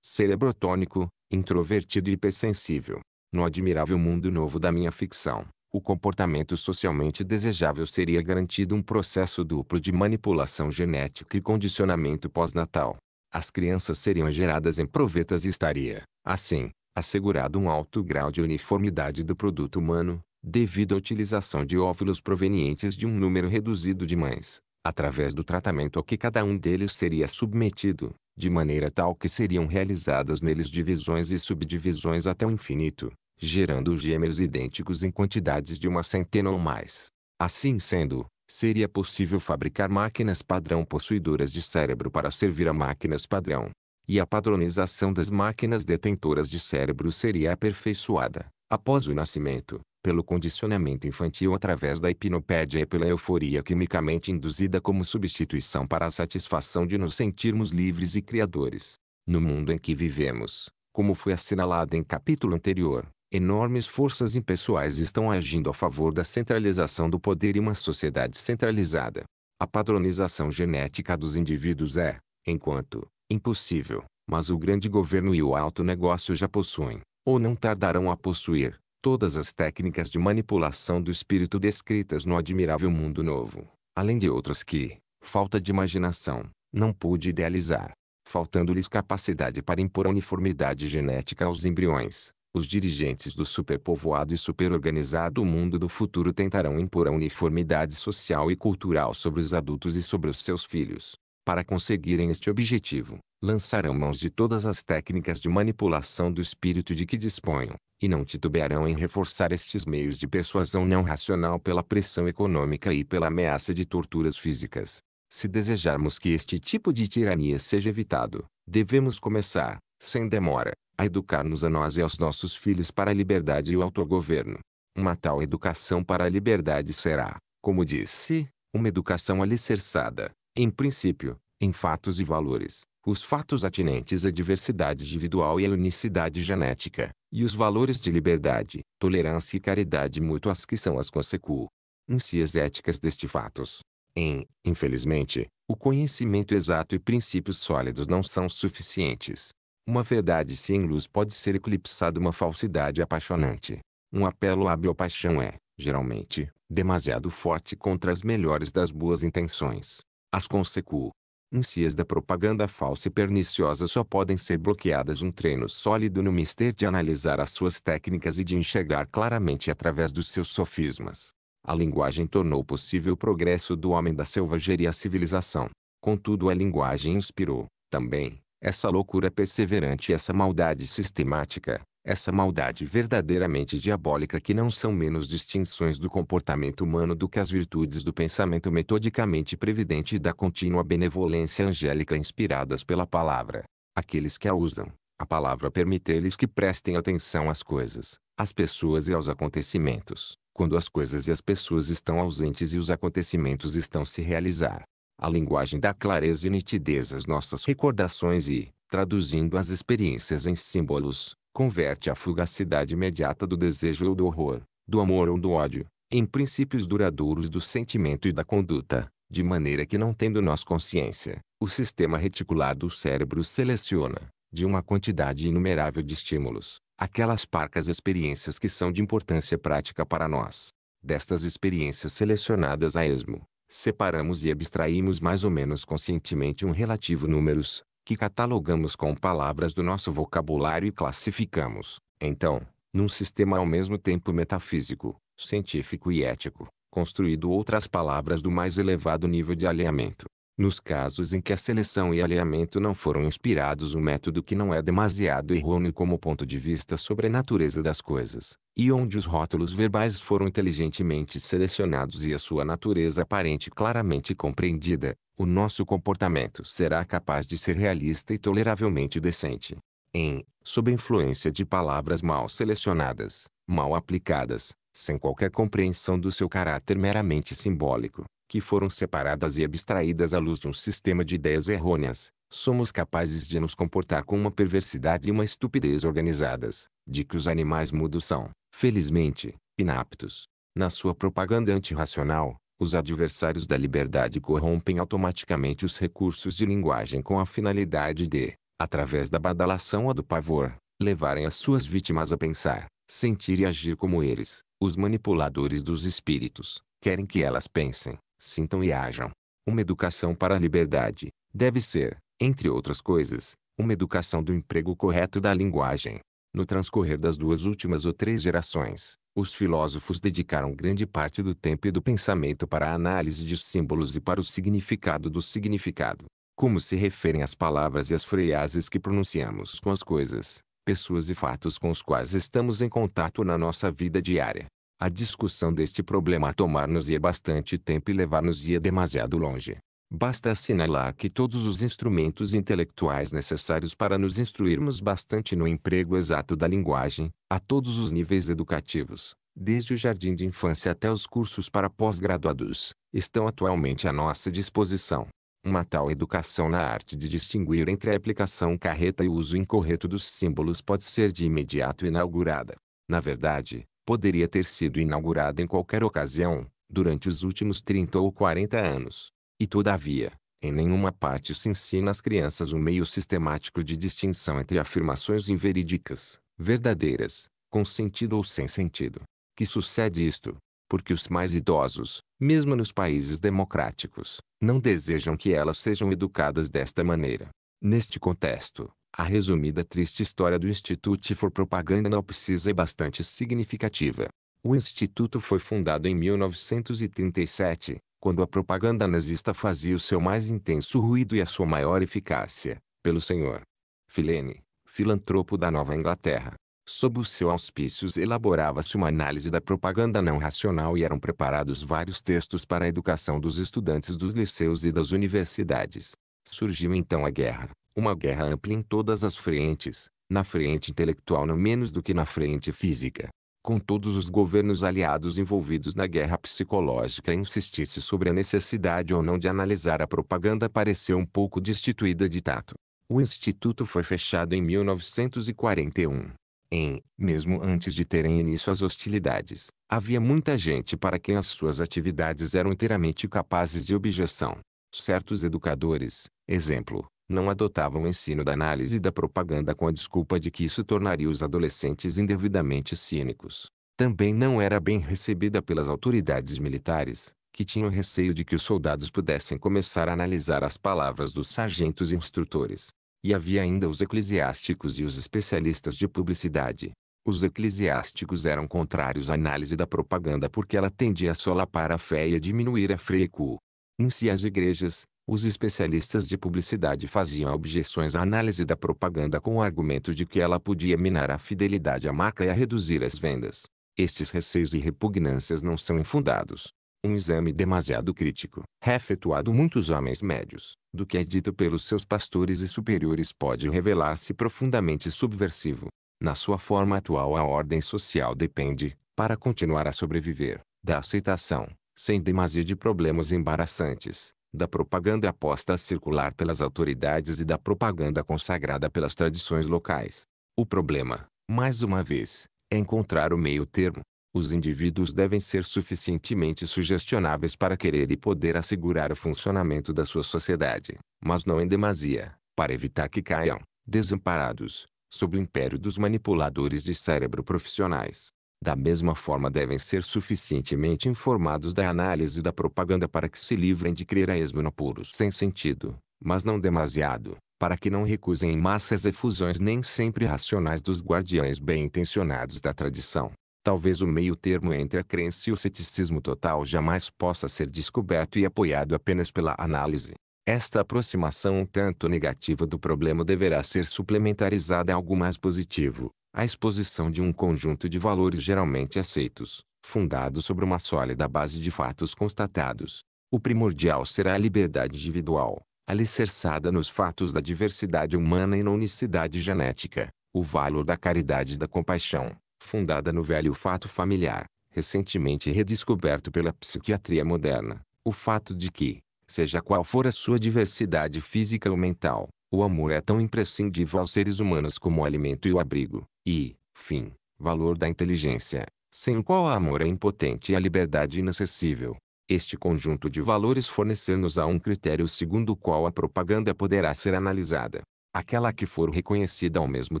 S1: Cerebrotônico, introvertido e hipersensível. No admirável mundo novo da minha ficção, o comportamento socialmente desejável seria garantido um processo duplo de manipulação genética e condicionamento pós-natal. As crianças seriam geradas em provetas e estaria, assim, assegurado um alto grau de uniformidade do produto humano, devido à utilização de óvulos provenientes de um número reduzido de mães, através do tratamento a que cada um deles seria submetido, de maneira tal que seriam realizadas neles divisões e subdivisões até o infinito, gerando gêmeos idênticos em quantidades de uma centena ou mais. Assim sendo, seria possível fabricar máquinas padrão possuidoras de cérebro para servir a máquinas padrão. E a padronização das máquinas detentoras de cérebro seria aperfeiçoada, após o nascimento, pelo condicionamento infantil através da hipnopédia e pela euforia quimicamente induzida como substituição para a satisfação de nos sentirmos livres e criadores. No mundo em que vivemos, como foi assinalado em capítulo anterior, Enormes forças impessoais estão agindo a favor da centralização do poder e uma sociedade centralizada. A padronização genética dos indivíduos é, enquanto, impossível, mas o grande governo e o alto negócio já possuem, ou não tardarão a possuir, todas as técnicas de manipulação do espírito descritas no admirável mundo novo, além de outras que, falta de imaginação, não pude idealizar, faltando-lhes capacidade para impor a uniformidade genética aos embriões, os dirigentes do superpovoado e superorganizado mundo do futuro tentarão impor a uniformidade social e cultural sobre os adultos e sobre os seus filhos. Para conseguirem este objetivo, lançarão mãos de todas as técnicas de manipulação do espírito de que disponham, e não titubearão em reforçar estes meios de persuasão não racional pela pressão econômica e pela ameaça de torturas físicas. Se desejarmos que este tipo de tirania seja evitado, devemos começar, sem demora, a educar-nos a nós e aos nossos filhos para a liberdade e o autogoverno. Uma tal educação para a liberdade será, como disse, uma educação alicerçada, em princípio, em fatos e valores, os fatos atinentes à diversidade individual e à unicidade genética, e os valores de liberdade, tolerância e caridade mútuas que são as consequências éticas destes fatos. Em, infelizmente, o conhecimento exato e princípios sólidos não são suficientes. Uma verdade sem luz pode ser eclipsada uma falsidade apaixonante. Um apelo hábil à paixão é, geralmente, demasiado forte contra as melhores das boas intenções. As consequências da propaganda falsa e perniciosa só podem ser bloqueadas um treino sólido no mister de analisar as suas técnicas e de enxergar claramente através dos seus sofismas. A linguagem tornou possível o progresso do homem da selvageria à civilização. Contudo a linguagem inspirou, também, essa loucura é perseverante e essa maldade sistemática, essa maldade verdadeiramente diabólica que não são menos distinções do comportamento humano do que as virtudes do pensamento metodicamente previdente e da contínua benevolência angélica inspiradas pela palavra. Aqueles que a usam, a palavra permite-lhes que prestem atenção às coisas, às pessoas e aos acontecimentos, quando as coisas e as pessoas estão ausentes e os acontecimentos estão se realizar a linguagem dá clareza e nitidez às nossas recordações e, traduzindo as experiências em símbolos, converte a fugacidade imediata do desejo ou do horror, do amor ou do ódio, em princípios duradouros do sentimento e da conduta, de maneira que não tendo nós consciência, o sistema reticular do cérebro seleciona, de uma quantidade inumerável de estímulos, aquelas parcas experiências que são de importância prática para nós. Destas experiências selecionadas a esmo, separamos e abstraímos mais ou menos conscientemente um relativo números, que catalogamos com palavras do nosso vocabulário e classificamos, então, num sistema ao mesmo tempo metafísico, científico e ético, construído outras palavras do mais elevado nível de alinhamento. Nos casos em que a seleção e alinhamento não foram inspirados um método que não é demasiado errôneo como ponto de vista sobre a natureza das coisas, e onde os rótulos verbais foram inteligentemente selecionados e a sua natureza aparente claramente compreendida, o nosso comportamento será capaz de ser realista e toleravelmente decente. Em, sob influência de palavras mal selecionadas, mal aplicadas, sem qualquer compreensão do seu caráter meramente simbólico, que foram separadas e abstraídas à luz de um sistema de ideias errôneas, somos capazes de nos comportar com uma perversidade e uma estupidez organizadas, de que os animais mudos são, felizmente, inaptos. Na sua propaganda antirracional, os adversários da liberdade corrompem automaticamente os recursos de linguagem com a finalidade de, através da badalação ou do pavor, levarem as suas vítimas a pensar, sentir e agir como eles. Os manipuladores dos espíritos querem que elas pensem, sintam e hajam. Uma educação para a liberdade deve ser, entre outras coisas, uma educação do emprego correto da linguagem. No transcorrer das duas últimas ou três gerações, os filósofos dedicaram grande parte do tempo e do pensamento para a análise de símbolos e para o significado do significado. Como se referem as palavras e as freiases que pronunciamos com as coisas, pessoas e fatos com os quais estamos em contato na nossa vida diária. A discussão deste problema tomar-nos-ia bastante tempo e levar-nos-ia demasiado longe. Basta assinalar que todos os instrumentos intelectuais necessários para nos instruirmos bastante no emprego exato da linguagem, a todos os níveis educativos, desde o jardim de infância até os cursos para pós-graduados, estão atualmente à nossa disposição. Uma tal educação na arte de distinguir entre a aplicação carreta e o uso incorreto dos símbolos pode ser de imediato inaugurada. Na verdade, poderia ter sido inaugurada em qualquer ocasião, durante os últimos 30 ou 40 anos. E todavia, em nenhuma parte se ensina às crianças o um meio sistemático de distinção entre afirmações inverídicas, verdadeiras, com sentido ou sem sentido. Que sucede isto? Porque os mais idosos, mesmo nos países democráticos, não desejam que elas sejam educadas desta maneira. Neste contexto, a resumida triste história do Instituto for Propaganda precisa é bastante significativa. O Instituto foi fundado em 1937, quando a propaganda nazista fazia o seu mais intenso ruído e a sua maior eficácia, pelo senhor Filene, filantropo da Nova Inglaterra. Sob os seus auspícios elaborava-se uma análise da propaganda não racional e eram preparados vários textos para a educação dos estudantes dos liceus e das universidades. Surgiu então a guerra, uma guerra ampla em todas as frentes, na frente intelectual não menos do que na frente física. Com todos os governos aliados envolvidos na guerra psicológica insistisse sobre a necessidade ou não de analisar a propaganda pareceu um pouco destituída de tato. O instituto foi fechado em 1941. Em, mesmo antes de terem início as hostilidades, havia muita gente para quem as suas atividades eram inteiramente capazes de objeção. Certos educadores, exemplo, não adotavam o ensino da análise e da propaganda com a desculpa de que isso tornaria os adolescentes indevidamente cínicos. Também não era bem recebida pelas autoridades militares, que tinham receio de que os soldados pudessem começar a analisar as palavras dos sargentos e instrutores. E havia ainda os eclesiásticos e os especialistas de publicidade. Os eclesiásticos eram contrários à análise da propaganda porque ela tendia a solapar a fé e a diminuir a freico. Em si as igrejas, os especialistas de publicidade faziam objeções à análise da propaganda com o argumento de que ela podia minar a fidelidade à marca e a reduzir as vendas. Estes receios e repugnâncias não são infundados. Um exame demasiado crítico, refetuado muitos homens médios, do que é dito pelos seus pastores e superiores pode revelar-se profundamente subversivo. Na sua forma atual a ordem social depende, para continuar a sobreviver, da aceitação, sem demasia de problemas embaraçantes, da propaganda aposta a circular pelas autoridades e da propaganda consagrada pelas tradições locais. O problema, mais uma vez, é encontrar o meio termo. Os indivíduos devem ser suficientemente sugestionáveis para querer e poder assegurar o funcionamento da sua sociedade, mas não em demasia, para evitar que caiam, desamparados, sob o império dos manipuladores de cérebro profissionais. Da mesma forma devem ser suficientemente informados da análise da propaganda para que se livrem de crer a esmo puros sem sentido, mas não demasiado, para que não recusem em massa as efusões nem sempre racionais dos guardiães bem intencionados da tradição. Talvez o meio termo entre a crença e o ceticismo total jamais possa ser descoberto e apoiado apenas pela análise. Esta aproximação um tanto negativa do problema deverá ser suplementarizada a algo mais positivo, a exposição de um conjunto de valores geralmente aceitos, fundado sobre uma sólida base de fatos constatados. O primordial será a liberdade individual, alicerçada nos fatos da diversidade humana e na unicidade genética, o valor da caridade e da compaixão, fundada no velho fato familiar, recentemente redescoberto pela psiquiatria moderna, o fato de que, seja qual for a sua diversidade física ou mental, o amor é tão imprescindível aos seres humanos como o alimento e o abrigo, e, fim, valor da inteligência, sem o qual o amor é impotente e a liberdade inacessível. Este conjunto de valores fornecer-nos a um critério segundo o qual a propaganda poderá ser analisada. Aquela que for reconhecida ao mesmo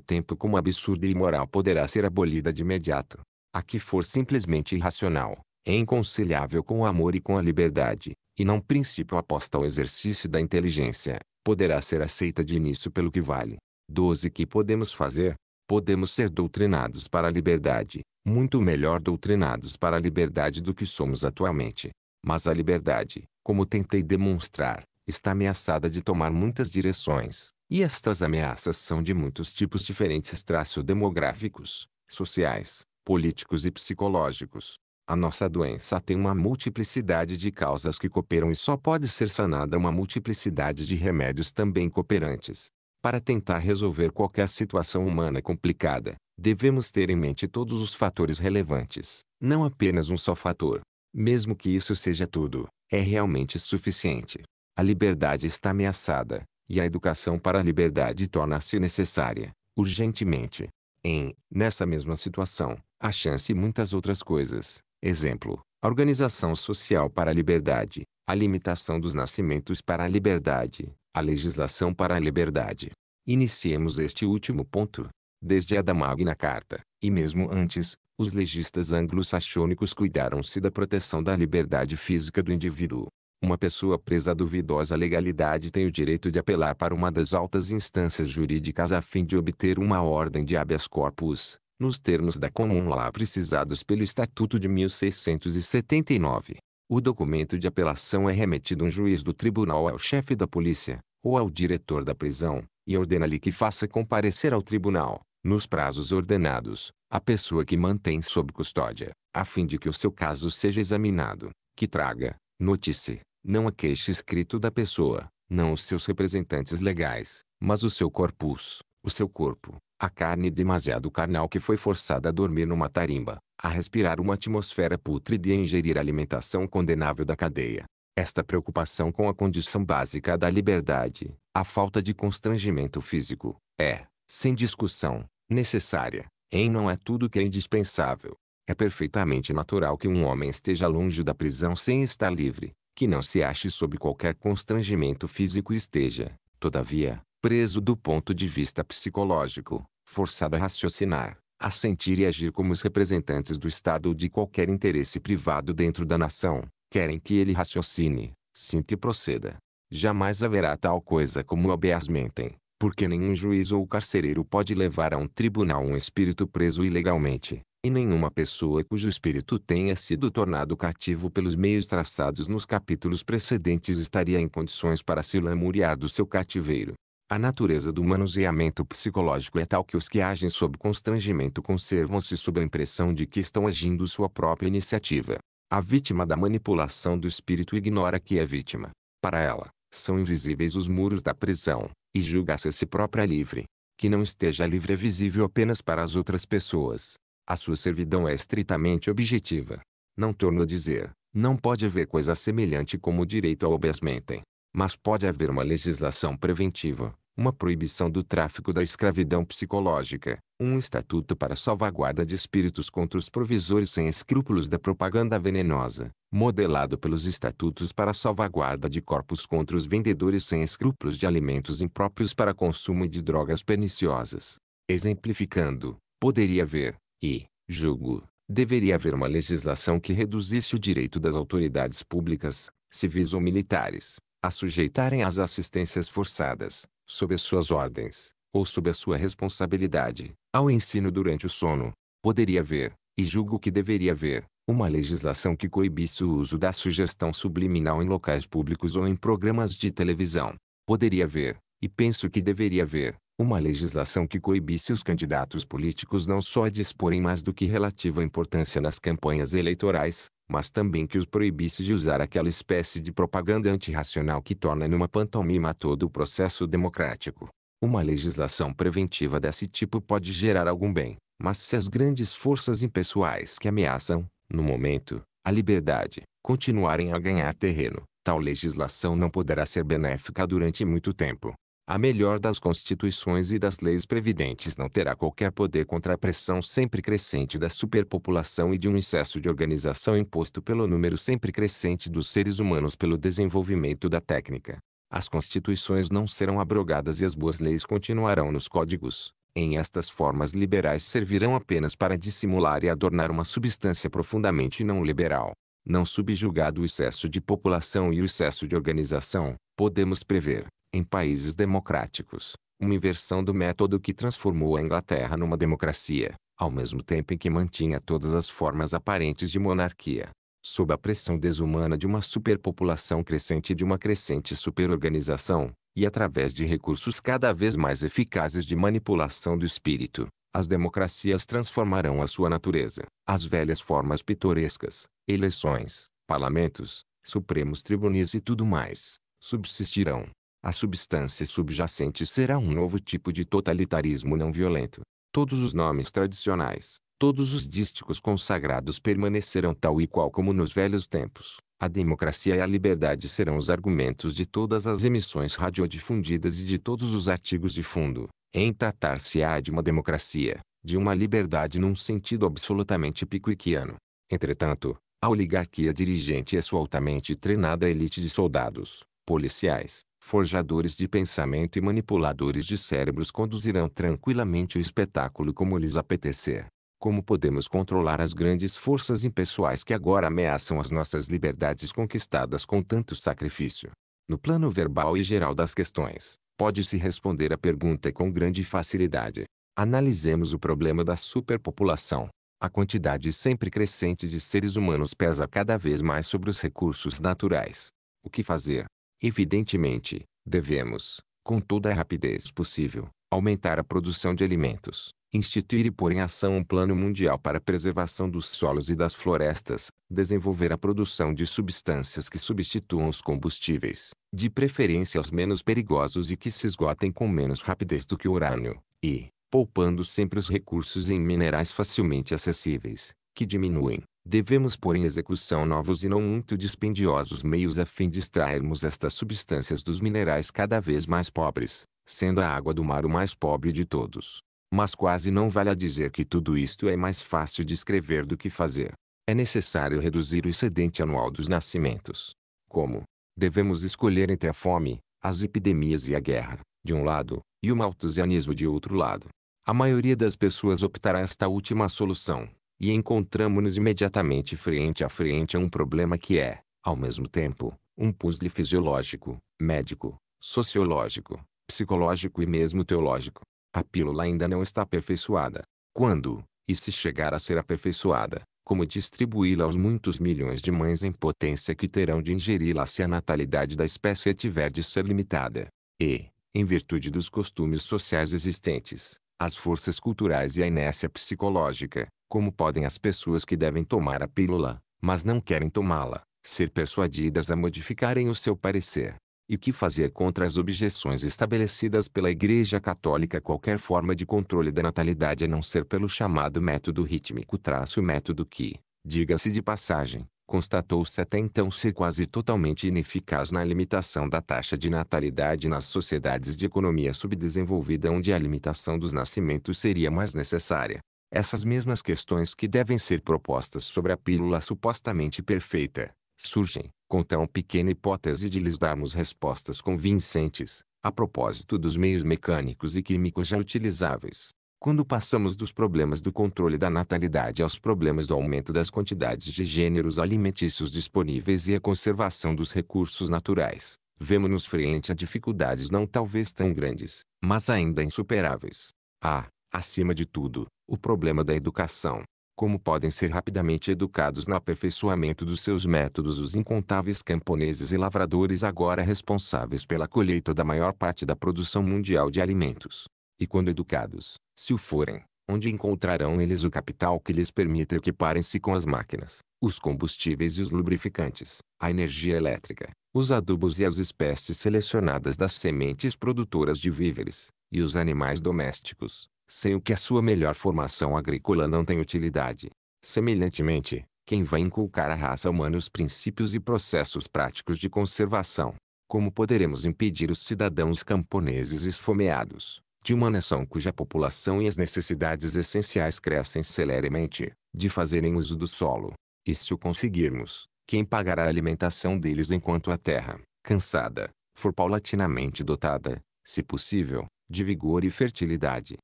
S1: tempo como absurda e imoral poderá ser abolida de imediato. A que for simplesmente irracional, é inconciliável com o amor e com a liberdade, e não princípio aposta ao exercício da inteligência, poderá ser aceita de início pelo que vale. 12. Que podemos fazer? Podemos ser doutrinados para a liberdade, muito melhor doutrinados para a liberdade do que somos atualmente. Mas a liberdade, como tentei demonstrar, está ameaçada de tomar muitas direções, e estas ameaças são de muitos tipos diferentes traços demográficos, sociais, políticos e psicológicos. A nossa doença tem uma multiplicidade de causas que cooperam e só pode ser sanada uma multiplicidade de remédios também cooperantes. Para tentar resolver qualquer situação humana complicada, devemos ter em mente todos os fatores relevantes, não apenas um só fator. Mesmo que isso seja tudo, é realmente suficiente. A liberdade está ameaçada, e a educação para a liberdade torna-se necessária, urgentemente. Em, nessa mesma situação, a chance e muitas outras coisas, Exemplo: a organização social para a liberdade, a limitação dos nascimentos para a liberdade, a legislação para a liberdade. Iniciemos este último ponto. Desde a da Magna Carta, e mesmo antes, os legistas anglo-saxônicos cuidaram-se da proteção da liberdade física do indivíduo. Uma pessoa presa à duvidosa legalidade tem o direito de apelar para uma das altas instâncias jurídicas a fim de obter uma ordem de habeas corpus, nos termos da Comum Lá precisados pelo Estatuto de 1679. O documento de apelação é remetido um juiz do tribunal ao chefe da polícia, ou ao diretor da prisão, e ordena-lhe que faça comparecer ao tribunal, nos prazos ordenados, a pessoa que mantém sob custódia, a fim de que o seu caso seja examinado, que traga, notície, não a queixa escrito da pessoa, não os seus representantes legais, mas o seu corpus, o seu corpo, a carne demasiado carnal que foi forçada a dormir numa tarimba, a respirar uma atmosfera pútrida e a ingerir alimentação condenável da cadeia. Esta preocupação com a condição básica da liberdade, a falta de constrangimento físico, é, sem discussão, necessária, em não é tudo que é indispensável. É perfeitamente natural que um homem esteja longe da prisão sem estar livre, que não se ache sob qualquer constrangimento físico e esteja, todavia, preso do ponto de vista psicológico, forçado a raciocinar, a sentir e agir como os representantes do Estado ou de qualquer interesse privado dentro da nação, querem que ele raciocine, sinta e proceda. Jamais haverá tal coisa como o habeas mentem, porque nenhum juiz ou carcereiro pode levar a um tribunal um espírito preso ilegalmente, e nenhuma pessoa cujo espírito tenha sido tornado cativo pelos meios traçados nos capítulos precedentes estaria em condições para se lamuriar do seu cativeiro. A natureza do manuseamento psicológico é tal que os que agem sob constrangimento conservam-se sob a impressão de que estão agindo sua própria iniciativa. A vítima da manipulação do espírito ignora que é vítima. Para ela, são invisíveis os muros da prisão, e julga-se a si própria livre. Que não esteja livre é visível apenas para as outras pessoas. A sua servidão é estritamente objetiva. Não torno a dizer, não pode haver coisa semelhante como o direito ao obesmentem. Mas pode haver uma legislação preventiva, uma proibição do tráfico da escravidão psicológica, um estatuto para salvaguarda de espíritos contra os provisores sem escrúpulos da propaganda venenosa, modelado pelos estatutos para salvaguarda de corpos contra os vendedores sem escrúpulos de alimentos impróprios para consumo e de drogas perniciosas. Exemplificando, poderia haver, e, julgo, deveria haver uma legislação que reduzisse o direito das autoridades públicas, civis ou militares, a sujeitarem às assistências forçadas, sob as suas ordens, ou sob a sua responsabilidade, ao ensino durante o sono. Poderia haver, e julgo que deveria haver, uma legislação que coibisse o uso da sugestão subliminal em locais públicos ou em programas de televisão. Poderia haver, e penso que deveria haver, uma legislação que coibisse os candidatos políticos não só a disporem mais do que relativa importância nas campanhas eleitorais, mas também que os proibisse de usar aquela espécie de propaganda antirracional que torna numa pantomima todo o processo democrático. Uma legislação preventiva desse tipo pode gerar algum bem, mas se as grandes forças impessoais que ameaçam, no momento, a liberdade, continuarem a ganhar terreno, tal legislação não poderá ser benéfica durante muito tempo. A melhor das constituições e das leis previdentes não terá qualquer poder contra a pressão sempre crescente da superpopulação e de um excesso de organização imposto pelo número sempre crescente dos seres humanos pelo desenvolvimento da técnica. As constituições não serão abrogadas e as boas leis continuarão nos códigos. Em estas formas liberais servirão apenas para dissimular e adornar uma substância profundamente não liberal. Não subjugado o excesso de população e o excesso de organização, podemos prever, em países democráticos, uma inversão do método que transformou a Inglaterra numa democracia, ao mesmo tempo em que mantinha todas as formas aparentes de monarquia. Sob a pressão desumana de uma superpopulação crescente e de uma crescente superorganização, e através de recursos cada vez mais eficazes de manipulação do espírito, as democracias transformarão a sua natureza. As velhas formas pitorescas, eleições, parlamentos, supremos tribunis e tudo mais, subsistirão, a substância subjacente será um novo tipo de totalitarismo não violento. Todos os nomes tradicionais, todos os dísticos consagrados permanecerão tal e qual como nos velhos tempos. A democracia e a liberdade serão os argumentos de todas as emissões radiodifundidas e de todos os artigos de fundo. Em tratar-se-á de uma democracia, de uma liberdade num sentido absolutamente piquiquiano. Entretanto, a oligarquia dirigente é sua altamente treinada elite de soldados, policiais, forjadores de pensamento e manipuladores de cérebros conduzirão tranquilamente o espetáculo como lhes apetecer. Como podemos controlar as grandes forças impessoais que agora ameaçam as nossas liberdades conquistadas com tanto sacrifício? No plano verbal e geral das questões, pode-se responder à pergunta com grande facilidade. Analisemos o problema da superpopulação. A quantidade sempre crescente de seres humanos pesa cada vez mais sobre os recursos naturais. O que fazer? Evidentemente, devemos, com toda a rapidez possível, aumentar a produção de alimentos, instituir e pôr em ação um plano mundial para a preservação dos solos e das florestas, desenvolver a produção de substâncias que substituam os combustíveis, de preferência os menos perigosos e que se esgotem com menos rapidez do que o urânio, e, poupando sempre os recursos em minerais facilmente acessíveis, que diminuem, Devemos pôr em execução novos e não muito dispendiosos meios a fim de extrairmos estas substâncias dos minerais cada vez mais pobres, sendo a água do mar o mais pobre de todos. Mas quase não vale a dizer que tudo isto é mais fácil de escrever do que fazer. É necessário reduzir o excedente anual dos nascimentos. Como? Devemos escolher entre a fome, as epidemias e a guerra, de um lado, e o maltusianismo de outro lado. A maioria das pessoas optará esta última solução e encontramos-nos imediatamente frente a frente a um problema que é, ao mesmo tempo, um puzzle fisiológico, médico, sociológico, psicológico e mesmo teológico. A pílula ainda não está aperfeiçoada. Quando, e se chegar a ser aperfeiçoada, como distribuí-la aos muitos milhões de mães em potência que terão de ingeri-la se a natalidade da espécie tiver de ser limitada. E, em virtude dos costumes sociais existentes, as forças culturais e a inércia psicológica, como podem as pessoas que devem tomar a pílula, mas não querem tomá-la, ser persuadidas a modificarem o seu parecer. E que fazer contra as objeções estabelecidas pela Igreja Católica qualquer forma de controle da natalidade a não ser pelo chamado método rítmico traço método que, diga-se de passagem, constatou-se até então ser quase totalmente ineficaz na limitação da taxa de natalidade nas sociedades de economia subdesenvolvida onde a limitação dos nascimentos seria mais necessária. Essas mesmas questões que devem ser propostas sobre a pílula supostamente perfeita, surgem, com tão pequena hipótese de lhes darmos respostas convincentes, a propósito dos meios mecânicos e químicos já utilizáveis. Quando passamos dos problemas do controle da natalidade aos problemas do aumento das quantidades de gêneros alimentícios disponíveis e a conservação dos recursos naturais, vemos-nos frente a dificuldades não talvez tão grandes, mas ainda insuperáveis. Há, ah, acima de tudo, o problema da educação. Como podem ser rapidamente educados no aperfeiçoamento dos seus métodos os incontáveis camponeses e lavradores agora responsáveis pela colheita da maior parte da produção mundial de alimentos. E quando educados, se o forem, onde encontrarão eles o capital que lhes permita equiparem-se com as máquinas, os combustíveis e os lubrificantes, a energia elétrica, os adubos e as espécies selecionadas das sementes produtoras de víveres, e os animais domésticos, sem o que a sua melhor formação agrícola não tem utilidade. Semelhantemente, quem vai inculcar à raça humana os princípios e processos práticos de conservação? Como poderemos impedir os cidadãos camponeses esfomeados, de uma nação cuja população e as necessidades essenciais crescem celeremente, de fazerem uso do solo? E se o conseguirmos, quem pagará a alimentação deles enquanto a terra, cansada, for paulatinamente dotada, se possível, de vigor e fertilidade?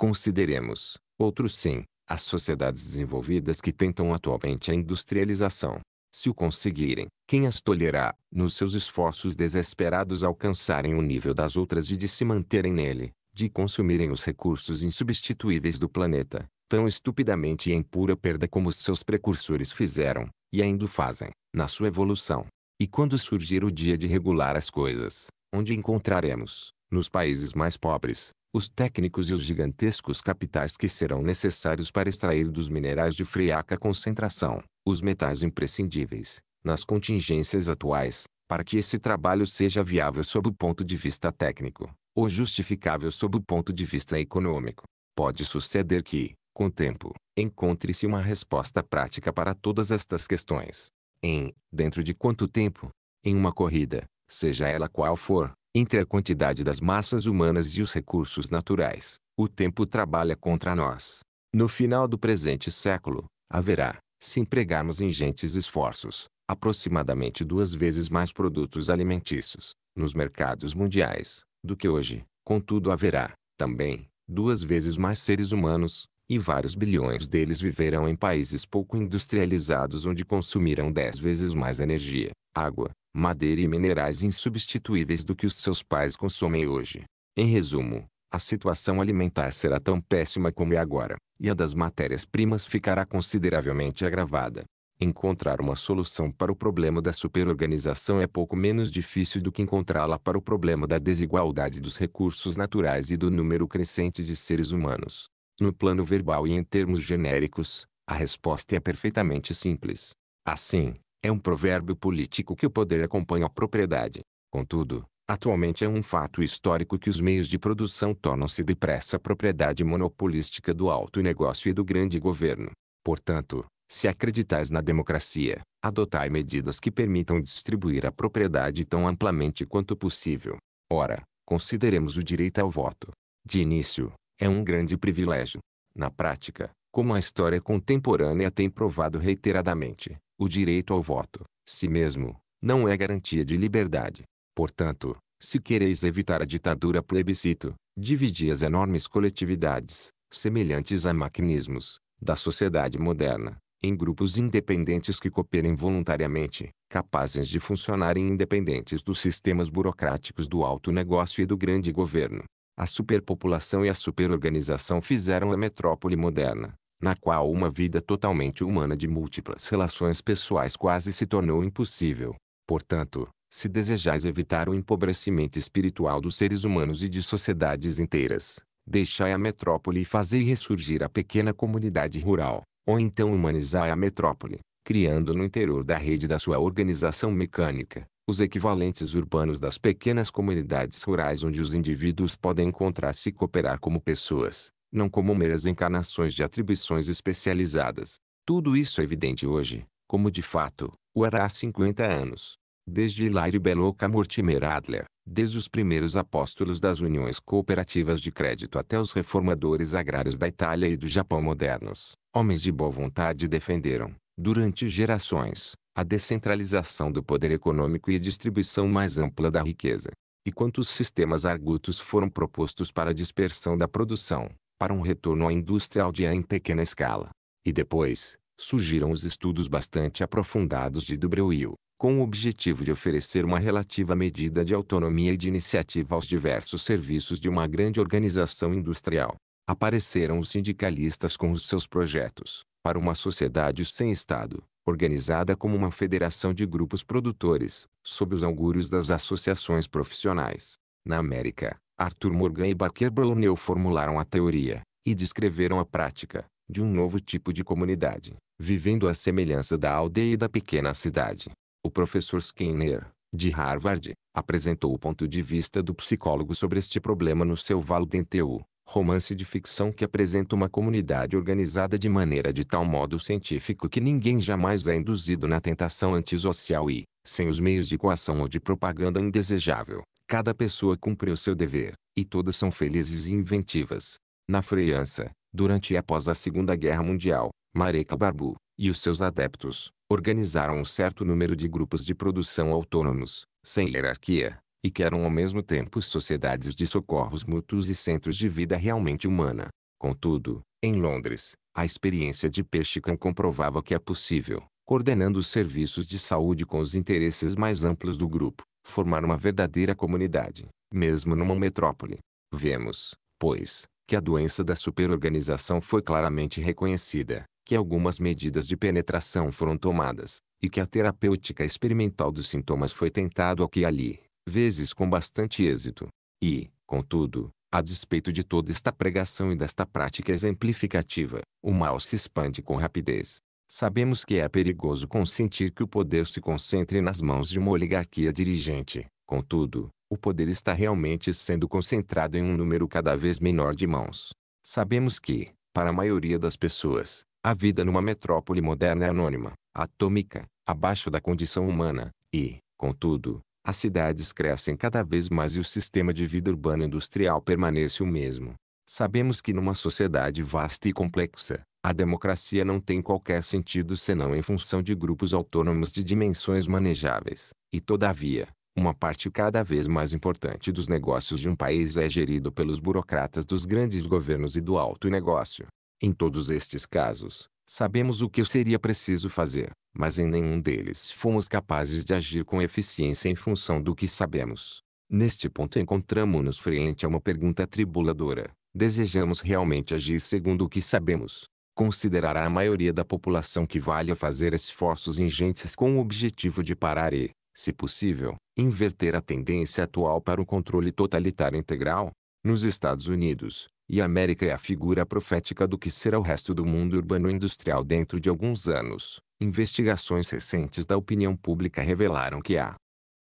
S1: Consideremos, outros sim, as sociedades desenvolvidas que tentam atualmente a industrialização. Se o conseguirem, quem as tolherá, nos seus esforços desesperados alcançarem o nível das outras e de se manterem nele, de consumirem os recursos insubstituíveis do planeta, tão estupidamente e em pura perda como seus precursores fizeram, e ainda fazem, na sua evolução. E quando surgir o dia de regular as coisas, onde encontraremos, nos países mais pobres, os técnicos e os gigantescos capitais que serão necessários para extrair dos minerais de friaca concentração, os metais imprescindíveis, nas contingências atuais, para que esse trabalho seja viável sob o ponto de vista técnico, ou justificável sob o ponto de vista econômico. Pode suceder que, com o tempo, encontre-se uma resposta prática para todas estas questões. Em, dentro de quanto tempo? Em uma corrida, seja ela qual for, entre a quantidade das massas humanas e os recursos naturais, o tempo trabalha contra nós. No final do presente século, haverá, se empregarmos ingentes esforços, aproximadamente duas vezes mais produtos alimentícios, nos mercados mundiais, do que hoje. Contudo haverá, também, duas vezes mais seres humanos, e vários bilhões deles viverão em países pouco industrializados onde consumirão dez vezes mais energia, água, madeira e minerais insubstituíveis do que os seus pais consomem hoje. Em resumo, a situação alimentar será tão péssima como é agora, e a das matérias-primas ficará consideravelmente agravada. Encontrar uma solução para o problema da superorganização é pouco menos difícil do que encontrá-la para o problema da desigualdade dos recursos naturais e do número crescente de seres humanos. No plano verbal e em termos genéricos, a resposta é perfeitamente simples. Assim, é um provérbio político que o poder acompanha a propriedade. Contudo, atualmente é um fato histórico que os meios de produção tornam-se depressa propriedade monopolística do alto negócio e do grande governo. Portanto, se acreditais na democracia, adotai medidas que permitam distribuir a propriedade tão amplamente quanto possível. Ora, consideremos o direito ao voto. De início, é um grande privilégio. Na prática, como a história contemporânea tem provado reiteradamente, o direito ao voto, si mesmo, não é garantia de liberdade. Portanto, se quereis evitar a ditadura plebiscito, dividi as enormes coletividades, semelhantes a maquinismos, da sociedade moderna, em grupos independentes que cooperem voluntariamente, capazes de funcionarem independentes dos sistemas burocráticos do alto negócio e do grande governo. A superpopulação e a superorganização fizeram a metrópole moderna, na qual uma vida totalmente humana de múltiplas relações pessoais quase se tornou impossível. Portanto, se desejais evitar o empobrecimento espiritual dos seres humanos e de sociedades inteiras, deixai a metrópole e fazei ressurgir a pequena comunidade rural, ou então humanizai a metrópole, criando no interior da rede da sua organização mecânica, os equivalentes urbanos das pequenas comunidades rurais onde os indivíduos podem encontrar-se e cooperar como pessoas, não como meras encarnações de atribuições especializadas. Tudo isso é evidente hoje, como de fato, o era há 50 anos. Desde Hilaire Belloc Mortimer Adler, desde os primeiros apóstolos das uniões cooperativas de crédito até os reformadores agrários da Itália e do Japão modernos, homens de boa vontade defenderam, durante gerações, a descentralização do poder econômico e a distribuição mais ampla da riqueza. E quantos sistemas argutos foram propostos para a dispersão da produção, para um retorno à indústria aldeã em pequena escala. E depois, surgiram os estudos bastante aprofundados de Dubreuil, com o objetivo de oferecer uma relativa medida de autonomia e de iniciativa aos diversos serviços de uma grande organização industrial. Apareceram os sindicalistas com os seus projetos, para uma sociedade sem Estado, organizada como uma federação de grupos produtores, sob os augúrios das associações profissionais. Na América, Arthur Morgan e Baker Brownell formularam a teoria, e descreveram a prática, de um novo tipo de comunidade, vivendo à semelhança da aldeia e da pequena cidade. O professor Skinner, de Harvard, apresentou o ponto de vista do psicólogo sobre este problema no seu Valdentiu, romance de ficção que apresenta uma comunidade organizada de maneira de tal modo científico que ninguém jamais é induzido na tentação antissocial e, sem os meios de coação ou de propaganda indesejável, cada pessoa cumpre o seu dever, e todas são felizes e inventivas. Na França, durante e após a Segunda Guerra Mundial, Marek Barbu e os seus adeptos organizaram um certo número de grupos de produção autônomos, sem hierarquia, e que eram ao mesmo tempo sociedades de socorros mútuos e centros de vida realmente humana. Contudo, em Londres, a experiência de Peshkan comprovava que é possível, coordenando os serviços de saúde com os interesses mais amplos do grupo, formar uma verdadeira comunidade, mesmo numa metrópole. Vemos, pois, que a doença da superorganização foi claramente reconhecida, que algumas medidas de penetração foram tomadas, e que a terapêutica experimental dos sintomas foi tentado aqui e ali vezes com bastante êxito. E, contudo, a despeito de toda esta pregação e desta prática exemplificativa, o mal se expande com rapidez. Sabemos que é perigoso consentir que o poder se concentre nas mãos de uma oligarquia dirigente. Contudo, o poder está realmente sendo concentrado em um número cada vez menor de mãos. Sabemos que, para a maioria das pessoas, a vida numa metrópole moderna é anônima, atômica, abaixo da condição humana, e, contudo, as cidades crescem cada vez mais e o sistema de vida urbana industrial permanece o mesmo. Sabemos que numa sociedade vasta e complexa, a democracia não tem qualquer sentido senão em função de grupos autônomos de dimensões manejáveis, e todavia, uma parte cada vez mais importante dos negócios de um país é gerido pelos burocratas dos grandes governos e do alto negócio. Em todos estes casos, Sabemos o que seria preciso fazer, mas em nenhum deles fomos capazes de agir com eficiência em função do que sabemos. Neste ponto encontramos-nos frente a uma pergunta tribuladora. Desejamos realmente agir segundo o que sabemos? Considerará a maioria da população que vale a fazer esforços ingentes com o objetivo de parar e, se possível, inverter a tendência atual para o controle totalitário integral? Nos Estados Unidos, e a América é a figura profética do que será o resto do mundo urbano industrial dentro de alguns anos. Investigações recentes da opinião pública revelaram que a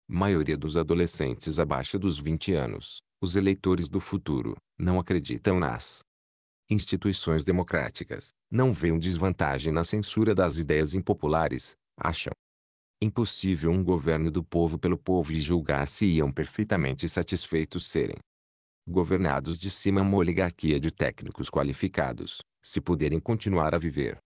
S1: maioria dos adolescentes abaixo dos 20 anos, os eleitores do futuro, não acreditam nas instituições democráticas, não veem desvantagem na censura das ideias impopulares, acham impossível um governo do povo pelo povo e julgar-se-iam perfeitamente satisfeitos serem governados de cima uma oligarquia de técnicos qualificados, se puderem continuar a viver.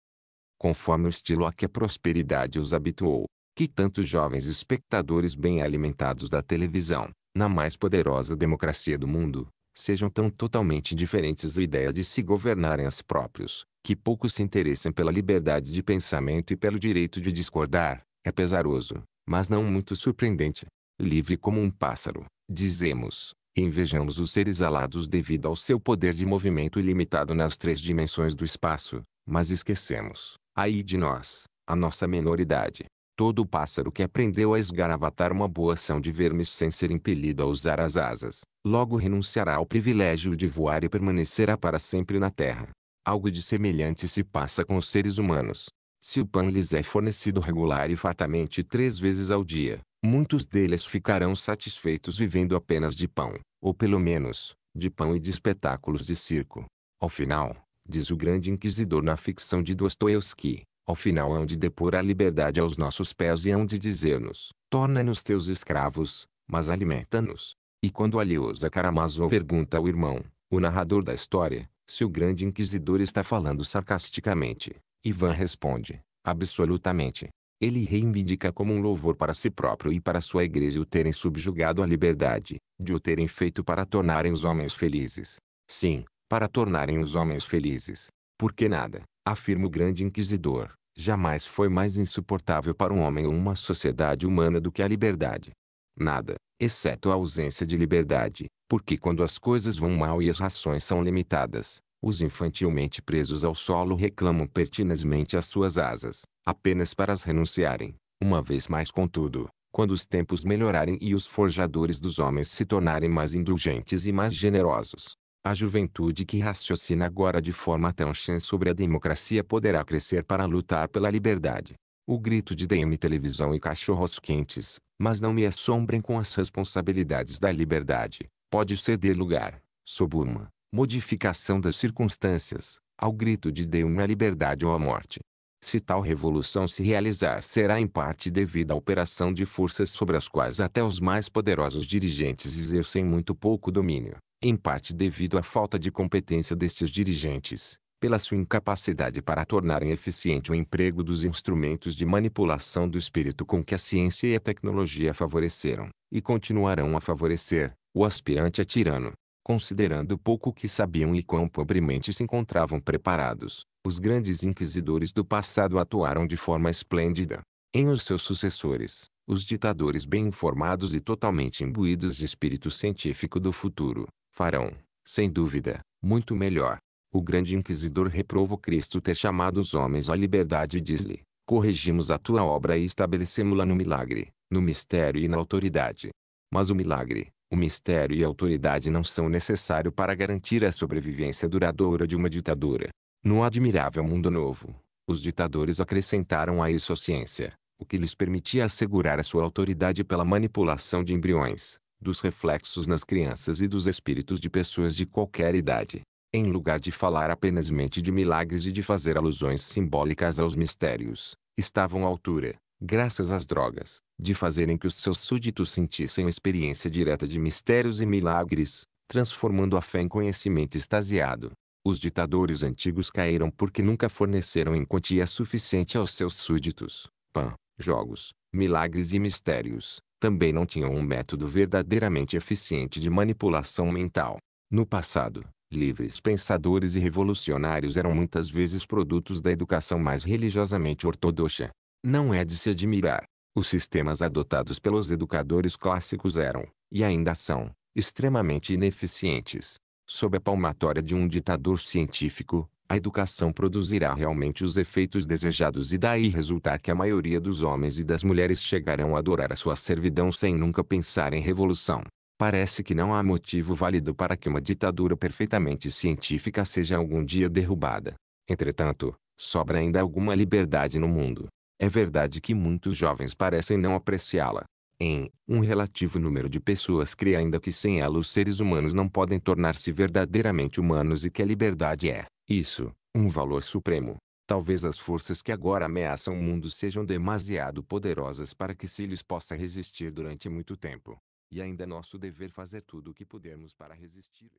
S1: Conforme o estilo a que a prosperidade os habituou, que tantos jovens espectadores bem alimentados da televisão, na mais poderosa democracia do mundo, sejam tão totalmente diferentes da ideia de se governarem a si próprios, que poucos se interessem pela liberdade de pensamento e pelo direito de discordar, é pesaroso, mas não muito surpreendente. Livre como um pássaro, dizemos, Invejamos os seres alados devido ao seu poder de movimento ilimitado nas três dimensões do espaço, mas esquecemos, aí de nós, a nossa menoridade. Todo pássaro que aprendeu a esgaravatar uma boa ação de vermes sem ser impelido a usar as asas, logo renunciará ao privilégio de voar e permanecerá para sempre na Terra. Algo de semelhante se passa com os seres humanos. Se o pão lhes é fornecido regular e fatamente três vezes ao dia, muitos deles ficarão satisfeitos vivendo apenas de pão ou pelo menos, de pão e de espetáculos de circo. Ao final, diz o grande inquisidor na ficção de Dostoevsky, ao final hão de depor a liberdade aos nossos pés e hão de dizer-nos, torna-nos teus escravos, mas alimenta-nos. E quando Alyosha Karamazov pergunta ao irmão, o narrador da história, se o grande inquisidor está falando sarcasticamente, Ivan responde, absolutamente. Ele reivindica como um louvor para si próprio e para sua igreja o terem subjugado à liberdade, de o terem feito para tornarem os homens felizes. Sim, para tornarem os homens felizes. Porque nada, afirma o grande inquisidor, jamais foi mais insuportável para um homem ou uma sociedade humana do que a liberdade. Nada, exceto a ausência de liberdade, porque quando as coisas vão mal e as rações são limitadas, os infantilmente presos ao solo reclamam pertinazmente as suas asas, apenas para as renunciarem. Uma vez mais contudo, quando os tempos melhorarem e os forjadores dos homens se tornarem mais indulgentes e mais generosos, a juventude que raciocina agora de forma tão chã sobre a democracia poderá crescer para lutar pela liberdade. O grito de DM televisão e cachorros quentes, mas não me assombrem com as responsabilidades da liberdade, pode ceder lugar, sob uma modificação das circunstâncias, ao grito de dê uma liberdade ou à morte. Se tal revolução se realizar será em parte devido à operação de forças sobre as quais até os mais poderosos dirigentes exercem muito pouco domínio, em parte devido à falta de competência destes dirigentes, pela sua incapacidade para tornarem eficiente o emprego dos instrumentos de manipulação do espírito com que a ciência e a tecnologia favoreceram, e continuarão a favorecer, o aspirante a tirano considerando o pouco que sabiam e quão pobremente se encontravam preparados, os grandes inquisidores do passado atuaram de forma esplêndida. Em os seus sucessores, os ditadores bem informados e totalmente imbuídos de espírito científico do futuro, farão, sem dúvida, muito melhor. O grande inquisidor reprova Cristo ter chamado os homens à liberdade e diz-lhe, corrigimos a tua obra e estabelecemos-la no milagre, no mistério e na autoridade. Mas o milagre, o mistério e a autoridade não são necessários para garantir a sobrevivência duradoura de uma ditadura. No admirável mundo novo, os ditadores acrescentaram a isso a ciência, o que lhes permitia assegurar a sua autoridade pela manipulação de embriões, dos reflexos nas crianças e dos espíritos de pessoas de qualquer idade. Em lugar de falar apenas mente de milagres e de fazer alusões simbólicas aos mistérios, estavam à altura, graças às drogas, de fazerem que os seus súditos sentissem a experiência direta de mistérios e milagres, transformando a fé em conhecimento extasiado. Os ditadores antigos caíram porque nunca forneceram em quantia suficiente aos seus súditos. Pan, jogos, milagres e mistérios, também não tinham um método verdadeiramente eficiente de manipulação mental. No passado, livres pensadores e revolucionários eram muitas vezes produtos da educação mais religiosamente ortodoxa. Não é de se admirar. Os sistemas adotados pelos educadores clássicos eram, e ainda são, extremamente ineficientes. Sob a palmatória de um ditador científico, a educação produzirá realmente os efeitos desejados e daí resultar que a maioria dos homens e das mulheres chegarão a adorar a sua servidão sem nunca pensar em revolução. Parece que não há motivo válido para que uma ditadura perfeitamente científica seja algum dia derrubada. Entretanto, sobra ainda alguma liberdade no mundo. É verdade que muitos jovens parecem não apreciá-la. Em um relativo número de pessoas crê ainda que sem ela os seres humanos não podem tornar-se verdadeiramente humanos e que a liberdade é, isso, um valor supremo. Talvez as forças que agora ameaçam o mundo sejam demasiado poderosas para que se lhes possa resistir durante muito tempo. E ainda é nosso dever fazer tudo o que pudermos para resistir.